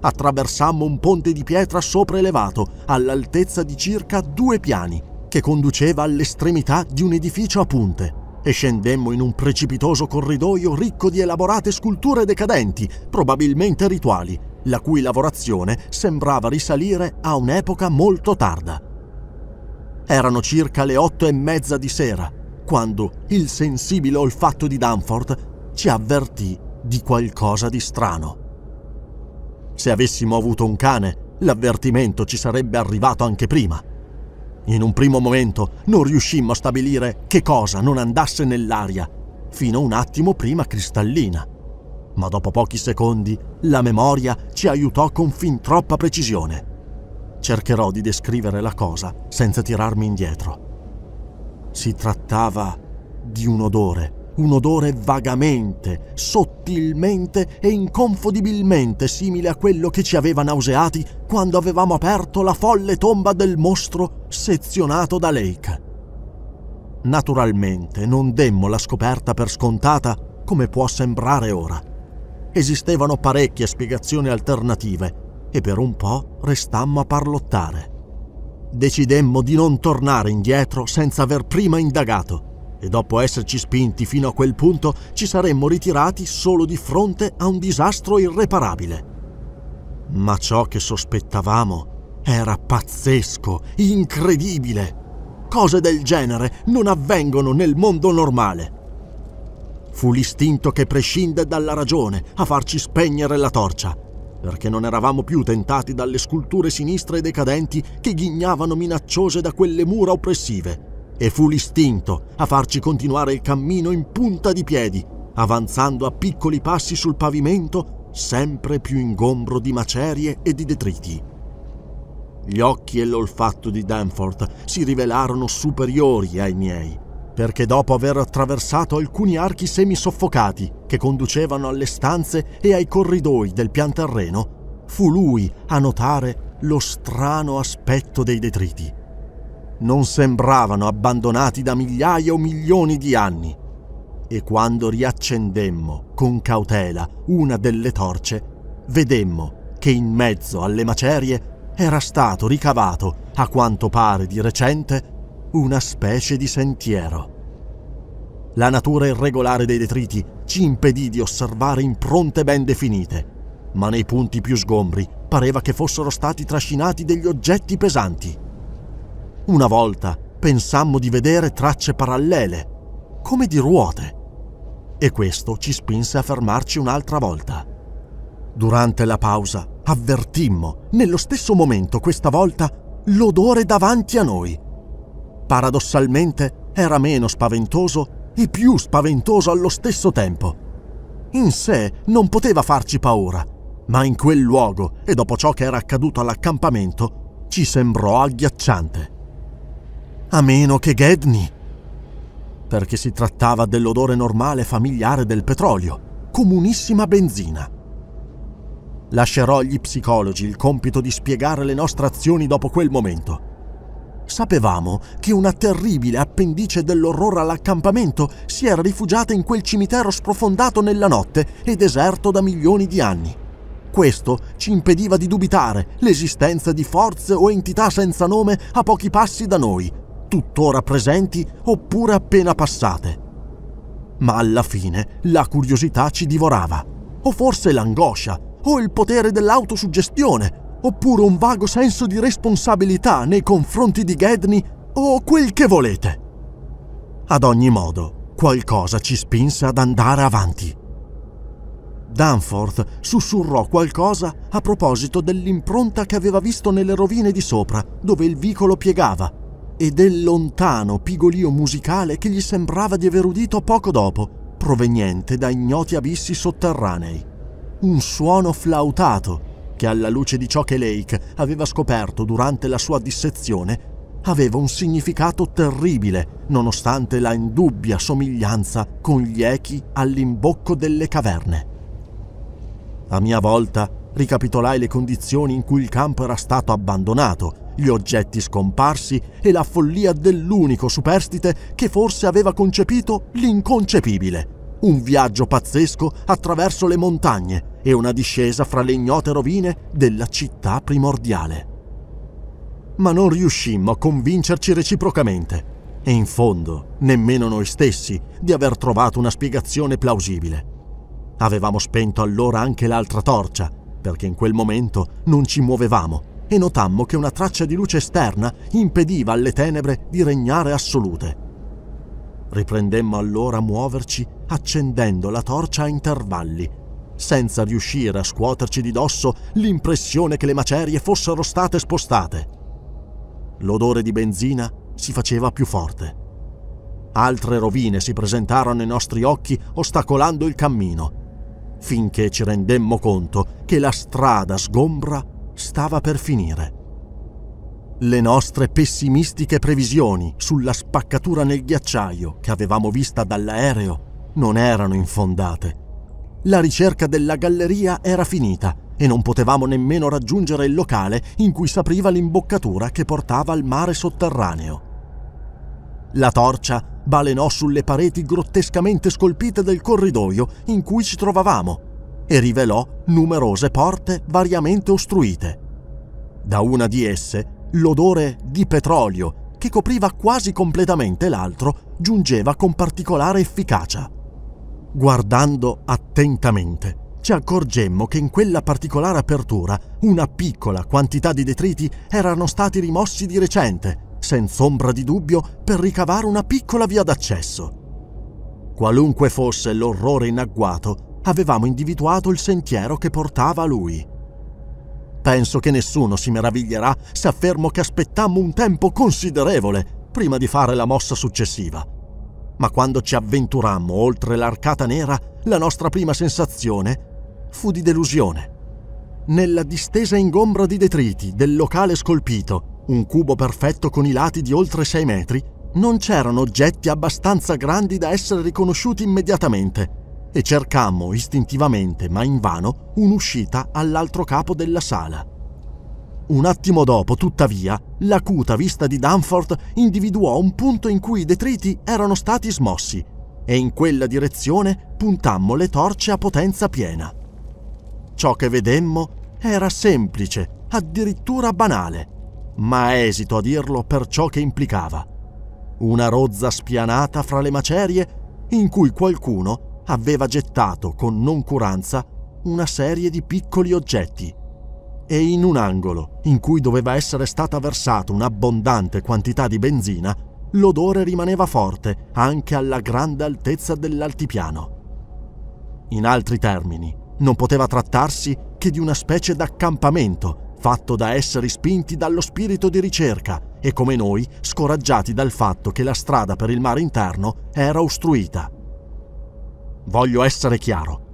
Attraversammo un ponte di pietra sopraelevato, all'altezza di circa due piani, che conduceva all'estremità di un edificio a punte, e scendemmo in un precipitoso corridoio ricco di elaborate sculture decadenti, probabilmente rituali, la cui lavorazione sembrava risalire a un'epoca molto tarda. Erano circa le otto e mezza di sera, quando il sensibile olfatto di Danforth ci avvertì di qualcosa di strano. Se avessimo avuto un cane, l'avvertimento ci sarebbe arrivato anche prima. In un primo momento non riuscimmo a stabilire che cosa non andasse nell'aria, fino un attimo prima cristallina. Ma dopo pochi secondi la memoria ci aiutò con fin troppa precisione. Cercherò di descrivere la cosa senza tirarmi indietro. Si trattava di un odore, un odore vagamente, sottilmente e inconfondibilmente simile a quello che ci aveva nauseati quando avevamo aperto la folle tomba del mostro sezionato da Lake. Naturalmente non demmo la scoperta per scontata come può sembrare ora. Esistevano parecchie spiegazioni alternative e per un po' restammo a parlottare. Decidemmo di non tornare indietro senza aver prima indagato e dopo esserci spinti fino a quel punto ci saremmo ritirati solo di fronte a un disastro irreparabile. Ma ciò che sospettavamo era pazzesco, incredibile. Cose del genere non avvengono nel mondo normale. Fu l'istinto che prescinde dalla ragione a farci spegnere la torcia perché non eravamo più tentati dalle sculture sinistre e decadenti che ghignavano minacciose da quelle mura oppressive. E fu l'istinto a farci continuare il cammino in punta di piedi, avanzando a piccoli passi sul pavimento sempre più ingombro di macerie e di detriti. Gli occhi e l'olfatto di Danforth si rivelarono superiori ai miei perché dopo aver attraversato alcuni archi semisoffocati che conducevano alle stanze e ai corridoi del pian terreno, fu lui a notare lo strano aspetto dei detriti. Non sembravano abbandonati da migliaia o milioni di anni. E quando riaccendemmo con cautela una delle torce, vedemmo che in mezzo alle macerie era stato ricavato, a quanto pare di recente, una specie di sentiero. La natura irregolare dei detriti ci impedì di osservare impronte ben definite, ma nei punti più sgombri pareva che fossero stati trascinati degli oggetti pesanti. Una volta pensammo di vedere tracce parallele, come di ruote, e questo ci spinse a fermarci un'altra volta. Durante la pausa avvertimmo, nello stesso momento questa volta, l'odore davanti a noi, paradossalmente era meno spaventoso e più spaventoso allo stesso tempo. In sé non poteva farci paura, ma in quel luogo e dopo ciò che era accaduto all'accampamento ci sembrò agghiacciante. A meno che Gedni, perché si trattava dell'odore normale familiare del petrolio, comunissima benzina. Lascerò agli psicologi il compito di spiegare le nostre azioni dopo quel momento, Sapevamo che una terribile appendice dell'orrore all'accampamento si era rifugiata in quel cimitero sprofondato nella notte e deserto da milioni di anni. Questo ci impediva di dubitare l'esistenza di forze o entità senza nome a pochi passi da noi, tuttora presenti oppure appena passate. Ma alla fine la curiosità ci divorava, o forse l'angoscia, o il potere dell'autosuggestione, oppure un vago senso di responsabilità nei confronti di Gedney o quel che volete. Ad ogni modo, qualcosa ci spinse ad andare avanti. Danforth sussurrò qualcosa a proposito dell'impronta che aveva visto nelle rovine di sopra, dove il vicolo piegava, e del lontano pigolio musicale che gli sembrava di aver udito poco dopo, proveniente da ignoti abissi sotterranei. Un suono flautato che alla luce di ciò che Lake aveva scoperto durante la sua dissezione aveva un significato terribile, nonostante la indubbia somiglianza con gli echi all'imbocco delle caverne. A mia volta ricapitolai le condizioni in cui il campo era stato abbandonato, gli oggetti scomparsi e la follia dell'unico superstite che forse aveva concepito l'inconcepibile, un viaggio pazzesco attraverso le montagne, e una discesa fra le ignote rovine della città primordiale. Ma non riuscimmo a convincerci reciprocamente e in fondo nemmeno noi stessi di aver trovato una spiegazione plausibile. Avevamo spento allora anche l'altra torcia, perché in quel momento non ci muovevamo e notammo che una traccia di luce esterna impediva alle tenebre di regnare assolute. Riprendemmo allora a muoverci accendendo la torcia a intervalli senza riuscire a scuoterci di dosso l'impressione che le macerie fossero state spostate. L'odore di benzina si faceva più forte. Altre rovine si presentarono ai nostri occhi ostacolando il cammino, finché ci rendemmo conto che la strada sgombra stava per finire. Le nostre pessimistiche previsioni sulla spaccatura nel ghiacciaio che avevamo vista dall'aereo non erano infondate la ricerca della galleria era finita e non potevamo nemmeno raggiungere il locale in cui s'apriva l'imboccatura che portava al mare sotterraneo. La torcia balenò sulle pareti grottescamente scolpite del corridoio in cui ci trovavamo e rivelò numerose porte variamente ostruite. Da una di esse l'odore di petrolio, che copriva quasi completamente l'altro, giungeva con particolare efficacia. Guardando attentamente, ci accorgemmo che in quella particolare apertura una piccola quantità di detriti erano stati rimossi di recente, senz'ombra di dubbio per ricavare una piccola via d'accesso. Qualunque fosse l'orrore in agguato, avevamo individuato il sentiero che portava a lui. Penso che nessuno si meraviglierà se affermo che aspettammo un tempo considerevole prima di fare la mossa successiva ma quando ci avventurammo oltre l'arcata nera, la nostra prima sensazione fu di delusione. Nella distesa ingombra di detriti del locale scolpito, un cubo perfetto con i lati di oltre 6 metri, non c'erano oggetti abbastanza grandi da essere riconosciuti immediatamente e cercammo istintivamente, ma invano, un'uscita all'altro capo della sala. Un attimo dopo, tuttavia, l'acuta vista di Danforth individuò un punto in cui i detriti erano stati smossi e in quella direzione puntammo le torce a potenza piena. Ciò che vedemmo era semplice, addirittura banale, ma esito a dirlo per ciò che implicava. Una rozza spianata fra le macerie in cui qualcuno aveva gettato con noncuranza una serie di piccoli oggetti e in un angolo, in cui doveva essere stata versata un'abbondante quantità di benzina, l'odore rimaneva forte anche alla grande altezza dell'altipiano. In altri termini, non poteva trattarsi che di una specie d'accampamento fatto da esseri spinti dallo spirito di ricerca e come noi scoraggiati dal fatto che la strada per il mare interno era ostruita. Voglio essere chiaro,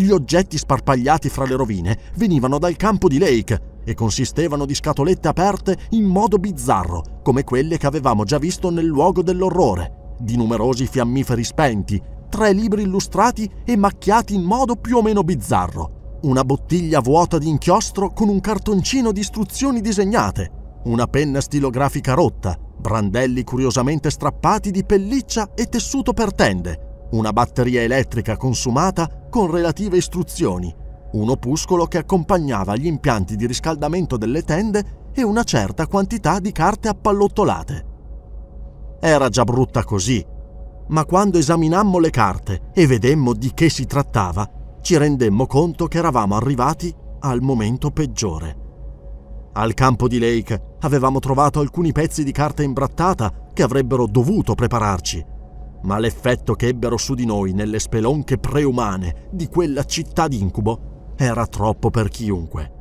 gli oggetti sparpagliati fra le rovine venivano dal campo di Lake e consistevano di scatolette aperte in modo bizzarro, come quelle che avevamo già visto nel luogo dell'orrore, di numerosi fiammiferi spenti, tre libri illustrati e macchiati in modo più o meno bizzarro, una bottiglia vuota di inchiostro con un cartoncino di istruzioni disegnate, una penna stilografica rotta, brandelli curiosamente strappati di pelliccia e tessuto per tende, una batteria elettrica consumata con relative istruzioni, un opuscolo che accompagnava gli impianti di riscaldamento delle tende e una certa quantità di carte appallottolate. Era già brutta così, ma quando esaminammo le carte e vedemmo di che si trattava, ci rendemmo conto che eravamo arrivati al momento peggiore. Al campo di Lake avevamo trovato alcuni pezzi di carta imbrattata che avrebbero dovuto prepararci ma l'effetto che ebbero su di noi nelle spelonche preumane di quella città d'incubo era troppo per chiunque.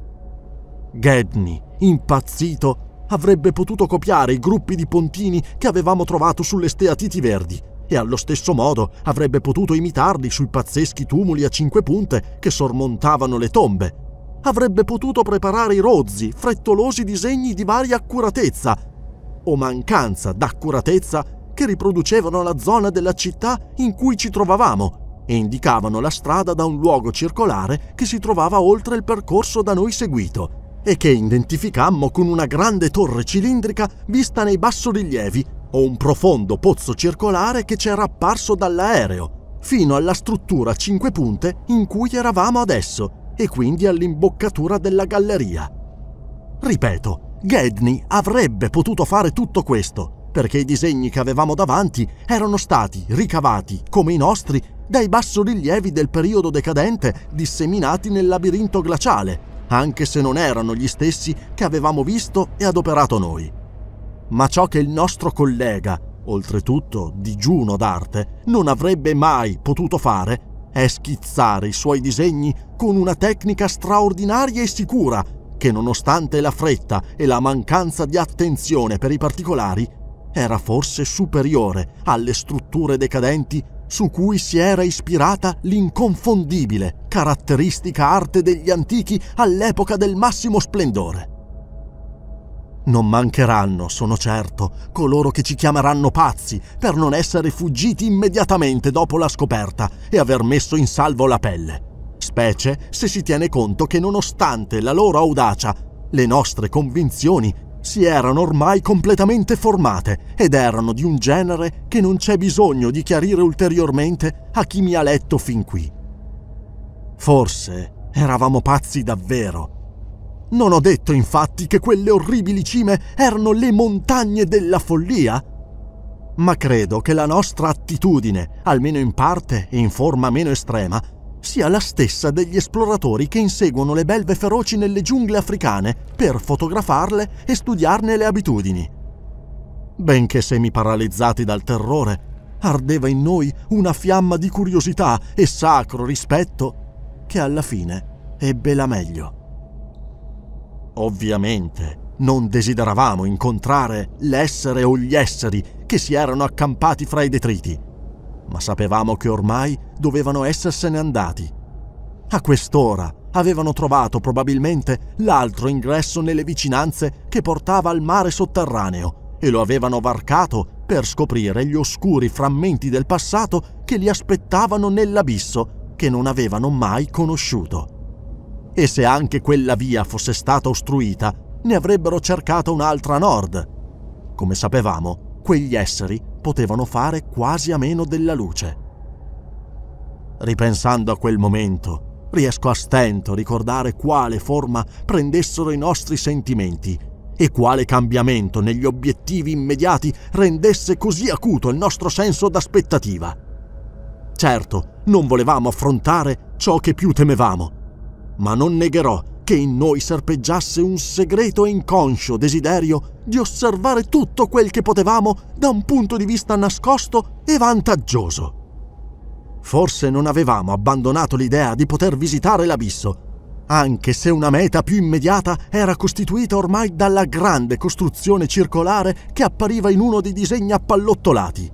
Gedney, impazzito, avrebbe potuto copiare i gruppi di pontini che avevamo trovato sulle steatiti verdi e allo stesso modo avrebbe potuto imitarli sui pazzeschi tumuli a cinque punte che sormontavano le tombe. Avrebbe potuto preparare i rozzi, frettolosi disegni di varia accuratezza o mancanza d'accuratezza che riproducevano la zona della città in cui ci trovavamo e indicavano la strada da un luogo circolare che si trovava oltre il percorso da noi seguito e che identificammo con una grande torre cilindrica vista nei bassorilievi o un profondo pozzo circolare che c'era apparso dall'aereo, fino alla struttura a cinque punte in cui eravamo adesso e quindi all'imboccatura della galleria. Ripeto, Gedney avrebbe potuto fare tutto questo, perché i disegni che avevamo davanti erano stati ricavati, come i nostri, dai bassorilievi del periodo decadente disseminati nel labirinto glaciale, anche se non erano gli stessi che avevamo visto e adoperato noi. Ma ciò che il nostro collega, oltretutto digiuno d'arte, non avrebbe mai potuto fare è schizzare i suoi disegni con una tecnica straordinaria e sicura che nonostante la fretta e la mancanza di attenzione per i particolari era forse superiore alle strutture decadenti su cui si era ispirata l'inconfondibile, caratteristica arte degli antichi all'epoca del massimo splendore. Non mancheranno, sono certo, coloro che ci chiameranno pazzi per non essere fuggiti immediatamente dopo la scoperta e aver messo in salvo la pelle, specie se si tiene conto che nonostante la loro audacia, le nostre convinzioni si erano ormai completamente formate ed erano di un genere che non c'è bisogno di chiarire ulteriormente a chi mi ha letto fin qui. Forse eravamo pazzi davvero. Non ho detto infatti che quelle orribili cime erano le montagne della follia? Ma credo che la nostra attitudine, almeno in parte e in forma meno estrema, sia la stessa degli esploratori che inseguono le belve feroci nelle giungle africane per fotografarle e studiarne le abitudini. Benché semi-paralizzati dal terrore, ardeva in noi una fiamma di curiosità e sacro rispetto che alla fine ebbe la meglio. Ovviamente non desideravamo incontrare l'essere o gli esseri che si erano accampati fra i detriti, ma sapevamo che ormai dovevano essersene andati. A quest'ora avevano trovato probabilmente l'altro ingresso nelle vicinanze che portava al mare sotterraneo e lo avevano varcato per scoprire gli oscuri frammenti del passato che li aspettavano nell'abisso che non avevano mai conosciuto. E se anche quella via fosse stata ostruita, ne avrebbero cercata un'altra a nord. Come sapevamo, quegli esseri potevano fare quasi a meno della luce. Ripensando a quel momento, riesco a stento a ricordare quale forma prendessero i nostri sentimenti e quale cambiamento negli obiettivi immediati rendesse così acuto il nostro senso d'aspettativa. Certo, non volevamo affrontare ciò che più temevamo, ma non negherò che in noi serpeggiasse un segreto e inconscio desiderio di osservare tutto quel che potevamo da un punto di vista nascosto e vantaggioso. Forse non avevamo abbandonato l'idea di poter visitare l'abisso, anche se una meta più immediata era costituita ormai dalla grande costruzione circolare che appariva in uno dei disegni appallottolati.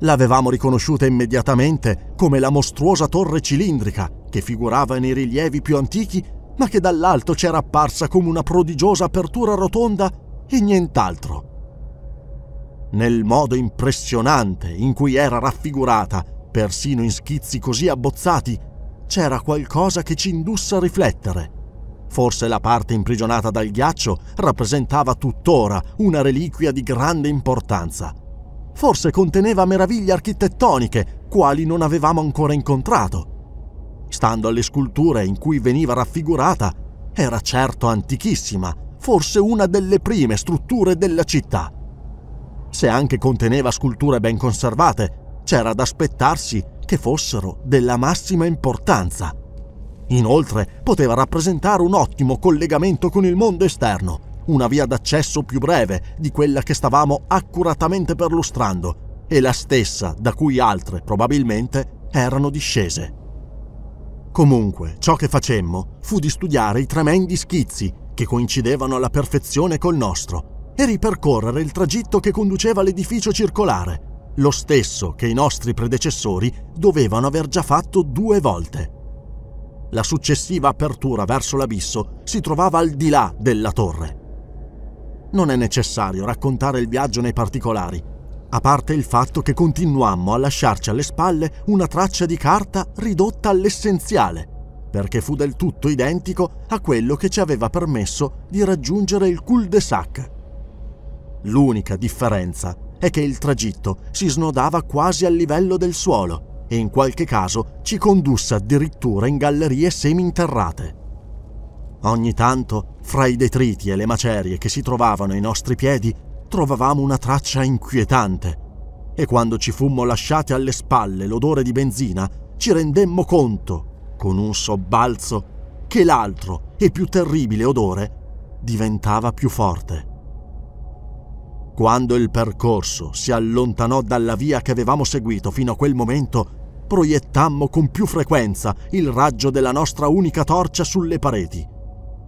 L'avevamo riconosciuta immediatamente come la mostruosa torre cilindrica che figurava nei rilievi più antichi ma che dall'alto c'era apparsa come una prodigiosa apertura rotonda e nient'altro. Nel modo impressionante in cui era raffigurata, persino in schizzi così abbozzati, c'era qualcosa che ci indusse a riflettere. Forse la parte imprigionata dal ghiaccio rappresentava tuttora una reliquia di grande importanza. Forse conteneva meraviglie architettoniche, quali non avevamo ancora incontrato Stando alle sculture in cui veniva raffigurata, era certo antichissima, forse una delle prime strutture della città. Se anche conteneva sculture ben conservate, c'era da aspettarsi che fossero della massima importanza. Inoltre poteva rappresentare un ottimo collegamento con il mondo esterno, una via d'accesso più breve di quella che stavamo accuratamente perlustrando e la stessa da cui altre probabilmente erano discese. Comunque, ciò che facemmo fu di studiare i tremendi schizzi che coincidevano alla perfezione col nostro e ripercorrere il tragitto che conduceva all'edificio circolare, lo stesso che i nostri predecessori dovevano aver già fatto due volte. La successiva apertura verso l'abisso si trovava al di là della torre. Non è necessario raccontare il viaggio nei particolari, a parte il fatto che continuammo a lasciarci alle spalle una traccia di carta ridotta all'essenziale, perché fu del tutto identico a quello che ci aveva permesso di raggiungere il cul-de-sac. L'unica differenza è che il tragitto si snodava quasi al livello del suolo e in qualche caso ci condusse addirittura in gallerie seminterrate. Ogni tanto, fra i detriti e le macerie che si trovavano ai nostri piedi, trovavamo una traccia inquietante e quando ci fummo lasciati alle spalle l'odore di benzina ci rendemmo conto, con un sobbalzo, che l'altro e più terribile odore diventava più forte. Quando il percorso si allontanò dalla via che avevamo seguito fino a quel momento, proiettammo con più frequenza il raggio della nostra unica torcia sulle pareti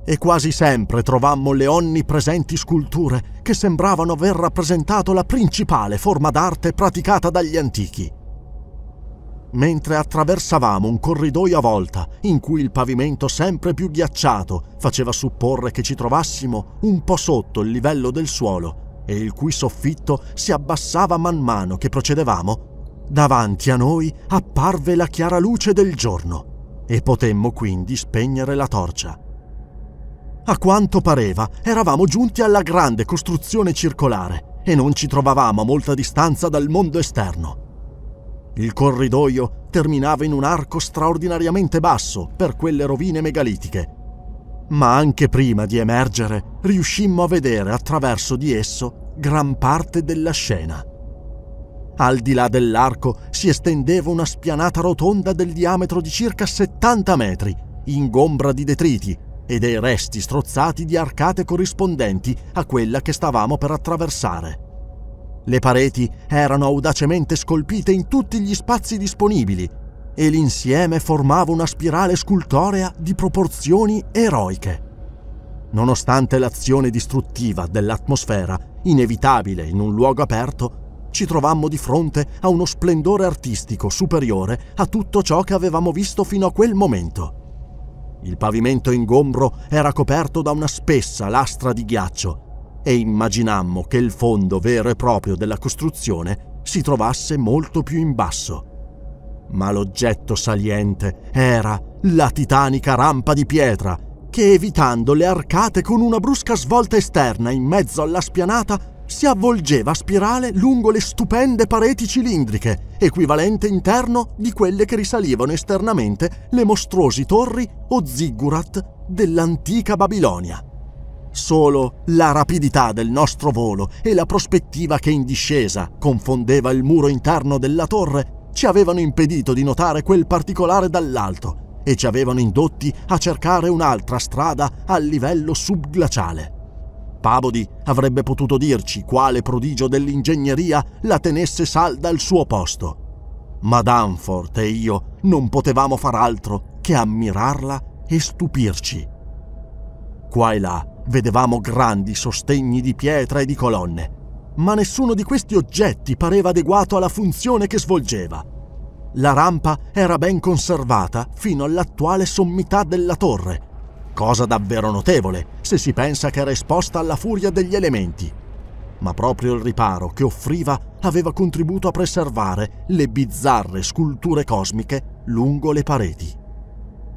e quasi sempre trovammo le onnipresenti sculture che sembravano aver rappresentato la principale forma d'arte praticata dagli antichi. Mentre attraversavamo un corridoio a volta, in cui il pavimento sempre più ghiacciato faceva supporre che ci trovassimo un po' sotto il livello del suolo e il cui soffitto si abbassava man mano che procedevamo, davanti a noi apparve la chiara luce del giorno e potemmo quindi spegnere la torcia. A quanto pareva, eravamo giunti alla grande costruzione circolare e non ci trovavamo a molta distanza dal mondo esterno. Il corridoio terminava in un arco straordinariamente basso per quelle rovine megalitiche. Ma anche prima di emergere riuscimmo a vedere attraverso di esso gran parte della scena. Al di là dell'arco si estendeva una spianata rotonda del diametro di circa 70 metri, ingombra di detriti, e dei resti strozzati di arcate corrispondenti a quella che stavamo per attraversare. Le pareti erano audacemente scolpite in tutti gli spazi disponibili e l'insieme formava una spirale scultorea di proporzioni eroiche. Nonostante l'azione distruttiva dell'atmosfera, inevitabile in un luogo aperto, ci trovammo di fronte a uno splendore artistico superiore a tutto ciò che avevamo visto fino a quel momento. Il pavimento ingombro era coperto da una spessa lastra di ghiaccio e immaginammo che il fondo vero e proprio della costruzione si trovasse molto più in basso. Ma l'oggetto saliente era la titanica rampa di pietra che, evitando le arcate con una brusca svolta esterna in mezzo alla spianata, si avvolgeva a spirale lungo le stupende pareti cilindriche, equivalente interno di quelle che risalivano esternamente le mostruosi torri o ziggurat dell'antica Babilonia. Solo la rapidità del nostro volo e la prospettiva che in discesa confondeva il muro interno della torre ci avevano impedito di notare quel particolare dall'alto e ci avevano indotti a cercare un'altra strada a livello subglaciale. Pabodi avrebbe potuto dirci quale prodigio dell'ingegneria la tenesse salda al suo posto. Ma Danforth e io non potevamo far altro che ammirarla e stupirci. Qua e là vedevamo grandi sostegni di pietra e di colonne, ma nessuno di questi oggetti pareva adeguato alla funzione che svolgeva. La rampa era ben conservata fino all'attuale sommità della torre, cosa davvero notevole se si pensa che era esposta alla furia degli elementi. Ma proprio il riparo che offriva aveva contribuito a preservare le bizzarre sculture cosmiche lungo le pareti.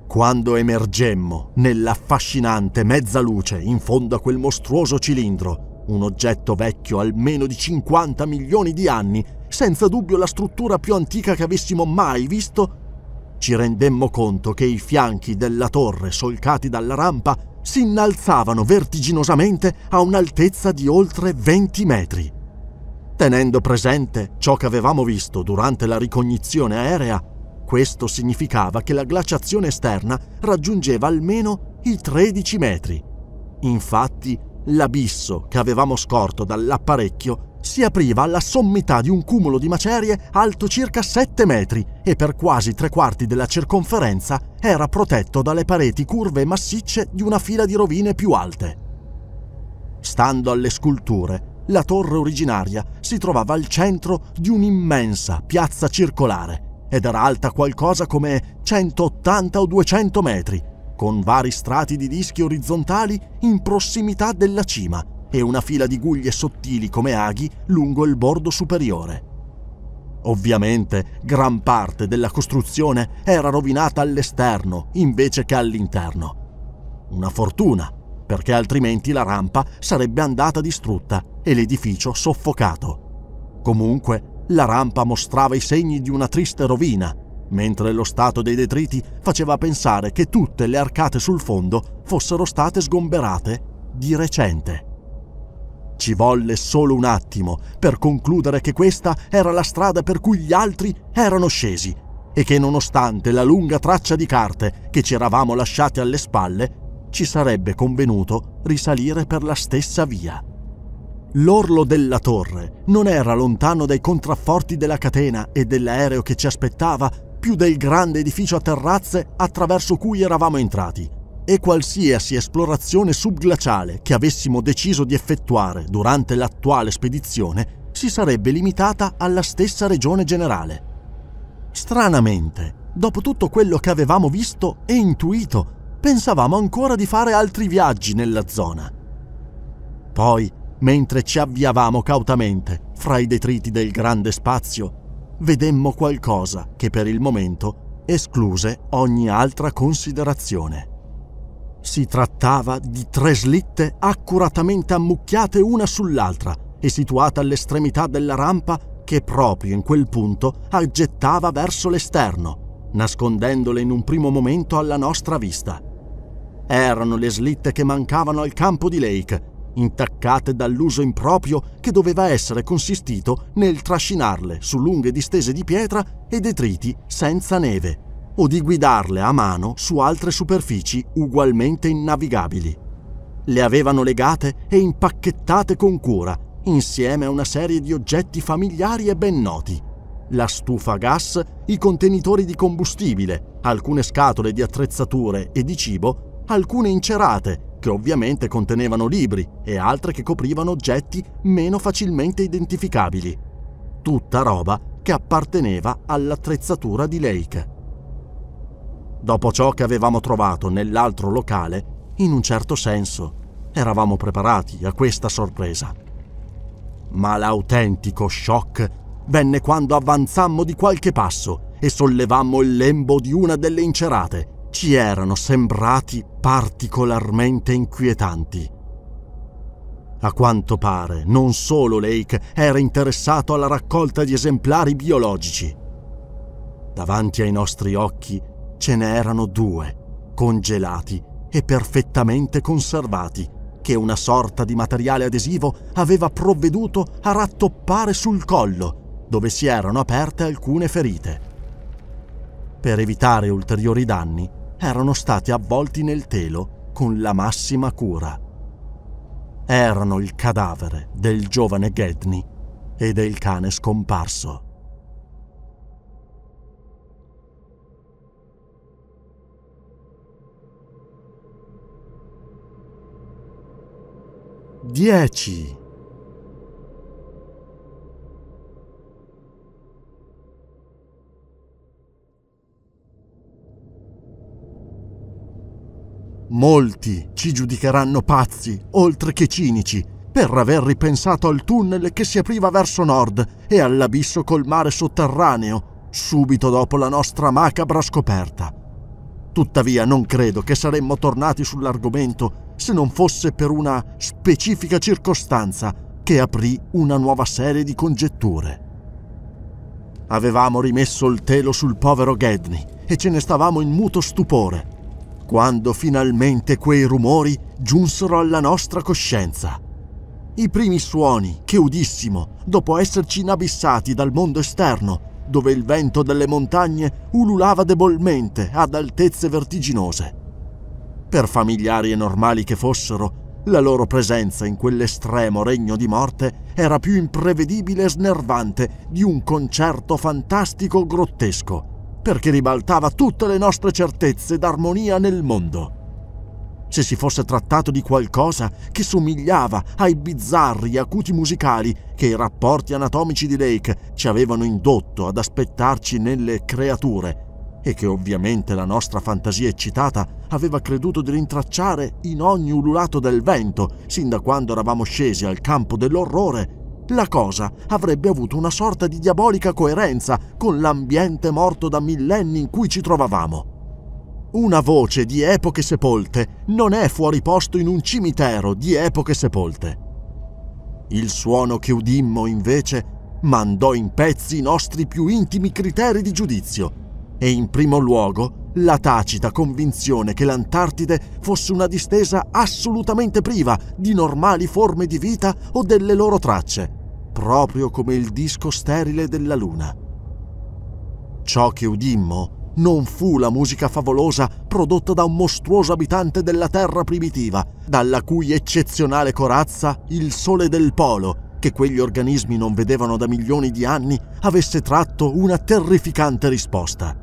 Quando emergemmo nell'affascinante mezza luce in fondo a quel mostruoso cilindro, un oggetto vecchio almeno di 50 milioni di anni, senza dubbio la struttura più antica che avessimo mai visto, ci rendemmo conto che i fianchi della torre solcati dalla rampa si innalzavano vertiginosamente a un'altezza di oltre 20 metri. Tenendo presente ciò che avevamo visto durante la ricognizione aerea, questo significava che la glaciazione esterna raggiungeva almeno i 13 metri. Infatti, l'abisso che avevamo scorto dall'apparecchio si apriva alla sommità di un cumulo di macerie alto circa 7 metri e per quasi tre quarti della circonferenza era protetto dalle pareti curve e massicce di una fila di rovine più alte. Stando alle sculture, la torre originaria si trovava al centro di un'immensa piazza circolare ed era alta qualcosa come 180 o 200 metri, con vari strati di dischi orizzontali in prossimità della cima e una fila di guglie sottili come aghi lungo il bordo superiore. Ovviamente gran parte della costruzione era rovinata all'esterno invece che all'interno. Una fortuna, perché altrimenti la rampa sarebbe andata distrutta e l'edificio soffocato. Comunque, la rampa mostrava i segni di una triste rovina, mentre lo stato dei detriti faceva pensare che tutte le arcate sul fondo fossero state sgomberate di recente. Ci volle solo un attimo per concludere che questa era la strada per cui gli altri erano scesi e che nonostante la lunga traccia di carte che ci eravamo lasciati alle spalle, ci sarebbe convenuto risalire per la stessa via. L'orlo della torre non era lontano dai contrafforti della catena e dell'aereo che ci aspettava più del grande edificio a terrazze attraverso cui eravamo entrati e qualsiasi esplorazione subglaciale che avessimo deciso di effettuare durante l'attuale spedizione si sarebbe limitata alla stessa regione generale. Stranamente, dopo tutto quello che avevamo visto e intuito, pensavamo ancora di fare altri viaggi nella zona. Poi, mentre ci avviavamo cautamente fra i detriti del grande spazio, vedemmo qualcosa che per il momento escluse ogni altra considerazione. Si trattava di tre slitte accuratamente ammucchiate una sull'altra e situate all'estremità della rampa che proprio in quel punto aggettava verso l'esterno, nascondendole in un primo momento alla nostra vista. Erano le slitte che mancavano al campo di Lake, intaccate dall'uso improprio che doveva essere consistito nel trascinarle su lunghe distese di pietra e detriti senza neve o di guidarle a mano su altre superfici ugualmente innavigabili. Le avevano legate e impacchettate con cura, insieme a una serie di oggetti familiari e ben noti. La stufa a gas, i contenitori di combustibile, alcune scatole di attrezzature e di cibo, alcune incerate, che ovviamente contenevano libri e altre che coprivano oggetti meno facilmente identificabili. Tutta roba che apparteneva all'attrezzatura di Lake. Dopo ciò che avevamo trovato nell'altro locale, in un certo senso, eravamo preparati a questa sorpresa. Ma l'autentico shock venne quando avanzammo di qualche passo e sollevammo il lembo di una delle incerate. Ci erano sembrati particolarmente inquietanti. A quanto pare, non solo Lake era interessato alla raccolta di esemplari biologici. Davanti ai nostri occhi ce n'erano due, congelati e perfettamente conservati, che una sorta di materiale adesivo aveva provveduto a rattoppare sul collo, dove si erano aperte alcune ferite. Per evitare ulteriori danni, erano stati avvolti nel telo con la massima cura. Erano il cadavere del giovane Gedney e del cane scomparso. 10 Molti ci giudicheranno pazzi, oltre che cinici, per aver ripensato al tunnel che si apriva verso nord e all'abisso col mare sotterraneo, subito dopo la nostra macabra scoperta. Tuttavia non credo che saremmo tornati sull'argomento se non fosse per una specifica circostanza che aprì una nuova serie di congetture. Avevamo rimesso il telo sul povero Gedney e ce ne stavamo in muto stupore, quando finalmente quei rumori giunsero alla nostra coscienza. I primi suoni che udissimo, dopo esserci inabissati dal mondo esterno, dove il vento delle montagne ululava debolmente ad altezze vertiginose. Per familiari e normali che fossero, la loro presenza in quell'estremo regno di morte era più imprevedibile e snervante di un concerto fantastico grottesco, perché ribaltava tutte le nostre certezze d'armonia nel mondo se si fosse trattato di qualcosa che somigliava ai bizzarri acuti musicali che i rapporti anatomici di Lake ci avevano indotto ad aspettarci nelle creature e che ovviamente la nostra fantasia eccitata aveva creduto di rintracciare in ogni ululato del vento sin da quando eravamo scesi al campo dell'orrore, la cosa avrebbe avuto una sorta di diabolica coerenza con l'ambiente morto da millenni in cui ci trovavamo. Una voce di epoche sepolte non è fuori posto in un cimitero di epoche sepolte. Il suono che udimmo, invece, mandò in pezzi i nostri più intimi criteri di giudizio e in primo luogo la tacita convinzione che l'Antartide fosse una distesa assolutamente priva di normali forme di vita o delle loro tracce, proprio come il disco sterile della Luna. Ciò che udimmo non fu la musica favolosa prodotta da un mostruoso abitante della terra primitiva, dalla cui eccezionale corazza il sole del polo, che quegli organismi non vedevano da milioni di anni, avesse tratto una terrificante risposta.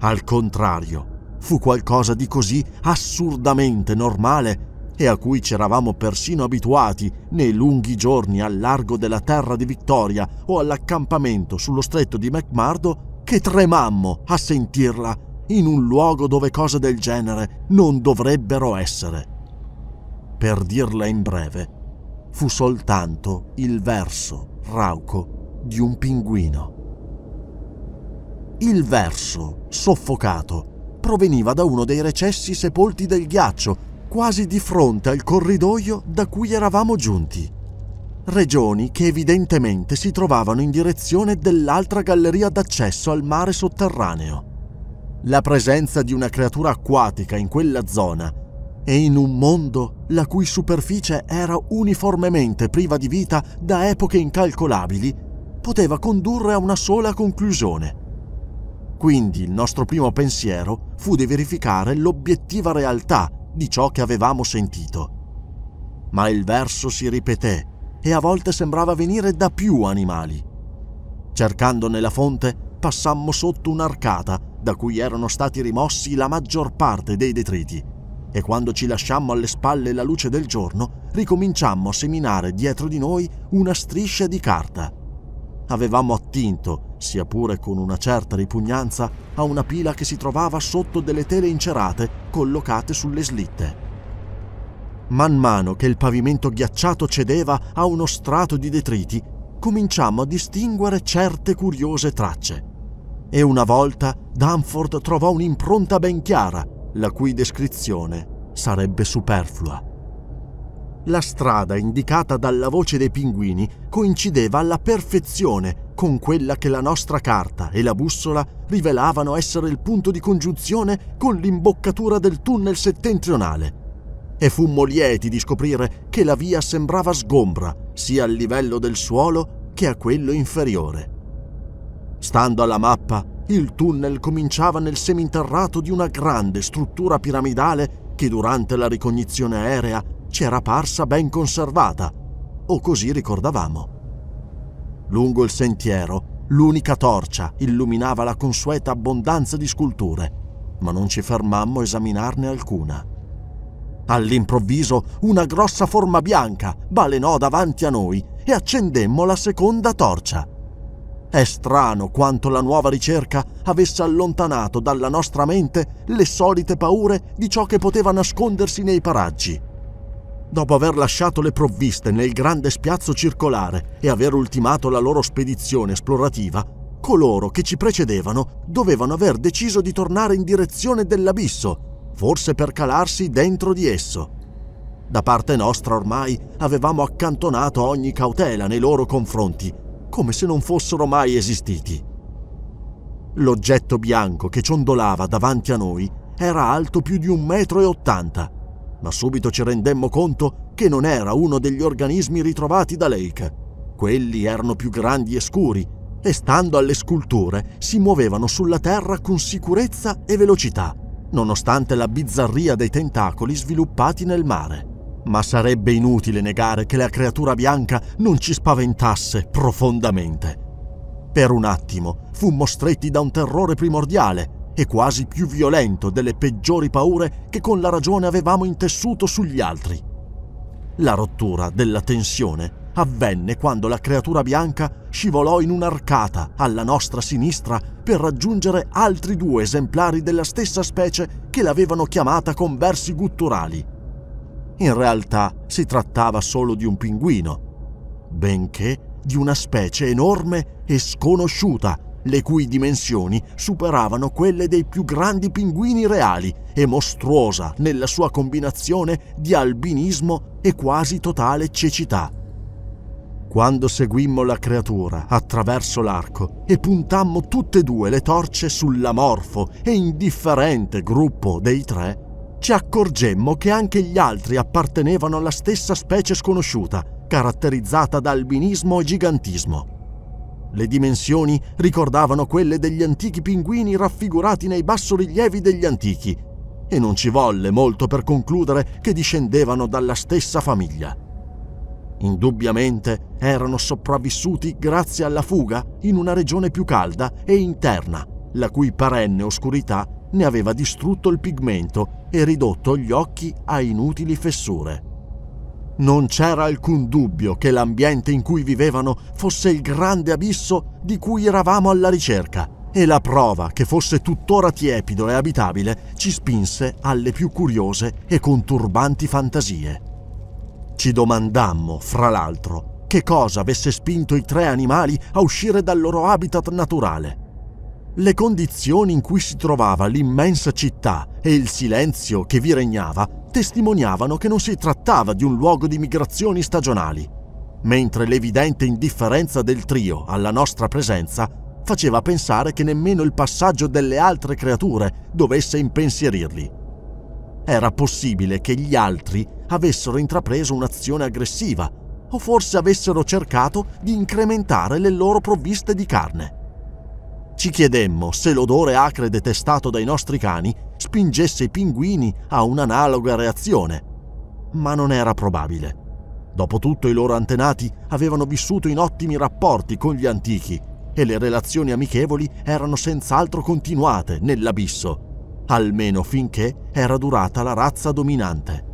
Al contrario, fu qualcosa di così assurdamente normale e a cui c'eravamo persino abituati nei lunghi giorni al largo della terra di Vittoria o all'accampamento sullo stretto di McMurdo che tremammo a sentirla in un luogo dove cose del genere non dovrebbero essere. Per dirla in breve, fu soltanto il verso rauco di un pinguino. Il verso, soffocato, proveniva da uno dei recessi sepolti del ghiaccio, quasi di fronte al corridoio da cui eravamo giunti regioni che evidentemente si trovavano in direzione dell'altra galleria d'accesso al mare sotterraneo. La presenza di una creatura acquatica in quella zona e in un mondo la cui superficie era uniformemente priva di vita da epoche incalcolabili poteva condurre a una sola conclusione. Quindi il nostro primo pensiero fu di verificare l'obiettiva realtà di ciò che avevamo sentito. Ma il verso si ripeté e a volte sembrava venire da più animali. Cercandone la fonte, passammo sotto un'arcata da cui erano stati rimossi la maggior parte dei detriti e quando ci lasciammo alle spalle la luce del giorno, ricominciammo a seminare dietro di noi una striscia di carta. Avevamo attinto, sia pure con una certa ripugnanza, a una pila che si trovava sotto delle tele incerate collocate sulle slitte. Man mano che il pavimento ghiacciato cedeva a uno strato di detriti, cominciammo a distinguere certe curiose tracce. E una volta Danford trovò un'impronta ben chiara, la cui descrizione sarebbe superflua. La strada indicata dalla voce dei pinguini coincideva alla perfezione con quella che la nostra carta e la bussola rivelavano essere il punto di congiunzione con l'imboccatura del tunnel settentrionale e fummo lieti di scoprire che la via sembrava sgombra sia al livello del suolo che a quello inferiore. Stando alla mappa, il tunnel cominciava nel seminterrato di una grande struttura piramidale che durante la ricognizione aerea ci era parsa ben conservata, o così ricordavamo. Lungo il sentiero, l'unica torcia illuminava la consueta abbondanza di sculture, ma non ci fermammo a esaminarne alcuna. All'improvviso una grossa forma bianca balenò davanti a noi e accendemmo la seconda torcia. È strano quanto la nuova ricerca avesse allontanato dalla nostra mente le solite paure di ciò che poteva nascondersi nei paraggi. Dopo aver lasciato le provviste nel grande spiazzo circolare e aver ultimato la loro spedizione esplorativa, coloro che ci precedevano dovevano aver deciso di tornare in direzione dell'abisso forse per calarsi dentro di esso. Da parte nostra ormai avevamo accantonato ogni cautela nei loro confronti, come se non fossero mai esistiti. L'oggetto bianco che ciondolava davanti a noi era alto più di un metro e ottanta, ma subito ci rendemmo conto che non era uno degli organismi ritrovati da Lake. Quelli erano più grandi e scuri e stando alle sculture si muovevano sulla terra con sicurezza e velocità nonostante la bizzarria dei tentacoli sviluppati nel mare. Ma sarebbe inutile negare che la creatura bianca non ci spaventasse profondamente. Per un attimo fummo stretti da un terrore primordiale e quasi più violento delle peggiori paure che con la ragione avevamo intessuto sugli altri. La rottura della tensione avvenne quando la creatura bianca scivolò in un'arcata alla nostra sinistra per raggiungere altri due esemplari della stessa specie che l'avevano chiamata con versi gutturali. In realtà si trattava solo di un pinguino, benché di una specie enorme e sconosciuta, le cui dimensioni superavano quelle dei più grandi pinguini reali e mostruosa nella sua combinazione di albinismo e quasi totale cecità quando seguimmo la creatura attraverso l'arco e puntammo tutte e due le torce sull'amorfo e indifferente gruppo dei tre, ci accorgemmo che anche gli altri appartenevano alla stessa specie sconosciuta, caratterizzata da albinismo e gigantismo. Le dimensioni ricordavano quelle degli antichi pinguini raffigurati nei bassorilievi degli antichi, e non ci volle molto per concludere che discendevano dalla stessa famiglia. Indubbiamente erano sopravvissuti grazie alla fuga in una regione più calda e interna, la cui perenne oscurità ne aveva distrutto il pigmento e ridotto gli occhi a inutili fessure. Non c'era alcun dubbio che l'ambiente in cui vivevano fosse il grande abisso di cui eravamo alla ricerca e la prova che fosse tuttora tiepido e abitabile ci spinse alle più curiose e conturbanti fantasie. Ci domandammo, fra l'altro, che cosa avesse spinto i tre animali a uscire dal loro habitat naturale. Le condizioni in cui si trovava l'immensa città e il silenzio che vi regnava testimoniavano che non si trattava di un luogo di migrazioni stagionali, mentre l'evidente indifferenza del trio alla nostra presenza faceva pensare che nemmeno il passaggio delle altre creature dovesse impensierirli era possibile che gli altri avessero intrapreso un'azione aggressiva o forse avessero cercato di incrementare le loro provviste di carne. Ci chiedemmo se l'odore acre detestato dai nostri cani spingesse i pinguini a un'analoga reazione, ma non era probabile. Dopotutto i loro antenati avevano vissuto in ottimi rapporti con gli antichi e le relazioni amichevoli erano senz'altro continuate nell'abisso, almeno finché era durata la razza dominante.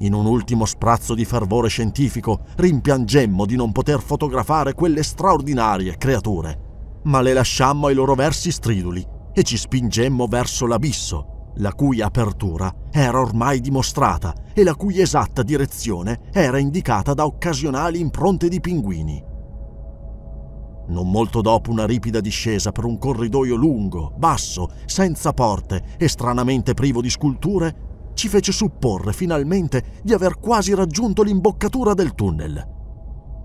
In un ultimo sprazzo di fervore scientifico rimpiangemmo di non poter fotografare quelle straordinarie creature, ma le lasciammo ai loro versi striduli e ci spingemmo verso l'abisso, la cui apertura era ormai dimostrata e la cui esatta direzione era indicata da occasionali impronte di pinguini. Non molto dopo una ripida discesa per un corridoio lungo, basso, senza porte e stranamente privo di sculture, ci fece supporre finalmente di aver quasi raggiunto l'imboccatura del tunnel.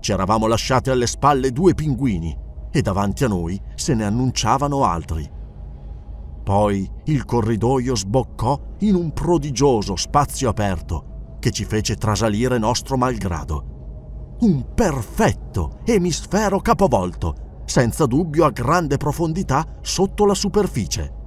Ci eravamo lasciati alle spalle due pinguini e davanti a noi se ne annunciavano altri. Poi il corridoio sboccò in un prodigioso spazio aperto che ci fece trasalire nostro malgrado un perfetto emisfero capovolto, senza dubbio a grande profondità sotto la superficie.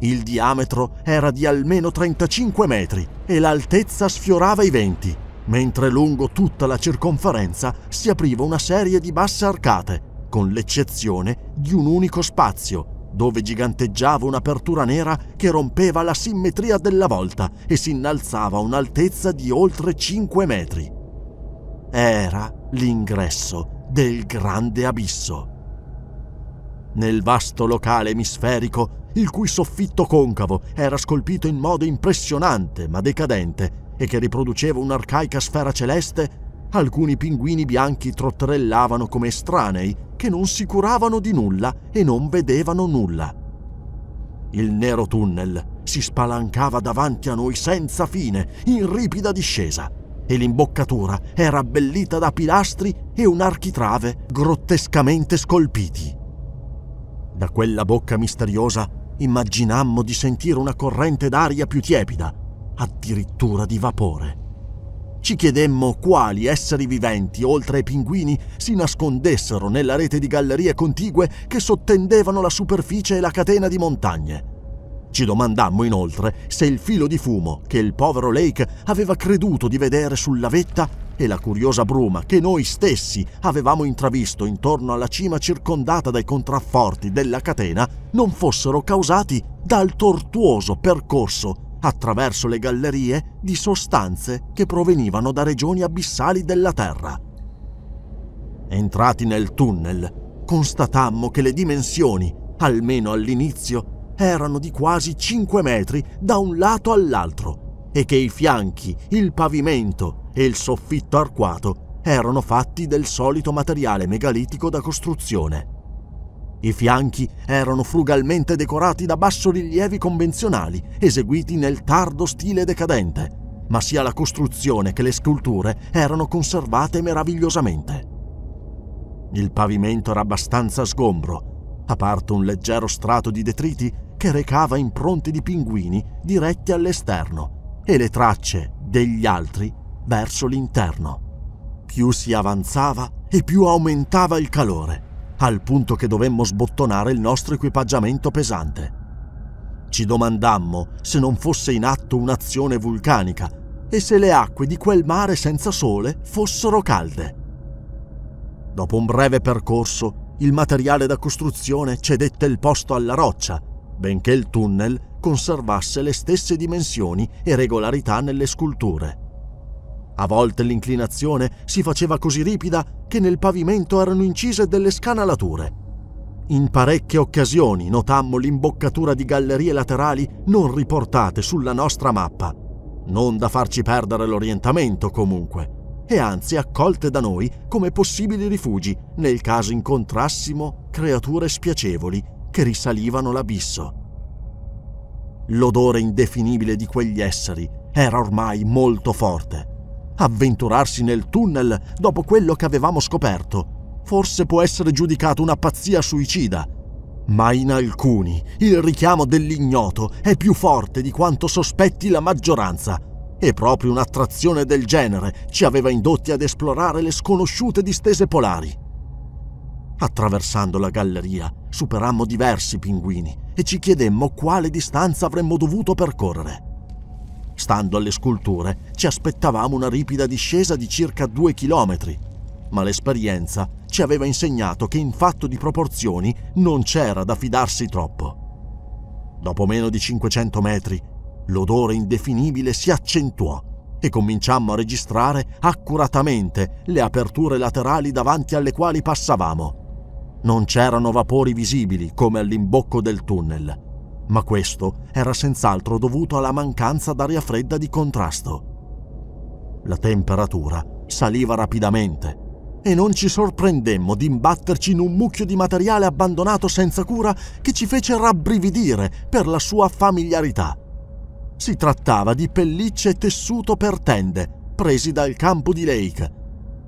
Il diametro era di almeno 35 metri e l'altezza sfiorava i 20, mentre lungo tutta la circonferenza si apriva una serie di basse arcate, con l'eccezione di un unico spazio, dove giganteggiava un'apertura nera che rompeva la simmetria della volta e si innalzava a un'altezza di oltre 5 metri era l'ingresso del grande abisso. Nel vasto locale emisferico, il cui soffitto concavo era scolpito in modo impressionante ma decadente e che riproduceva un'arcaica sfera celeste, alcuni pinguini bianchi trotterellavano come estranei che non si curavano di nulla e non vedevano nulla. Il nero tunnel si spalancava davanti a noi senza fine, in ripida discesa e l'imboccatura era abbellita da pilastri e un architrave grottescamente scolpiti. Da quella bocca misteriosa immaginammo di sentire una corrente d'aria più tiepida, addirittura di vapore. Ci chiedemmo quali esseri viventi, oltre ai pinguini, si nascondessero nella rete di gallerie contigue che sottendevano la superficie e la catena di montagne. Ci domandammo inoltre se il filo di fumo che il povero Lake aveva creduto di vedere sulla vetta e la curiosa bruma che noi stessi avevamo intravisto intorno alla cima circondata dai contrafforti della catena non fossero causati dal tortuoso percorso attraverso le gallerie di sostanze che provenivano da regioni abissali della Terra. Entrati nel tunnel, constatammo che le dimensioni, almeno all'inizio, erano di quasi 5 metri da un lato all'altro e che i fianchi, il pavimento e il soffitto arcuato erano fatti del solito materiale megalitico da costruzione. I fianchi erano frugalmente decorati da bassorilievi convenzionali, eseguiti nel tardo stile decadente, ma sia la costruzione che le sculture erano conservate meravigliosamente. Il pavimento era abbastanza sgombro, a parte un leggero strato di detriti che recava impronte di pinguini dirette all'esterno e le tracce degli altri verso l'interno. Più si avanzava e più aumentava il calore, al punto che dovemmo sbottonare il nostro equipaggiamento pesante. Ci domandammo se non fosse in atto un'azione vulcanica e se le acque di quel mare senza sole fossero calde. Dopo un breve percorso, il materiale da costruzione cedette il posto alla roccia benché il tunnel conservasse le stesse dimensioni e regolarità nelle sculture. A volte l'inclinazione si faceva così ripida che nel pavimento erano incise delle scanalature. In parecchie occasioni notammo l'imboccatura di gallerie laterali non riportate sulla nostra mappa, non da farci perdere l'orientamento comunque, e anzi accolte da noi come possibili rifugi nel caso incontrassimo creature spiacevoli che risalivano l'abisso. L'odore indefinibile di quegli esseri era ormai molto forte. Avventurarsi nel tunnel dopo quello che avevamo scoperto forse può essere giudicato una pazzia suicida, ma in alcuni il richiamo dell'ignoto è più forte di quanto sospetti la maggioranza e proprio un'attrazione del genere ci aveva indotti ad esplorare le sconosciute distese polari. Attraversando la galleria, superammo diversi pinguini e ci chiedemmo quale distanza avremmo dovuto percorrere. Stando alle sculture, ci aspettavamo una ripida discesa di circa due chilometri, ma l'esperienza ci aveva insegnato che in fatto di proporzioni non c'era da fidarsi troppo. Dopo meno di 500 metri, l'odore indefinibile si accentuò e cominciammo a registrare accuratamente le aperture laterali davanti alle quali passavamo. Non c'erano vapori visibili come all'imbocco del tunnel, ma questo era senz'altro dovuto alla mancanza d'aria fredda di contrasto. La temperatura saliva rapidamente e non ci sorprendemmo di imbatterci in un mucchio di materiale abbandonato senza cura che ci fece rabbrividire per la sua familiarità. Si trattava di pellicce e tessuto per tende presi dal campo di Lake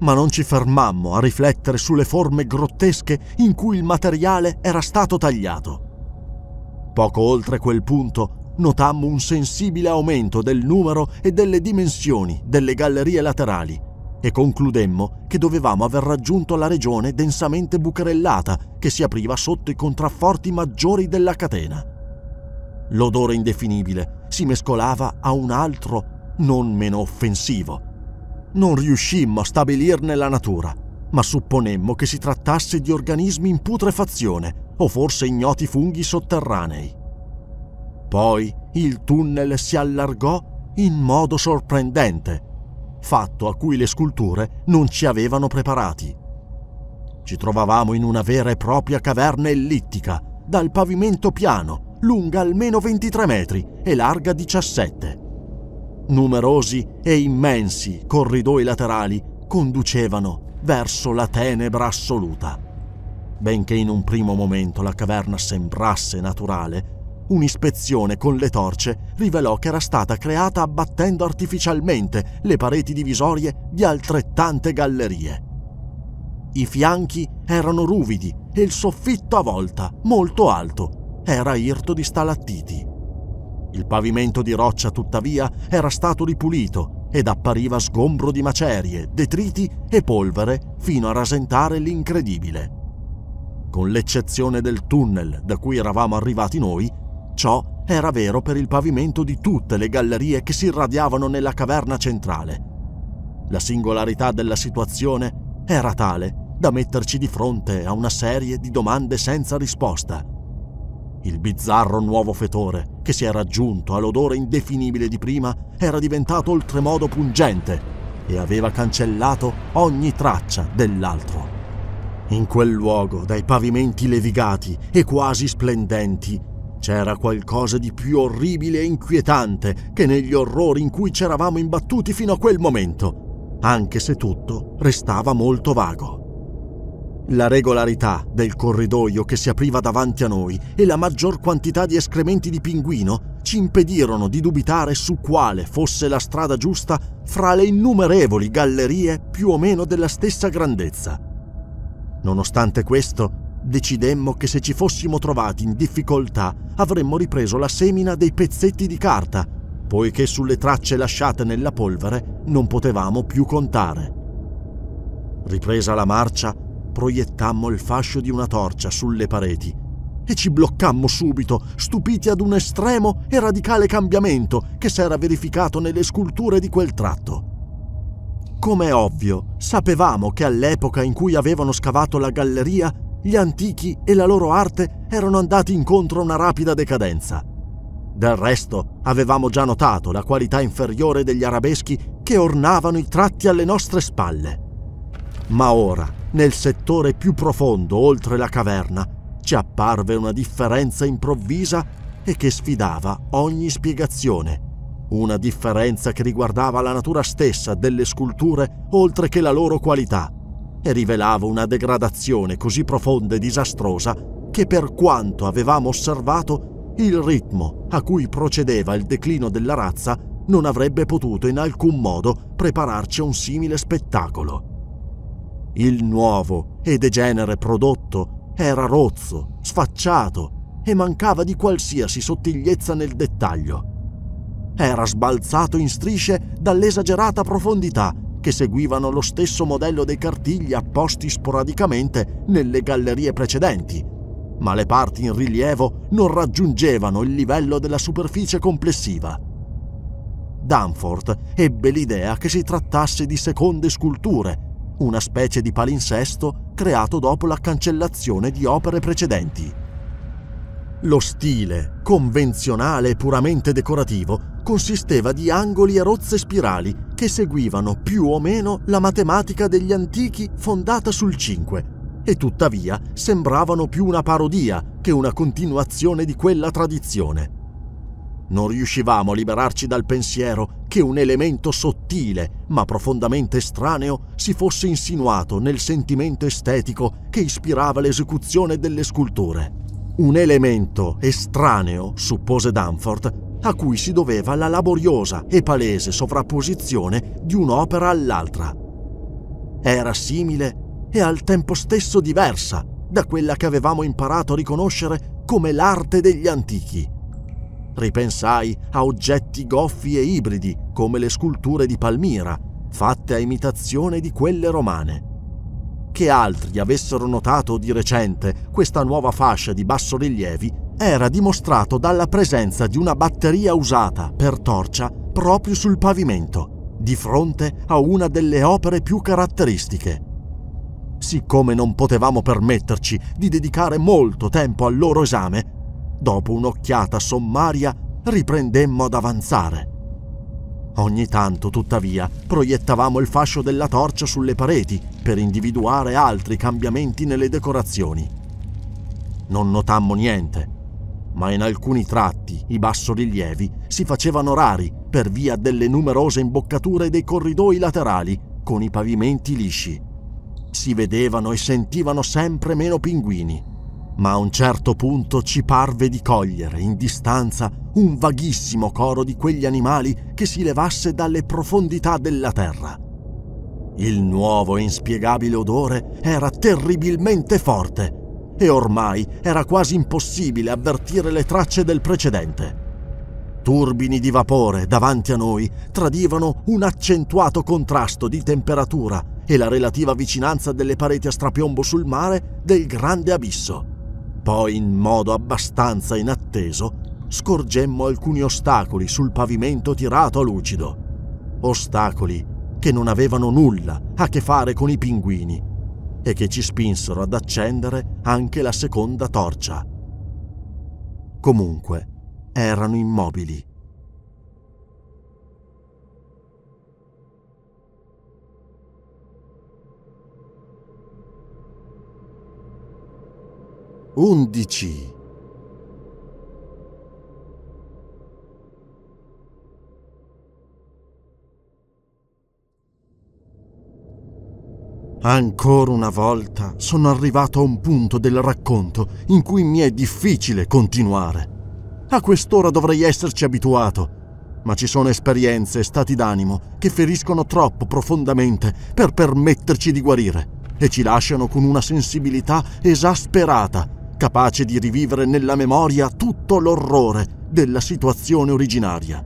ma non ci fermammo a riflettere sulle forme grottesche in cui il materiale era stato tagliato. Poco oltre quel punto notammo un sensibile aumento del numero e delle dimensioni delle gallerie laterali e concludemmo che dovevamo aver raggiunto la regione densamente bucherellata che si apriva sotto i contrafforti maggiori della catena. L'odore indefinibile si mescolava a un altro non meno offensivo – non riuscimmo a stabilirne la natura, ma supponemmo che si trattasse di organismi in putrefazione o forse ignoti funghi sotterranei. Poi il tunnel si allargò in modo sorprendente, fatto a cui le sculture non ci avevano preparati. Ci trovavamo in una vera e propria caverna ellittica, dal pavimento piano, lunga almeno 23 metri e larga 17. Numerosi e immensi corridoi laterali conducevano verso la tenebra assoluta. Benché in un primo momento la caverna sembrasse naturale, un'ispezione con le torce rivelò che era stata creata abbattendo artificialmente le pareti divisorie di altrettante gallerie. I fianchi erano ruvidi e il soffitto a volta, molto alto, era irto di stalattiti. Il pavimento di roccia, tuttavia, era stato ripulito ed appariva sgombro di macerie, detriti e polvere fino a rasentare l'incredibile. Con l'eccezione del tunnel da cui eravamo arrivati noi, ciò era vero per il pavimento di tutte le gallerie che si irradiavano nella caverna centrale. La singolarità della situazione era tale da metterci di fronte a una serie di domande senza risposta il bizzarro nuovo fetore che si era aggiunto all'odore indefinibile di prima era diventato oltremodo pungente e aveva cancellato ogni traccia dell'altro. In quel luogo, dai pavimenti levigati e quasi splendenti, c'era qualcosa di più orribile e inquietante che negli orrori in cui c'eravamo imbattuti fino a quel momento, anche se tutto restava molto vago. La regolarità del corridoio che si apriva davanti a noi e la maggior quantità di escrementi di pinguino ci impedirono di dubitare su quale fosse la strada giusta fra le innumerevoli gallerie più o meno della stessa grandezza. Nonostante questo, decidemmo che se ci fossimo trovati in difficoltà avremmo ripreso la semina dei pezzetti di carta, poiché sulle tracce lasciate nella polvere non potevamo più contare. Ripresa la marcia, proiettammo il fascio di una torcia sulle pareti e ci bloccammo subito, stupiti ad un estremo e radicale cambiamento che s'era verificato nelle sculture di quel tratto. Come ovvio, sapevamo che all'epoca in cui avevano scavato la galleria, gli antichi e la loro arte erano andati incontro a una rapida decadenza. Del resto, avevamo già notato la qualità inferiore degli arabeschi che ornavano i tratti alle nostre spalle. Ma ora, nel settore più profondo oltre la caverna, ci apparve una differenza improvvisa e che sfidava ogni spiegazione. Una differenza che riguardava la natura stessa delle sculture oltre che la loro qualità e rivelava una degradazione così profonda e disastrosa che per quanto avevamo osservato il ritmo a cui procedeva il declino della razza non avrebbe potuto in alcun modo prepararci a un simile spettacolo. Il nuovo e degenere prodotto era rozzo, sfacciato e mancava di qualsiasi sottigliezza nel dettaglio. Era sbalzato in strisce dall'esagerata profondità che seguivano lo stesso modello dei cartigli apposti sporadicamente nelle gallerie precedenti, ma le parti in rilievo non raggiungevano il livello della superficie complessiva. Danforth ebbe l'idea che si trattasse di seconde sculture una specie di palinsesto creato dopo la cancellazione di opere precedenti. Lo stile, convenzionale e puramente decorativo, consisteva di angoli e rozze spirali che seguivano più o meno la matematica degli antichi fondata sul 5 e tuttavia sembravano più una parodia che una continuazione di quella tradizione non riuscivamo a liberarci dal pensiero che un elemento sottile, ma profondamente estraneo, si fosse insinuato nel sentimento estetico che ispirava l'esecuzione delle sculture. Un elemento estraneo, suppose Danforth, a cui si doveva la laboriosa e palese sovrapposizione di un'opera all'altra. Era simile e al tempo stesso diversa da quella che avevamo imparato a riconoscere come l'arte degli antichi. Ripensai a oggetti goffi e ibridi, come le sculture di Palmira, fatte a imitazione di quelle romane. Che altri avessero notato di recente questa nuova fascia di bassorilievi era dimostrato dalla presenza di una batteria usata per torcia proprio sul pavimento, di fronte a una delle opere più caratteristiche. Siccome non potevamo permetterci di dedicare molto tempo al loro esame, dopo un'occhiata sommaria, riprendemmo ad avanzare. Ogni tanto, tuttavia, proiettavamo il fascio della torcia sulle pareti per individuare altri cambiamenti nelle decorazioni. Non notammo niente, ma in alcuni tratti i bassorilievi si facevano rari per via delle numerose imboccature dei corridoi laterali con i pavimenti lisci. Si vedevano e sentivano sempre meno pinguini ma a un certo punto ci parve di cogliere in distanza un vaghissimo coro di quegli animali che si levasse dalle profondità della terra. Il nuovo e inspiegabile odore era terribilmente forte e ormai era quasi impossibile avvertire le tracce del precedente. Turbini di vapore davanti a noi tradivano un accentuato contrasto di temperatura e la relativa vicinanza delle pareti a strapiombo sul mare del grande abisso. Poi, in modo abbastanza inatteso, scorgemmo alcuni ostacoli sul pavimento tirato a lucido. Ostacoli che non avevano nulla a che fare con i pinguini e che ci spinsero ad accendere anche la seconda torcia. Comunque, erano immobili 11. Ancora una volta sono arrivato a un punto del racconto in cui mi è difficile continuare. A quest'ora dovrei esserci abituato, ma ci sono esperienze e stati d'animo che feriscono troppo profondamente per permetterci di guarire e ci lasciano con una sensibilità esasperata capace di rivivere nella memoria tutto l'orrore della situazione originaria.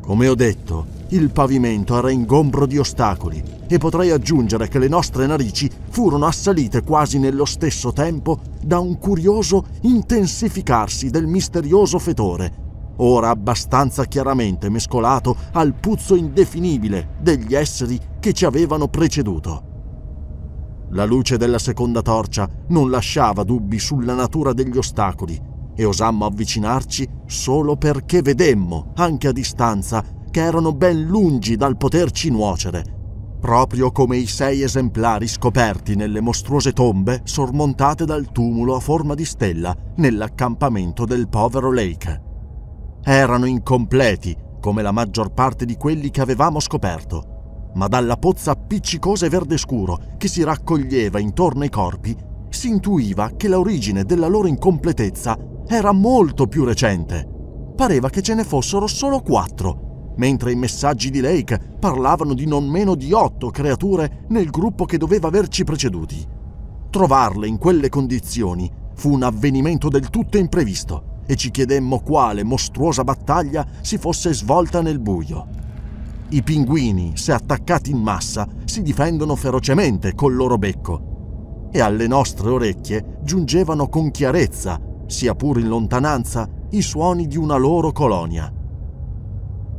Come ho detto, il pavimento era ingombro di ostacoli e potrei aggiungere che le nostre narici furono assalite quasi nello stesso tempo da un curioso intensificarsi del misterioso fetore, ora abbastanza chiaramente mescolato al puzzo indefinibile degli esseri che ci avevano preceduto. La luce della seconda torcia non lasciava dubbi sulla natura degli ostacoli e osammo avvicinarci solo perché vedemmo, anche a distanza, che erano ben lungi dal poterci nuocere, proprio come i sei esemplari scoperti nelle mostruose tombe sormontate dal tumulo a forma di stella nell'accampamento del povero Lake. Erano incompleti, come la maggior parte di quelli che avevamo scoperto, ma dalla pozza appiccicosa e verde scuro che si raccoglieva intorno ai corpi, si intuiva che l'origine della loro incompletezza era molto più recente. Pareva che ce ne fossero solo quattro, mentre i messaggi di Lake parlavano di non meno di otto creature nel gruppo che doveva averci preceduti. Trovarle in quelle condizioni fu un avvenimento del tutto imprevisto e ci chiedemmo quale mostruosa battaglia si fosse svolta nel buio. I pinguini, se attaccati in massa, si difendono ferocemente col loro becco e alle nostre orecchie giungevano con chiarezza, sia pur in lontananza, i suoni di una loro colonia.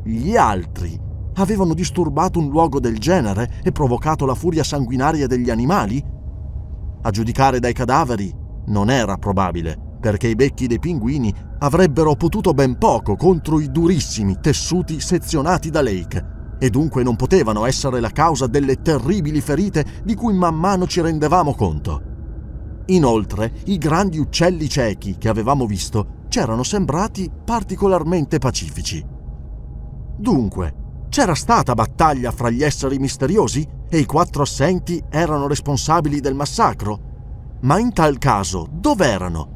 Gli altri avevano disturbato un luogo del genere e provocato la furia sanguinaria degli animali? A giudicare dai cadaveri non era probabile, perché i becchi dei pinguini avrebbero potuto ben poco contro i durissimi tessuti sezionati da Lake, e dunque non potevano essere la causa delle terribili ferite di cui man mano ci rendevamo conto. Inoltre, i grandi uccelli ciechi che avevamo visto c'erano sembrati particolarmente pacifici. Dunque, c'era stata battaglia fra gli esseri misteriosi e i quattro assenti erano responsabili del massacro? Ma in tal caso, dov'erano?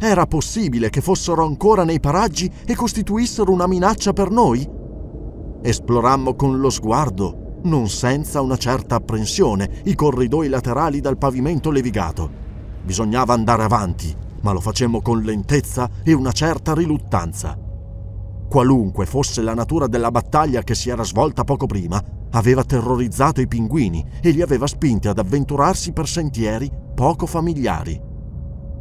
Era possibile che fossero ancora nei paraggi e costituissero una minaccia per noi? Esplorammo con lo sguardo, non senza una certa apprensione, i corridoi laterali dal pavimento levigato. Bisognava andare avanti, ma lo facemmo con lentezza e una certa riluttanza. Qualunque fosse la natura della battaglia che si era svolta poco prima, aveva terrorizzato i pinguini e li aveva spinti ad avventurarsi per sentieri poco familiari.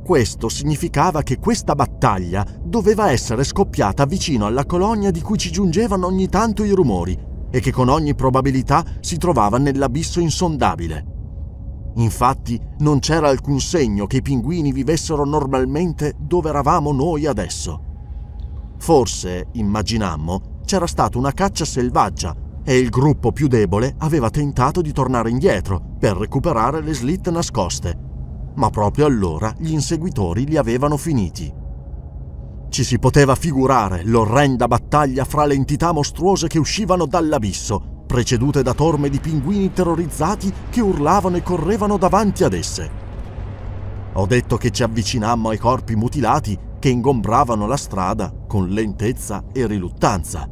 Questo significava che questa battaglia doveva essere scoppiata vicino alla colonia di cui ci giungevano ogni tanto i rumori e che con ogni probabilità si trovava nell'abisso insondabile. Infatti non c'era alcun segno che i pinguini vivessero normalmente dove eravamo noi adesso. Forse, immaginammo, c'era stata una caccia selvaggia e il gruppo più debole aveva tentato di tornare indietro per recuperare le slit nascoste ma proprio allora gli inseguitori li avevano finiti. Ci si poteva figurare l'orrenda battaglia fra le entità mostruose che uscivano dall'abisso, precedute da torme di pinguini terrorizzati che urlavano e correvano davanti ad esse. Ho detto che ci avvicinammo ai corpi mutilati che ingombravano la strada con lentezza e riluttanza.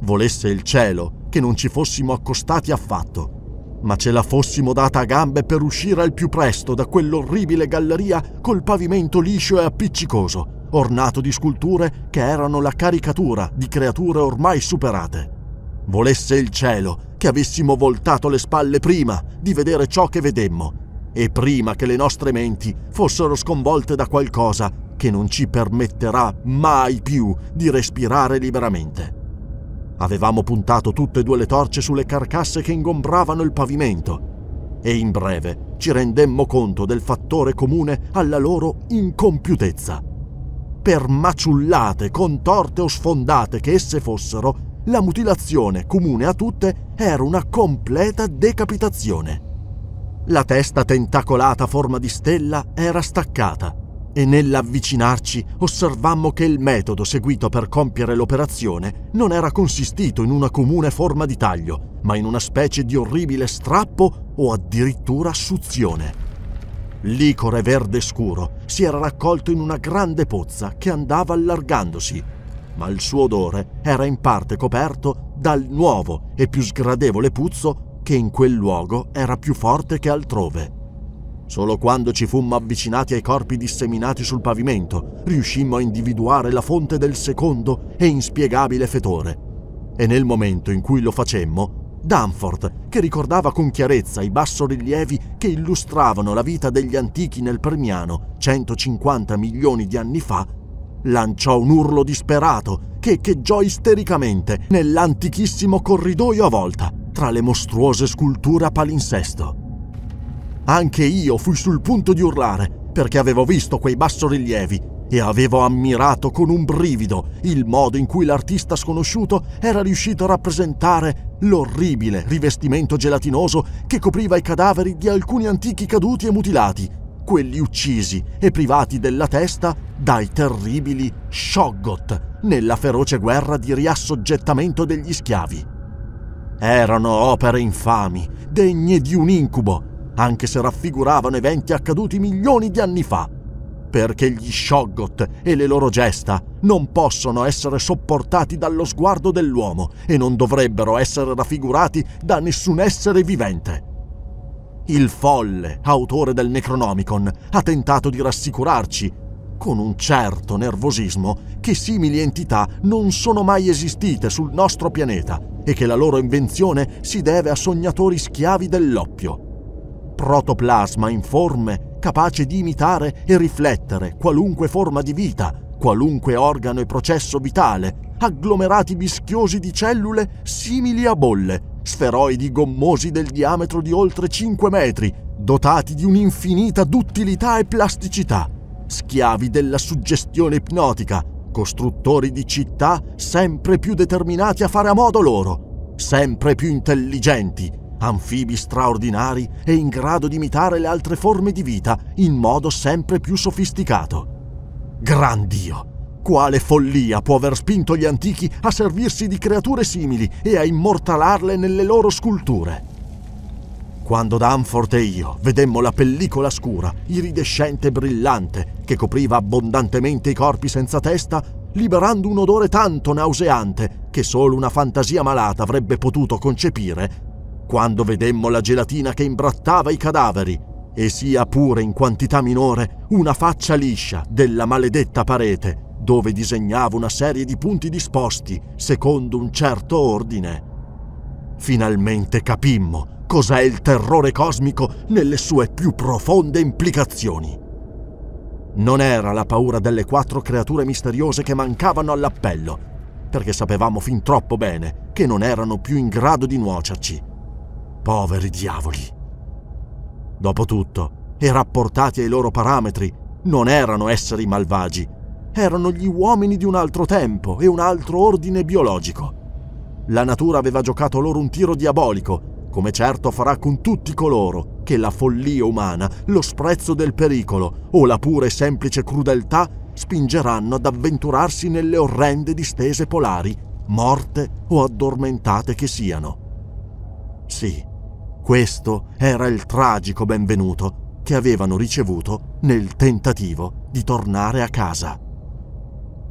Volesse il cielo che non ci fossimo accostati affatto ma ce la fossimo data a gambe per uscire al più presto da quell'orribile galleria col pavimento liscio e appiccicoso, ornato di sculture che erano la caricatura di creature ormai superate. Volesse il cielo che avessimo voltato le spalle prima di vedere ciò che vedemmo e prima che le nostre menti fossero sconvolte da qualcosa che non ci permetterà mai più di respirare liberamente. Avevamo puntato tutte e due le torce sulle carcasse che ingombravano il pavimento e in breve ci rendemmo conto del fattore comune alla loro incompiutezza. Per maciullate, contorte o sfondate che esse fossero, la mutilazione comune a tutte era una completa decapitazione. La testa tentacolata a forma di stella era staccata e nell'avvicinarci osservammo che il metodo seguito per compiere l'operazione non era consistito in una comune forma di taglio, ma in una specie di orribile strappo o addirittura suzione. L'icore verde scuro si era raccolto in una grande pozza che andava allargandosi, ma il suo odore era in parte coperto dal nuovo e più sgradevole puzzo che in quel luogo era più forte che altrove. Solo quando ci fummo avvicinati ai corpi disseminati sul pavimento, riuscimmo a individuare la fonte del secondo e inspiegabile fetore. E nel momento in cui lo facemmo, Danforth, che ricordava con chiarezza i bassorilievi che illustravano la vita degli antichi nel Permiano 150 milioni di anni fa, lanciò un urlo disperato che echeggiò istericamente nell'antichissimo corridoio a volta tra le mostruose sculture a palinsesto. Anche io fui sul punto di urlare, perché avevo visto quei bassorilievi e avevo ammirato con un brivido il modo in cui l'artista sconosciuto era riuscito a rappresentare l'orribile rivestimento gelatinoso che copriva i cadaveri di alcuni antichi caduti e mutilati, quelli uccisi e privati della testa dai terribili Shoggot nella feroce guerra di riassoggettamento degli schiavi. Erano opere infami, degne di un incubo, anche se raffiguravano eventi accaduti milioni di anni fa, perché gli Shoggot e le loro gesta non possono essere sopportati dallo sguardo dell'uomo e non dovrebbero essere raffigurati da nessun essere vivente. Il folle, autore del Necronomicon, ha tentato di rassicurarci, con un certo nervosismo, che simili entità non sono mai esistite sul nostro pianeta e che la loro invenzione si deve a sognatori schiavi dell'oppio protoplasma informe capace di imitare e riflettere qualunque forma di vita, qualunque organo e processo vitale, agglomerati vischiosi di cellule simili a bolle, sferoidi gommosi del diametro di oltre 5 metri, dotati di un'infinita duttilità e plasticità, schiavi della suggestione ipnotica, costruttori di città sempre più determinati a fare a modo loro, sempre più intelligenti anfibi straordinari e in grado di imitare le altre forme di vita in modo sempre più sofisticato. Gran Dio! Quale follia può aver spinto gli antichi a servirsi di creature simili e a immortalarle nelle loro sculture? Quando Danforth e io vedemmo la pellicola scura, iridescente e brillante, che copriva abbondantemente i corpi senza testa, liberando un odore tanto nauseante che solo una fantasia malata avrebbe potuto concepire, quando vedemmo la gelatina che imbrattava i cadaveri, e sia pure in quantità minore, una faccia liscia della maledetta parete, dove disegnava una serie di punti disposti secondo un certo ordine. Finalmente capimmo cos'è il terrore cosmico nelle sue più profonde implicazioni. Non era la paura delle quattro creature misteriose che mancavano all'appello, perché sapevamo fin troppo bene che non erano più in grado di nuocerci Poveri diavoli. Dopotutto, e rapportati ai loro parametri, non erano esseri malvagi, erano gli uomini di un altro tempo e un altro ordine biologico. La natura aveva giocato loro un tiro diabolico, come certo farà con tutti coloro che la follia umana, lo sprezzo del pericolo o la pura e semplice crudeltà spingeranno ad avventurarsi nelle orrende distese polari, morte o addormentate che siano. Sì, questo era il tragico benvenuto che avevano ricevuto nel tentativo di tornare a casa.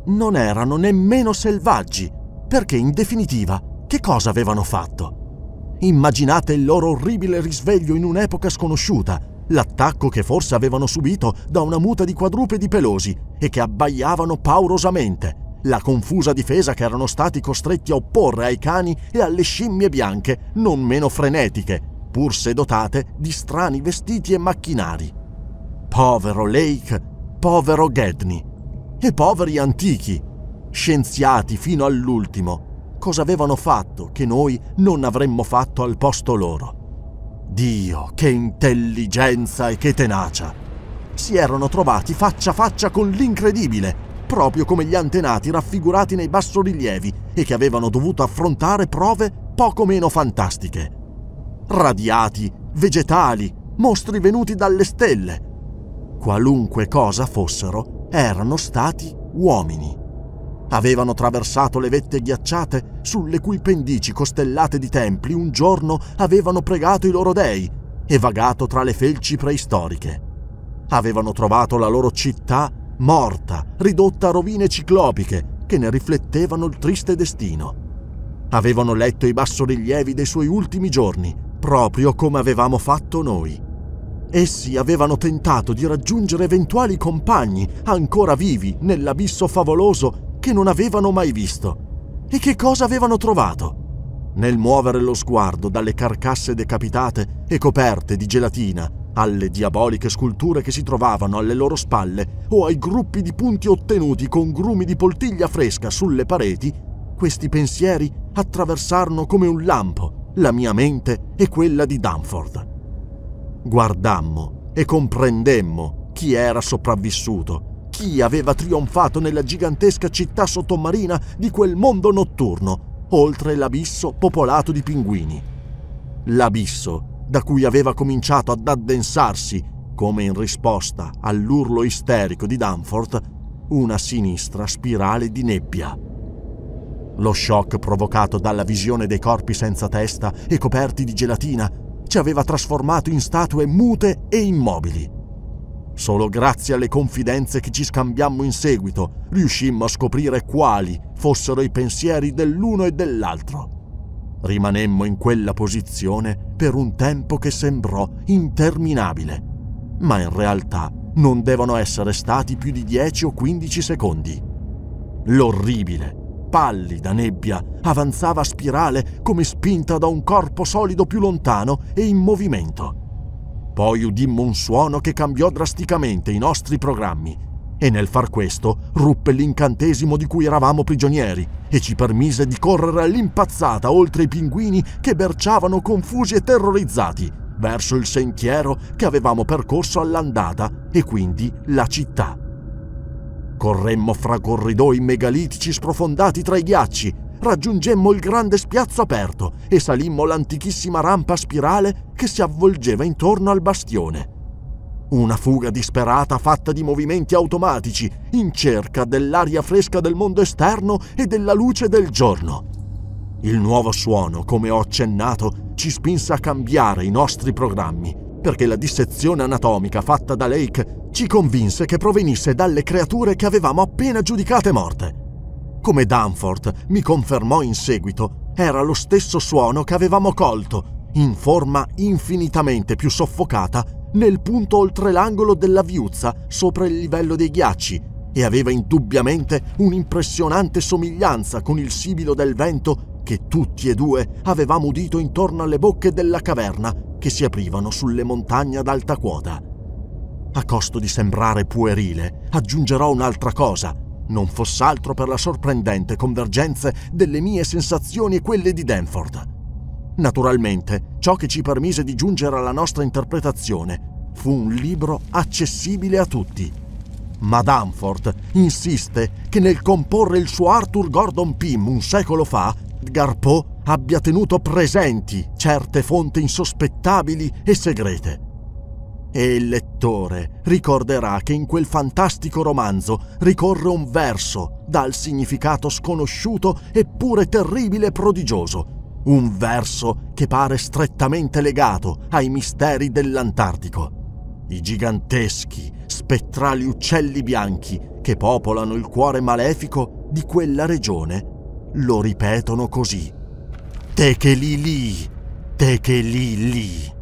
Non erano nemmeno selvaggi, perché in definitiva che cosa avevano fatto? Immaginate il loro orribile risveglio in un'epoca sconosciuta, l'attacco che forse avevano subito da una muta di quadrupedi pelosi e che abbaiavano paurosamente, la confusa difesa che erano stati costretti a opporre ai cani e alle scimmie bianche non meno frenetiche, pur se dotate di strani vestiti e macchinari. Povero Lake, povero Gedney e poveri antichi, scienziati fino all'ultimo, cosa avevano fatto che noi non avremmo fatto al posto loro. Dio, che intelligenza e che tenacia! Si erano trovati faccia a faccia con l'incredibile, proprio come gli antenati raffigurati nei bassorilievi e che avevano dovuto affrontare prove poco meno fantastiche radiati, vegetali, mostri venuti dalle stelle. Qualunque cosa fossero, erano stati uomini. Avevano traversato le vette ghiacciate sulle cui pendici costellate di templi un giorno avevano pregato i loro dei e vagato tra le felci preistoriche. Avevano trovato la loro città morta, ridotta a rovine ciclopiche che ne riflettevano il triste destino. Avevano letto i bassorilievi dei suoi ultimi giorni proprio come avevamo fatto noi. Essi avevano tentato di raggiungere eventuali compagni ancora vivi nell'abisso favoloso che non avevano mai visto. E che cosa avevano trovato? Nel muovere lo sguardo dalle carcasse decapitate e coperte di gelatina alle diaboliche sculture che si trovavano alle loro spalle o ai gruppi di punti ottenuti con grumi di poltiglia fresca sulle pareti, questi pensieri attraversarono come un lampo la mia mente e quella di Danford. Guardammo e comprendemmo chi era sopravvissuto, chi aveva trionfato nella gigantesca città sottomarina di quel mondo notturno, oltre l'abisso popolato di pinguini. L'abisso da cui aveva cominciato ad addensarsi, come in risposta all'urlo isterico di Danforth, una sinistra spirale di nebbia. Lo shock provocato dalla visione dei corpi senza testa e coperti di gelatina ci aveva trasformato in statue mute e immobili. Solo grazie alle confidenze che ci scambiammo in seguito riuscimmo a scoprire quali fossero i pensieri dell'uno e dell'altro. Rimanemmo in quella posizione per un tempo che sembrò interminabile, ma in realtà non devono essere stati più di 10 o 15 secondi. L'orribile, pallida nebbia avanzava a spirale come spinta da un corpo solido più lontano e in movimento. Poi udimmo un suono che cambiò drasticamente i nostri programmi e nel far questo ruppe l'incantesimo di cui eravamo prigionieri e ci permise di correre all'impazzata oltre i pinguini che berciavano confusi e terrorizzati verso il sentiero che avevamo percorso all'andata e quindi la città. Corremmo fra corridoi megalitici sprofondati tra i ghiacci, raggiungemmo il grande spiazzo aperto e salimmo l'antichissima rampa spirale che si avvolgeva intorno al bastione. Una fuga disperata fatta di movimenti automatici in cerca dell'aria fresca del mondo esterno e della luce del giorno. Il nuovo suono, come ho accennato, ci spinse a cambiare i nostri programmi perché la dissezione anatomica fatta da Lake ci convinse che provenisse dalle creature che avevamo appena giudicate morte. Come Danforth mi confermò in seguito, era lo stesso suono che avevamo colto, in forma infinitamente più soffocata, nel punto oltre l'angolo della viuzza sopra il livello dei ghiacci, e aveva indubbiamente un'impressionante somiglianza con il sibilo del vento che tutti e due avevamo udito intorno alle bocche della caverna che si aprivano sulle montagne ad alta quota. A costo di sembrare puerile, aggiungerò un'altra cosa, non foss'altro per la sorprendente convergenza delle mie sensazioni e quelle di Danford. Naturalmente, ciò che ci permise di giungere alla nostra interpretazione fu un libro accessibile a tutti ma Danforth insiste che nel comporre il suo Arthur Gordon Pym un secolo fa, Edgar Poe abbia tenuto presenti certe fonti insospettabili e segrete. E il lettore ricorderà che in quel fantastico romanzo ricorre un verso dal significato sconosciuto eppure terribile e prodigioso, un verso che pare strettamente legato ai misteri dell'Antartico i giganteschi, spettrali uccelli bianchi che popolano il cuore malefico di quella regione, lo ripetono così. Tekelili, tekelili.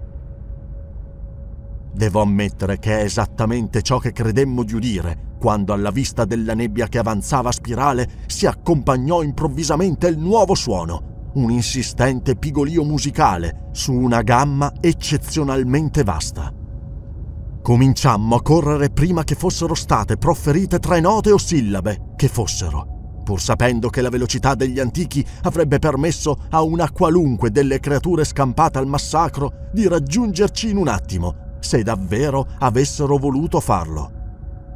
Devo ammettere che è esattamente ciò che credemmo di udire quando alla vista della nebbia che avanzava a spirale si accompagnò improvvisamente il nuovo suono, un insistente pigolio musicale su una gamma eccezionalmente vasta. Cominciammo a correre prima che fossero state profferite tre note o sillabe che fossero, pur sapendo che la velocità degli antichi avrebbe permesso a una qualunque delle creature scampate al massacro di raggiungerci in un attimo, se davvero avessero voluto farlo.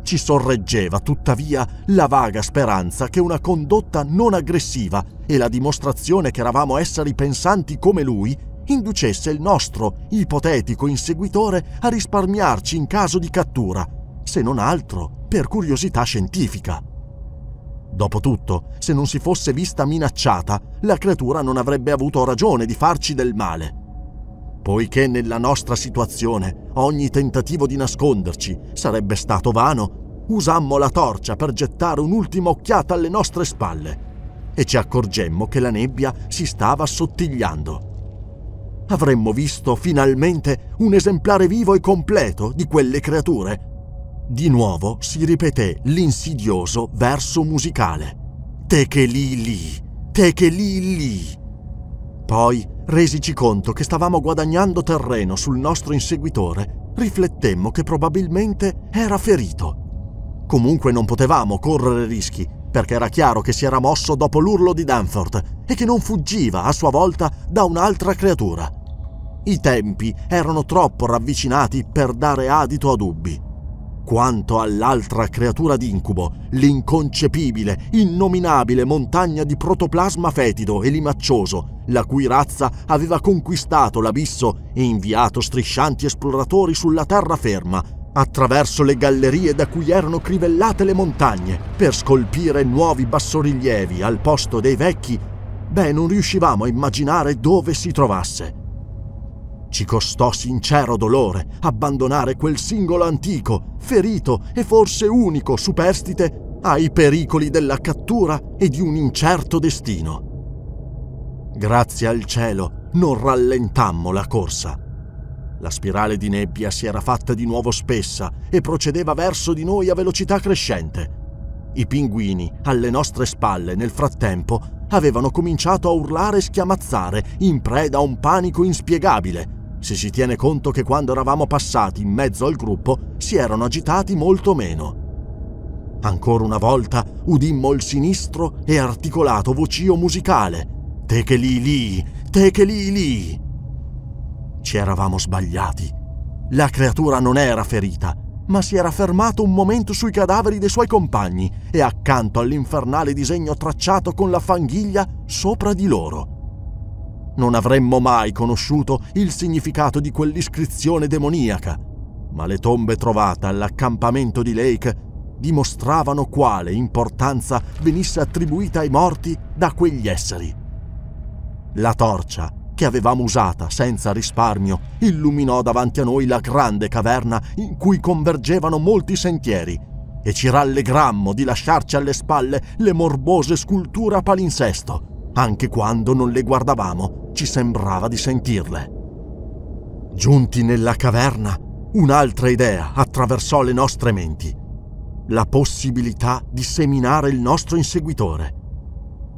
Ci sorreggeva tuttavia la vaga speranza che una condotta non aggressiva e la dimostrazione che eravamo esseri pensanti come lui inducesse il nostro ipotetico inseguitore a risparmiarci in caso di cattura, se non altro per curiosità scientifica. Dopotutto, se non si fosse vista minacciata, la creatura non avrebbe avuto ragione di farci del male. Poiché nella nostra situazione ogni tentativo di nasconderci sarebbe stato vano, usammo la torcia per gettare un'ultima occhiata alle nostre spalle e ci accorgemmo che la nebbia si stava assottigliando avremmo visto finalmente un esemplare vivo e completo di quelle creature. Di nuovo si ripeté l'insidioso verso musicale. Te che lì lì, te che lì lì. Poi, resici conto che stavamo guadagnando terreno sul nostro inseguitore, riflettemmo che probabilmente era ferito. Comunque non potevamo correre rischi, perché era chiaro che si era mosso dopo l'urlo di Danforth e che non fuggiva a sua volta da un'altra creatura. I tempi erano troppo ravvicinati per dare adito a dubbi. Quanto all'altra creatura d'incubo, l'inconcepibile, innominabile montagna di protoplasma fetido e limaccioso, la cui razza aveva conquistato l'abisso e inviato striscianti esploratori sulla terraferma, attraverso le gallerie da cui erano crivellate le montagne, per scolpire nuovi bassorilievi al posto dei vecchi, beh, non riuscivamo a immaginare dove si trovasse. Ci costò sincero dolore abbandonare quel singolo antico, ferito e forse unico superstite ai pericoli della cattura e di un incerto destino. Grazie al cielo non rallentammo la corsa. La spirale di nebbia si era fatta di nuovo spessa e procedeva verso di noi a velocità crescente. I pinguini, alle nostre spalle, nel frattempo, avevano cominciato a urlare e schiamazzare in preda a un panico inspiegabile se si tiene conto che quando eravamo passati in mezzo al gruppo si erano agitati molto meno. Ancora una volta udimmo il sinistro e articolato vocìo musicale. Techeli lì, techeli lì. Ci eravamo sbagliati. La creatura non era ferita, ma si era fermato un momento sui cadaveri dei suoi compagni e accanto all'infernale disegno tracciato con la fanghiglia sopra di loro non avremmo mai conosciuto il significato di quell'iscrizione demoniaca, ma le tombe trovate all'accampamento di Lake dimostravano quale importanza venisse attribuita ai morti da quegli esseri. La torcia che avevamo usata senza risparmio illuminò davanti a noi la grande caverna in cui convergevano molti sentieri e ci rallegrammo di lasciarci alle spalle le morbose sculture a palinsesto anche quando non le guardavamo, ci sembrava di sentirle. Giunti nella caverna, un'altra idea attraversò le nostre menti. La possibilità di seminare il nostro inseguitore.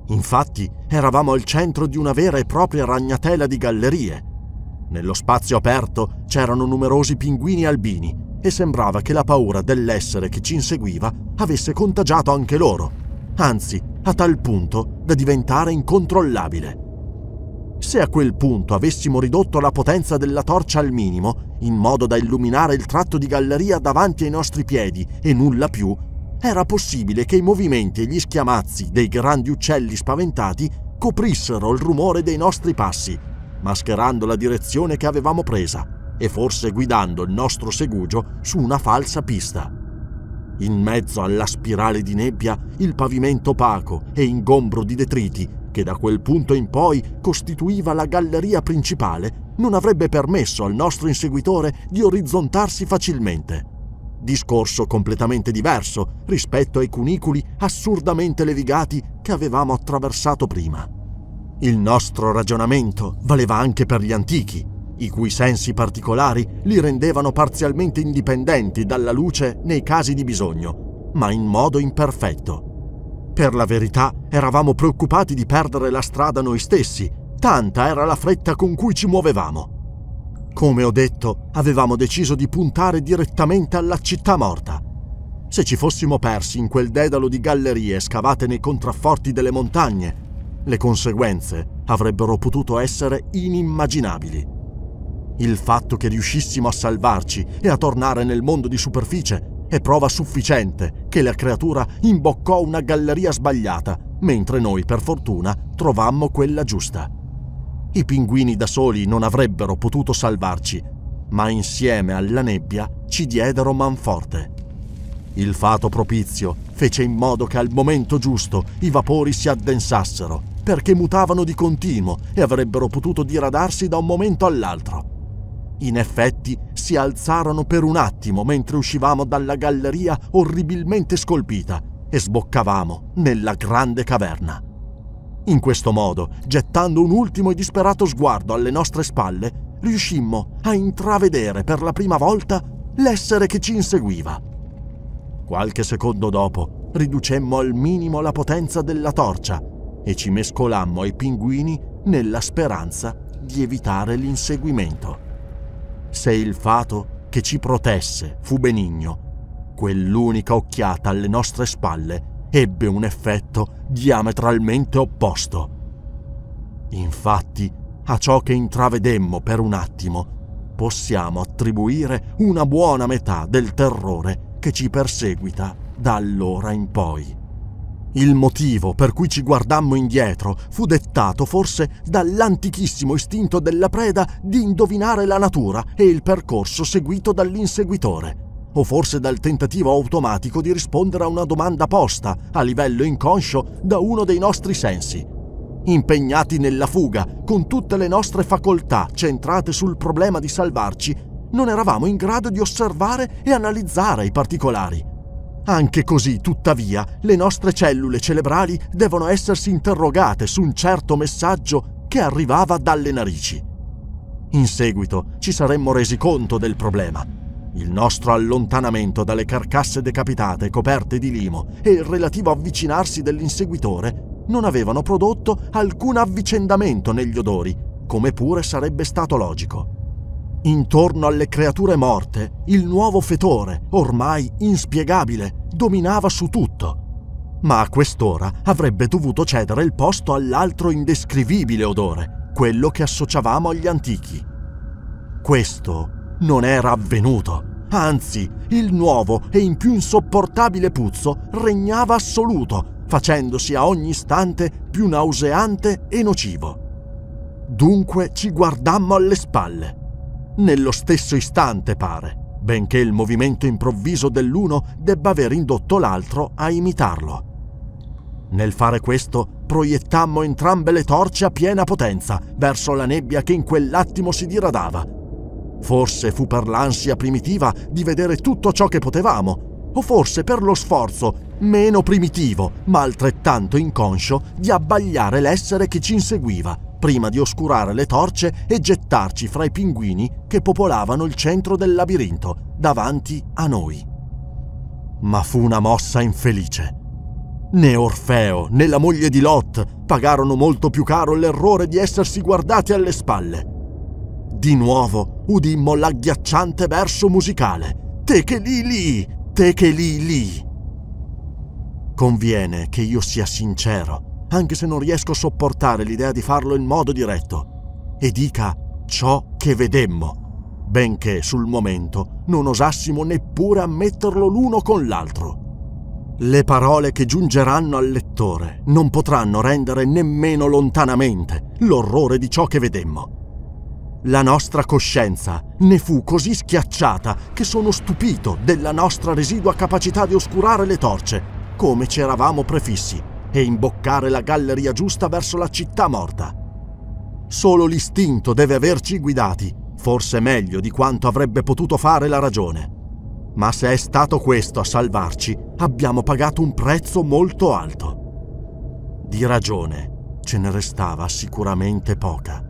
Infatti, eravamo al centro di una vera e propria ragnatela di gallerie. Nello spazio aperto c'erano numerosi pinguini albini e sembrava che la paura dell'essere che ci inseguiva avesse contagiato anche loro. Anzi, a tal punto da diventare incontrollabile. Se a quel punto avessimo ridotto la potenza della torcia al minimo, in modo da illuminare il tratto di galleria davanti ai nostri piedi e nulla più, era possibile che i movimenti e gli schiamazzi dei grandi uccelli spaventati coprissero il rumore dei nostri passi, mascherando la direzione che avevamo presa e forse guidando il nostro segugio su una falsa pista in mezzo alla spirale di nebbia, il pavimento opaco e ingombro di detriti, che da quel punto in poi costituiva la galleria principale, non avrebbe permesso al nostro inseguitore di orizzontarsi facilmente. Discorso completamente diverso rispetto ai cunicoli assurdamente levigati che avevamo attraversato prima. Il nostro ragionamento valeva anche per gli antichi, i cui sensi particolari li rendevano parzialmente indipendenti dalla luce nei casi di bisogno, ma in modo imperfetto. Per la verità, eravamo preoccupati di perdere la strada noi stessi, tanta era la fretta con cui ci muovevamo. Come ho detto, avevamo deciso di puntare direttamente alla città morta. Se ci fossimo persi in quel dedalo di gallerie scavate nei contrafforti delle montagne, le conseguenze avrebbero potuto essere inimmaginabili. Il fatto che riuscissimo a salvarci e a tornare nel mondo di superficie è prova sufficiente che la creatura imboccò una galleria sbagliata, mentre noi, per fortuna, trovammo quella giusta. I pinguini da soli non avrebbero potuto salvarci, ma insieme alla nebbia ci diedero manforte. Il fato propizio fece in modo che al momento giusto i vapori si addensassero, perché mutavano di continuo e avrebbero potuto diradarsi da un momento all'altro. In effetti si alzarono per un attimo mentre uscivamo dalla galleria orribilmente scolpita e sboccavamo nella grande caverna. In questo modo, gettando un ultimo e disperato sguardo alle nostre spalle, riuscimmo a intravedere per la prima volta l'essere che ci inseguiva. Qualche secondo dopo, riducemmo al minimo la potenza della torcia e ci mescolammo ai pinguini nella speranza di evitare l'inseguimento se il fato che ci protesse fu benigno, quell'unica occhiata alle nostre spalle ebbe un effetto diametralmente opposto. Infatti, a ciò che intravedemmo per un attimo, possiamo attribuire una buona metà del terrore che ci perseguita da allora in poi. Il motivo per cui ci guardammo indietro fu dettato forse dall'antichissimo istinto della preda di indovinare la natura e il percorso seguito dall'inseguitore, o forse dal tentativo automatico di rispondere a una domanda posta, a livello inconscio, da uno dei nostri sensi. Impegnati nella fuga, con tutte le nostre facoltà centrate sul problema di salvarci, non eravamo in grado di osservare e analizzare i particolari anche così, tuttavia, le nostre cellule cerebrali devono essersi interrogate su un certo messaggio che arrivava dalle narici. In seguito ci saremmo resi conto del problema. Il nostro allontanamento dalle carcasse decapitate coperte di limo e il relativo avvicinarsi dell'inseguitore non avevano prodotto alcun avvicendamento negli odori, come pure sarebbe stato logico. Intorno alle creature morte, il nuovo fetore, ormai inspiegabile, dominava su tutto. Ma a quest'ora avrebbe dovuto cedere il posto all'altro indescrivibile odore, quello che associavamo agli antichi. Questo non era avvenuto. Anzi, il nuovo e in più insopportabile puzzo regnava assoluto, facendosi a ogni istante più nauseante e nocivo. Dunque ci guardammo alle spalle nello stesso istante pare, benché il movimento improvviso dell'uno debba aver indotto l'altro a imitarlo. Nel fare questo proiettammo entrambe le torce a piena potenza verso la nebbia che in quell'attimo si diradava. Forse fu per l'ansia primitiva di vedere tutto ciò che potevamo, o forse per lo sforzo, meno primitivo ma altrettanto inconscio, di abbagliare l'essere che ci inseguiva prima di oscurare le torce e gettarci fra i pinguini che popolavano il centro del labirinto, davanti a noi. Ma fu una mossa infelice. Né Orfeo né la moglie di Lot pagarono molto più caro l'errore di essersi guardati alle spalle. Di nuovo udimmo l'agghiacciante verso musicale. Te che lì lì, te che lì lì. Conviene che io sia sincero anche se non riesco a sopportare l'idea di farlo in modo diretto, e dica ciò che vedemmo, benché sul momento non osassimo neppure ammetterlo l'uno con l'altro. Le parole che giungeranno al lettore non potranno rendere nemmeno lontanamente l'orrore di ciò che vedemmo. La nostra coscienza ne fu così schiacciata che sono stupito della nostra residua capacità di oscurare le torce, come ci eravamo prefissi e imboccare la galleria giusta verso la città morta. Solo l'istinto deve averci guidati, forse meglio di quanto avrebbe potuto fare la ragione. Ma se è stato questo a salvarci, abbiamo pagato un prezzo molto alto. Di ragione ce ne restava sicuramente poca.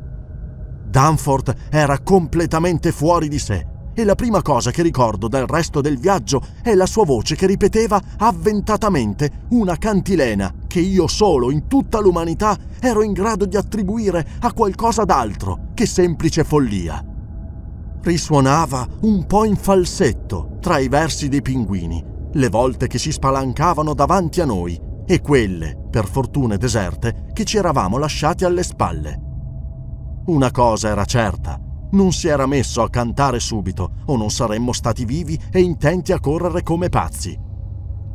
Danforth era completamente fuori di sé e la prima cosa che ricordo del resto del viaggio è la sua voce che ripeteva avventatamente una cantilena che io solo in tutta l'umanità ero in grado di attribuire a qualcosa d'altro che semplice follia. Risuonava un po' in falsetto tra i versi dei pinguini, le volte che si spalancavano davanti a noi e quelle, per fortune deserte, che ci eravamo lasciati alle spalle. Una cosa era certa, non si era messo a cantare subito o non saremmo stati vivi e intenti a correre come pazzi.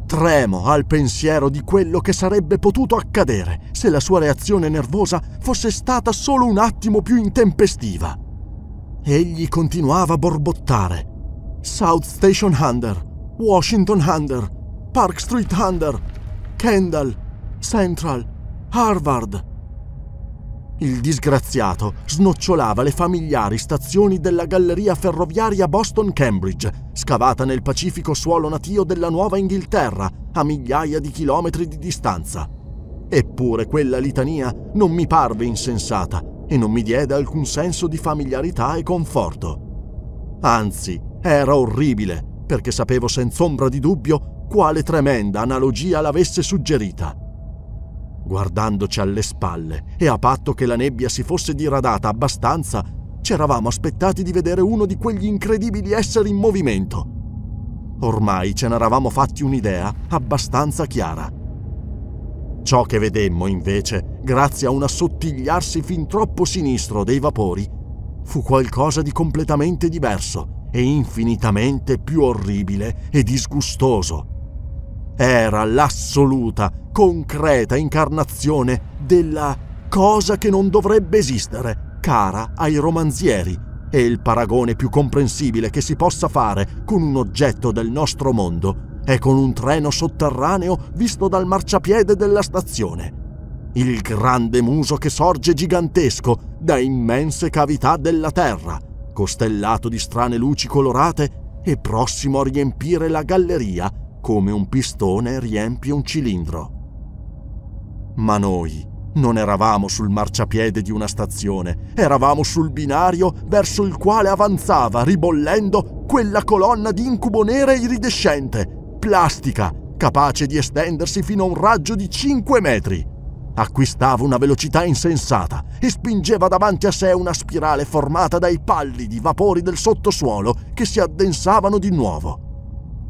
Tremo al pensiero di quello che sarebbe potuto accadere se la sua reazione nervosa fosse stata solo un attimo più intempestiva. Egli continuava a borbottare. South Station Hunter, Washington Hunter, Park Street Hunter, Kendall, Central, Harvard. Il disgraziato snocciolava le familiari stazioni della galleria ferroviaria Boston-Cambridge, scavata nel pacifico suolo natio della Nuova Inghilterra, a migliaia di chilometri di distanza. Eppure quella litania non mi parve insensata e non mi diede alcun senso di familiarità e conforto. Anzi, era orribile, perché sapevo senz'ombra di dubbio quale tremenda analogia l'avesse suggerita. Guardandoci alle spalle e a patto che la nebbia si fosse diradata abbastanza, ci eravamo aspettati di vedere uno di quegli incredibili esseri in movimento. Ormai ce n'eravamo fatti un'idea abbastanza chiara. Ciò che vedemmo, invece, grazie a un assottigliarsi fin troppo sinistro dei vapori, fu qualcosa di completamente diverso e infinitamente più orribile e disgustoso era l'assoluta, concreta incarnazione della cosa che non dovrebbe esistere, cara ai romanzieri, e il paragone più comprensibile che si possa fare con un oggetto del nostro mondo è con un treno sotterraneo visto dal marciapiede della stazione. Il grande muso che sorge gigantesco da immense cavità della terra, costellato di strane luci colorate e prossimo a riempire la galleria come un pistone riempie un cilindro. Ma noi non eravamo sul marciapiede di una stazione, eravamo sul binario verso il quale avanzava, ribollendo, quella colonna di incubo nera iridescente, plastica, capace di estendersi fino a un raggio di 5 metri. Acquistava una velocità insensata e spingeva davanti a sé una spirale formata dai pallidi vapori del sottosuolo che si addensavano di nuovo.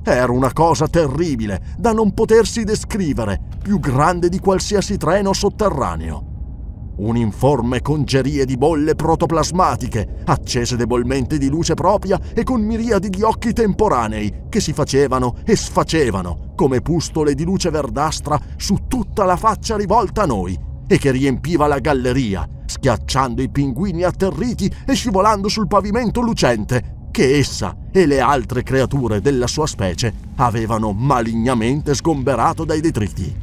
Era una cosa terribile, da non potersi descrivere, più grande di qualsiasi treno sotterraneo. Un'informe congerie di bolle protoplasmatiche, accese debolmente di luce propria e con miriadi di occhi temporanei, che si facevano e sfacevano, come pustole di luce verdastra su tutta la faccia rivolta a noi, e che riempiva la galleria, schiacciando i pinguini atterriti e scivolando sul pavimento lucente, che essa e le altre creature della sua specie avevano malignamente sgomberato dai detriti.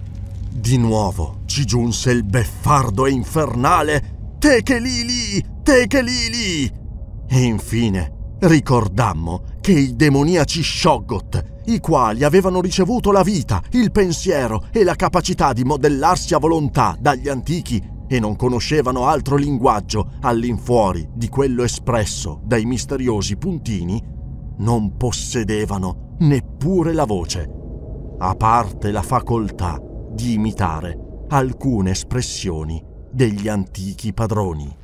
Di nuovo ci giunse il beffardo e infernale Techelili! Techelili! E infine ricordammo che i demoniaci Shoggoth, i quali avevano ricevuto la vita, il pensiero e la capacità di modellarsi a volontà dagli antichi e non conoscevano altro linguaggio all'infuori di quello espresso dai misteriosi puntini, non possedevano neppure la voce, a parte la facoltà di imitare alcune espressioni degli antichi padroni.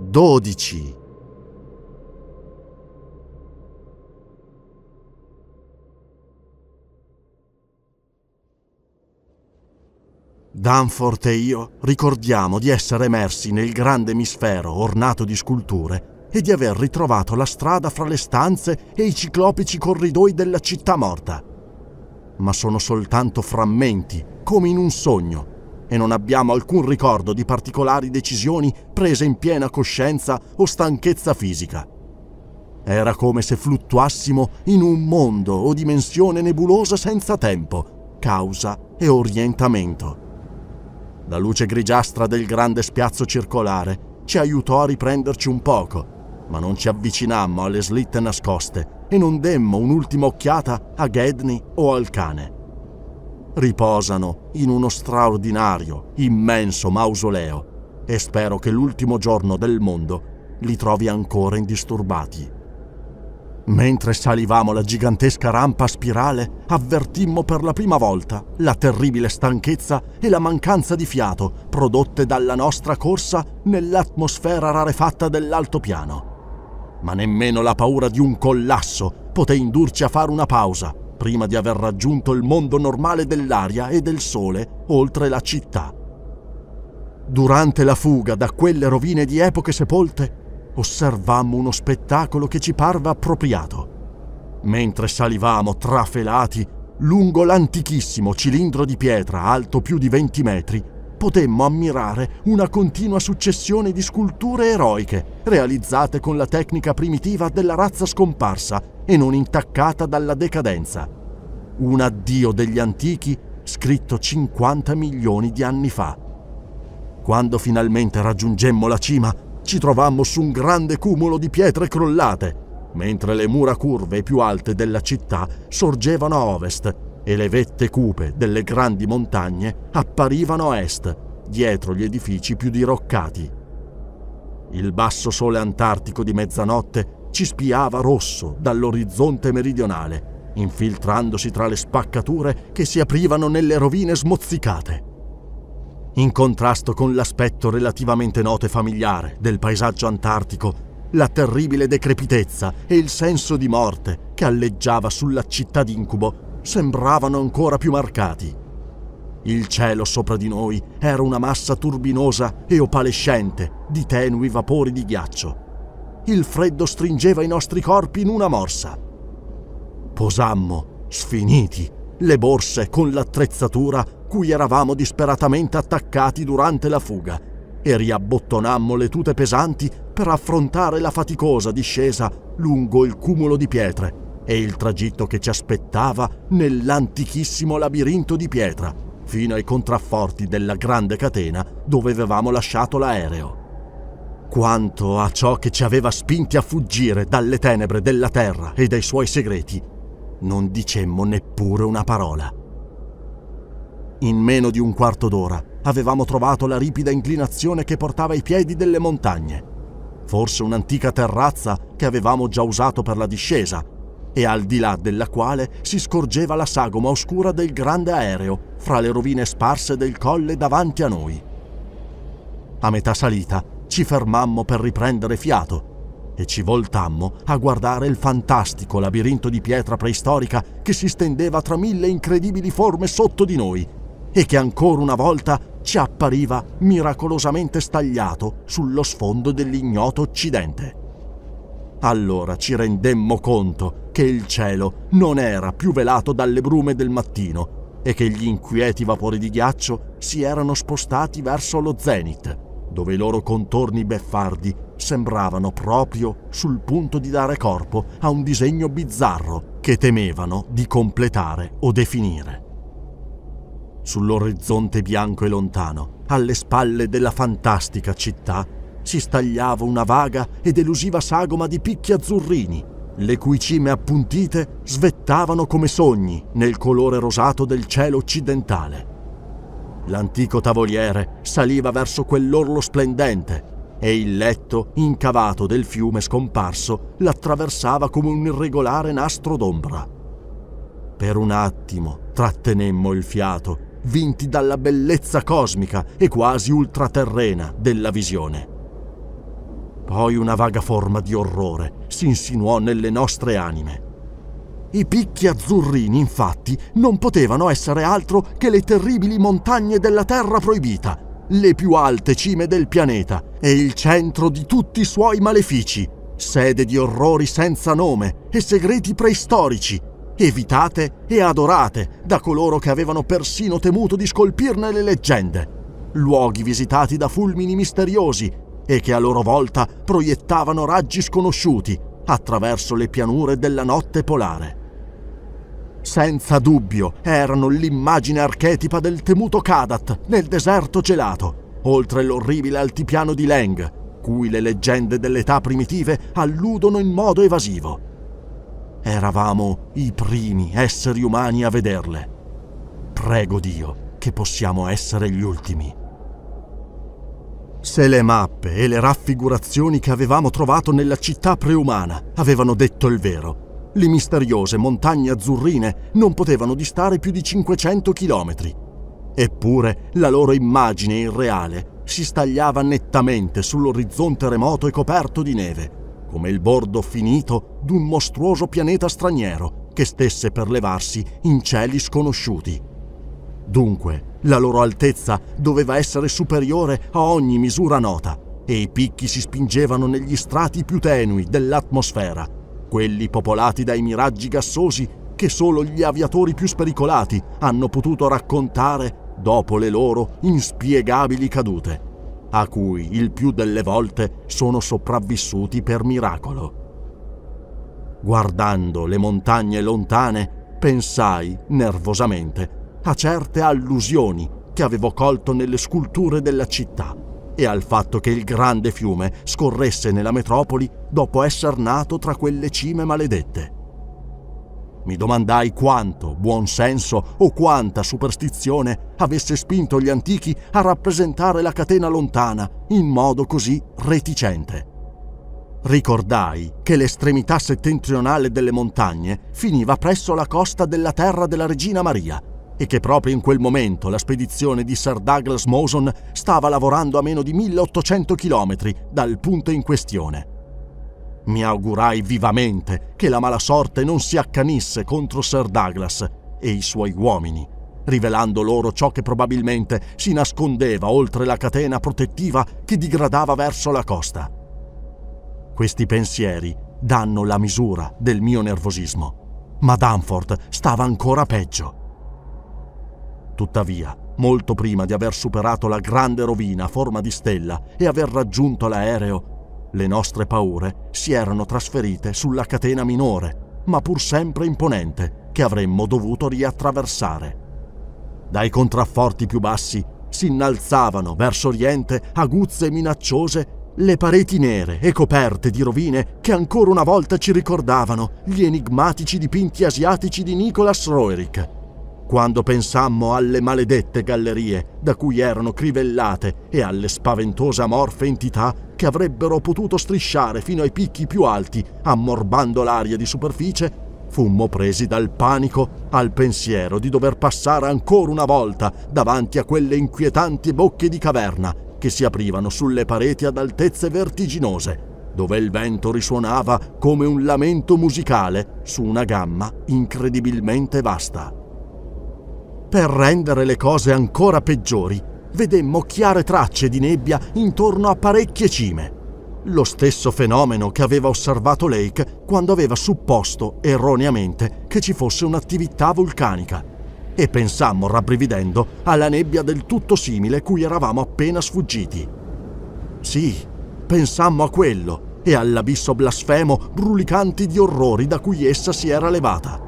Dodici Danforth e io ricordiamo di essere emersi nel grande emisfero ornato di sculture e di aver ritrovato la strada fra le stanze e i ciclopici corridoi della città morta. Ma sono soltanto frammenti, come in un sogno, e non abbiamo alcun ricordo di particolari decisioni prese in piena coscienza o stanchezza fisica. Era come se fluttuassimo in un mondo o dimensione nebulosa senza tempo, causa e orientamento. La luce grigiastra del grande spiazzo circolare ci aiutò a riprenderci un poco, ma non ci avvicinammo alle slitte nascoste e non demmo un'ultima occhiata a Gedni o al cane. Riposano in uno straordinario, immenso mausoleo e spero che l'ultimo giorno del mondo li trovi ancora indisturbati. Mentre salivamo la gigantesca rampa spirale, avvertimmo per la prima volta la terribile stanchezza e la mancanza di fiato prodotte dalla nostra corsa nell'atmosfera rarefatta dell'altopiano. Ma nemmeno la paura di un collasso poté indurci a fare una pausa prima di aver raggiunto il mondo normale dell'aria e del sole oltre la città. Durante la fuga da quelle rovine di epoche sepolte, osservammo uno spettacolo che ci parve appropriato. Mentre salivamo trafelati lungo l'antichissimo cilindro di pietra alto più di 20 metri, potemmo ammirare una continua successione di sculture eroiche, realizzate con la tecnica primitiva della razza scomparsa e non intaccata dalla decadenza. Un addio degli antichi scritto 50 milioni di anni fa. Quando finalmente raggiungemmo la cima, ci trovammo su un grande cumulo di pietre crollate, mentre le mura curve più alte della città sorgevano a ovest e le vette cupe delle grandi montagne apparivano a est, dietro gli edifici più diroccati. Il basso sole antartico di mezzanotte ci spiava rosso dall'orizzonte meridionale, infiltrandosi tra le spaccature che si aprivano nelle rovine smozzicate in contrasto con l'aspetto relativamente noto e familiare del paesaggio antartico, la terribile decrepitezza e il senso di morte che alleggiava sulla città d'incubo sembravano ancora più marcati. Il cielo sopra di noi era una massa turbinosa e opalescente di tenui vapori di ghiaccio. Il freddo stringeva i nostri corpi in una morsa. Posammo, sfiniti, le borse con l'attrezzatura cui eravamo disperatamente attaccati durante la fuga e riabbottonammo le tute pesanti per affrontare la faticosa discesa lungo il cumulo di pietre e il tragitto che ci aspettava nell'antichissimo labirinto di pietra fino ai contrafforti della grande catena dove avevamo lasciato l'aereo. Quanto a ciò che ci aveva spinti a fuggire dalle tenebre della terra e dai suoi segreti, non dicemmo neppure una parola. In meno di un quarto d'ora avevamo trovato la ripida inclinazione che portava ai piedi delle montagne. Forse un'antica terrazza che avevamo già usato per la discesa e al di là della quale si scorgeva la sagoma oscura del grande aereo fra le rovine sparse del colle davanti a noi. A metà salita ci fermammo per riprendere fiato e ci voltammo a guardare il fantastico labirinto di pietra preistorica che si stendeva tra mille incredibili forme sotto di noi e che ancora una volta ci appariva miracolosamente stagliato sullo sfondo dell'ignoto occidente. Allora ci rendemmo conto che il cielo non era più velato dalle brume del mattino e che gli inquieti vapori di ghiaccio si erano spostati verso lo zenit, dove i loro contorni beffardi sembravano proprio sul punto di dare corpo a un disegno bizzarro che temevano di completare o definire. Sull'orizzonte bianco e lontano, alle spalle della fantastica città, si stagliava una vaga ed elusiva sagoma di picchi azzurrini, le cui cime appuntite svettavano come sogni nel colore rosato del cielo occidentale. L'antico tavoliere saliva verso quell'orlo splendente e il letto incavato del fiume scomparso l'attraversava come un irregolare nastro d'ombra. Per un attimo trattenemmo il fiato vinti dalla bellezza cosmica e quasi ultraterrena della visione. Poi una vaga forma di orrore si insinuò nelle nostre anime. I picchi azzurrini, infatti, non potevano essere altro che le terribili montagne della Terra proibita, le più alte cime del pianeta e il centro di tutti i suoi malefici, sede di orrori senza nome e segreti preistorici evitate e adorate da coloro che avevano persino temuto di scolpirne le leggende, luoghi visitati da fulmini misteriosi e che a loro volta proiettavano raggi sconosciuti attraverso le pianure della notte polare. Senza dubbio erano l'immagine archetipa del temuto Kadat nel deserto gelato, oltre l'orribile altipiano di Leng, cui le leggende dell'età primitive alludono in modo evasivo. Eravamo i primi esseri umani a vederle. Prego Dio che possiamo essere gli ultimi. Se le mappe e le raffigurazioni che avevamo trovato nella città preumana avevano detto il vero, le misteriose montagne azzurrine non potevano distare più di 500 chilometri. Eppure la loro immagine irreale si stagliava nettamente sull'orizzonte remoto e coperto di neve, come il bordo finito d'un mostruoso pianeta straniero che stesse per levarsi in cieli sconosciuti. Dunque, la loro altezza doveva essere superiore a ogni misura nota e i picchi si spingevano negli strati più tenui dell'atmosfera, quelli popolati dai miraggi gassosi che solo gli aviatori più spericolati hanno potuto raccontare dopo le loro inspiegabili cadute a cui il più delle volte sono sopravvissuti per miracolo. Guardando le montagne lontane, pensai nervosamente a certe allusioni che avevo colto nelle sculture della città e al fatto che il grande fiume scorresse nella metropoli dopo esser nato tra quelle cime maledette. Mi domandai quanto buon senso o quanta superstizione avesse spinto gli antichi a rappresentare la catena lontana in modo così reticente. Ricordai che l'estremità settentrionale delle montagne finiva presso la costa della terra della regina Maria e che proprio in quel momento la spedizione di Sir Douglas Mawson stava lavorando a meno di 1800 km dal punto in questione. Mi augurai vivamente che la mala sorte non si accanisse contro Sir Douglas e i suoi uomini, rivelando loro ciò che probabilmente si nascondeva oltre la catena protettiva che digradava verso la costa. Questi pensieri danno la misura del mio nervosismo, ma Danforth stava ancora peggio. Tuttavia, molto prima di aver superato la grande rovina a forma di stella e aver raggiunto l'aereo, le nostre paure si erano trasferite sulla catena minore, ma pur sempre imponente, che avremmo dovuto riattraversare. Dai contrafforti più bassi si innalzavano verso oriente aguzze e minacciose le pareti nere e coperte di rovine che ancora una volta ci ricordavano gli enigmatici dipinti asiatici di Nicholas Roerich quando pensammo alle maledette gallerie da cui erano crivellate e alle spaventose amorfe entità che avrebbero potuto strisciare fino ai picchi più alti, ammorbando l'aria di superficie, fummo presi dal panico al pensiero di dover passare ancora una volta davanti a quelle inquietanti bocche di caverna che si aprivano sulle pareti ad altezze vertiginose, dove il vento risuonava come un lamento musicale su una gamma incredibilmente vasta. Per rendere le cose ancora peggiori, vedemmo chiare tracce di nebbia intorno a parecchie cime. Lo stesso fenomeno che aveva osservato Lake quando aveva supposto erroneamente che ci fosse un'attività vulcanica e pensammo rabbrividendo alla nebbia del tutto simile cui eravamo appena sfuggiti. Sì, pensammo a quello e all'abisso blasfemo brulicanti di orrori da cui essa si era levata.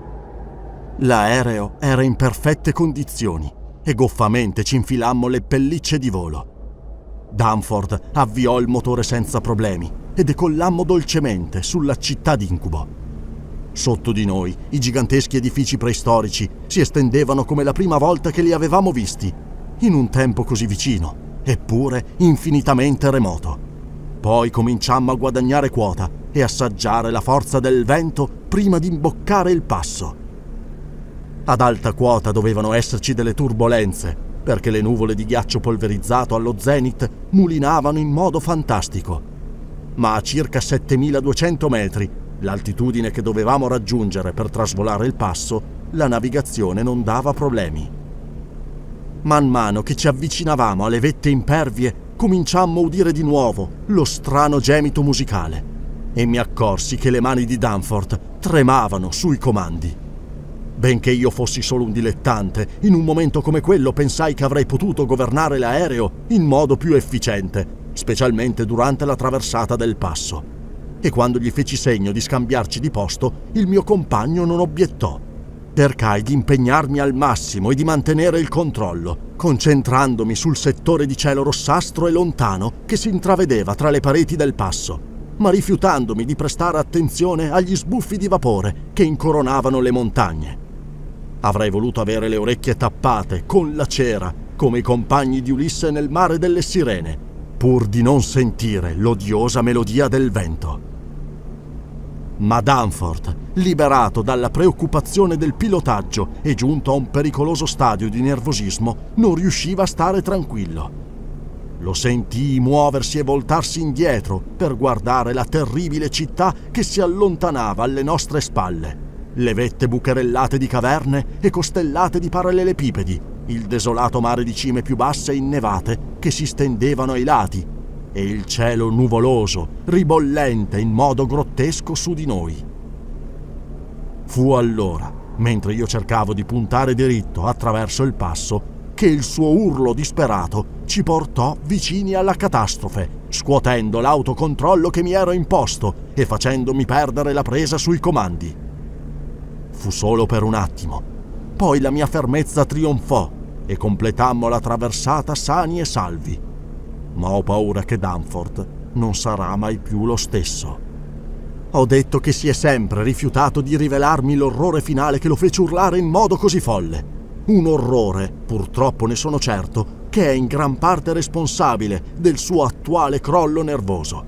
L'aereo era in perfette condizioni e goffamente ci infilammo le pellicce di volo. Danford avviò il motore senza problemi e decollammo dolcemente sulla città d'incubo. Sotto di noi i giganteschi edifici preistorici si estendevano come la prima volta che li avevamo visti, in un tempo così vicino, eppure infinitamente remoto. Poi cominciammo a guadagnare quota e assaggiare la forza del vento prima di imboccare il passo. Ad alta quota dovevano esserci delle turbolenze, perché le nuvole di ghiaccio polverizzato allo zenit mulinavano in modo fantastico. Ma a circa 7200 metri, l'altitudine che dovevamo raggiungere per trasvolare il passo, la navigazione non dava problemi. Man mano che ci avvicinavamo alle vette impervie, cominciammo a udire di nuovo lo strano gemito musicale e mi accorsi che le mani di Danforth tremavano sui comandi. Benché io fossi solo un dilettante, in un momento come quello pensai che avrei potuto governare l'aereo in modo più efficiente, specialmente durante la traversata del passo. E quando gli feci segno di scambiarci di posto, il mio compagno non obiettò. Cercai di impegnarmi al massimo e di mantenere il controllo, concentrandomi sul settore di cielo rossastro e lontano che si intravedeva tra le pareti del passo, ma rifiutandomi di prestare attenzione agli sbuffi di vapore che incoronavano le montagne. Avrei voluto avere le orecchie tappate con la cera, come i compagni di Ulisse nel mare delle sirene, pur di non sentire l'odiosa melodia del vento. Ma Danforth, liberato dalla preoccupazione del pilotaggio e giunto a un pericoloso stadio di nervosismo, non riusciva a stare tranquillo. Lo sentii muoversi e voltarsi indietro per guardare la terribile città che si allontanava alle nostre spalle le vette bucherellate di caverne e costellate di parallelepipedi, il desolato mare di cime più basse e innevate che si stendevano ai lati, e il cielo nuvoloso, ribollente in modo grottesco su di noi. Fu allora, mentre io cercavo di puntare diritto attraverso il passo, che il suo urlo disperato ci portò vicini alla catastrofe, scuotendo l'autocontrollo che mi ero imposto e facendomi perdere la presa sui comandi. Fu solo per un attimo. Poi la mia fermezza trionfò e completammo la traversata sani e salvi. Ma ho paura che Danforth non sarà mai più lo stesso. Ho detto che si è sempre rifiutato di rivelarmi l'orrore finale che lo fece urlare in modo così folle. Un orrore, purtroppo ne sono certo, che è in gran parte responsabile del suo attuale crollo nervoso.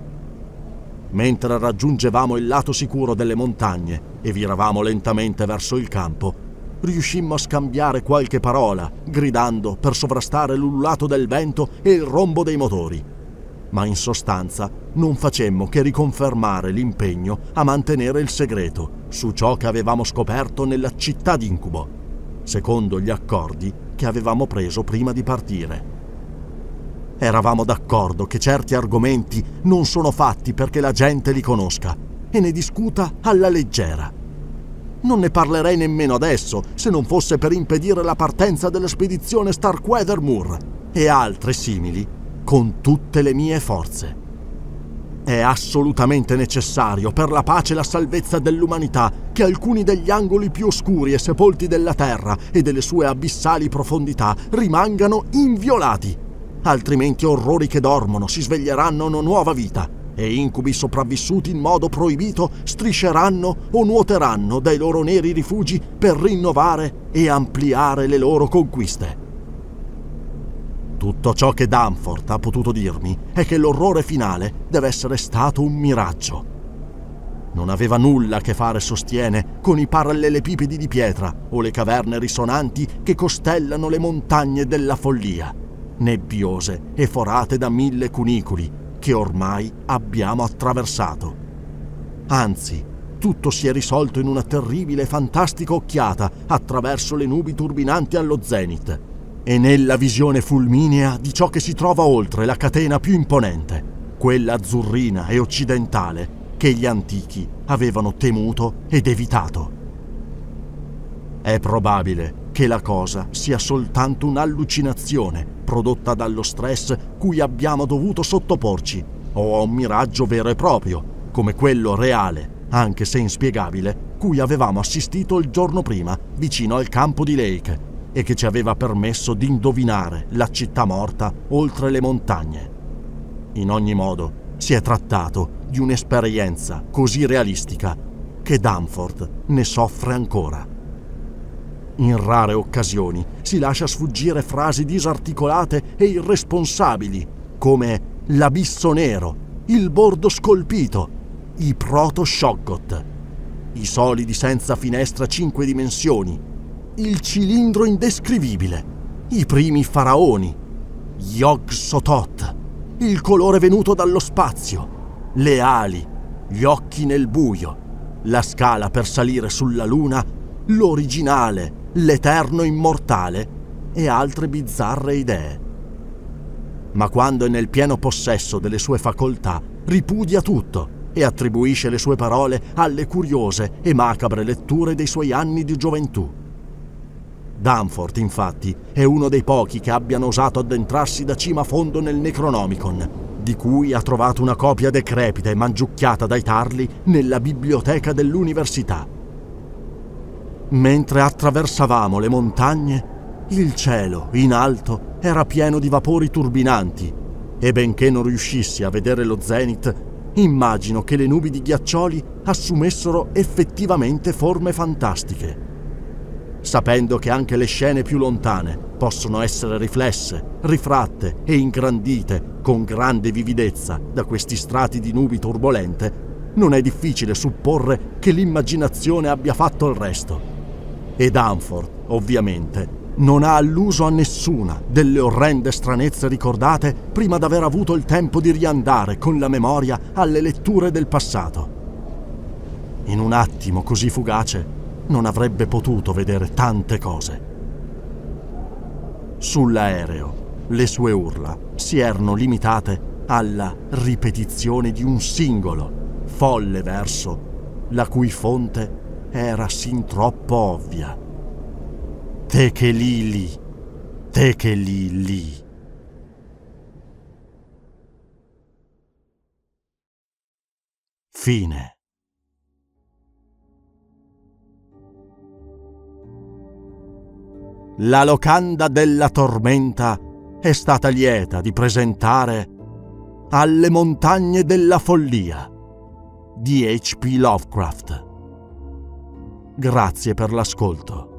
Mentre raggiungevamo il lato sicuro delle montagne e viravamo lentamente verso il campo, riuscimmo a scambiare qualche parola, gridando per sovrastare l'ululato del vento e il rombo dei motori. Ma in sostanza non facemmo che riconfermare l'impegno a mantenere il segreto su ciò che avevamo scoperto nella città d'incubo, secondo gli accordi che avevamo preso prima di partire. Eravamo d'accordo che certi argomenti non sono fatti perché la gente li conosca e ne discuta alla leggera. Non ne parlerei nemmeno adesso se non fosse per impedire la partenza della spedizione Starkweather Moor e altre simili con tutte le mie forze. È assolutamente necessario per la pace e la salvezza dell'umanità che alcuni degli angoli più oscuri e sepolti della Terra e delle sue abissali profondità rimangano inviolati altrimenti orrori che dormono si sveglieranno una nuova vita e incubi sopravvissuti in modo proibito strisceranno o nuoteranno dai loro neri rifugi per rinnovare e ampliare le loro conquiste. Tutto ciò che Danforth ha potuto dirmi è che l'orrore finale deve essere stato un miraggio. Non aveva nulla a che fare, sostiene, con i parallelepipedi di pietra o le caverne risonanti che costellano le montagne della follia nebbiose e forate da mille cunicoli che ormai abbiamo attraversato. Anzi, tutto si è risolto in una terribile e fantastica occhiata attraverso le nubi turbinanti allo zenit e nella visione fulminea di ciò che si trova oltre la catena più imponente, quella azzurrina e occidentale che gli antichi avevano temuto ed evitato. È probabile che la cosa sia soltanto un'allucinazione prodotta dallo stress cui abbiamo dovuto sottoporci, o a un miraggio vero e proprio, come quello reale, anche se inspiegabile, cui avevamo assistito il giorno prima vicino al campo di Lake e che ci aveva permesso di indovinare la città morta oltre le montagne. In ogni modo, si è trattato di un'esperienza così realistica che Danforth ne soffre ancora. In rare occasioni si lascia sfuggire frasi disarticolate e irresponsabili, come l'abisso nero, il bordo scolpito, i proto-shoggot, i solidi senza finestra cinque dimensioni, il cilindro indescrivibile, i primi faraoni, Yog Sotot, il colore venuto dallo spazio, le ali, gli occhi nel buio, la scala per salire sulla luna, l'originale, l'Eterno Immortale e altre bizzarre idee. Ma quando è nel pieno possesso delle sue facoltà, ripudia tutto e attribuisce le sue parole alle curiose e macabre letture dei suoi anni di gioventù. Danforth, infatti, è uno dei pochi che abbiano osato addentrarsi da cima a fondo nel Necronomicon, di cui ha trovato una copia decrepita e mangiucchiata dai tarli nella biblioteca dell'università. Mentre attraversavamo le montagne, il cielo, in alto, era pieno di vapori turbinanti e benché non riuscissi a vedere lo zenith, immagino che le nubi di ghiaccioli assumessero effettivamente forme fantastiche. Sapendo che anche le scene più lontane possono essere riflesse, rifratte e ingrandite con grande vividezza da questi strati di nubi turbolente, non è difficile supporre che l'immaginazione abbia fatto il resto. E Danforth, ovviamente, non ha alluso a nessuna delle orrende stranezze ricordate prima d'aver avuto il tempo di riandare con la memoria alle letture del passato. In un attimo così fugace non avrebbe potuto vedere tante cose. Sull'aereo le sue urla si erano limitate alla ripetizione di un singolo, folle verso, la cui fonte era sin troppo ovvia. Te che lì lì, te che lì lì. Fine. La locanda della tormenta è stata lieta di presentare alle montagne della follia di H.P. Lovecraft. Grazie per l'ascolto.